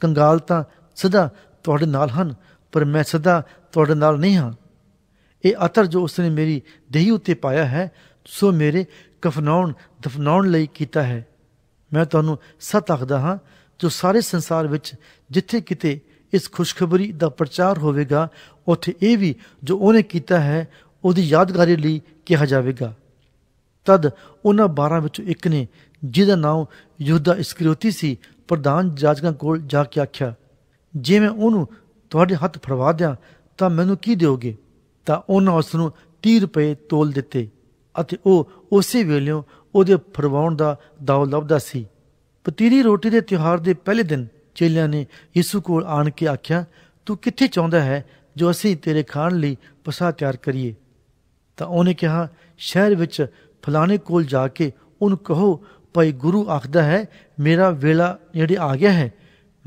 ਕੰਗਾਲ ਤਾਂ ਸਦਾ ਤੁਹਾਡੇ ਨਾਲ ਹਨ ਪਰ ਮੈਂ ਸਦਾ ਤੁਹਾਡੇ ਨਾਲ ਨਹੀਂ ਹਾਂ ਇਹ ਅਤਰ ਜੋ ਉਸਨੇ ਮੇਰੀ ਦੇਹੀ ਉੱਤੇ ਪਾਇਆ ਹੈ ਸੋ ਮੇਰੇ ਕਫਨਾਉਣ ਦਫਨਾਉਣ ਲਈ ਕੀਤਾ ਹੈ ਮੈਂ ਤੁਹਾਨੂੰ ਸਤ ਆਖਦਾ ਹਾਂ ਜੋ ਸਾਰੇ ਸੰਸਾਰ ਵਿੱਚ ਜਿੱਥੇ ਕਿਤੇ ਇਸ ਖੁਸ਼ਖਬਰੀ ਦਾ ਪ੍ਰਚਾਰ ਹੋਵੇਗਾ ਉੱਥੇ ਇਹ ਵੀ ਜੋ ਉਹਨੇ ਕੀਤਾ ਹੈ ਉਹਦੀ ਯਾਦਗਾਰੀ ਲਈ ਕਿਹਾ ਜਾਵੇਗਾ ਤਦ ਉਹਨਾਂ 12 ਵਿੱਚੋਂ ਇੱਕ ਨੇ ਜਿਹਦਾ ਨਾਮ ਯਹੂਦਾ ਇਸਕਰੀਓਤੀ ਸੀ ਪ੍ਰਧਾਨ ਜਾਜਕਾਂ ਕੋਲ ਜਾ ਕੇ ਆਖਿਆ ਜੇ ਮੈਂ ਉਹਨੂੰ ਤੁਹਾਡੇ ਹੱਥ ਫੜਵਾ ਦਿਆਂ ਤਾਂ ਮੈਨੂੰ ਕੀ ਦਿਓਗੇ ਤਾਂ ਉਹਨਾਂ ਉਸ ਨੂੰ 30 ਰੁਪਏ ਤੋਲ ਦਿੱਤੇ ਅਤੇ ਉਹ ਉਸੇ ਵੇਲੇ ਉਹਦੇ ਫਰਵਾਉਣ ਦਾ ਦਾਅਵਾ ਲੱਭਦਾ ਸੀ ਪਤੀਰੀ ਰੋਟੀ ਦੇ ਤਿਉਹਾਰ ਦੇ ਪਹਿਲੇ ਦਿਨ ਚੇਲਿਆਂ ਨੇ ਯਿਸੂ ਕੋਲ ਆਣ ਕੇ ਆਖਿਆ ਤੂੰ ਕਿੱਥੇ ਚਾਹੁੰਦਾ ਹੈ ਜੋ ਅਸੀਂ ਤੇਰੇ ਖਾਣ ਲਈ ਪਸਾ ਤਿਆਰ ਕਰੀਏ ਤਾਂ ਉਹਨੇ ਕਿਹਾ ਸ਼ਹਿਰ ਵਿੱਚ ਫਲਾਣੇ ਕੋਲ ਜਾ ਕੇ ਉਹਨੂੰ ਕਹੋ ਭਾਈ ਗੁਰੂ ਆਖਦਾ ਹੈ ਮੇਰਾ ਵੇਲਾ ਜਿਹੜੇ ਆ ਗਿਆ ਹੈ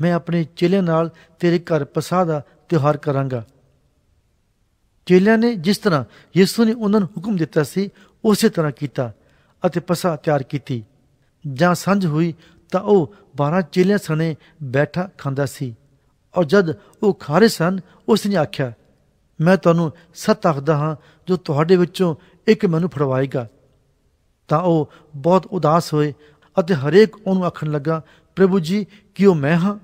ਮੈਂ ਆਪਣੇ ਚੇਲਿਆਂ ਨਾਲ ਤੇਰੇ ਘਰ ਪਸਾ ਦਾ ਤਿਉਹਾਰ ਕਰਾਂਗਾ ਚੇਲਿਆਂ ਨੇ ਜਿਸ ਤਰ੍ਹਾਂ ਯਿਸੂ ਨੇ ਉਹਨਾਂ ਨੂੰ ਹੁਕਮ ਦਿੱਤਾ ਸੀ ਉਸੇ ਤਰ੍ਹਾਂ ਕੀਤਾ ਅਤੇ ਪਸਾ ਤਿਆਰ ਕੀਤੀ ਜਾਂ ਸੰਝ ਹੋਈ ਤਾਂ ਉਹ 12 ਚੇਲਿਆਂ ਸਣੇ ਬੈਠਾ ਖਾਂਦਾ ਸੀ ਔਰ ਜਦ ਉਹ ਖਾਰੇ ਸਨ ਉਸ ਨੇ ਆਖਿਆ ਮੈਂ ਤੁਹਾਨੂੰ ਸੱਤ ਆਖਦਾ ਹਾਂ ਜੋ ਤੁਹਾਡੇ ਵਿੱਚੋਂ ਇੱਕ ਮੈਨੂੰ ਫੜਵਾਏਗਾ ਤਾਂ ਉਹ ਬਹੁਤ ਉਦਾਸ ਹੋਏ ਅਤੇ ਹਰੇਕ ਉਹਨੂੰ ਆਖਣ ਲੱਗਾ ਪ੍ਰਭੂ ਜੀ ਕਿ ਉਹ ਮੈਂ ਹਾਂ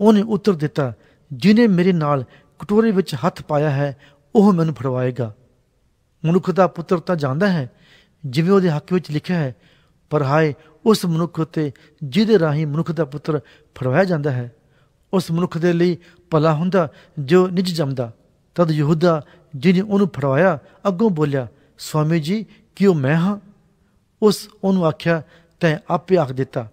ਉਹਨੇ ਉੱਤਰ ਦਿੱਤਾ ਜਿਨੇ ਮੇਰੇ ਨਾਲ ਕਟੋਰੇ ਵਿੱਚ ਹੱਥ ਪਾਇਆ ਹੈ ਉਹ ਮੈਨੂੰ ਫੜਵਾਏਗਾ ਮਨੁੱਖ ਦਾ ਪੁੱਤਰ ਤਾਂ ਜਾਂਦਾ ਹੈ ਜਿਵੇਂ ਉਹਦੇ ਹੱਕ ਵਿੱਚ ਲਿਖਿਆ ਹੈ ਪਰ ਹਾਏ ਉਸ ਮਨੁੱਖ ਉਤੇ ਜਿਹਦੇ ਰਾਹੀਂ ਮਨੁੱਖ ਦਾ ਪੁੱਤਰ ਫੜਵਾਇਆ ਜਾਂਦਾ ਹੈ ਉਸ ਮਨੁੱਖ ਦੇ ਲਈ ਭਲਾ ਹੁੰਦਾ ਜੋ ਨਿਜ ਜੰਮਦਾ ਤਦ ਯਹੂਦਾ ਜਿਨੇ ਉਹਨੂੰ ਫੜਵਾਇਆ ਅੱਗੋਂ ਬੋਲਿਆ ਸਵਾਮੀ ਜੀ ਉਹ ਮੈਂ ਹਾਂ ਉਸ ਉਹਨੂੰ ਆਖਿਆ ਤੈਂ ਆਪੇ ਆਖ ਦਿੱਤਾ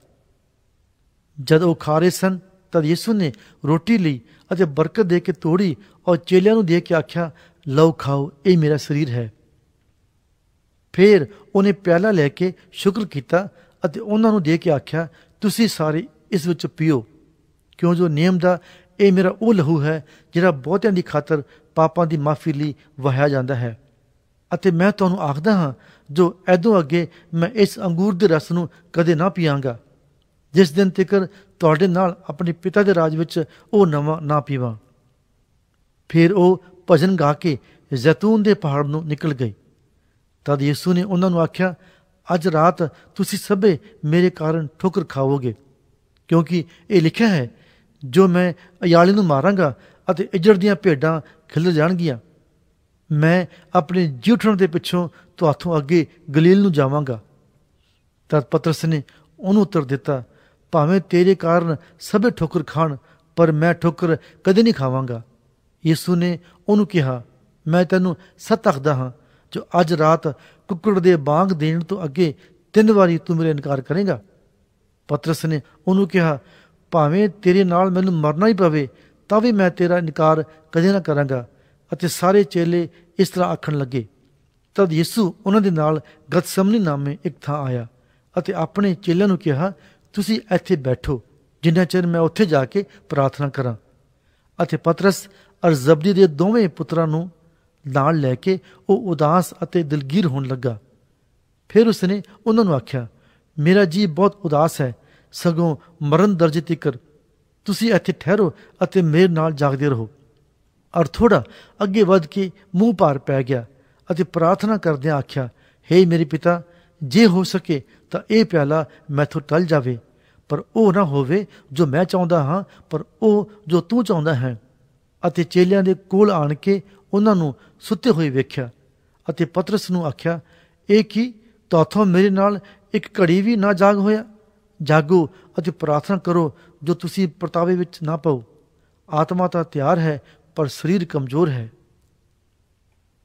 ਜਦ ਉਹ ਖਾ ਰਹੇ ਸਨ ਤਦ ਯਿਸੂ ਨੇ ਰੋਟੀ ਲਈ ਅਤੇ ਬਰਕਤ ਦੇ ਕੇ ਤੋੜੀ ਔਰ ਚੇਲਿਆਂ ਨੂੰ ਦੇ ਕੇ ਆਖਿਆ ਲਓ ਖਾਓ ਇਹ ਮੇਰਾ ਸਰੀਰ ਹੈ ਫਿਰ ਉਹਨੇ ਪਿਆਲਾ ਲੈ ਕੇ ਸ਼ੁਕਰ ਕੀਤਾ ਅਤੇ ਉਹਨਾਂ ਨੂੰ ਦੇ ਕੇ ਆਖਿਆ ਤੁਸੀਂ ਸਾਰੇ ਇਸ ਵਿੱਚ ਪੀਓ ਕਿਉਂ ਜੋ ਨਿਯਮ ਦਾ ਇਹ ਮੇਰਾ ਉਹ ਲਹੂ ਹੈ ਜਿਹੜਾ ਬਹੁਤਿਆਂ ਦੀ ਖਾਤਰ ਪਾਪਾਂ ਦੀ ਮਾਫੀ ਲਈ ਵਹਾਇਆ ਜਾਂਦਾ ਹੈ ਅਤੇ ਮੈਂ ਤੁਹਾਨੂੰ ਆਖਦਾ ਹਾਂ ਜੋ ਐਦੋਂ ਅੱਗੇ ਮੈਂ ਇਸ ਅੰਗੂਰ ਦੇ ਰਸ ਨੂੰ ਕਦੇ ਨਾ ਪੀਵਾਂਗਾ ਜਿਸ ਦਿਨ ਤੱਕ ਤੁਹਾਡੇ ਨਾਲ ਆਪਣੇ ਪਿਤਾ ਦੇ ਰਾਜ ਵਿੱਚ ਉਹ ਨਵਾਂ ਨਾ ਪੀਵਾਂ ਫਿਰ ਉਹ ਭਜਨ ਗਾ ਕੇ ਜ਼ੈਤੂਨ ਦੇ ਪਹਾੜ ਨੂੰ ਨਿਕਲ ਗਈ ਤਦ ਯਿਸੂ ਨੇ ਉਹਨਾਂ ਨੂੰ ਆਖਿਆ ਅੱਜ ਰਾਤ ਤੁਸੀਂ ਸਭੇ ਮੇਰੇ ਕਾਰਨ ਠੋਕਰ ਖਾਓਗੇ ਕਿਉਂਕਿ ਇਹ ਲਿਖਿਆ ਹੈ ਜੋ ਮੈਂ ਅਯਾਲੇ ਨੂੰ ਮਾਰਾਂਗਾ ਅਤੇ ਇਜੜ ਦੀਆਂ ਭੇਡਾਂ ਖਿਲਰ ਜਾਣਗੀਆਂ ਮੈਂ ਆਪਣੇ ਜੀਠਣ ਦੇ ਪਿੱਛੋਂ ਤੁਹਾਥੋਂ ਅੱਗੇ ਗਲੀਲ ਨੂੰ ਜਾਵਾਂਗਾ ਤਦ ਪਤਰਸ ਨੇ ਉਹਨੂੰ ਉੱਤਰ ਦਿੱਤਾ ਭਾਵੇਂ ਤੇਰੇ ਕਾਰਨ ਸਭੇ ਠੋਕਰ ਖਾਣ ਪਰ ਮੈਂ ਠੋਕਰ ਕਦੇ ਨਹੀਂ ਖਾਵਾਂਗਾ ਯਿਸੂ ਨੇ ਉਹਨੂੰ ਕਿਹਾ ਮੈਂ ਤੈਨੂੰ ਸਤਖਦਾ ਹਾਂ ਜੋ ਅੱਜ ਰਾਤ ਕੁੱਕੜ ਦੇ ਬਾਗ ਦੇਣ ਤੋਂ ਅੱਗੇ ਤਿੰਨ ਵਾਰੀ ਤੂੰ ਮੇਰੇ ਇਨਕਾਰ ਕਰੇਗਾ ਪਤਰਸ ਨੇ ਉਹਨੂੰ ਕਿਹਾ ਭਾਵੇਂ ਤੇਰੇ ਨਾਲ ਮੈਨੂੰ ਮਰਨਾ ਹੀ ਪਵੇ ਤਾਂ ਵੀ ਮੈਂ ਤੇਰਾ ਇਨਕਾਰ ਕਦੇ ਨਾ ਕਰਾਂਗਾ ਅਤੇ ਸਾਰੇ ਚੇਲੇ ਇਸ ਤਰ੍ਹਾਂ ਆਖਣ ਲੱਗੇ ਤਦ ਯਿਸੂ ਉਹਨਾਂ ਦੇ ਨਾਲ ਗਤਸਮਨੀ ਨਾਮੇ ਇੱਕ ਥਾਂ ਆਇਆ ਅਤੇ ਆਪਣੇ ਚੇਲਿਆਂ ਨੂੰ ਕਿਹਾ ਤੁਸੀਂ ਇੱਥੇ ਬੈਠੋ ਜਿੰਨਾ ਚਿਰ ਮੈਂ ਉੱਥੇ ਜਾ ਕੇ ਪ੍ਰਾਰਥਨਾ ਕਰਾਂ ਅਤੇ ਪਤਰਸ ਅਰ ਜ਼ਬਦੀ ਦੇ ਦੋਵੇਂ ਪੁੱਤਰਾਂ ਨੂੰ ਨਾਲ ਲੈ ਕੇ ਉਹ ਉਦਾਸ ਅਤੇ ਦਿਲਗੀਰ ਹੋਣ ਲੱਗਾ ਫਿਰ ਉਸਨੇ ਉਹਨਾਂ ਨੂੰ ਆਖਿਆ ਮੇਰਾ ਜੀ ਬਹੁਤ ਉਦਾਸ ਹੈ ਸਗੋਂ ਮਰਨ ਦਰਜੇ ਤੀਕਰ ਤੁਸੀਂ ਇੱਥੇ ਠਹਿਰੋ ਅਤੇ ਮੇਰੇ ਨਾਲ ਜਾਗਦੇ ਰਹੋ ਔਰ ਥੋੜਾ ਅੱਗੇ ਵੱਧ ਕੇ ਮੂੰਹ ਪਾਰ ਪੈ ਗਿਆ ਅਤੇ ਪ੍ਰਾਰਥਨਾ ਕਰਦਿਆਂ ਆਖਿਆ हे ਮੇਰੇ ਪਿਤਾ ਜੇ ਹੋ ਸਕੇ ਤਾਂ ਇਹ ਪਿਆਲਾ ਮੈਥੋਂ ਟਲ ਜਾਵੇ ਪਰ ਉਹ ਨਾ ਹੋਵੇ ਜੋ ਮੈਂ ਚਾਹੁੰਦਾ ਹਾਂ ਪਰ ਉਹ ਜੋ ਤੂੰ ਚਾਹੁੰਦਾ ਹੈ ਅਤੇ ਚੇਲਿਆਂ ਦੇ ਕੋਲ ਆਣ ਕੇ ਉਹਨਾਂ ਨੂੰ ਸੁੱਤੇ ਹੋਏ ਵੇਖਿਆ ਅਤੇ ਪਤਰਸ ਨੂੰ ਆਖਿਆ ਇਹ ਕੀ ਤਾਥੋਂ ਮੇਰੇ ਨਾਲ ਇੱਕ ਘੜੀ ਵੀ ਨਾ ਜਾਗ ਹੋਇਆ ਜਾਗੋ ਅਤੇ ਪ੍ਰਾਰਥਨਾ ਕਰੋ ਜੋ ਤੁਸੀਂ ਪਰਤਾਵੇ ਵਿੱਚ ਨਾ ਪਾਓ ਆਤਮਾ ਤਾਂ ਤਿਆਰ ਹੈ ਪਰ ਸਰੀਰ ਕਮਜ਼ੋਰ ਹੈ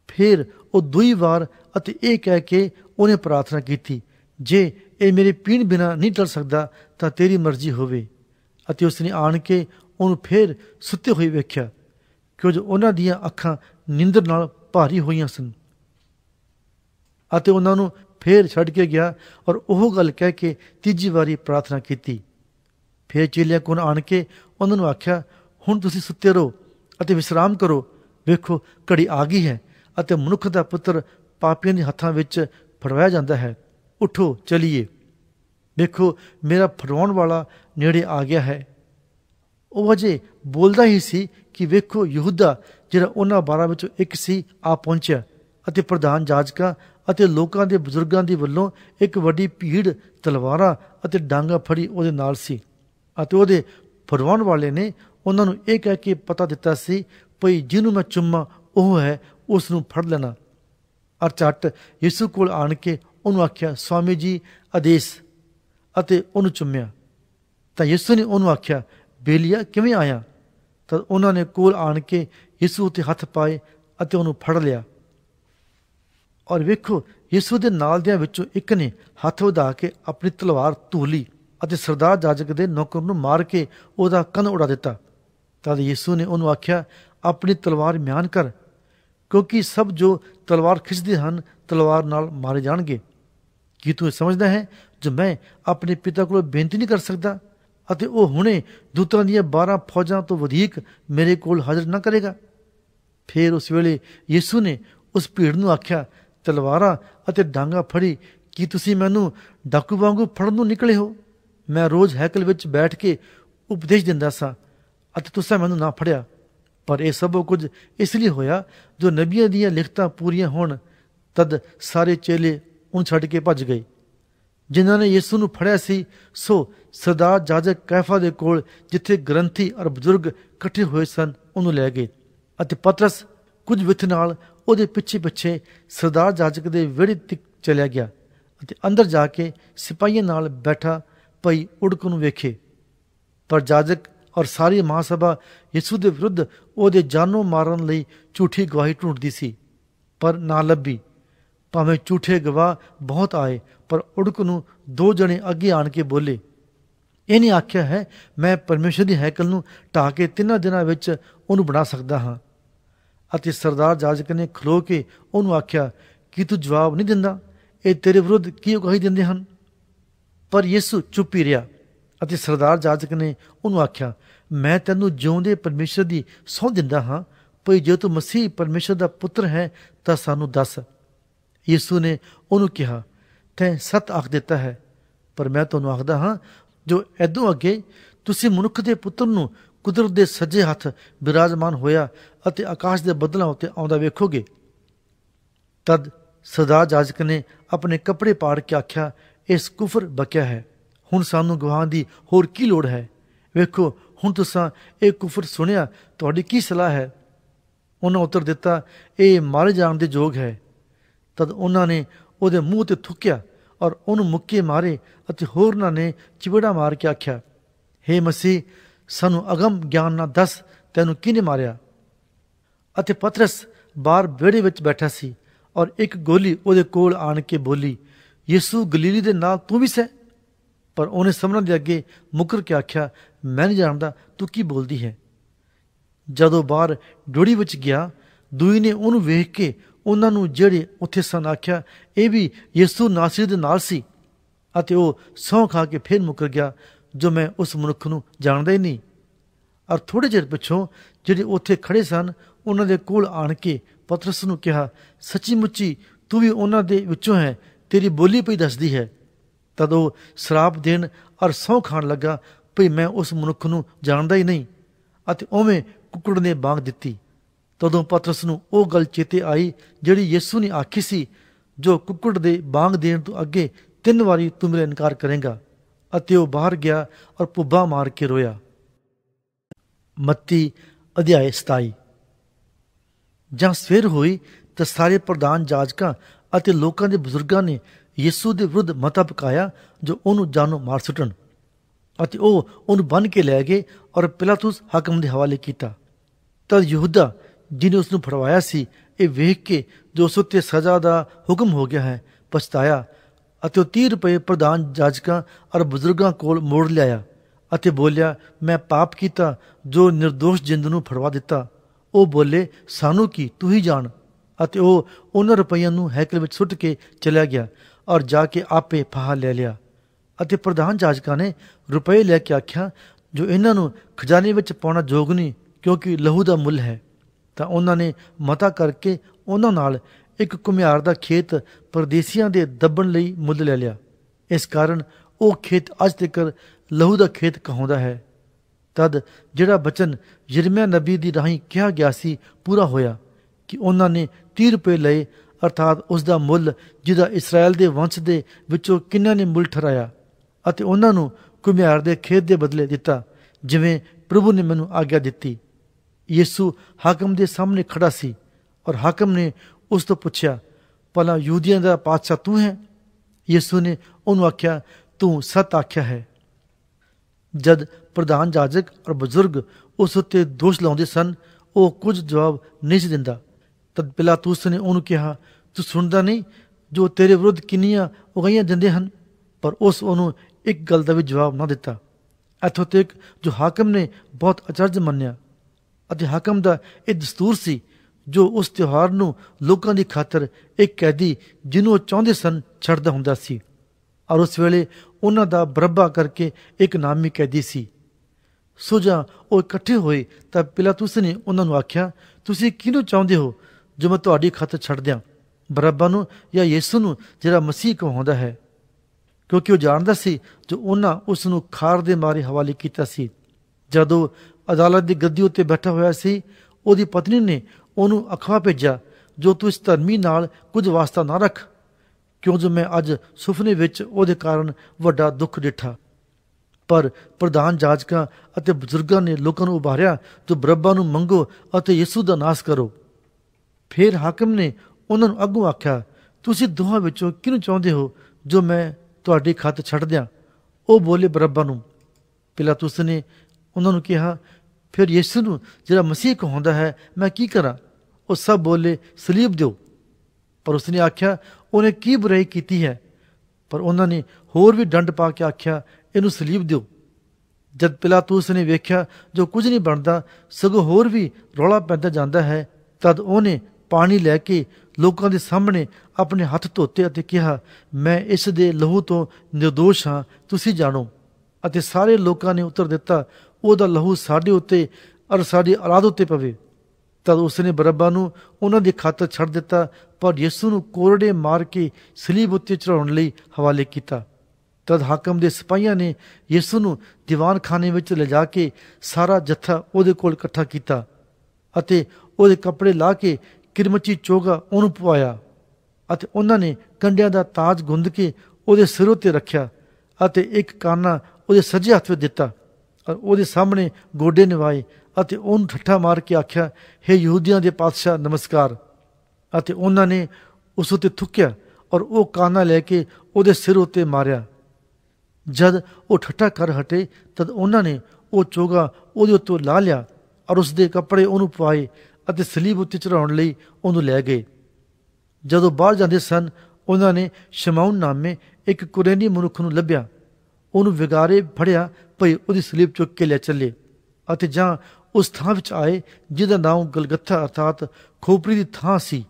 ਫਿਰ ਉਹ ਦੂਈ ਵਾਰ ਅਤੇ ਇਹ ਕਹਿ ਕੇ ਉਹਨੇ ਪ੍ਰਾਰਥਨਾ ਕੀਤੀ ਜੇ ਇਹ ਮੇਰੇ ਪੀਣ ਬਿਨਾ ਨਹੀਂ ਟਲ ਸਕਦਾ ਤਾਂ ਤੇਰੀ ਮਰਜ਼ੀ ਹੋਵੇ ਅਤੇ ਉਸਨੇ ਆਣ ਕੇ ਉਹਨੂੰ ਫਿਰ ਸੁੱਤੇ ਹੋਏ ਵੇਖਿਆ ਕਿਉਂਕਿ ਉਹਨਾਂ ਦੀਆਂ ਅੱਖਾਂ ਨਿੰਦਰ ਨਾਲ ਭਾਰੀ ਹੋਈਆਂ ਸਨ ਅਤੇ ਉਹਨਾਂ ਨੂੰ ਫੇਰ ਛੱਡ ਕੇ ਗਿਆ ਔਰ ਉਹ ਗੱਲ ਕਹਿ ਕੇ ਤੀਜੀ ਵਾਰੀ ਪ੍ਰਾਰਥਨਾ ਕੀਤੀ ਫੇਰ ਚੇਲੇ ਕੋਲ ਆਣ ਕੇ ਉਹਨਾਂ ਨੂੰ ਆਖਿਆ ਹੁਣ ਤੁਸੀਂ ਸੁੱਤੇ ਰਹੋ ਅਤੇ ਵਿਸਰਾਮ ਕਰੋ ਵੇਖੋ ਘੜੀ ਆ ਗਈ ਹੈ ਅਤੇ ਮਨੁੱਖ ਦਾ ਪੁੱਤਰ ਪਾਪੀਆਂ ਦੇ ਹੱਥਾਂ ਵਿੱਚ ਫੜਵਾਇਆ ਜਾਂਦਾ ਹੈ ਉਠੋ ਚਲਿਏ ਵੇਖੋ ਮੇਰਾ ਫੜਾਉਣ ਵਾਲਾ ਨੇੜੇ ਆ ਗਿਆ ਹੈ ਉਹ ਅਜੇ ਬੋਲਦਾ ਹੀ ਸੀ ਕਿ ਵੇਖੋ ਯਹੂਦਾ ਜਿਹੜਾ ਉਹਨਾਂ 12 ਵਿੱਚੋਂ ਇੱਕ ਸੀ ਆ ਪਹੁੰਚਿਆ ਅਤੇ ਪ੍ਰਧਾਨ ਜਾਜਕਾਂ ਅਤੇ ਲੋਕਾਂ ਦੇ ਬਜ਼ੁਰਗਾਂ ਦੀ ਵੱਲੋਂ ਇੱਕ ਵੱਡੀ ਭੀੜ ਤਲਵਾਰਾਂ ਅਤੇ ਡਾਂਗਾ ਫੜੀ ਉਹਦੇ ਨਾਲ ਸੀ ਅਤੇ ਉਹਦੇ ਫਰਵਾਨ ਵਾਲੇ ਨੇ ਉਹਨਾਂ ਨੂੰ ਇਹ ਕਹਿ ਕੇ ਪਤਾ ਦਿੱਤਾ ਸੀ ਭਈ ਜਿਹਨੂੰ ਮੈਂ ਚੁੰਮਾ ਉਹ ਹੈ ਉਸ ਨੂੰ ਫੜ ਲੈਣਾ ਅਰ ਚੱਟ ਯਿਸੂ ਕੋਲ ਆਣ ਕੇ ਉਹਨੂੰ ਆਖਿਆ ਸਵਾਮੀ ਜੀ ਆਦੇਸ਼ ਅਤੇ ਉਹਨੂੰ ਚੁੰਮਿਆ ਤਾਂ ਯਿਸੂ ਨੇ ਉਹਨੂੰ ਆਖਿਆ ਬੇਲੀਆ ਕਿਵੇਂ ਆਇਆ ਤਦ ਉਹਨਾਂ ਨੇ ਕੋਲ ਆਣ ਕੇ ਯਿਸੂ ਤੇ ਹੱਥ ਪਾਏ ਅਤੇ ਉਹਨੂੰ ਫੜ ਲਿਆ ਔਰ ਵੇਖੋ ਯਿਸੂ ਦੇ ਨਾਲ ਦਿਆਂ ਵਿੱਚੋਂ ਇੱਕ ਨੇ ਹੱਥ ਵਧਾ ਕੇ ਆਪਣੀ ਤਲਵਾਰ ਧੂਲੀ ਅਤੇ ਸਰਦਾਰ ਜਾਜਕ ਦੇ ਨੌਕਰ ਨੂੰ ਮਾਰ ਕੇ ਉਹਦਾ ਕੰਨ ਉਡਾ ਦਿੱਤਾ ਤਦ ਯਿਸੂ ਨੇ ਉਹਨੂੰ ਆਖਿਆ ਆਪਣੀ ਤਲਵਾਰ ਮਿਆਨ ਕਰ ਕਿਉਂਕਿ ਸਭ ਜੋ ਤਲਵਾਰ ਖਿੱਚਦੇ ਹਨ ਤਲਵਾਰ ਨਾਲ ਮਾਰੇ ਜਾਣਗੇ ਕੀ ਤੂੰ ਸਮਝਦਾ ਹੈ ਜੋ ਮੈਂ ਆਪਣੇ ਪਿਤਾ ਕੋਲੋਂ ਬੇਨਤੀ ਨਹੀਂ ਕਰ ਸਕਦਾ ਅਤੇ ਉਹ ਹੁਣੇ ਦੂਤਾਂ ਦੀਆਂ 12 ਫੌਜਾਂ ਤੋਂ ਵਧੇਕ ਮੇਰੇ ਕੋਲ ਹਾਜ਼ਰ ਨਾ ਕਰੇਗਾ ਫਿਰ ਉਸ ਵੇਲੇ ਯਿਸੂ ਨੇ ਉਸ ਭੀੜ ਨੂੰ ਆਖਿਆ ਤਲਵਾਰਾਂ ਅਤੇ ਡਾਂਗਾ ਫੜੀ ਕਿ ਤੁਸੀਂ ਮੈਨੂੰ ਡਾਕੂ ਵਾਂਗੂ ਫੜਨ ਨੂੰ ਨਿਕਲੇ ਹੋ ਮੈਂ ਰੋਜ਼ ਹੈਕਲ ਵਿੱਚ ਬੈਠ ਕੇ ਉਪਦੇਸ਼ ਦਿੰਦਾ ਸਾਂ ਅਤੇ ਤੁਸੀਂ ਮੈਨੂੰ ਨਾ ਫੜਿਆ ਪਰ ਇਹ ਸਭ ਕੁਝ ਇਸ ਲਈ ਹੋਇਆ ਜੋ ਨਬੀਆਂ ਦੀਆਂ ਲਿਖਤਾਂ ਪੂਰੀਆਂ ਹੋਣ ਤਦ ਸਾਰੇ ਚੇਲੇ ਉਹਨ ਛੱਡ ਕੇ ਭੱਜ ਗਏ ਜਿਨ੍ਹਾਂ ਨੇ ਯਿਸੂ ਨੂੰ ਫੜਿਆ ਸੀ ਸੋ ਸਰਦਾਰ ਜਾਜਕ ਕੈਫਾ ਦੇ ਕੋਲ ਜਿੱਥੇ ਗ੍ਰੰਥੀ ਅਰ ਬਜ਼ੁਰਗ ਇਕੱਠੇ ਹੋਏ ਸਨ ਉਹਨੂੰ ਲੈ ਗਏ ਅਤੇ ਪਤਰਸ ਕੁਝ ਵਿਥ ਨਾਲ ਉਹਦੇ ਪਿੱਛੇ ਪਿੱਛੇ ਸਰਦਾਰ ਜਾਜਕ ਦੇ ਵਿੜੇ ਤੱਕ ਚਲਿਆ ਗਿਆ ਅਤੇ ਅੰਦਰ ਜਾ ਕੇ ਸਿਪਾਹੀਆਂ ਨਾਲ ਬੈਠਾ ਪਈ ਉੜਕ ਨੂੰ ਵੇਖੇ ਪਰ ਜਾਜਕ ਔਰ ਸਾਰੀ ਮਹਾਸਭਾ ਯਿਸੂ ਦੇ ਵਿਰੁੱਧ ਉਹਦੇ ਜਾਨੋਂ ਮਾਰਨ ਲਈ ਝੂਠੀ ਗਵਾਹੀ ਢੂੰਡਦੀ ਸੀ ਪਰ ਨਾ ਲੱਭੀ ਭਾਵੇਂ ਝੂਠੇ ਗਵਾਹ ਬਹੁਤ ਆਏ ਪਰ ਉੜਕ ਨੂੰ ਦੋ ਜਣੇ ਅੱਗੇ ਆਣ ਕੇ ਬੋਲੇ ਇਹਨੇ ਆਖਿਆ ਹੈ ਮੈਂ ਪਰਮੇਸ਼ਰ ਦੀ ਹੈਕਲ ਨੂੰ ਢਾ ਕੇ ਤਿੰਨਾਂ ਦਿਨਾਂ ਵਿੱਚ ਉਹਨੂੰ ਬਣਾ ਸਕਦਾ ਹਾਂ ਅਤੇ ਸਰਦਾਰ ਜਾਜਕ ਨੇ ਖਲੋ ਕੇ ਉਹਨੂੰ ਆਖਿਆ ਕਿ ਤੂੰ ਜਵਾਬ ਨਹੀਂ ਦਿੰਦਾ ਇਹ ਤੇਰੇ ਵਿਰੁੱਧ ਕੀ ਕਹੀ ਦਿੰਦੇ ਹਨ ਪਰ ਯਿਸੂ ਚੁੱਪ ਹੀ ਰਿਹਾ ਅਤੇ ਸਰਦਾਰ ਜਾਜਕ ਨੇ ਉਹਨੂੰ ਆਖਿਆ ਮੈਂ ਤੈਨੂੰ ਜਿਉਂਦੇ ਪਰਮੇਸ਼ਰ ਦੀ ਸੌਂ ਦਿੰਦਾ ਹਾਂ ਭਈ ਜੇ ਤੂੰ ਮਸੀਹ ਪਰਮੇਸ਼ਰ ਦਾ ਪੁੱਤਰ ਹੈ ਤਾਂ ਸਾਨੂੰ ਦੱਸ ਯਿਸੂ ਨੇ ਉਹਨੂੰ ਕਿਹਾ ਤੇ ਸਤ ਆਖ ਦਿੱਤਾ ਹੈ ਪਰ ਮੈਂ ਤੁਹਾਨੂੰ ਆਖਦਾ ਹਾਂ ਜੋ ਐਦੋਂ ਅੱਗੇ ਤੁਸੀਂ ਮਨੁੱਖ ਦੇ ਪੁੱਤਰ ਨੂੰ ਕੁਦਰਤ ਦੇ ਸੱਜੇ ਹੱਥ ਬਿਰਾਜਮਾਨ ਹੋਇਆ ਅਤੇ ਆਕਾਸ਼ ਦੇ ਬੱਦਲਾਂ ਉੱਤੇ ਆਉਂਦਾ ਵੇਖੋਗੇ ਤਦ ਸਦਾ ਜਾਜਕ ਨੇ ਆਪਣੇ ਕੱਪੜੇ ਪਾੜ ਕੇ ਆਖਿਆ ਇਸ ਕੁਫਰ ਬਕਿਆ ਹੈ ਹੁਣ ਸਾਨੂੰ ਗਵਾਹਾਂ ਦੀ ਹੋਰ ਕੀ ਲੋੜ ਹੈ ਵੇਖੋ ਹੁਣ ਤੁਸੀਂ ਇਹ ਕੁਫਰ ਸੁਣਿਆ ਤੁਹਾਡੀ ਕੀ ਸਲਾਹ ਹੈ ਉਹਨਾਂ ਉੱਤਰ ਦਿੱਤਾ ਇਹ ਮਰ ਜਾਣ ਦੇ ਯੋਗ ਹੈ ਤਦ ਉਹਨਾਂ ਨੇ ਉਹਦੇ ਮੂੰਹ ਤੇ ਥੁੱਕਿਆ ਔਰ ਉਹਨੂੰ ਮੁੱਕੇ ਮਾਰੇ ਅਤੇ ਹੋਰਨਾਂ ਨੇ ਚਿਬੜਾ ਮਾਰ ਕੇ ਆਖਿਆ हे ਮਸੀਹ ਸਾਨੂੰ ਅਗਮ ਗਿਆਨ ਨਾ ਦੱਸ ਤੈਨੂੰ ਕਿਨੇ ਮਾਰਿਆ ਅਤੇ ਪਤਰਸ ਬਾਹਰ ਬੇੜੇ ਵਿੱਚ ਬੈਠਾ ਸੀ ਔਰ ਇੱਕ ਗੋਲੀ ਉਹਦੇ ਕੋਲ ਆਣ ਕੇ ਬੋਲੀ ਯਿਸੂ ਗਲੀਲੀ ਦੇ ਨਾਲ ਤੂੰ ਵੀ ਸੈਂ ਪਰ ਉਹਨੇ ਸਮਰਨ ਦੇ ਅੱਗੇ ਮੁਕਰ ਕੇ ਆਖਿਆ ਮੈਂ ਨਹੀਂ ਜਾਣਦਾ ਤੂੰ ਕੀ ਬੋਲਦੀ ਹੈ ਜਦੋਂ ਬਾਹਰ ਡੋੜੀ ਵਿੱਚ ਗਿਆ ਦੂਈ ਨੇ ਉਹਨੂੰ ਵੇਖ ਕੇ ਉਹਨਾਂ ਨੂੰ ਜਿਹੜੇ ਉੱਥੇ ਸਨ ਆਖਿਆ ਇਹ ਵੀ ਯਿਸੂ ਨਾਸਰੀ ਦੇ ਨਾਲ ਸੀ ਅਤੇ ਉਹ ਸੌਂ ਖਾ ਕੇ ਫੇਰ ਮੁੱਕਰ ਗਿਆ ਜੋ ਮੈਂ ਉਸ ਮਨੁੱਖ ਨੂੰ ਜਾਣਦਾ ਹੀ ਨਹੀਂ ਔਰ ਥੋੜੇ ਜਿਹੇ ਪਿੱਛੋਂ ਜਿਹੜੇ ਉੱਥੇ ਖੜੇ ਸਨ ਉਹਨਾਂ ਦੇ ਕੋਲ ਆਣ ਕੇ ਪਤਰਸ ਨੂੰ ਕਿਹਾ ਸੱਚੀ ਮੁੱਚੀ ਤੂੰ ਵੀ ਉਹਨਾਂ ਦੇ ਵਿੱਚੋਂ ਹੈ ਤੇਰੀ ਬੋਲੀ ਪਈ ਦੱਸਦੀ ਹੈ ਤਦ ਉਹ ਸ਼ਰਾਪ ਦੇਣ ਔਰ ਸੌਂ ਖਾਣ ਲੱਗਾ ਭਈ ਮੈਂ ਉਸ ਮਨੁੱਖ ਨੂੰ ਜਾਣਦਾ ਹੀ ਨਹੀਂ ਅਤੇ ਉਵੇਂ ਕੁੱਕੜ ਨੇ ਬਾਗ ਦਿੱਤੀ ਤਦੋਂ ਪਤਰਸ ਨੂੰ ਉਹ ਗੱਲ ਚੇਤੇ ਆਈ ਜਿਹੜੀ ਯਿਸੂ ਨੇ ਆਖੀ ਸੀ ਜੋ ਕੁੱਕੜ ਦੇ ਬਾਗ ਦੇਣ ਤੋਂ ਅੱਗੇ ਤਿੰਨ ਵਾਰੀ ਤੂੰ ਮੇਰੇ ਇਨਕਾਰ ਕਰੇਗਾ ਅਤੇ ਉਹ ਬਾਹਰ ਗਿਆ ਔਰ ਪੁੱਬਾ ਮਾਰ ਕੇ ਰੋਇਆ ਮੱਤੀ ਅਧਿਆਇ 27 ਜਾਂ ਸਵੇਰ ਹੋਈ ਤਾਂ ਸਾਰੇ ਪ੍ਰਧਾਨ ਜਾਜਕਾਂ ਅਤੇ ਲੋਕਾਂ ਦੇ ਬਜ਼ੁਰਗਾਂ ਨੇ ਯਿਸੂ ਦੇ ਵਿਰੁੱਧ ਮਤਾ ਪਕਾਇਆ ਜੋ ਉਹਨੂੰ ਜਾਨੋਂ ਮਾਰ ਸੁੱਟਣ ਅਤੇ ਉਹ ਉਹਨੂੰ ਬੰਨ ਕੇ ਲੈ ਗਏ ਔਰ ਪਿਲਾਤੁਸ ਹਾਕਮ ਦੇ ਹਵਾਲੇ ਕੀਤਾ ਤਦ ਯਹੂਦਾ ਜਿਨੇ ਉਸ ਨੂੰ ਫੜਵਾਇਆ ਸੀ ਇਹ ਵੇਖ ਕੇ ਉਸ ਉੱਤੇ ਸਜ਼ਾ ਦਾ ਹੁਕਮ ਹੋ ਗਿਆ ਹੈ ਪਛਤਾਇਆ ਅਤੇ ਉਹ 30 ਰੁਪਏ ਪ੍ਰਧਾਨ ਜਾਜਕਾਂ ਔਰ ਬਜ਼ੁਰਗਾਂ ਕੋਲ ਮੋੜ ਲਿਆ ਅਤੇ ਬੋਲਿਆ ਮੈਂ ਪਾਪ ਕੀਤਾ ਜੋ નિર્ਦੋਸ਼ ਜਿੰਦ ਨੂੰ ਫੜਵਾ ਦਿੱਤਾ ਉਹ ਬੋਲੇ ਸਾਨੂੰ ਕੀ ਤੂੰ ਹੀ ਜਾਣ ਅਤੇ ਉਹ ਉਹਨਾਂ ਰੁਪਈਆਂ ਨੂੰ ਹੈਕਲ ਵਿੱਚ ਸੁੱਟ ਕੇ ਚਲਾ ਗਿਆ ਔਰ ਜਾ ਕੇ ਆਪੇ ਫਾਹ ਲੈ ਲਿਆ ਅਤੇ ਪ੍ਰਧਾਨ ਜਾਜਕਾਂ ਨੇ ਰੁਪਏ ਲੈ ਕੇ ਆਖਿਆ ਜੋ ਇਹਨਾਂ ਨੂੰ ਖਜ਼ਾਨੇ ਵਿੱਚ ਪਾਉਣਾ ਯੋਗ ਨਹੀਂ ਕਿਉਂਕਿ ਲਹੂ ਦਾ ਮੁੱਲ ਹੈ ਤਾਂ ਉਹਨਾਂ ਨੇ ਮਤਾ ਕਰਕੇ ਉਹਨਾਂ ਨਾਲ ਇੱਕ ਕੁਮਿਆਰ ਦਾ ਖੇਤ ਪਰਦੇਸੀਆਂ ਦੇ ਦੱਬਣ ਲਈ ਮੁੱਲ ਲੈ ਲਿਆ ਇਸ ਕਾਰਨ ਉਹ ਖੇਤ ਅੱਜ ਤੱਕ ਲਹੂ ਦਾ ਖੇਤ ਕਹਾਉਂਦਾ ਹੈ ਤਦ ਜਿਹੜਾ ਬਚਨ ਯਿਰਮਿਆ ਨਬੀ ਦੀ ਰਾਹੀਂ ਕਿਹਾ ਗਿਆ ਸੀ ਪੂਰਾ ਹੋਇਆ ਕਿ ਉਹਨਾਂ ਨੇ 30 ਰੁਪਏ ਲਏ ਅਰਥਾਤ ਉਸ ਦਾ ਮੁੱਲ ਜਿਹਦਾ ਇਸਰਾਇਲ ਦੇ ਵੰਸ਼ ਦੇ ਵਿੱਚੋਂ ਕਿੰਨਾਂ ਨੇ ਮੁੱਲ ਠਰਾਇਆ ਅਤੇ ਉਹਨਾਂ ਨੂੰ ਕੁਮਿਆਰ ਦੇ ਖੇਤ ਦੇ ਬਦਲੇ ਦਿੱਤਾ ਜਿਵੇਂ ਪ੍ਰਭੂ ਨੇ ਮੈਨੂੰ ਆਗਿਆ ਦਿੱਤੀ ਯਿਸੂ ਹਾਕਮ ਦੇ ਸਾਹਮਣੇ ਖੜਾ ਸੀ ਔਰ ਹਾਕਮ ਨੇ ਉਸ ਤੋਂ ਪੁੱਛਿਆ ਪਲਾ ਯਹੂਦੀਆਂ ਦਾ ਪਾਤਸ਼ਾਹ ਤੂੰ ਹੈ ਯਿਸੂ ਨੇ ਉਹਨੂੰ ਆਖਿਆ ਤੂੰ ਸੱਤ ਆਖਿਆ ਹੈ ਜਦ ਪ੍ਰਧਾਨ ਜਾਜਕ ਔਰ ਬਜ਼ੁਰਗ ਉਸ ਉੱਤੇ ਦੋਸ਼ ਲਾਉਂਦੇ ਸਨ ਉਹ ਕੁਝ ਜਵਾਬ ਨਹੀਂ ਦਿੰਦਾ ਤਦ ਪਿਲਾਤੂਸ ਨੇ ਉਹਨੂੰ ਕਿਹਾ ਤੂੰ ਸੁਣਦਾ ਨਹੀਂ ਜੋ ਤੇਰੇ ਵਿਰੁੱਧ ਕਿੰਨੀਆਂ ਉਗਈਆਂ ਜਾਂਦੇ ਹਨ ਪਰ ਉਸ ਉਹਨੂੰ ਇੱਕ ਗੱਲ ਦਾ ਵੀ ਜਵਾਬ ਨਾ ਦਿੱਤਾ ਇਥੋਂ ਤੱਕ ਜੋ ਹਾਕਮ ਨੇ ਬਹੁਤ ਅਚਰਜ ਮੰਨਿਆ ਅਤੇ ਹਾਕਮ ਦਾ ਇਹ ਦਸਤੂਰ ਸੀ ਜੋ ਉਸ ਤਿਹਾਰ ਨੂੰ ਲੋਕਾਂ ਦੀ ਖਾਤਰ ਇੱਕ ਕੈਦੀ ਜਿਹਨੂੰ ਚਾਹੁੰਦੇ ਸਨ ਛੱਡਦਾ ਹੁੰਦਾ ਸੀ ਔਰ ਉਸ ਵੇਲੇ ਉਹਨਾਂ ਦਾ ਬਰਬਾ ਕਰਕੇ ਇੱਕ ਨਾਮੀ ਕੈਦੀ ਸੀ ਸੁਝਾ ਉਹ ਇਕੱਠੇ ਹੋਏ ਤਾਂ ਪਿਲਾਤੂਸ ਨੇ ਉਹਨਾਂ ਨੂੰ ਆਖਿਆ ਤੁਸੀਂ ਕਿਹਨੂੰ ਚਾਹੁੰਦੇ ਹੋ ਜੋ ਮੈਂ ਤੁਹਾਡੀ ਖਾਤਰ ਛੱਡ ਦਿਆਂ ਬਰਬਾ ਨੂੰ ਜਾਂ ਯਿਸੂ ਨੂੰ ਜਿਹੜਾ ਮਸੀਹ ਕਹਾਉਂਦਾ ਹੈ ਕਿਉਂਕਿ ਉਹ ਜਾਣਦਾ ਸੀ ਜੋ ਉਹਨਾਂ ਉਸ ਨੂੰ ਖਾਰ ਦੇ ਮਾਰੇ ਹਵਾਲੇ ਕੀਤਾ ਸੀ ਜਦੋਂ ਅਦਾਲਤ ਦੀ ਗੱਦੀ ਉੱਤੇ ਬੈਠਾ ਹੋਇਆ ਸੀ ਉਹਦੀ ਪਤਨੀ ਨੇ ਉਹਨੂੰ ਅਖਵਾ ਭੇਜਿਆ ਜੋ ਤੂੰ ਇਸ ਧਰਮੀ ਨਾਲ ਕੁਝ ਵਾਸਤਾ ਨਾ ਰੱਖ ਕਿਉਂ ਜੋ ਮੈਂ ਅੱਜ ਸੁਪਨੇ ਵਿੱਚ ਉਹਦੇ ਕਾਰਨ ਵੱਡਾ ਦੁੱਖ ਡਿਠਾ ਪਰ ਪ੍ਰਧਾਨ ਜਾਜਕਾਂ ਅਤੇ ਬਜ਼ੁਰਗਾਂ ਨੇ ਲੋਕਾਂ ਨੂੰ ਉਭਾਰਿਆ ਜੋ ਬਰੱਬਾ ਨੂੰ ਮੰਗੋ ਅਤੇ ਯਿਸੂ ਦਾ ਨਾਸ ਕਰੋ ਫਿਰ ਹਾਕਮ ਨੇ ਉਹਨਾਂ ਨੂੰ ਅੱਗੋਂ ਆਖਿਆ ਤੁਸੀਂ ਦੋਹਾਂ ਵਿੱਚੋਂ ਕਿਹਨੂੰ ਚਾਹੁੰਦੇ ਹੋ ਜੋ ਮੈਂ ਤੁਹਾਡੀ ਖਤ ਛੱਡ ਦਿਆਂ ਉਹ ਬੋਲੇ ਬਰੱਬਾ ਨੂੰ ਪਿਲਾਤੁਸ ਨੇ ਉਹਨਾਂ ਨੂੰ ਕਿਹਾ ਫਿਰ ਯਿਸੂ ਨੂੰ ਜਿਹੜਾ ਮਸੀਹ ਕਹਿੰਦਾ ਹੈ ਮੈਂ ਕੀ ਕਰਾਂ ਉਹ ਸਭ ਬੋਲੇ ਸਲੀਬ ਦਿਓ ਪਰ ਉਸਨੇ ਆਖਿਆ ਉਹਨੇ ਕੀ ਬੁਰਾਈ ਕੀਤੀ ਹੈ ਪਰ ਉਹਨਾਂ ਨੇ ਹੋਰ ਵੀ ਡੰਡ ਪਾ ਕੇ ਆਖਿਆ ਇਹਨੂੰ ਸਲੀਬ ਦਿਓ ਜਦ ਪਿਲਾਤੂਸ ਨੇ ਵੇਖਿਆ ਜੋ ਕੁਝ ਨਹੀਂ ਬਣਦਾ ਸਗੋਂ ਹੋਰ ਵੀ ਰੌਲਾ ਪੈਂਦਾ ਜਾਂਦਾ ਹੈ ਤਦ ਉਹਨੇ ਪਾਣੀ ਲੈ ਕੇ ਲੋਕਾਂ ਦੇ ਸਾਹਮਣੇ ਆਪਣੇ ਹੱਥ ਧੋਤੇ ਅਤੇ ਕਿਹਾ ਮੈਂ ਇਸ ਦੇ ਲਹੂ ਤੋਂ ਨਿਰਦੋਸ਼ ਹਾਂ ਤੁਸੀਂ ਜਾਣੋ ਅਤੇ ਸਾਰੇ ਲੋਕਾਂ ਨੇ ਉੱਤਰ ਦਿੱਤਾ ਉਹਦਾ ਲਹੂ ਸਾਡੇ ਉੱਤੇ ਅਰ ਸਾਡੀ ਔਲਾਦ ਉੱਤੇ ਪਵੇ ਤਦ ਉਸਨੇ ਬਰੱਬਾ ਨੂੰ ਉਹਨਾਂ ਦੇ ਖਾਤਰ ਛੱਡ ਦਿੱਤਾ ਪਰ ਯਿਸੂ ਨੂੰ ਕੋਰੜੇ ਮਾਰ ਕੇ ਸਲੀਬ ਉੱਤੇ ਚੜਾਉਣ ਲਈ ਹਵਾਲੇ ਕੀਤਾ ਤਦ ਹਾਕਮ ਦੇ ਸਿਪਾਹੀਆਂ ਨੇ ਯਿਸੂ ਨੂੰ ਦੀਵਾਨਖਾਨੇ ਵਿੱਚ ਲਿਜਾ ਕੇ ਸਾਰਾ ਜੱਥਾ ਉਹਦੇ ਕੋਲ ਇਕੱਠਾ ਕੀਤਾ ਅਤੇ ਉਹਦੇ ਕੱਪੜੇ ਲਾ ਕੇ ਕਿਰਮਚੀ ਚੋਗਾ ਉਹਨੂੰ ਪਵਾਇਆ ਅਤੇ ਉਹਨਾਂ ਨੇ ਕੰਡਿਆਂ ਦਾ ਤਾਜ ਗੁੰਦ ਕੇ ਉਹਦੇ ਸਿਰ ਉੱਤੇ ਰੱਖਿਆ ਅਤੇ ਇੱਕ ਕਾਨਾ ਉਹਦੇ ਸੱਜੇ ਹੱਥ ਵਿੱਚ ਦਿੱਤਾ ਔਰ ਉਹਦੇ ਸਾਹਮਣੇ ਗੋਡੇ ਨਿਵਾਏ ਅਤੇ ਉਹਨੂੰ ਠੱਠਾ ਮਾਰ ਕੇ ਆਖਿਆ हे ਯਹੂਦੀਆਂ ਦੇ ਪਾਤਸ਼ਾਹ ਨਮਸਕਾਰ ਅਤੇ ਉਹਨਾਂ ਨੇ ਉਸ ਉਤੇ ਥੁੱਕਿਆ ਔਰ ਉਹ ਕਾਨਾ ਲੈ ਕੇ ਉਹਦੇ ਸਿਰ ਉਤੇ ਮਾਰਿਆ ਜਦ ਉਹ ਠੱਠਾ ਕਰ ਹਟੇ ਤਦ ਉਹਨਾਂ ਨੇ ਉਹ ਚੋਗਾ ਉਹਦੇ ਉੱਤੇ ਲਾ ਲਿਆ ਔਰ ਉਸ ਦੇ ਕੱਪੜੇ ਉਹਨੂੰ ਪਾਏ ਅਤੇ ਸਲੀਬ ਉੱਤੇ ਚੜਾਉਣ ਲਈ ਉਹਨੂੰ ਲੈ ਗਏ ਜਦੋਂ ਬਾਹਰ ਜਾਂਦੇ ਸਨ ਉਹਨਾਂ ਨੇ ਸ਼ਮਾਉਨ ਨਾਮੇ ਇੱਕ ਕੁਰੇਨੀ ਮਨੁੱਖ ਨੂੰ ਲੱਭਿਆ ਉਹਨੂੰ ਵਿਗਾਰੇ ਫੜਿਆ ਭਈ ਉਹਦੀ ਸਲੀਬ ਚੁੱਕ ਕੇ ਲੈ ਚੱਲੇ ਅਤੇ ਜਾਂ ਉਸ ਥਾਂ ਵਿੱਚ ਆਏ ਜਿਹਦਾ ਨਾਮ ਗਲਗੱਥਾ ਅਰਥਾਤ ਖੋਪਰੀ ਦੀ ਥਾਂ ਸੀ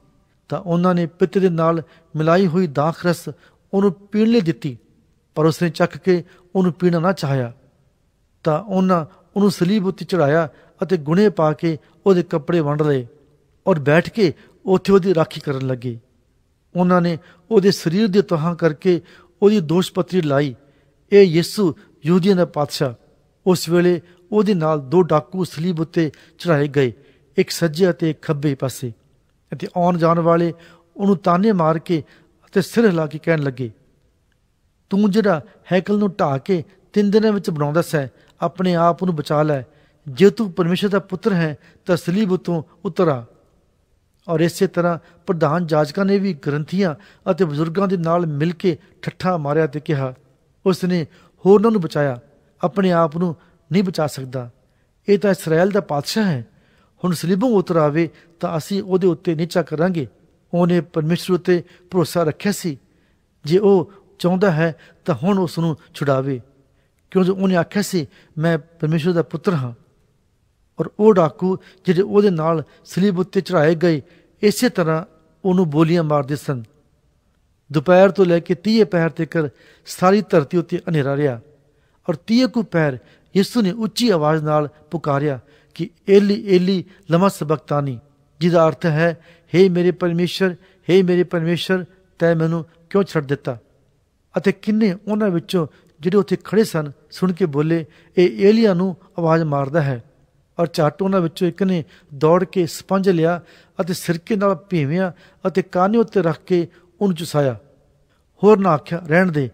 ਤਾਂ ਉਹਨਾਂ ਨੇ ਪਿੱਤ ਦੇ ਨਾਲ ਮਿਲਾਈ ਹੋਈ ਦਾਖ ਰਸ ਉਹਨੂੰ ਪੀਣ ਲਈ ਦਿੱਤੀ ਪਰ ਉਸਨੇ ਚੱਕ ਕੇ ਉਹਨੂੰ ਪੀਣਾ ਨਾ ਚਾਹਿਆ ਤਾਂ ਉਹਨਾਂ ਉਹਨੂੰ ਸਲੀਬ ਉੱਤੇ ਚੜਾਇਆ ਅਤੇ ਗੁਣੇ ਪਾ ਕੇ ਉਹਦੇ ਕੱਪੜੇ ਵੰਡ ਲਏ ਔਰ ਬੈਠ ਕੇ ਉੱਥੇ ਉਹਦੀ ਰਾਖੀ ਕਰਨ ਲੱਗੇ ਉਹਨਾਂ ਨੇ ਉਹਦੇ ਸਰੀਰ ਦੇ ਤਹਾਂ ਕਰਕੇ ਉਹਦੀ ਦੋਸ਼ਪਤਰੀ ਲਾਈ ਇਹ ਯਿਸੂ ਯਹੂਦੀਆਂ ਦਾ ਪਾਤਸ਼ਾ ਉਸ ਵੇਲੇ ਉਹਦੇ ਨਾਲ ਦੋ ਡਾਕੂ ਸਲੀਬ ਉੱਤੇ ਚੜਾਏ ਗਏ ਇੱਕ ਸੱਜੇ ਅਤੇ ਖੱਬੇ ਪਾਸੇ ਅਤੇ ਆਉਣ ਜਾਣ ਵਾਲੇ ਉਹਨੂੰ ਤਾਨੇ ਮਾਰ ਕੇ ਅਤੇ ਸਿਰ ਹਿਲਾ ਕੇ ਕਹਿਣ ਲੱਗੇ ਤੂੰ ਜਿਹੜਾ ਹੈਕਲ ਨੂੰ ਢਾ ਕੇ ਤਿੰਨ ਦਿਨਾਂ ਵਿੱਚ ਬਣਾਉਂਦਾ ਸੈਂ ਆਪਣੇ ਆਪ ਨੂੰ ਬਚਾ ਲੈ ਜੇ ਤੂੰ ਪਰਮੇਸ਼ਰ ਦਾ ਪੁੱਤਰ ਹੈ ਤਾਂ ਸਲੀਬ ਉਤੋਂ ਉਤਰਾ ਔਰ ਇਸੇ ਤਰ੍ਹਾਂ ਪ੍ਰਧਾਨ ਜਾਜਕਾਂ ਨੇ ਵੀ ਗ੍ਰੰਥੀਆਂ ਅਤੇ ਬਜ਼ੁਰਗਾਂ ਦੇ ਨਾਲ ਮਿਲ ਕੇ ਠੱਠਾ ਮਾਰਿਆ ਤੇ ਕਿਹਾ ਉਸ ਨੇ ਹੋਰਨਾਂ ਨੂੰ ਬਚਾਇਆ ਆਪਣੇ ਆਪ ਨੂੰ ਨਹੀਂ ਬਚਾ ਸਕਦਾ ਇਹ ਤਾਂ ਇਸਰਾਇਲ ਦਾ ਪਾਤਸ਼ਾਹ ਹੈ ਹੁਣ ਸਲੀਬੋਂ ਉਤਰ ਆਵੇ ਤਾਂ ਅਸੀਂ ਉਹਦੇ ਉੱਤੇ ਨੀਚਾ ਕਰਾਂਗੇ ਉਹਨੇ ਪਰਮੇਸ਼ਰ ਉੱਤੇ ਭਰੋਸਾ ਰੱਖਿਆ ਸੀ ਜੇ ਉਹ ਚਾਹੁੰਦਾ ਹੈ ਤਾਂ ਹੁਣ ਉਸ ਨੂੰ ਛੁਡਾਵੇ ਕਿਉਂਕਿ ਉਹਨੇ ਆਖਿਆ ਸੀ ਮੈਂ ਪਰਮੇਸ਼ਰ ਦਾ ਪੁੱਤਰ ਹਾਂ ਔਰ ਉਹ ਡਾਕੂ ਜਿਹੜੇ ਉਹਦੇ ਨਾਲ ਸਲੀਬ ਉੱਤੇ ਚੜਾਏ ਗਏ ਇਸੇ ਤਰ੍ਹਾਂ ਉਹਨੂੰ ਬੋਲੀਆਂ ਮਾਰਦੇ ਸਨ ਦੁਪਹਿਰ ਤੋਂ ਲੈ ਕੇ 30 ਪਹਿਰ ਤੱਕ ਸਾਰੀ ਧਰਤੀ ਉੱਤੇ ਹਨੇਰਾ ਰਿਹਾ ਔਰ 30 ਕੁ ਪਹਿਰ ਯਿਸੂ ਨੇ ਉੱਚੀ ਆਵਾਜ਼ ਨਾਲ ਪੁਕਾਰਿਆ ਕਿ ਏਲੀ ਏਲੀ ਲਮਾ ਸਬਕਤਾਨੀ ਜਿਹਦਾ ਅਰਥ ਹੈ हे ਮੇਰੇ ਪਰਮੇਸ਼ਰ हे ਮੇਰੇ ਪਰਮੇਸ਼ਰ ਤੈ ਮੈਨੂੰ ਕਿਉਂ ਛੱਡ ਦਿੱਤਾ ਅਤੇ ਕਿੰਨੇ ਉਹਨਾਂ ਵਿੱਚੋਂ ਜਿਹੜੇ ਉੱਥੇ ਖੜੇ ਸਨ ਸੁਣ ਕੇ ਬੋਲੇ ਇਹ ਏਲੀਆ ਨੂੰ ਆਵਾਜ਼ ਮਾਰਦਾ ਹੈ ਔਰ ਝਟ ਵਿੱਚੋਂ ਇੱਕ ਨੇ ਦੌੜ ਕੇ ਸਪੰਜ ਲਿਆ ਅਤੇ ਸਿਰਕੇ ਨਾਲ ਭੀਵਿਆ ਅਤੇ ਕਾਨੇ ਉੱਤੇ ਰੱਖ ਕੇ ਉਹਨੂੰ ਚੁਸਾਇਆ ਹੋਰ ਨਾ ਆਖਿਆ ਰਹਿਣ ਦੇ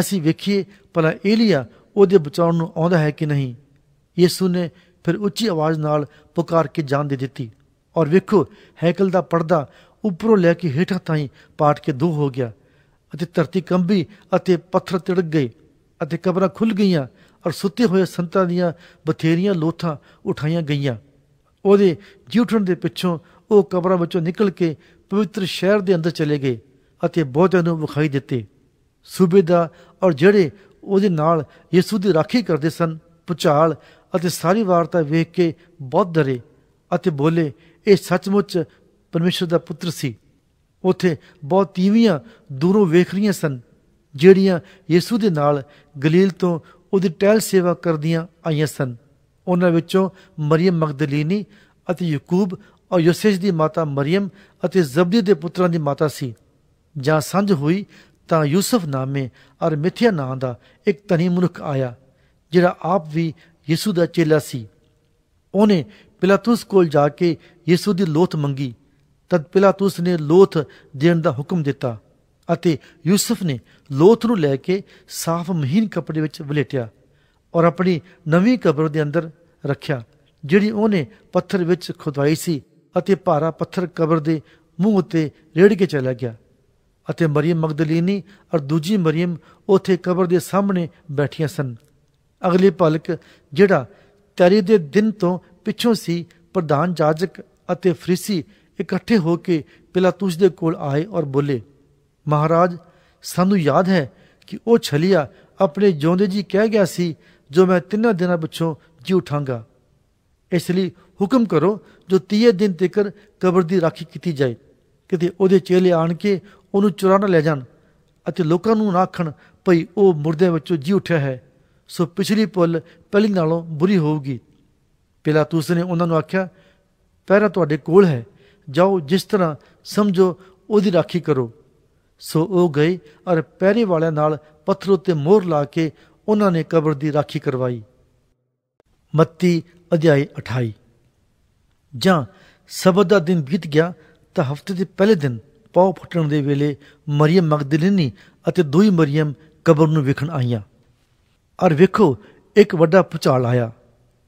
ਅਸੀਂ ਵੇਖੀਏ ਭਲਾ ਏਲੀਆ ਉਹਦੇ ਬਚਾਉਣ ਨੂੰ ਆਉਂਦਾ ਹੈ ਕਿ ਨਹੀਂ ਯਿਸੂ ਨੇ ਫਿਰ ਉੱਚੀ ਆਵਾਜ਼ ਨਾਲ ਪੁਕਾਰ ਕੇ ਜਾਨ ਦੇ ਦਿੱਤੀ ਔਰ ਵੇਖੋ ਹੈਕਲ ਦਾ ਪਰਦਾ ਉੱਪਰੋਂ ਲੈ ਕੇ ਹੇਠਾਂ ਤਾਈਂ ਪਾਟ ਕੇ ਦੋ ਹੋ ਗਿਆ ਅਤੇ ਧਰਤੀ ਕੰਬੀ ਅਤੇ ਪੱਥਰ ਤਿੜਕ ਗਏ ਅਤੇ ਕਬਰਾਂ ਖੁੱਲ ਗਈਆਂ ਔਰ ਸੁੱਤੇ ਹੋਏ ਸੰਤਾਂ ਦੀਆਂ ਬਥੇਰੀਆਂ ਲੋਥਾਂ ਉਠਾਈਆਂ ਗਈਆਂ ਉਹਦੇ ਜੀਵਟਣ ਦੇ ਪਿੱਛੋਂ ਉਹ ਕਬਰਾਂ ਵਿੱਚੋਂ ਨਿਕਲ ਕੇ ਪਵਿੱਤਰ ਸ਼ਹਿਰ ਦੇ ਅੰਦਰ ਚਲੇ ਗਏ ਅਤੇ ਬਹੁਤਿਆਂ ਨੂੰ ਵਿਖਾਈ ਦਿੱਤੇ ਸੂਬੇਦਾਰ ਔਰ ਜਿਹੜੇ ਉਹਦੇ ਨਾਲ ਯਿਸੂ ਦੀ ਰਾਖੀ ਕਰਦੇ ਸਨ ਪੁਚਾਲ ਅਤੇ ਸਾਰੀ ਵਾਰਤਾ ਵੇਖ ਕੇ ਬਹੁਤ ਡਰੇ ਅਤੇ ਬੋਲੇ ਇਹ ਸੱਚਮੁੱਚ ਪਰਮੇਸ਼ਰ ਦਾ ਪੁੱਤਰ ਸੀ ਉਥੇ ਬਹੁਤ ਤੀਵੀਆਂ ਦੂਰੋਂ ਵੇਖ ਰਹੀਆਂ ਸਨ ਜਿਹੜੀਆਂ ਯਿਸੂ ਦੇ ਨਾਲ ਗਲੀਲ ਤੋਂ ਉਹਦੀ ਟਹਿਲ ਸੇਵਾ ਕਰਦੀਆਂ ਆਈਆਂ ਸਨ ਉਹਨਾਂ ਵਿੱਚੋਂ ਮਰੀਮ ਮਗਦਲੀਨੀ ਅਤੇ ਯਾਕੂਬ ਔਰ ਯੋਸੇਸ ਦੀ ਮਾਤਾ ਮਰੀਮ ਅਤੇ ਜ਼ਬਦੀ ਦੇ ਪੁੱਤਰਾਂ ਦੀ ਮਾਤਾ ਸੀ ਜਾਂ ਸੰਝ ਹੋਈ ਤਾਂ ਯੂਸਫ ਨਾਮੇ ਅਰ ਮਿਥਿਆ ਨਾਂ ਦਾ ਇੱਕ ਤਨੀ ਮਨੁੱਖ ਆਇਆ ਜਿਹੜਾ ਆਪ ਵੀ ਯਿਸੂ ਦਾ ਚੇਲਾ ਸੀ ਉਹਨੇ ਪਿਲਾਤੂਸ ਕੋਲ ਜਾ ਕੇ ਯਿਸੂ ਦੀ ਲੋਥ ਮੰਗੀ ਤਦ ਪਿਲਾਤੂਸ ਨੇ ਲੋਥ ਦੇਣ ਦਾ ਹੁਕਮ ਦਿੱਤਾ ਅਤੇ ਯੂਸਫ ਨੇ ਲੋਥ ਨੂੰ ਲੈ ਕੇ ਸਾਫ਼ ਮਹੀਨ ਕੱਪੜੇ ਵਿੱਚ ਬਲੇਟਿਆ ਔਰ ਆਪਣੀ ਨਵੀਂ ਕਬਰ ਦੇ ਅੰਦਰ ਰੱਖਿਆ ਜਿਹੜੀ ਉਹਨੇ ਪੱਥਰ ਵਿੱਚ ਖੁਦਵਾਈ ਸੀ ਅਤੇ ਭਾਰਾ ਪੱਥਰ ਕਬਰ ਦੇ ਮੂੰਹ ਉੱਤੇ ਰੇੜ ਕੇ ਚਲਾ ਗਿਆ ਅਤੇ ਮਰੀਮ ਮਗਦਲੀਨੀ ਔਰ ਦੂਜੀ ਮਰੀਮ ਉਥੇ ਕਬਰ ਦੇ ਸਾਹਮਣੇ ਬੈਠੀਆਂ ਸਨ ਅਗਲੇ ਪਲਕ ਜਿਹੜਾ ਤਰੀ ਦੇ ਦਿਨ ਤੋਂ ਪਿੱਛੋਂ ਸੀ ਪ੍ਰਧਾਨ ਜਾਜਕ ਅਤੇ ਫਰੀਸੀ ਇਕੱਠੇ ਹੋ ਕੇ ਪਿਲਾਤੂਸ ਦੇ ਕੋਲ ਆਏ ਔਰ ਬੋਲੇ ਮਹਾਰਾਜ ਸਾਨੂੰ ਯਾਦ ਹੈ ਕਿ ਉਹ ਛਲਿਆ ਆਪਣੇ ਜਿਉਂਦੇ ਜੀ ਕਹਿ ਗਿਆ ਸੀ ਜੋ ਮੈਂ ਤਿੰਨਾਂ ਦਿਨਾਂ ਪਿੱਛੋਂ ਜੀ ਉਠਾਂਗਾ ਇਸ ਲਈ ਹੁਕਮ ਕਰੋ ਜੋ 30 ਦਿਨ ਤੱਕ ਕਬਰ ਦੀ ਰਾਖੀ ਕੀਤੀ ਜਾਏ ਕਿਤੇ ਉਹਦੇ ਚੇਲੇ ਆਣ ਕੇ ਉਹਨੂੰ ਚੁਰਾ ਨਾ ਲੈ ਜਾਣ ਅਤੇ ਲੋਕਾਂ ਨੂੰ ਨਾ ਭਈ ਉਹ ਮੁਰਦੇ ਵਿੱਚੋਂ ਜੀ ਉੱਠਿਆ ਹੈ ਸੋ ਪਿਛਲੀ ਪੁੱਲ ਪਹਿਲੀ ਨਾਲੋਂ ਬੁਰੀ ਹੋਊਗੀ ਪਹਿਲਾ ਤੂਸ ਨੇ ਉਹਨਾਂ ਨੂੰ ਆਖਿਆ ਪਹਿਰਾ ਤੁਹਾਡੇ ਕੋਲ ਹੈ ਜਾਓ ਜਿਸ ਤਰ੍ਹਾਂ ਸਮਝੋ ਉਹਦੀ ਰਾਖੀ ਕਰੋ ਸੋ ਉਹ ਗਏ ਔਰ ਪਹਿਰੇ ਵਾਲਿਆਂ ਨਾਲ ਪੱਥਰ ਉੱਤੇ ਮੋਹਰ ਲਾ ਕੇ ਉਹਨਾਂ ਨੇ ਕਬਰ ਦੀ ਰਾਖੀ ਕਰਵਾਈ ਮੱਤੀ ਅਧਿਆਇ 28 ਜਾਂ ਸਬਤ ਦਾ ਦਿਨ ਬੀਤ ਗਿਆ ਤਾਂ ਹਫਤੇ ਦੇ ਪਹਿਲੇ ਦਿਨ ਪੌ ਫੁੱਟਣ ਦੇ ਵੇਲੇ ਮਰੀਮ ਮਗਦਲਿਨੀ ਅਤੇ ਦੂਈ ਮਰੀਮ ਕਬਰ ਨੂੰ ਵੇਖਣ ਆਈਆਂ ਔਰ ਵੇਖੋ ਇੱਕ ਵੱਡਾ ਪੁਚਾਲ ਆਇਆ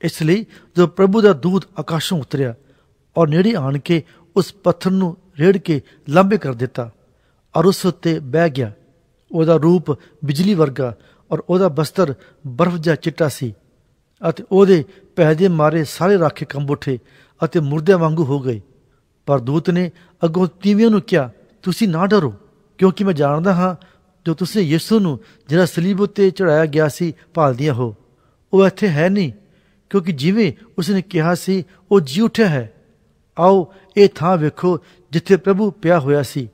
ਇਸ ਲਈ ਜੋ ਪ੍ਰਭੂ ਦਾ ਦੂਤ ਆਕਾਸ਼ੋਂ ਉਤਰਿਆ ਔਰ ਨੇੜੇ ਆਣ ਕੇ ਉਸ ਪੱਥਰ ਨੂੰ ਰੇੜ ਕੇ ਲੰਬੇ ਕਰ ਦਿੱਤਾ ਔਰ ਉਸ ਉੱਤੇ ਬਹਿ ਗਿਆ ਉਹਦਾ ਰੂਪ ਬਿਜਲੀ ਵਰਗਾ ਔਰ ਉਹਦਾ ਬਸਤਰ ਬਰਫ਼ ਜਿਹਾ ਚਿੱਟਾ ਸੀ ਅਤੇ ਉਹਦੇ ਪਹਿਦੇ ਮਾਰੇ ਸਾਰੇ ਰਾਖੇ ਕੰਬ ਅਤੇ ਮੁਰਦਿਆਂ ਵਾਂਗੂ ਹੋ ਗਏ ਪਰ ਦੂਤ ਨੇ ਅੱਗੋਂ ਤੀਵਿਆਂ ਨੂੰ ਕਿਹਾ ਤੁਸੀਂ ਨਾ ਡਰੋ ਕਿਉਂਕਿ ਮੈਂ ਜਾਣਦਾ ਹਾਂ ਜੋ ਤੁਸੀਂ ਯਿਸੂ ਨੂੰ ਜਿਹੜਾ ਸਲੀਬ ਉੱਤੇ ਚੜਾਇਆ ਗਿਆ ਸੀ ਭਾਲਦੀਆਂ ਹੋ ਉਹ ਇੱਥੇ ਹੈ ਨਹੀਂ ਕਿਉਂਕਿ ਜਿਵੇਂ ਉਸਨੇ ਕਿਹਾ ਸੀ ਉਹ ਜੀ ਉੱਠਿਆ ਹੈ ਆਓ ਇਹ ਥਾਂ ਵੇਖੋ ਜਿੱਥੇ ਪ੍ਰਭੂ ਪਿਆ ਹੋਇਆ ਸੀ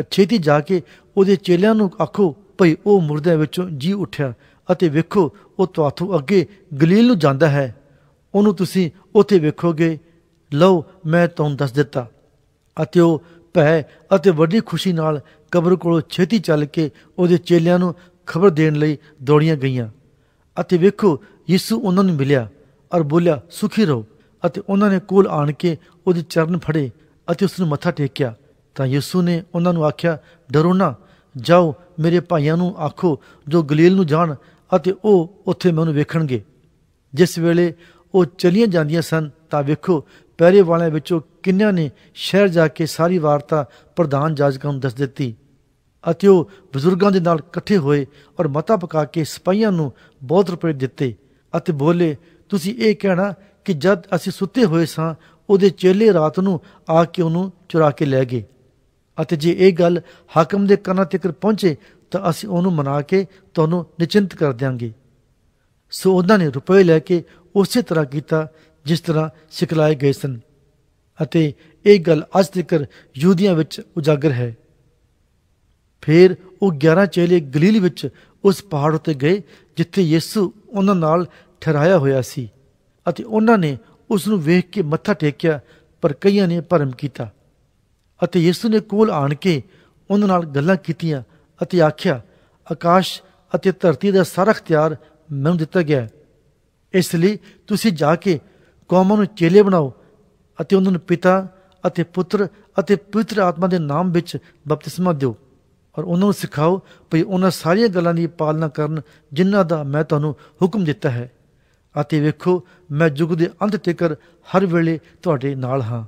ਅੱਛੇ ਤੀ ਜਾ ਕੇ ਉਹਦੇ ਚੇਲਿਆਂ ਨੂੰ ਆਖੋ ਭਈ ਉਹ ਮੁਰਦਿਆਂ ਵਿੱਚੋਂ ਜੀ ਉੱਠਿਆ ਅਤੇ ਵੇਖੋ ਉਹ ਤੁਹਾਥੋਂ ਅੱਗੇ ਗਲੀਲ ਨੂੰ ਜਾਂਦਾ ਹੈ ਉਹਨੂੰ ਤੁਸੀਂ ਉੱਥੇ ਵੇਖੋਗੇ ਲਓ ਮੈਂ ਤੁਹਾਨੂੰ ਦੱਸ ਦਿੱਤਾ ਅਤੇ ਉਹ ਭੈ ਅਤੇ ਵੱਡੀ ਖੁਸ਼ੀ ਨਾਲ ਕਬਰ ਕੋਲੋਂ ਛੇਤੀ ਚੱਲ ਕੇ ਉਹਦੇ ਚੇਲਿਆਂ ਨੂੰ ਖਬਰ ਦੇਣ ਲਈ ਦੌੜੀਆਂ ਗਈਆਂ ਅਤੇ ਵੇਖੋ ਯਿਸੂ ਉਹਨਾਂ ਨੂੰ ਮਿਲਿਆ ਔਰ ਬੋਲਿਆ ਸੁਖੀ ਰਹੋ ਅਤੇ ਉਹਨਾਂ ਨੇ ਕੋਲ ਆਣ ਕੇ ਉਹਦੇ ਚਰਨ ਫੜੇ ਅਤੇ ਉਸ ਨੂੰ ਮੱਥਾ ਟੇਕਿਆ ਤਾਂ ਯਿਸੂ ਨੇ ਉਹਨਾਂ ਨੂੰ ਆਖਿਆ ਡਰੋ ਨਾ ਜਾਓ ਮੇਰੇ ਭਾਈਆਂ ਨੂੰ ਆਖੋ ਜੋ ਗਲੀਲ ਨੂੰ ਜਾਣ ਅਤੇ ਉਹ ਉੱਥੇ ਮੈਨੂੰ ਵੇਖਣਗੇ ਜਿਸ ਵੇਲੇ ਉਹ ਚਲੀਆਂ ਜਾਂਦੀਆਂ ਸਨ ਤਾਂ ਵੇਖੋ ਪੈਰੇ ਵਾਲਿਆਂ ਵਿੱਚੋਂ ਕਿੰਨਿਆਂ ਨੇ ਸ਼ਹਿਰ ਜਾ ਕੇ ਸਾਰੀ ਵਾਰਤਾ ਪ੍ਰਧਾਨ ਜਾਜਕਾਂ ਨੂੰ ਦੱਸ ਦਿੱਤੀ ਅਤੇ ਉਹ ਬਜ਼ੁਰਗਾਂ ਦੇ ਨਾਲ ਇਕੱਠੇ ਹੋਏ ਔਰ ਮਤਾ ਪਕਾ ਕੇ ਸਿਪਾਹੀਆਂ ਨੂੰ ਬਹੁਤ ਰੁਪਏ ਦਿੱਤੇ ਅਤੇ ਬੋਲੇ ਤੁਸੀਂ ਇਹ ਕਹਿਣਾ ਕਿ ਜਦ ਅਸੀਂ ਸੁੱਤੇ ਹੋਏ ਸਾਂ ਉਹਦੇ ਚੇਲੇ ਰਾਤ ਨੂੰ ਆ ਕੇ ਉਹਨੂੰ ਚੁਰਾ ਕੇ ਲੈ ਗਏ ਅਤੇ ਜੇ ਇਹ ਗੱਲ ਹਾਕਮ ਦੇ ਕੰਨਾਂ ਤੱਕ ਪਹੁੰਚੇ ਤਾਂ ਅਸੀਂ ਉਹਨੂੰ ਮਨਾ ਕੇ ਤੁਹਾਨੂੰ ਨਿਚਿੰਤ ਕਰ ਦਿਆਂਗੇ ਸੋ ਉਹਨਾਂ ਨੇ ਰੁਪਏ ਲੈ ਕੇ ਉਸੇ ਤਰ੍ਹਾਂ ਕੀਤਾ ਜਿਸ ਤਰ੍ਹਾਂ ਸਿਖਲਾਏ ਗਏ ਸਨ ਅਤੇ ਇਹ ਗੱਲ ਅੱਜ ਤੱਕ ਯਹੂਦੀਆਂ ਵਿੱਚ ਉਜਾਗਰ ਹੈ ਫਿਰ ਉਹ 11 ਚੇਲੇ ਗਲੀਲ ਵਿੱਚ ਉਸ ਪਹਾੜ ਉੱਤੇ ਗਏ ਜਿੱਥੇ ਯਿਸੂ ਉਹਨਾਂ ਨਾਲ ਠਹਿਰਾਇਆ ਹੋਇਆ ਸੀ ਅਤੇ ਉਹਨਾਂ ਨੇ ਉਸ ਨੂੰ ਵੇਖ ਕੇ ਮੱਥਾ ਟੇਕਿਆ ਪਰ ਕਈਆਂ ਨੇ ਭਰਮ ਕੀਤਾ ਅਤੇ ਯਿਸੂ ਨੇ ਕੋਲ ਆਣ ਕੇ ਉਹਨਾਂ ਨਾਲ ਗੱਲਾਂ ਕੀਤੀਆਂ ਅਤੇ ਆਖਿਆ ਆਕਾਸ਼ ਅਤੇ ਧਰਤੀ ਦਾ ਸਾਰਾ ਖਿਆਰ ਮੈਨੂੰ ਦਿੱਤਾ ਗਿਆ ਇਸ ਲਈ ਤੁਸੀਂ ਜਾ ਕੇ ਕੌਮਾਂ ਨੂੰ ਚੇਲੇ ਬਣਾਓ ਅਤੇ ਉਹਨਾਂ ਨੂੰ ਪਿਤਾ ਅਤੇ ਪੁੱਤਰ ਅਤੇ ਪਵਿੱਤਰ ਆਤਮਾ ਦੇ ਨਾਮ ਵਿੱਚ ਬਪਤਿਸਮਾ ਦਿਓ ਔਰ ਉਹਨਾਂ ਨੂੰ ਸਿਖਾਓ ਭਈ ਉਹਨਾਂ ਸਾਰੀਆਂ ਗੱਲਾਂ ਦੀ ਪਾਲਣਾ ਕਰਨ ਜਿਨ੍ਹਾਂ ਦਾ ਮੈਂ ਤੁਹਾਨੂੰ ਹੁਕਮ ਦਿੱਤਾ ਹੈ ਅਤੇ ਵੇਖੋ ਮੈਂ ਯੁੱਗ ਦੇ ਅੰਤ ਤੱਕ ਹਰ ਵੇਲੇ ਤੁਹਾਡੇ ਨਾਲ ਹਾਂ